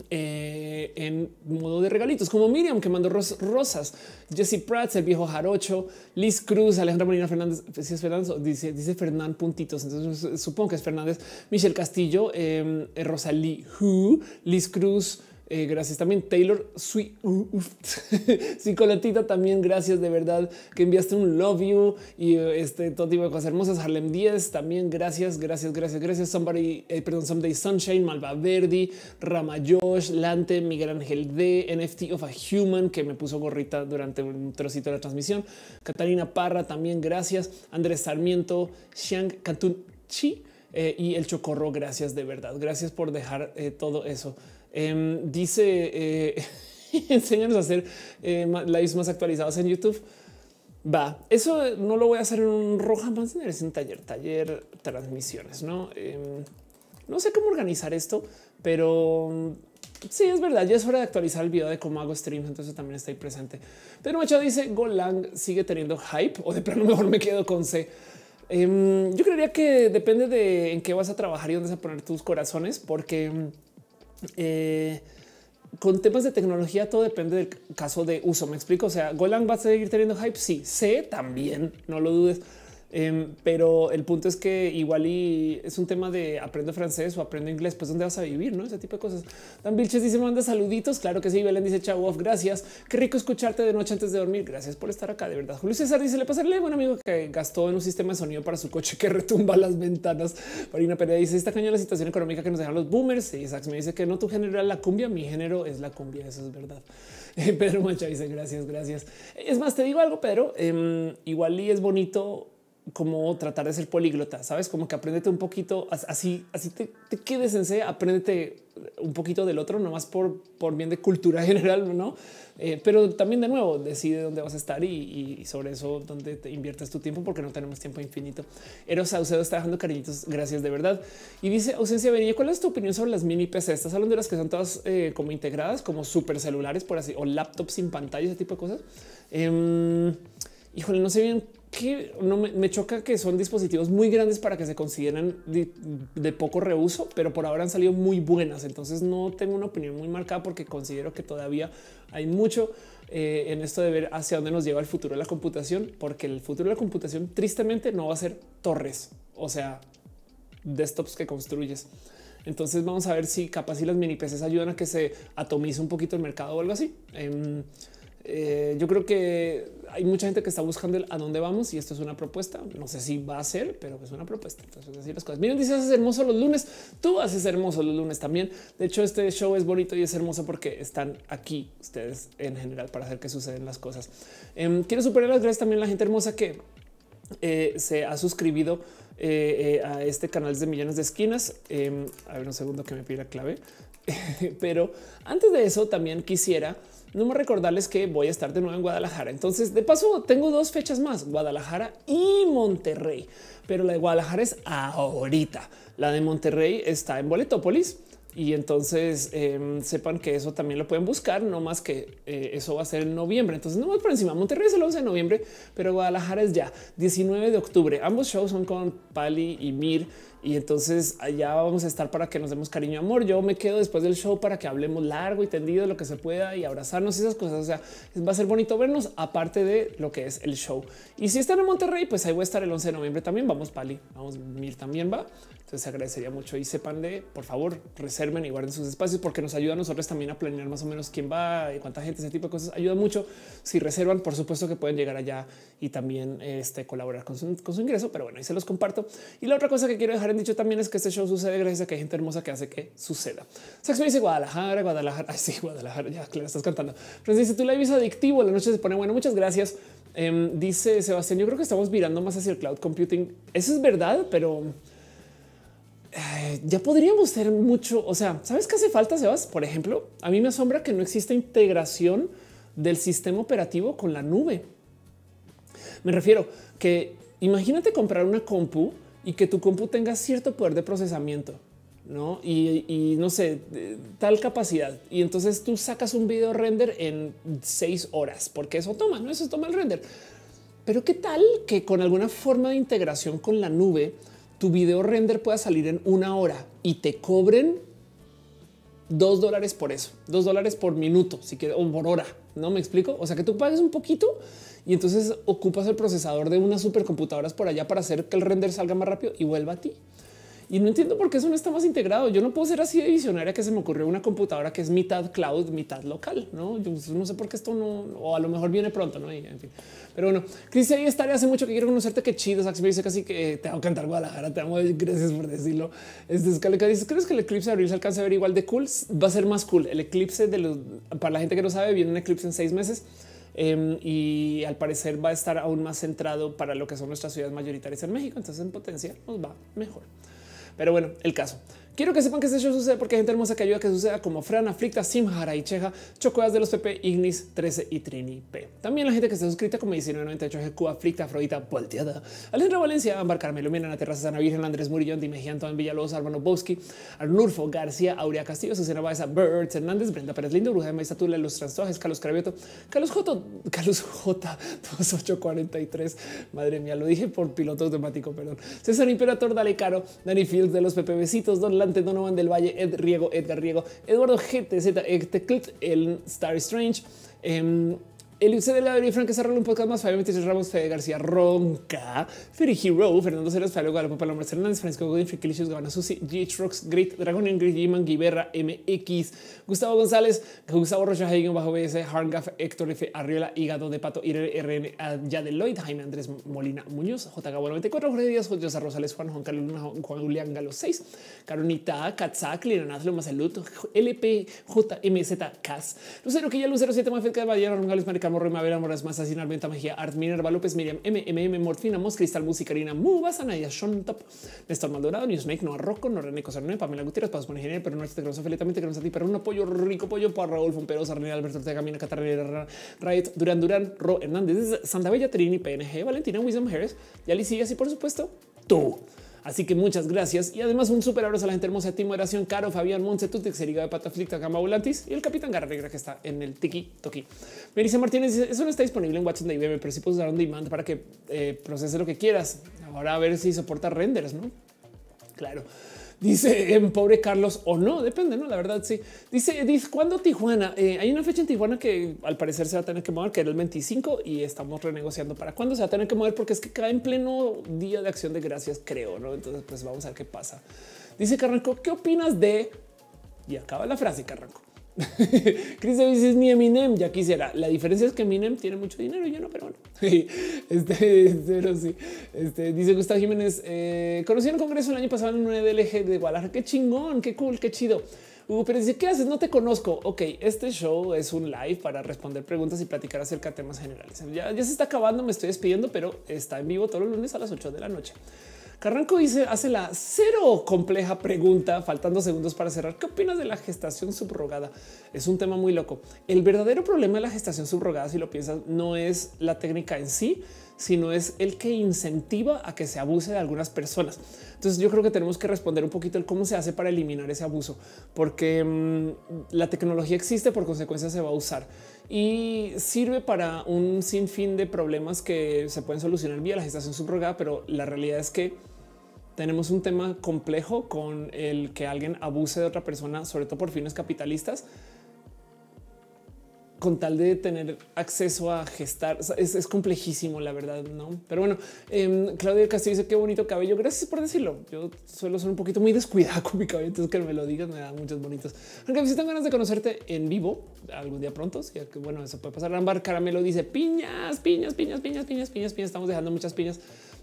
eh, en modo de regalitos, como Miriam que mandó rosas, Jesse Prats, el viejo Jarocho, Liz Cruz, Alejandra Molina Fernández, eh, si es dice, dice Fernán Puntitos, entonces supongo que es Fernández, Michelle Castillo, em, eh, Rosalí Liz Cruz, eh, gracias también Taylor Sweet. Psicolatita también. Gracias de verdad que enviaste un love you y eh, este todo tipo de cosas hermosas. Harlem 10 también. Gracias, gracias, gracias, gracias. Somebody, eh, perdón, Someday Sunshine, Malva Verdi, Ramayosh, Lante, Miguel Ángel D, NFT of a Human que me puso gorrita durante un trocito de la transmisión. Catalina Parra también. Gracias. Andrés Sarmiento, Xiang Katunchi y el Chocorro. Gracias de verdad. Gracias por dejar todo eso. Em, dice, eh, enséñanos a hacer eh, lives más actualizados en YouTube. Va, eso no lo voy a hacer en un roja más es en taller, taller, transmisiones, ¿no? Em, no sé cómo organizar esto, pero mm, sí, es verdad, ya es hora de actualizar el video de cómo hago streams, entonces también está ahí presente. Pero macho dice, Golang sigue teniendo hype, o de plano mejor me quedo con C. Em, yo creería que depende de en qué vas a trabajar y dónde vas a poner tus corazones, porque mm, eh, con temas de tecnología todo depende del caso de uso. Me explico. O sea, Golang va a seguir teniendo hype. Sí, sé también, no lo dudes, Em, pero el punto es que igual y es un tema de aprendo francés o aprendo inglés, pues dónde vas a vivir, ¿no? Ese tipo de cosas. Dan Vilches dice, manda saluditos. Claro que sí. Belén dice, chau, gracias. Qué rico escucharte de noche antes de dormir. Gracias por estar acá, de verdad. Julio César dice, le pasarle a un amigo que gastó en un sistema de sonido para su coche que retumba las ventanas. Marina Pérez dice, esta caña la situación económica que nos dejan los boomers. Y me dice que no tu género era la cumbia, mi género es la cumbia. Eso es verdad. Pedro Mancha dice, gracias, gracias. Es más, te digo algo, pero em, igual y es bonito como tratar de ser políglota, sabes? Como que aprendete un poquito así, así te, quedes en apréndete un poquito del otro, nomás por, por bien de cultura general, no? Eh, pero también de nuevo decide dónde vas a estar y, sobre eso dónde te inviertes tu tiempo, porque no tenemos tiempo infinito. Eros Saucedo está dejando cariñitos. Gracias de verdad. Y dice ausencia venía. ¿Cuál es tu opinión sobre las mini PC? Estás hablando de las que son todas eh, como integradas, como super celulares, por así o laptops sin pantalla, ese tipo de cosas. Em, híjole, no sé bien que no me, choca que son dispositivos muy grandes para que se consideran de, poco reuso, pero por ahora han salido muy buenas. Entonces no tengo una opinión muy marcada porque considero que todavía hay mucho eh, en esto de ver hacia dónde nos lleva el futuro de la computación, porque el futuro de la computación tristemente no va a ser torres, o sea, desktops que construyes. Entonces vamos a ver si capaz y las mini PCs ayudan a que se atomice un poquito el mercado o algo así. Em, eh, yo creo que hay mucha gente que está buscando el a dónde vamos y esto es una propuesta. No sé si va a ser, pero es una propuesta. Entonces, las cosas. Miren, dice haces hermoso los lunes. Tú haces hermoso los lunes también. De hecho, este show es bonito y es hermoso porque están aquí ustedes en general para hacer que suceden las cosas. Em, quiero superar las gracias también a la gente hermosa que eh, se ha suscribido eh, a este canal de millones de esquinas. Em, a ver un segundo que me pida clave. pero antes de eso, también quisiera no me recordarles que voy a estar de nuevo en Guadalajara. Entonces, de paso, tengo dos fechas más, Guadalajara y Monterrey. Pero la de Guadalajara es ahorita. La de Monterrey está en Boletópolis. Y entonces em, sepan que eso también lo pueden buscar, no más que eh, eso va a ser en noviembre. Entonces, no más por encima. Monterrey es el 11 de noviembre, pero Guadalajara es ya 19 de octubre. Ambos shows son con Pali y Mir y entonces allá vamos a estar para que nos demos cariño, amor. Yo me quedo después del show para que hablemos largo y tendido lo que se pueda y abrazarnos y esas cosas. O sea, va a ser bonito vernos aparte de lo que es el show. Y si están en Monterrey, pues ahí voy a estar el 11 de noviembre también. Vamos, Pali, vamos, mil también va. Entonces agradecería mucho y sepan de por favor reserven y guarden sus espacios porque nos ayuda a nosotros también a planear más o menos quién va y cuánta gente, ese tipo de cosas ayuda mucho. Si reservan, por supuesto que pueden llegar allá y también este, colaborar con su, ingreso, pero bueno, ahí se los comparto. Y la otra cosa que quiero dejar en dicho también es que este show sucede gracias a que hay gente hermosa que hace que suceda. Sex me dice Guadalajara, Guadalajara. Ay, Guadalajara. Ya, claro, estás cantando. Pero dice tú live es adictivo. La noche se pone bueno. Muchas gracias. Em, dice Sebastián, yo creo que estamos virando más hacia el cloud computing. Eso es verdad, pero ya podríamos ser mucho. O sea, sabes que hace falta, Sebas? Por ejemplo, a mí me asombra que no exista integración del sistema operativo con la nube. Me refiero que imagínate comprar una compu y que tu compu tenga cierto poder de procesamiento, no? Y, y no sé, tal capacidad. Y entonces tú sacas un video render en seis horas, porque eso toma, no? Eso toma el render. Pero qué tal que con alguna forma de integración con la nube, tu video render pueda salir en una hora y te cobren dos dólares por eso, dos dólares por minuto, si que o por hora. No me explico. O sea que tú pagues un poquito y entonces ocupas el procesador de unas supercomputadoras por allá para hacer que el render salga más rápido y vuelva a ti. Y no entiendo por qué eso no está más integrado. Yo no puedo ser así de visionaria que se me ocurrió una computadora que es mitad cloud, mitad local. No, yo no sé por qué esto no, o a lo mejor viene pronto, no? en fin. Pero bueno, Cris, ahí estaré hace mucho que quiero conocerte. Qué chido. Sax me dice casi que te hago cantar Guadalajara. Te amo. Gracias por decirlo. Es este, que Dices, ¿crees que el eclipse de abril se alcance a ver igual de cool? Va a ser más cool. El eclipse de los, para la gente que no sabe, viene un eclipse en seis meses. Em, y al parecer va a estar aún más centrado para lo que son nuestras ciudades mayoritarias en México. Entonces, en potencia nos va mejor. Pero bueno, el caso. Quiero que sepan que este show sucede porque hay gente hermosa que ayuda a que suceda como Fran, Aflicta, Simhara y Cheja, chocoas de los PP, Ignis 13 y Trini P. También la gente que está suscrita como 1998 GQ, Aflicta, Afrodita, Volteada, Alejandro Valencia, Ambar Carmelo, Mena, la Sana Virgen, Andrés Murillo, Mejía, Antonio Villalobos, Álvaro Bowski, Arnulfo, García, Aurea Castillo, Susana Baeza, Birds Hernández, Brenda Pérez Lindo, Bruja de Los Transojes, Carlos Cravioto, Carlos J, Carlos J, 2843. Madre mía, lo dije por piloto automático, perdón. César Imperator, Dale Caro, Dani Fields de los PP, Besitos, Don ante Donovan del Valle, Ed Riego, Edgar Riego, Eduardo GTZ, el Star Strange. Em, el UC de la y Frank Cerrón, un podcast más, Fabián Metiches Ramos, Fede García Ronca, Ferry Hero, Fernando Ceres, Fabio Galo, Paloma Hernández, Francisco Godin, Friquilicious, Gavana Susi, GH Rocks, Great, Dragon Ingrid, Giman, Guiberra, MX, Gustavo González, Gustavo Rocha, Hagen, Bajo BS, Harngaf, Héctor F, Arriola, Hígado de Pato, Irene, RN, Yadeloid, Jaime Andrés Molina Muñoz, J Gabo, 94, Jorge Díaz, José Rosales, Juan Juan Carlos Juan Julián Galo 6, Caronita, Katzak, Lina Nazlo, LP, JMZ, Cas, Lucero, Lucero, 7, de Valladolid, Gales, Marica, Morro Mavera Moras, Más así, venta Magia, Art, Minerva López, Miriam, MMM, Morfina, Mos, Cristal, Musicarina, Mubas, Anaya, Shon, Top, Néstor Maldorado, Newsmake, Noa Rocco, No René Nueva, Pamela Gutiérrez, Paz General, pero no te conozco felizmente, queremos a ti, pero un apoyo rico, pollo para Raúl Fumperos, Arnel, Alberto Ortega, Mina, Catarina, Riot, Durán, Durán, Ro Hernández, Santa Bella, Trini, PNG, Valentina, Wisdom Harris, Y Alicia y por supuesto tú. Así que muchas gracias y además un súper abrazo a la gente hermosa de Timo Caro, Fabián, Montse, Tutex, Eriga de Pataflicta, Gama y el Capitán Garregra que está en el Tiki Toki. Merisa Martínez dice eso no está disponible en Watson de IBM, pero sí puedes usar un demand para que eh, procese lo que quieras. Ahora a ver si soporta renders, no? Claro. Dice en pobre Carlos o no, depende, no? La verdad, sí. Dice dice cuando Tijuana eh, hay una fecha en Tijuana que al parecer se va a tener que mover, que era el 25 y estamos renegociando para cuándo se va a tener que mover, porque es que cae en pleno día de acción de gracias, creo. No, entonces, pues vamos a ver qué pasa. Dice Carranco, ¿qué opinas de? Y acaba la frase, Carranco. Chris Davis es Eminem, ya quisiera. La diferencia es que Eminem tiene mucho dinero, y yo no, pero bueno. Este, este, pero sí. Este, dice Gustavo Jiménez, eh, conocí en un congreso el año pasado en un EDLG de Guadalajara. Qué chingón, qué cool, qué chido. pero dice, ¿qué haces? No te conozco. Ok, este show es un live para responder preguntas y platicar acerca de temas generales. Ya, ya se está acabando, me estoy despidiendo, pero está en vivo todos los lunes a las 8 de la noche. Carranco dice, hace la cero compleja pregunta, faltando segundos para cerrar. ¿Qué opinas de la gestación subrogada? Es un tema muy loco. El verdadero problema de la gestación subrogada, si lo piensas, no es la técnica en sí, sino es el que incentiva a que se abuse de algunas personas. Entonces yo creo que tenemos que responder un poquito el cómo se hace para eliminar ese abuso, porque mm, la tecnología existe, por consecuencia se va a usar y sirve para un sinfín de problemas que se pueden solucionar vía la gestación subrogada, pero la realidad es que tenemos un tema complejo con el que alguien abuse de otra persona, sobre todo por fines capitalistas, con tal de tener acceso a gestar. es, complejísimo, la verdad, no? Pero bueno, eh, Claudia Castillo dice qué bonito cabello. Gracias por decirlo. Yo suelo ser un poquito muy descuidado con mi cabello, entonces que me lo digas me da muchos bonitos. Aunque pues, si tengo ganas de conocerte en vivo algún día pronto, que bueno, eso puede pasar. Ámbar Caramelo dice piñas, piñas, piñas, piñas, piñas, piñas, piñas. Estamos dejando muchas piñas.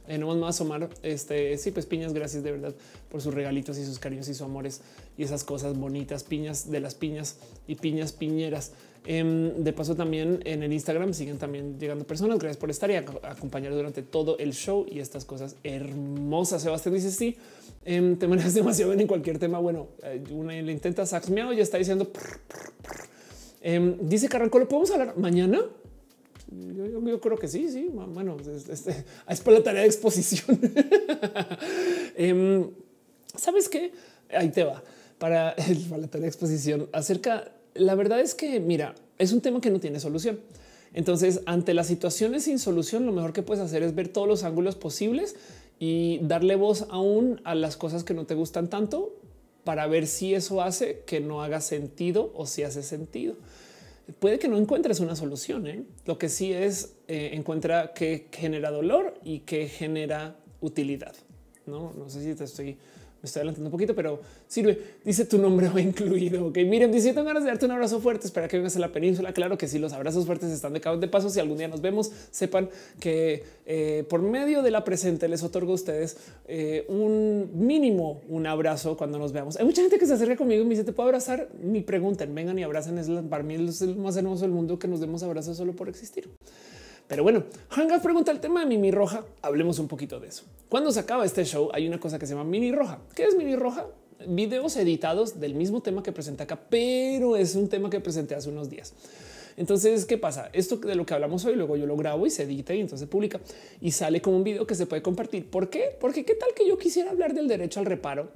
En eh, no más Omar. Este sí, pues piñas, gracias de verdad por sus regalitos y sus cariños y sus amores y esas cosas bonitas, piñas de las piñas y piñas piñeras. Em, de paso, también en el Instagram siguen también llegando personas. Gracias por estar y acompañar durante todo el show y estas cosas hermosas. Sebastián dice: Sí, em, te manejas demasiado bien en cualquier tema. Bueno, eh, una le intenta saxmeado y está diciendo. Em, dice Carranco, lo podemos hablar mañana. Yo, creo que sí, sí. Bueno, es, por para la tarea de exposición. Em, Sabes qué? Ahí te va para la tarea de exposición acerca. La verdad es que, mira, es un tema que no tiene solución. Entonces, ante las situaciones sin solución, lo mejor que puedes hacer es ver todos los ángulos posibles y darle voz aún a las cosas que no te gustan tanto para ver si eso hace que no haga sentido o si hace sentido puede que no encuentres una solución. ¿eh? Lo que sí es eh, encuentra que genera dolor y que genera utilidad. No, no sé si te estoy me estoy adelantando un poquito, pero sirve. Dice tu nombre va incluido. Ok, miren, 17 tengo ganas de darte un abrazo fuerte. Espera que vengas a la península. Claro que sí, los abrazos fuertes están de cabo de paso. Si algún día nos vemos, sepan que eh, por medio de la presente les otorgo a ustedes eh, un mínimo un abrazo cuando nos veamos. Hay mucha gente que se acerca conmigo y me dice te puedo abrazar. Ni pregunten, vengan y abracen. Es para mí es más hermoso del mundo que nos demos abrazos solo por existir. Pero bueno, hangar pregunta el tema de Mimi Roja. Hablemos un poquito de eso. Cuando se acaba este show, hay una cosa que se llama Mini Roja. ¿Qué es Mini Roja? Videos editados del mismo tema que presenta acá, pero es un tema que presenté hace unos días. Entonces, ¿qué pasa? Esto de lo que hablamos hoy, luego yo lo grabo y se edita y entonces publica y sale como un video que se puede compartir. ¿Por qué? Porque qué tal que yo quisiera hablar del derecho al reparo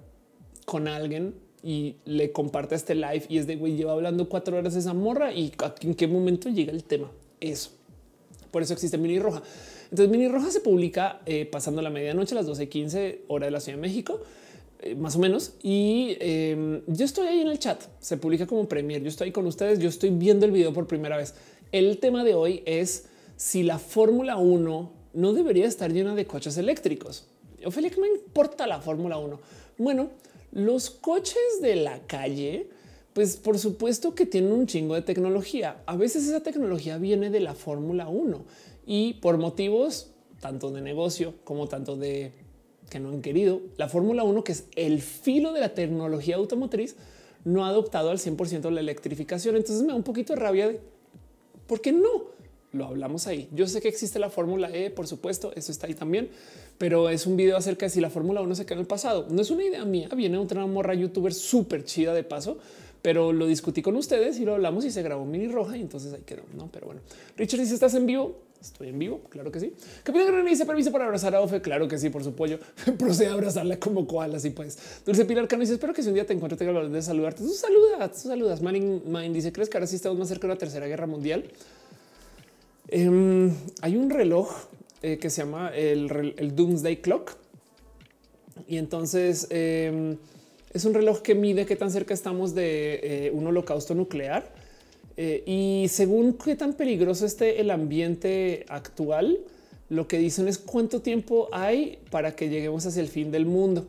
con alguien y le comparta este live y es de güey, lleva hablando cuatro horas esa morra y en qué momento llega el tema. Eso por eso existe Mini Roja. Entonces Mini Roja se publica eh, pasando la medianoche a las 12.15 hora de la Ciudad de México, eh, más o menos. Y em, yo estoy ahí en el chat. Se publica como premier. Yo estoy con ustedes. Yo estoy viendo el video por primera vez. El tema de hoy es si la Fórmula 1 no debería estar llena de coches eléctricos. Ophelia, qué me importa la Fórmula 1? Bueno, los coches de la calle pues por supuesto que tienen un chingo de tecnología. A veces esa tecnología viene de la Fórmula 1 y por motivos tanto de negocio como tanto de que no han querido, la Fórmula 1, que es el filo de la tecnología automotriz, no ha adoptado al 100% la electrificación. Entonces me da un poquito de rabia de por qué no lo hablamos ahí. Yo sé que existe la Fórmula E, por supuesto, eso está ahí también, pero es un video acerca de si la Fórmula 1 se queda en el pasado. No es una idea mía, viene una morra youtuber súper chida de paso pero lo discutí con ustedes y lo hablamos y se grabó mini roja. Y entonces ahí quedó. No, pero bueno, Richard dice: Estás en vivo. Estoy en vivo, claro que sí. Capitán Gran dice permiso para abrazar a Ofe, claro que sí, por su pollo. Procede a abrazarla como cual así pues. Dulce Pilar Cano dice: Espero que si un día te encuentres, tenga el de saludarte. Tú saludas, tú saludas. dice: ¿Crees que ahora sí estamos más cerca de la tercera guerra mundial? Em, hay un reloj eh, que se llama el, Doomsday Clock. Y entonces, em, es un reloj que mide qué tan cerca estamos de eh, un holocausto nuclear. Eh, y según qué tan peligroso esté el ambiente actual, lo que dicen es cuánto tiempo hay para que lleguemos hacia el fin del mundo.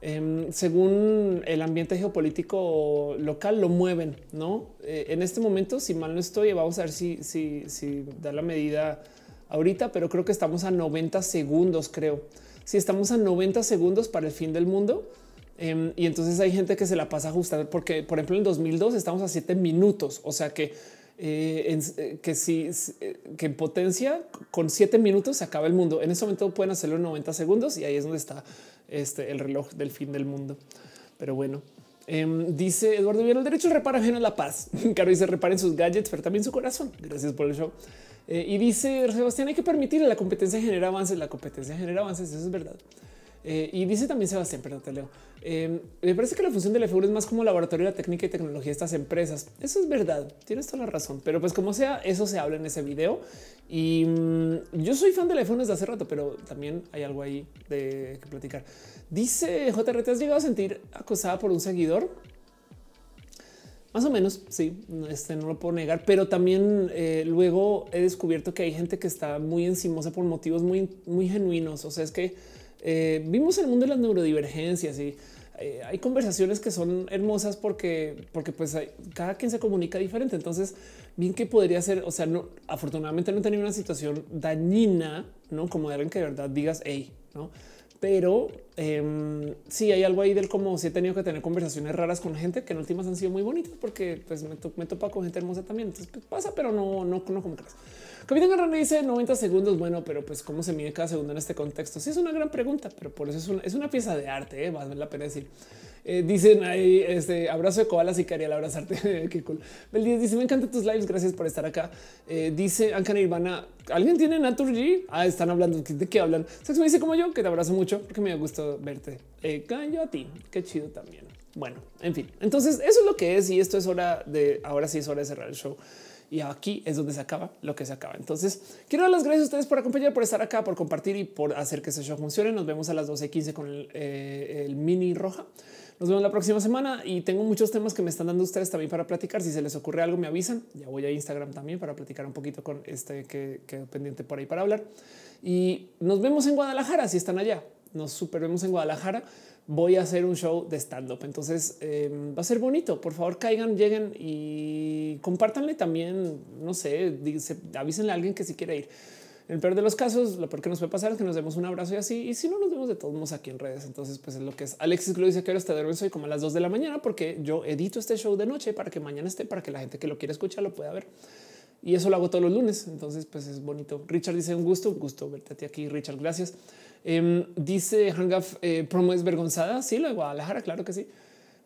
Em, según el ambiente geopolítico local, lo mueven, ¿no? Eh, en este momento, si mal no estoy, vamos a ver si, si da la medida ahorita, pero creo que estamos a 90 segundos, creo. Si estamos a 90 segundos para el fin del mundo, Em, y entonces hay gente que se la pasa ajustando porque, por ejemplo, en 2002 estamos a siete minutos. O sea que, eh, en, eh, que si eh, que en potencia con siete minutos se acaba el mundo. En ese momento pueden hacerlo en 90 segundos y ahí es donde está este, el reloj del fin del mundo. Pero bueno, em, dice Eduardo bien el derecho repara ajeno la paz. Caro dice reparen sus gadgets, pero también su corazón. Gracias por el show. y dice Sebastián, hay que permitir la competencia genera avances. La competencia genera avances. Eso es verdad. Eh, y dice también Sebastián, pero te leo. Eh, me parece que la función del f es más como laboratorio de la técnica y tecnología de estas empresas. Eso es verdad, tienes toda la razón, pero pues como sea, eso se habla en ese video. Y mm, yo soy fan de la desde hace rato, pero también hay algo ahí de que platicar. Dice JR, ¿te has llegado a sentir acosada por un seguidor? Más o menos, sí, este no lo puedo negar, pero también eh, luego he descubierto que hay gente que está muy encimosa por motivos muy, muy genuinos. O sea, es que eh, vimos el mundo de las neurodivergencias y eh, hay conversaciones que son hermosas porque, porque pues cada quien se comunica diferente. Entonces, bien que podría ser, o sea, no, afortunadamente no tenía una situación dañina, no como de alguien que de verdad digas, hey, no, pero eh, sí hay algo ahí del como si he tenido que tener conversaciones raras con gente que en últimas han sido muy bonitas porque pues me, to topa con gente hermosa también. Entonces pues, pasa, pero no, no, no como crees. Capitán René dice 90 segundos. Bueno, pero pues cómo se mide cada segundo en este contexto. Sí, es una gran pregunta, pero por eso es una, pieza de arte. ¿eh? Vale la pena decir. Eh, dicen ahí este abrazo de koalas y quería abrazarte. Qué cool. El dice: Me encantan tus lives. Gracias por estar acá. Eh, dice Anka Nirvana: ¿Alguien tiene naturgy Ah, están hablando de qué hablan. Sex me dice como yo que te abrazo mucho porque me ha gustado verte. Eh, yo a ti. Qué chido también. Bueno, en fin. Entonces, eso es lo que es. Y esto es hora de ahora sí es hora de cerrar el show y aquí es donde se acaba lo que se acaba. Entonces, quiero dar las gracias a ustedes por acompañar, por estar acá, por compartir y por hacer que ese show funcione. Nos vemos a las 12.15 con el, eh, el mini roja. Nos vemos la próxima semana y tengo muchos temas que me están dando ustedes también para platicar. Si se les ocurre algo, me avisan. Ya voy a Instagram también para platicar un poquito con este que quedó pendiente por ahí para hablar. Y nos vemos en Guadalajara si están allá. Nos super en Guadalajara. Voy a hacer un show de stand up. Entonces em, va a ser bonito. Por favor, caigan, lleguen y compártanle también. No sé, avísenle a alguien que si quiere ir. En el peor de los casos, lo peor que nos puede pasar es que nos demos un abrazo y así. Y si no, nos vemos de todos modos aquí en redes. Entonces, pues es lo que es. Alexis lo dice que ahora está duermes Soy como a las dos de la mañana porque yo edito este show de noche para que mañana esté, para que la gente que lo quiera escuchar lo pueda ver. Y eso lo hago todos los lunes. Entonces, pues es bonito. Richard dice un gusto, un gusto verte aquí, Richard. Gracias. Em, dice Hangaf, eh, "Promo promo vergonzada. Sí, lo de Guadalajara, claro que sí.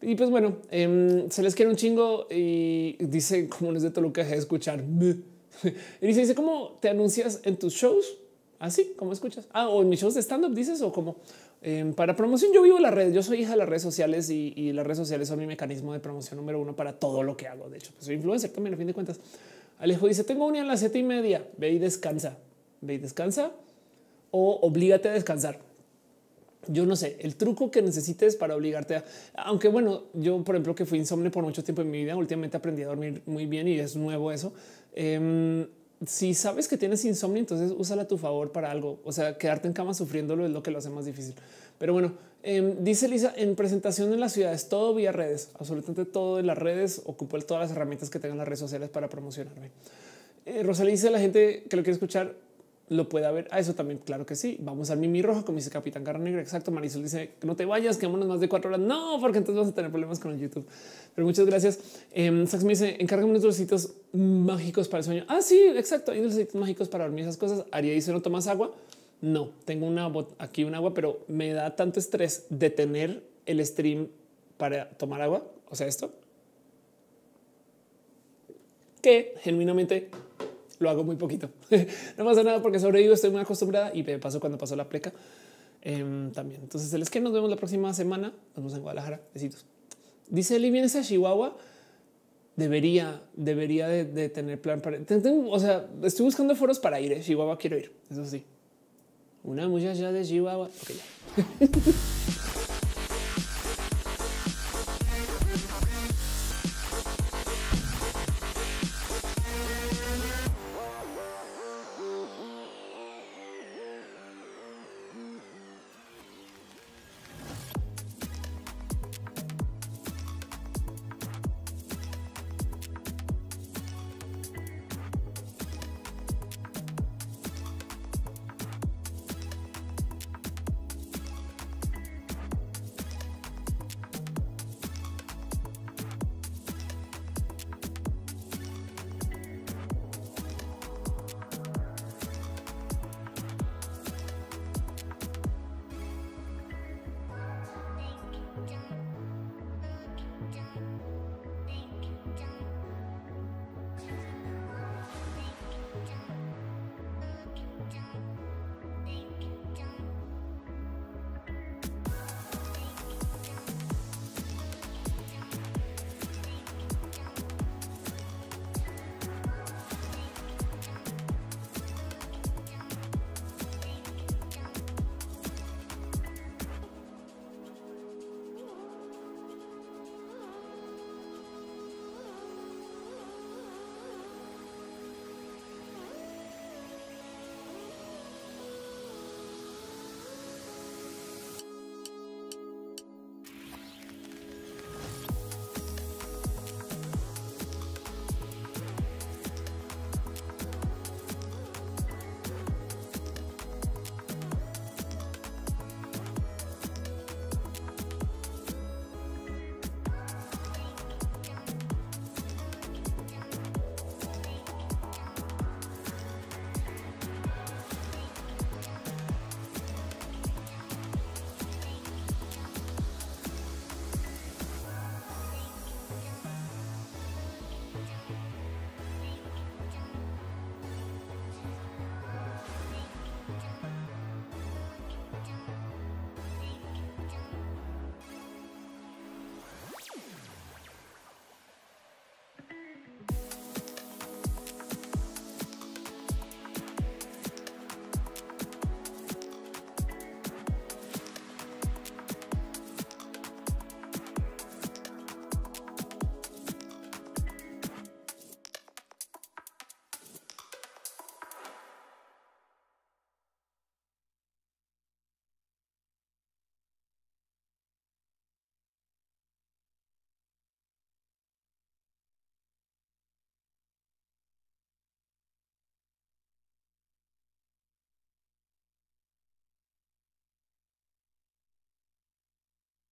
Y pues bueno, em, se les quiere un chingo y dice como les de Toluca, de escuchar. y dice, ¿cómo te anuncias en tus shows? Así como escuchas. Ah, o en mis shows de stand-up dices o como em, para promoción. Yo vivo la red, yo soy hija de las redes sociales y, las redes sociales son mi mecanismo de promoción número uno para todo lo que hago. De hecho, pues, soy influencer también a fin de cuentas. Alejo dice tengo una a las siete y media. Ve y descansa, ve y descansa o oblígate a descansar. Yo no sé el truco que necesites para obligarte a, aunque bueno, yo por ejemplo que fui insomne por mucho tiempo en mi vida, últimamente aprendí a dormir muy bien y es nuevo eso. Em, si sabes que tienes insomnio, entonces úsala a tu favor para algo. O sea, quedarte en cama sufriéndolo es lo que lo hace más difícil. Pero bueno, em, dice Lisa en presentación en las ciudades, todo vía redes, absolutamente todo en las redes. Ocupo todas las herramientas que tengan las redes sociales para promocionarme. Eh, Rosalía dice la gente que lo quiere escuchar lo puede haber. A ah, eso también, claro que sí. Vamos al Mimi rojo como dice Capitán Garra Negra. Exacto. Marisol dice no te vayas, quedémonos más de cuatro horas. No, porque entonces vas a tener problemas con YouTube. Pero muchas gracias. Eh, Sax me dice encárgame unos dulcitos mágicos para el sueño. Ah, sí, exacto. Hay dulcitos mágicos para dormir esas cosas. Aria dice no tomas agua. No tengo una bot aquí un agua, pero me da tanto estrés detener el stream para tomar agua. O sea, esto que genuinamente lo hago muy poquito. no pasa nada porque sobrevivo, estoy muy acostumbrada y me paso cuando pasó la pleca em, también. Entonces, el es que nos vemos la próxima semana. Nos vemos en Guadalajara. Besitos. Dice Eli, vienes a Chihuahua. Debería, debería de, tener plan para. O sea, estoy buscando foros para ir. a ¿eh? Chihuahua quiero ir. Eso sí. Una muchacha de Chihuahua. Ok, ya.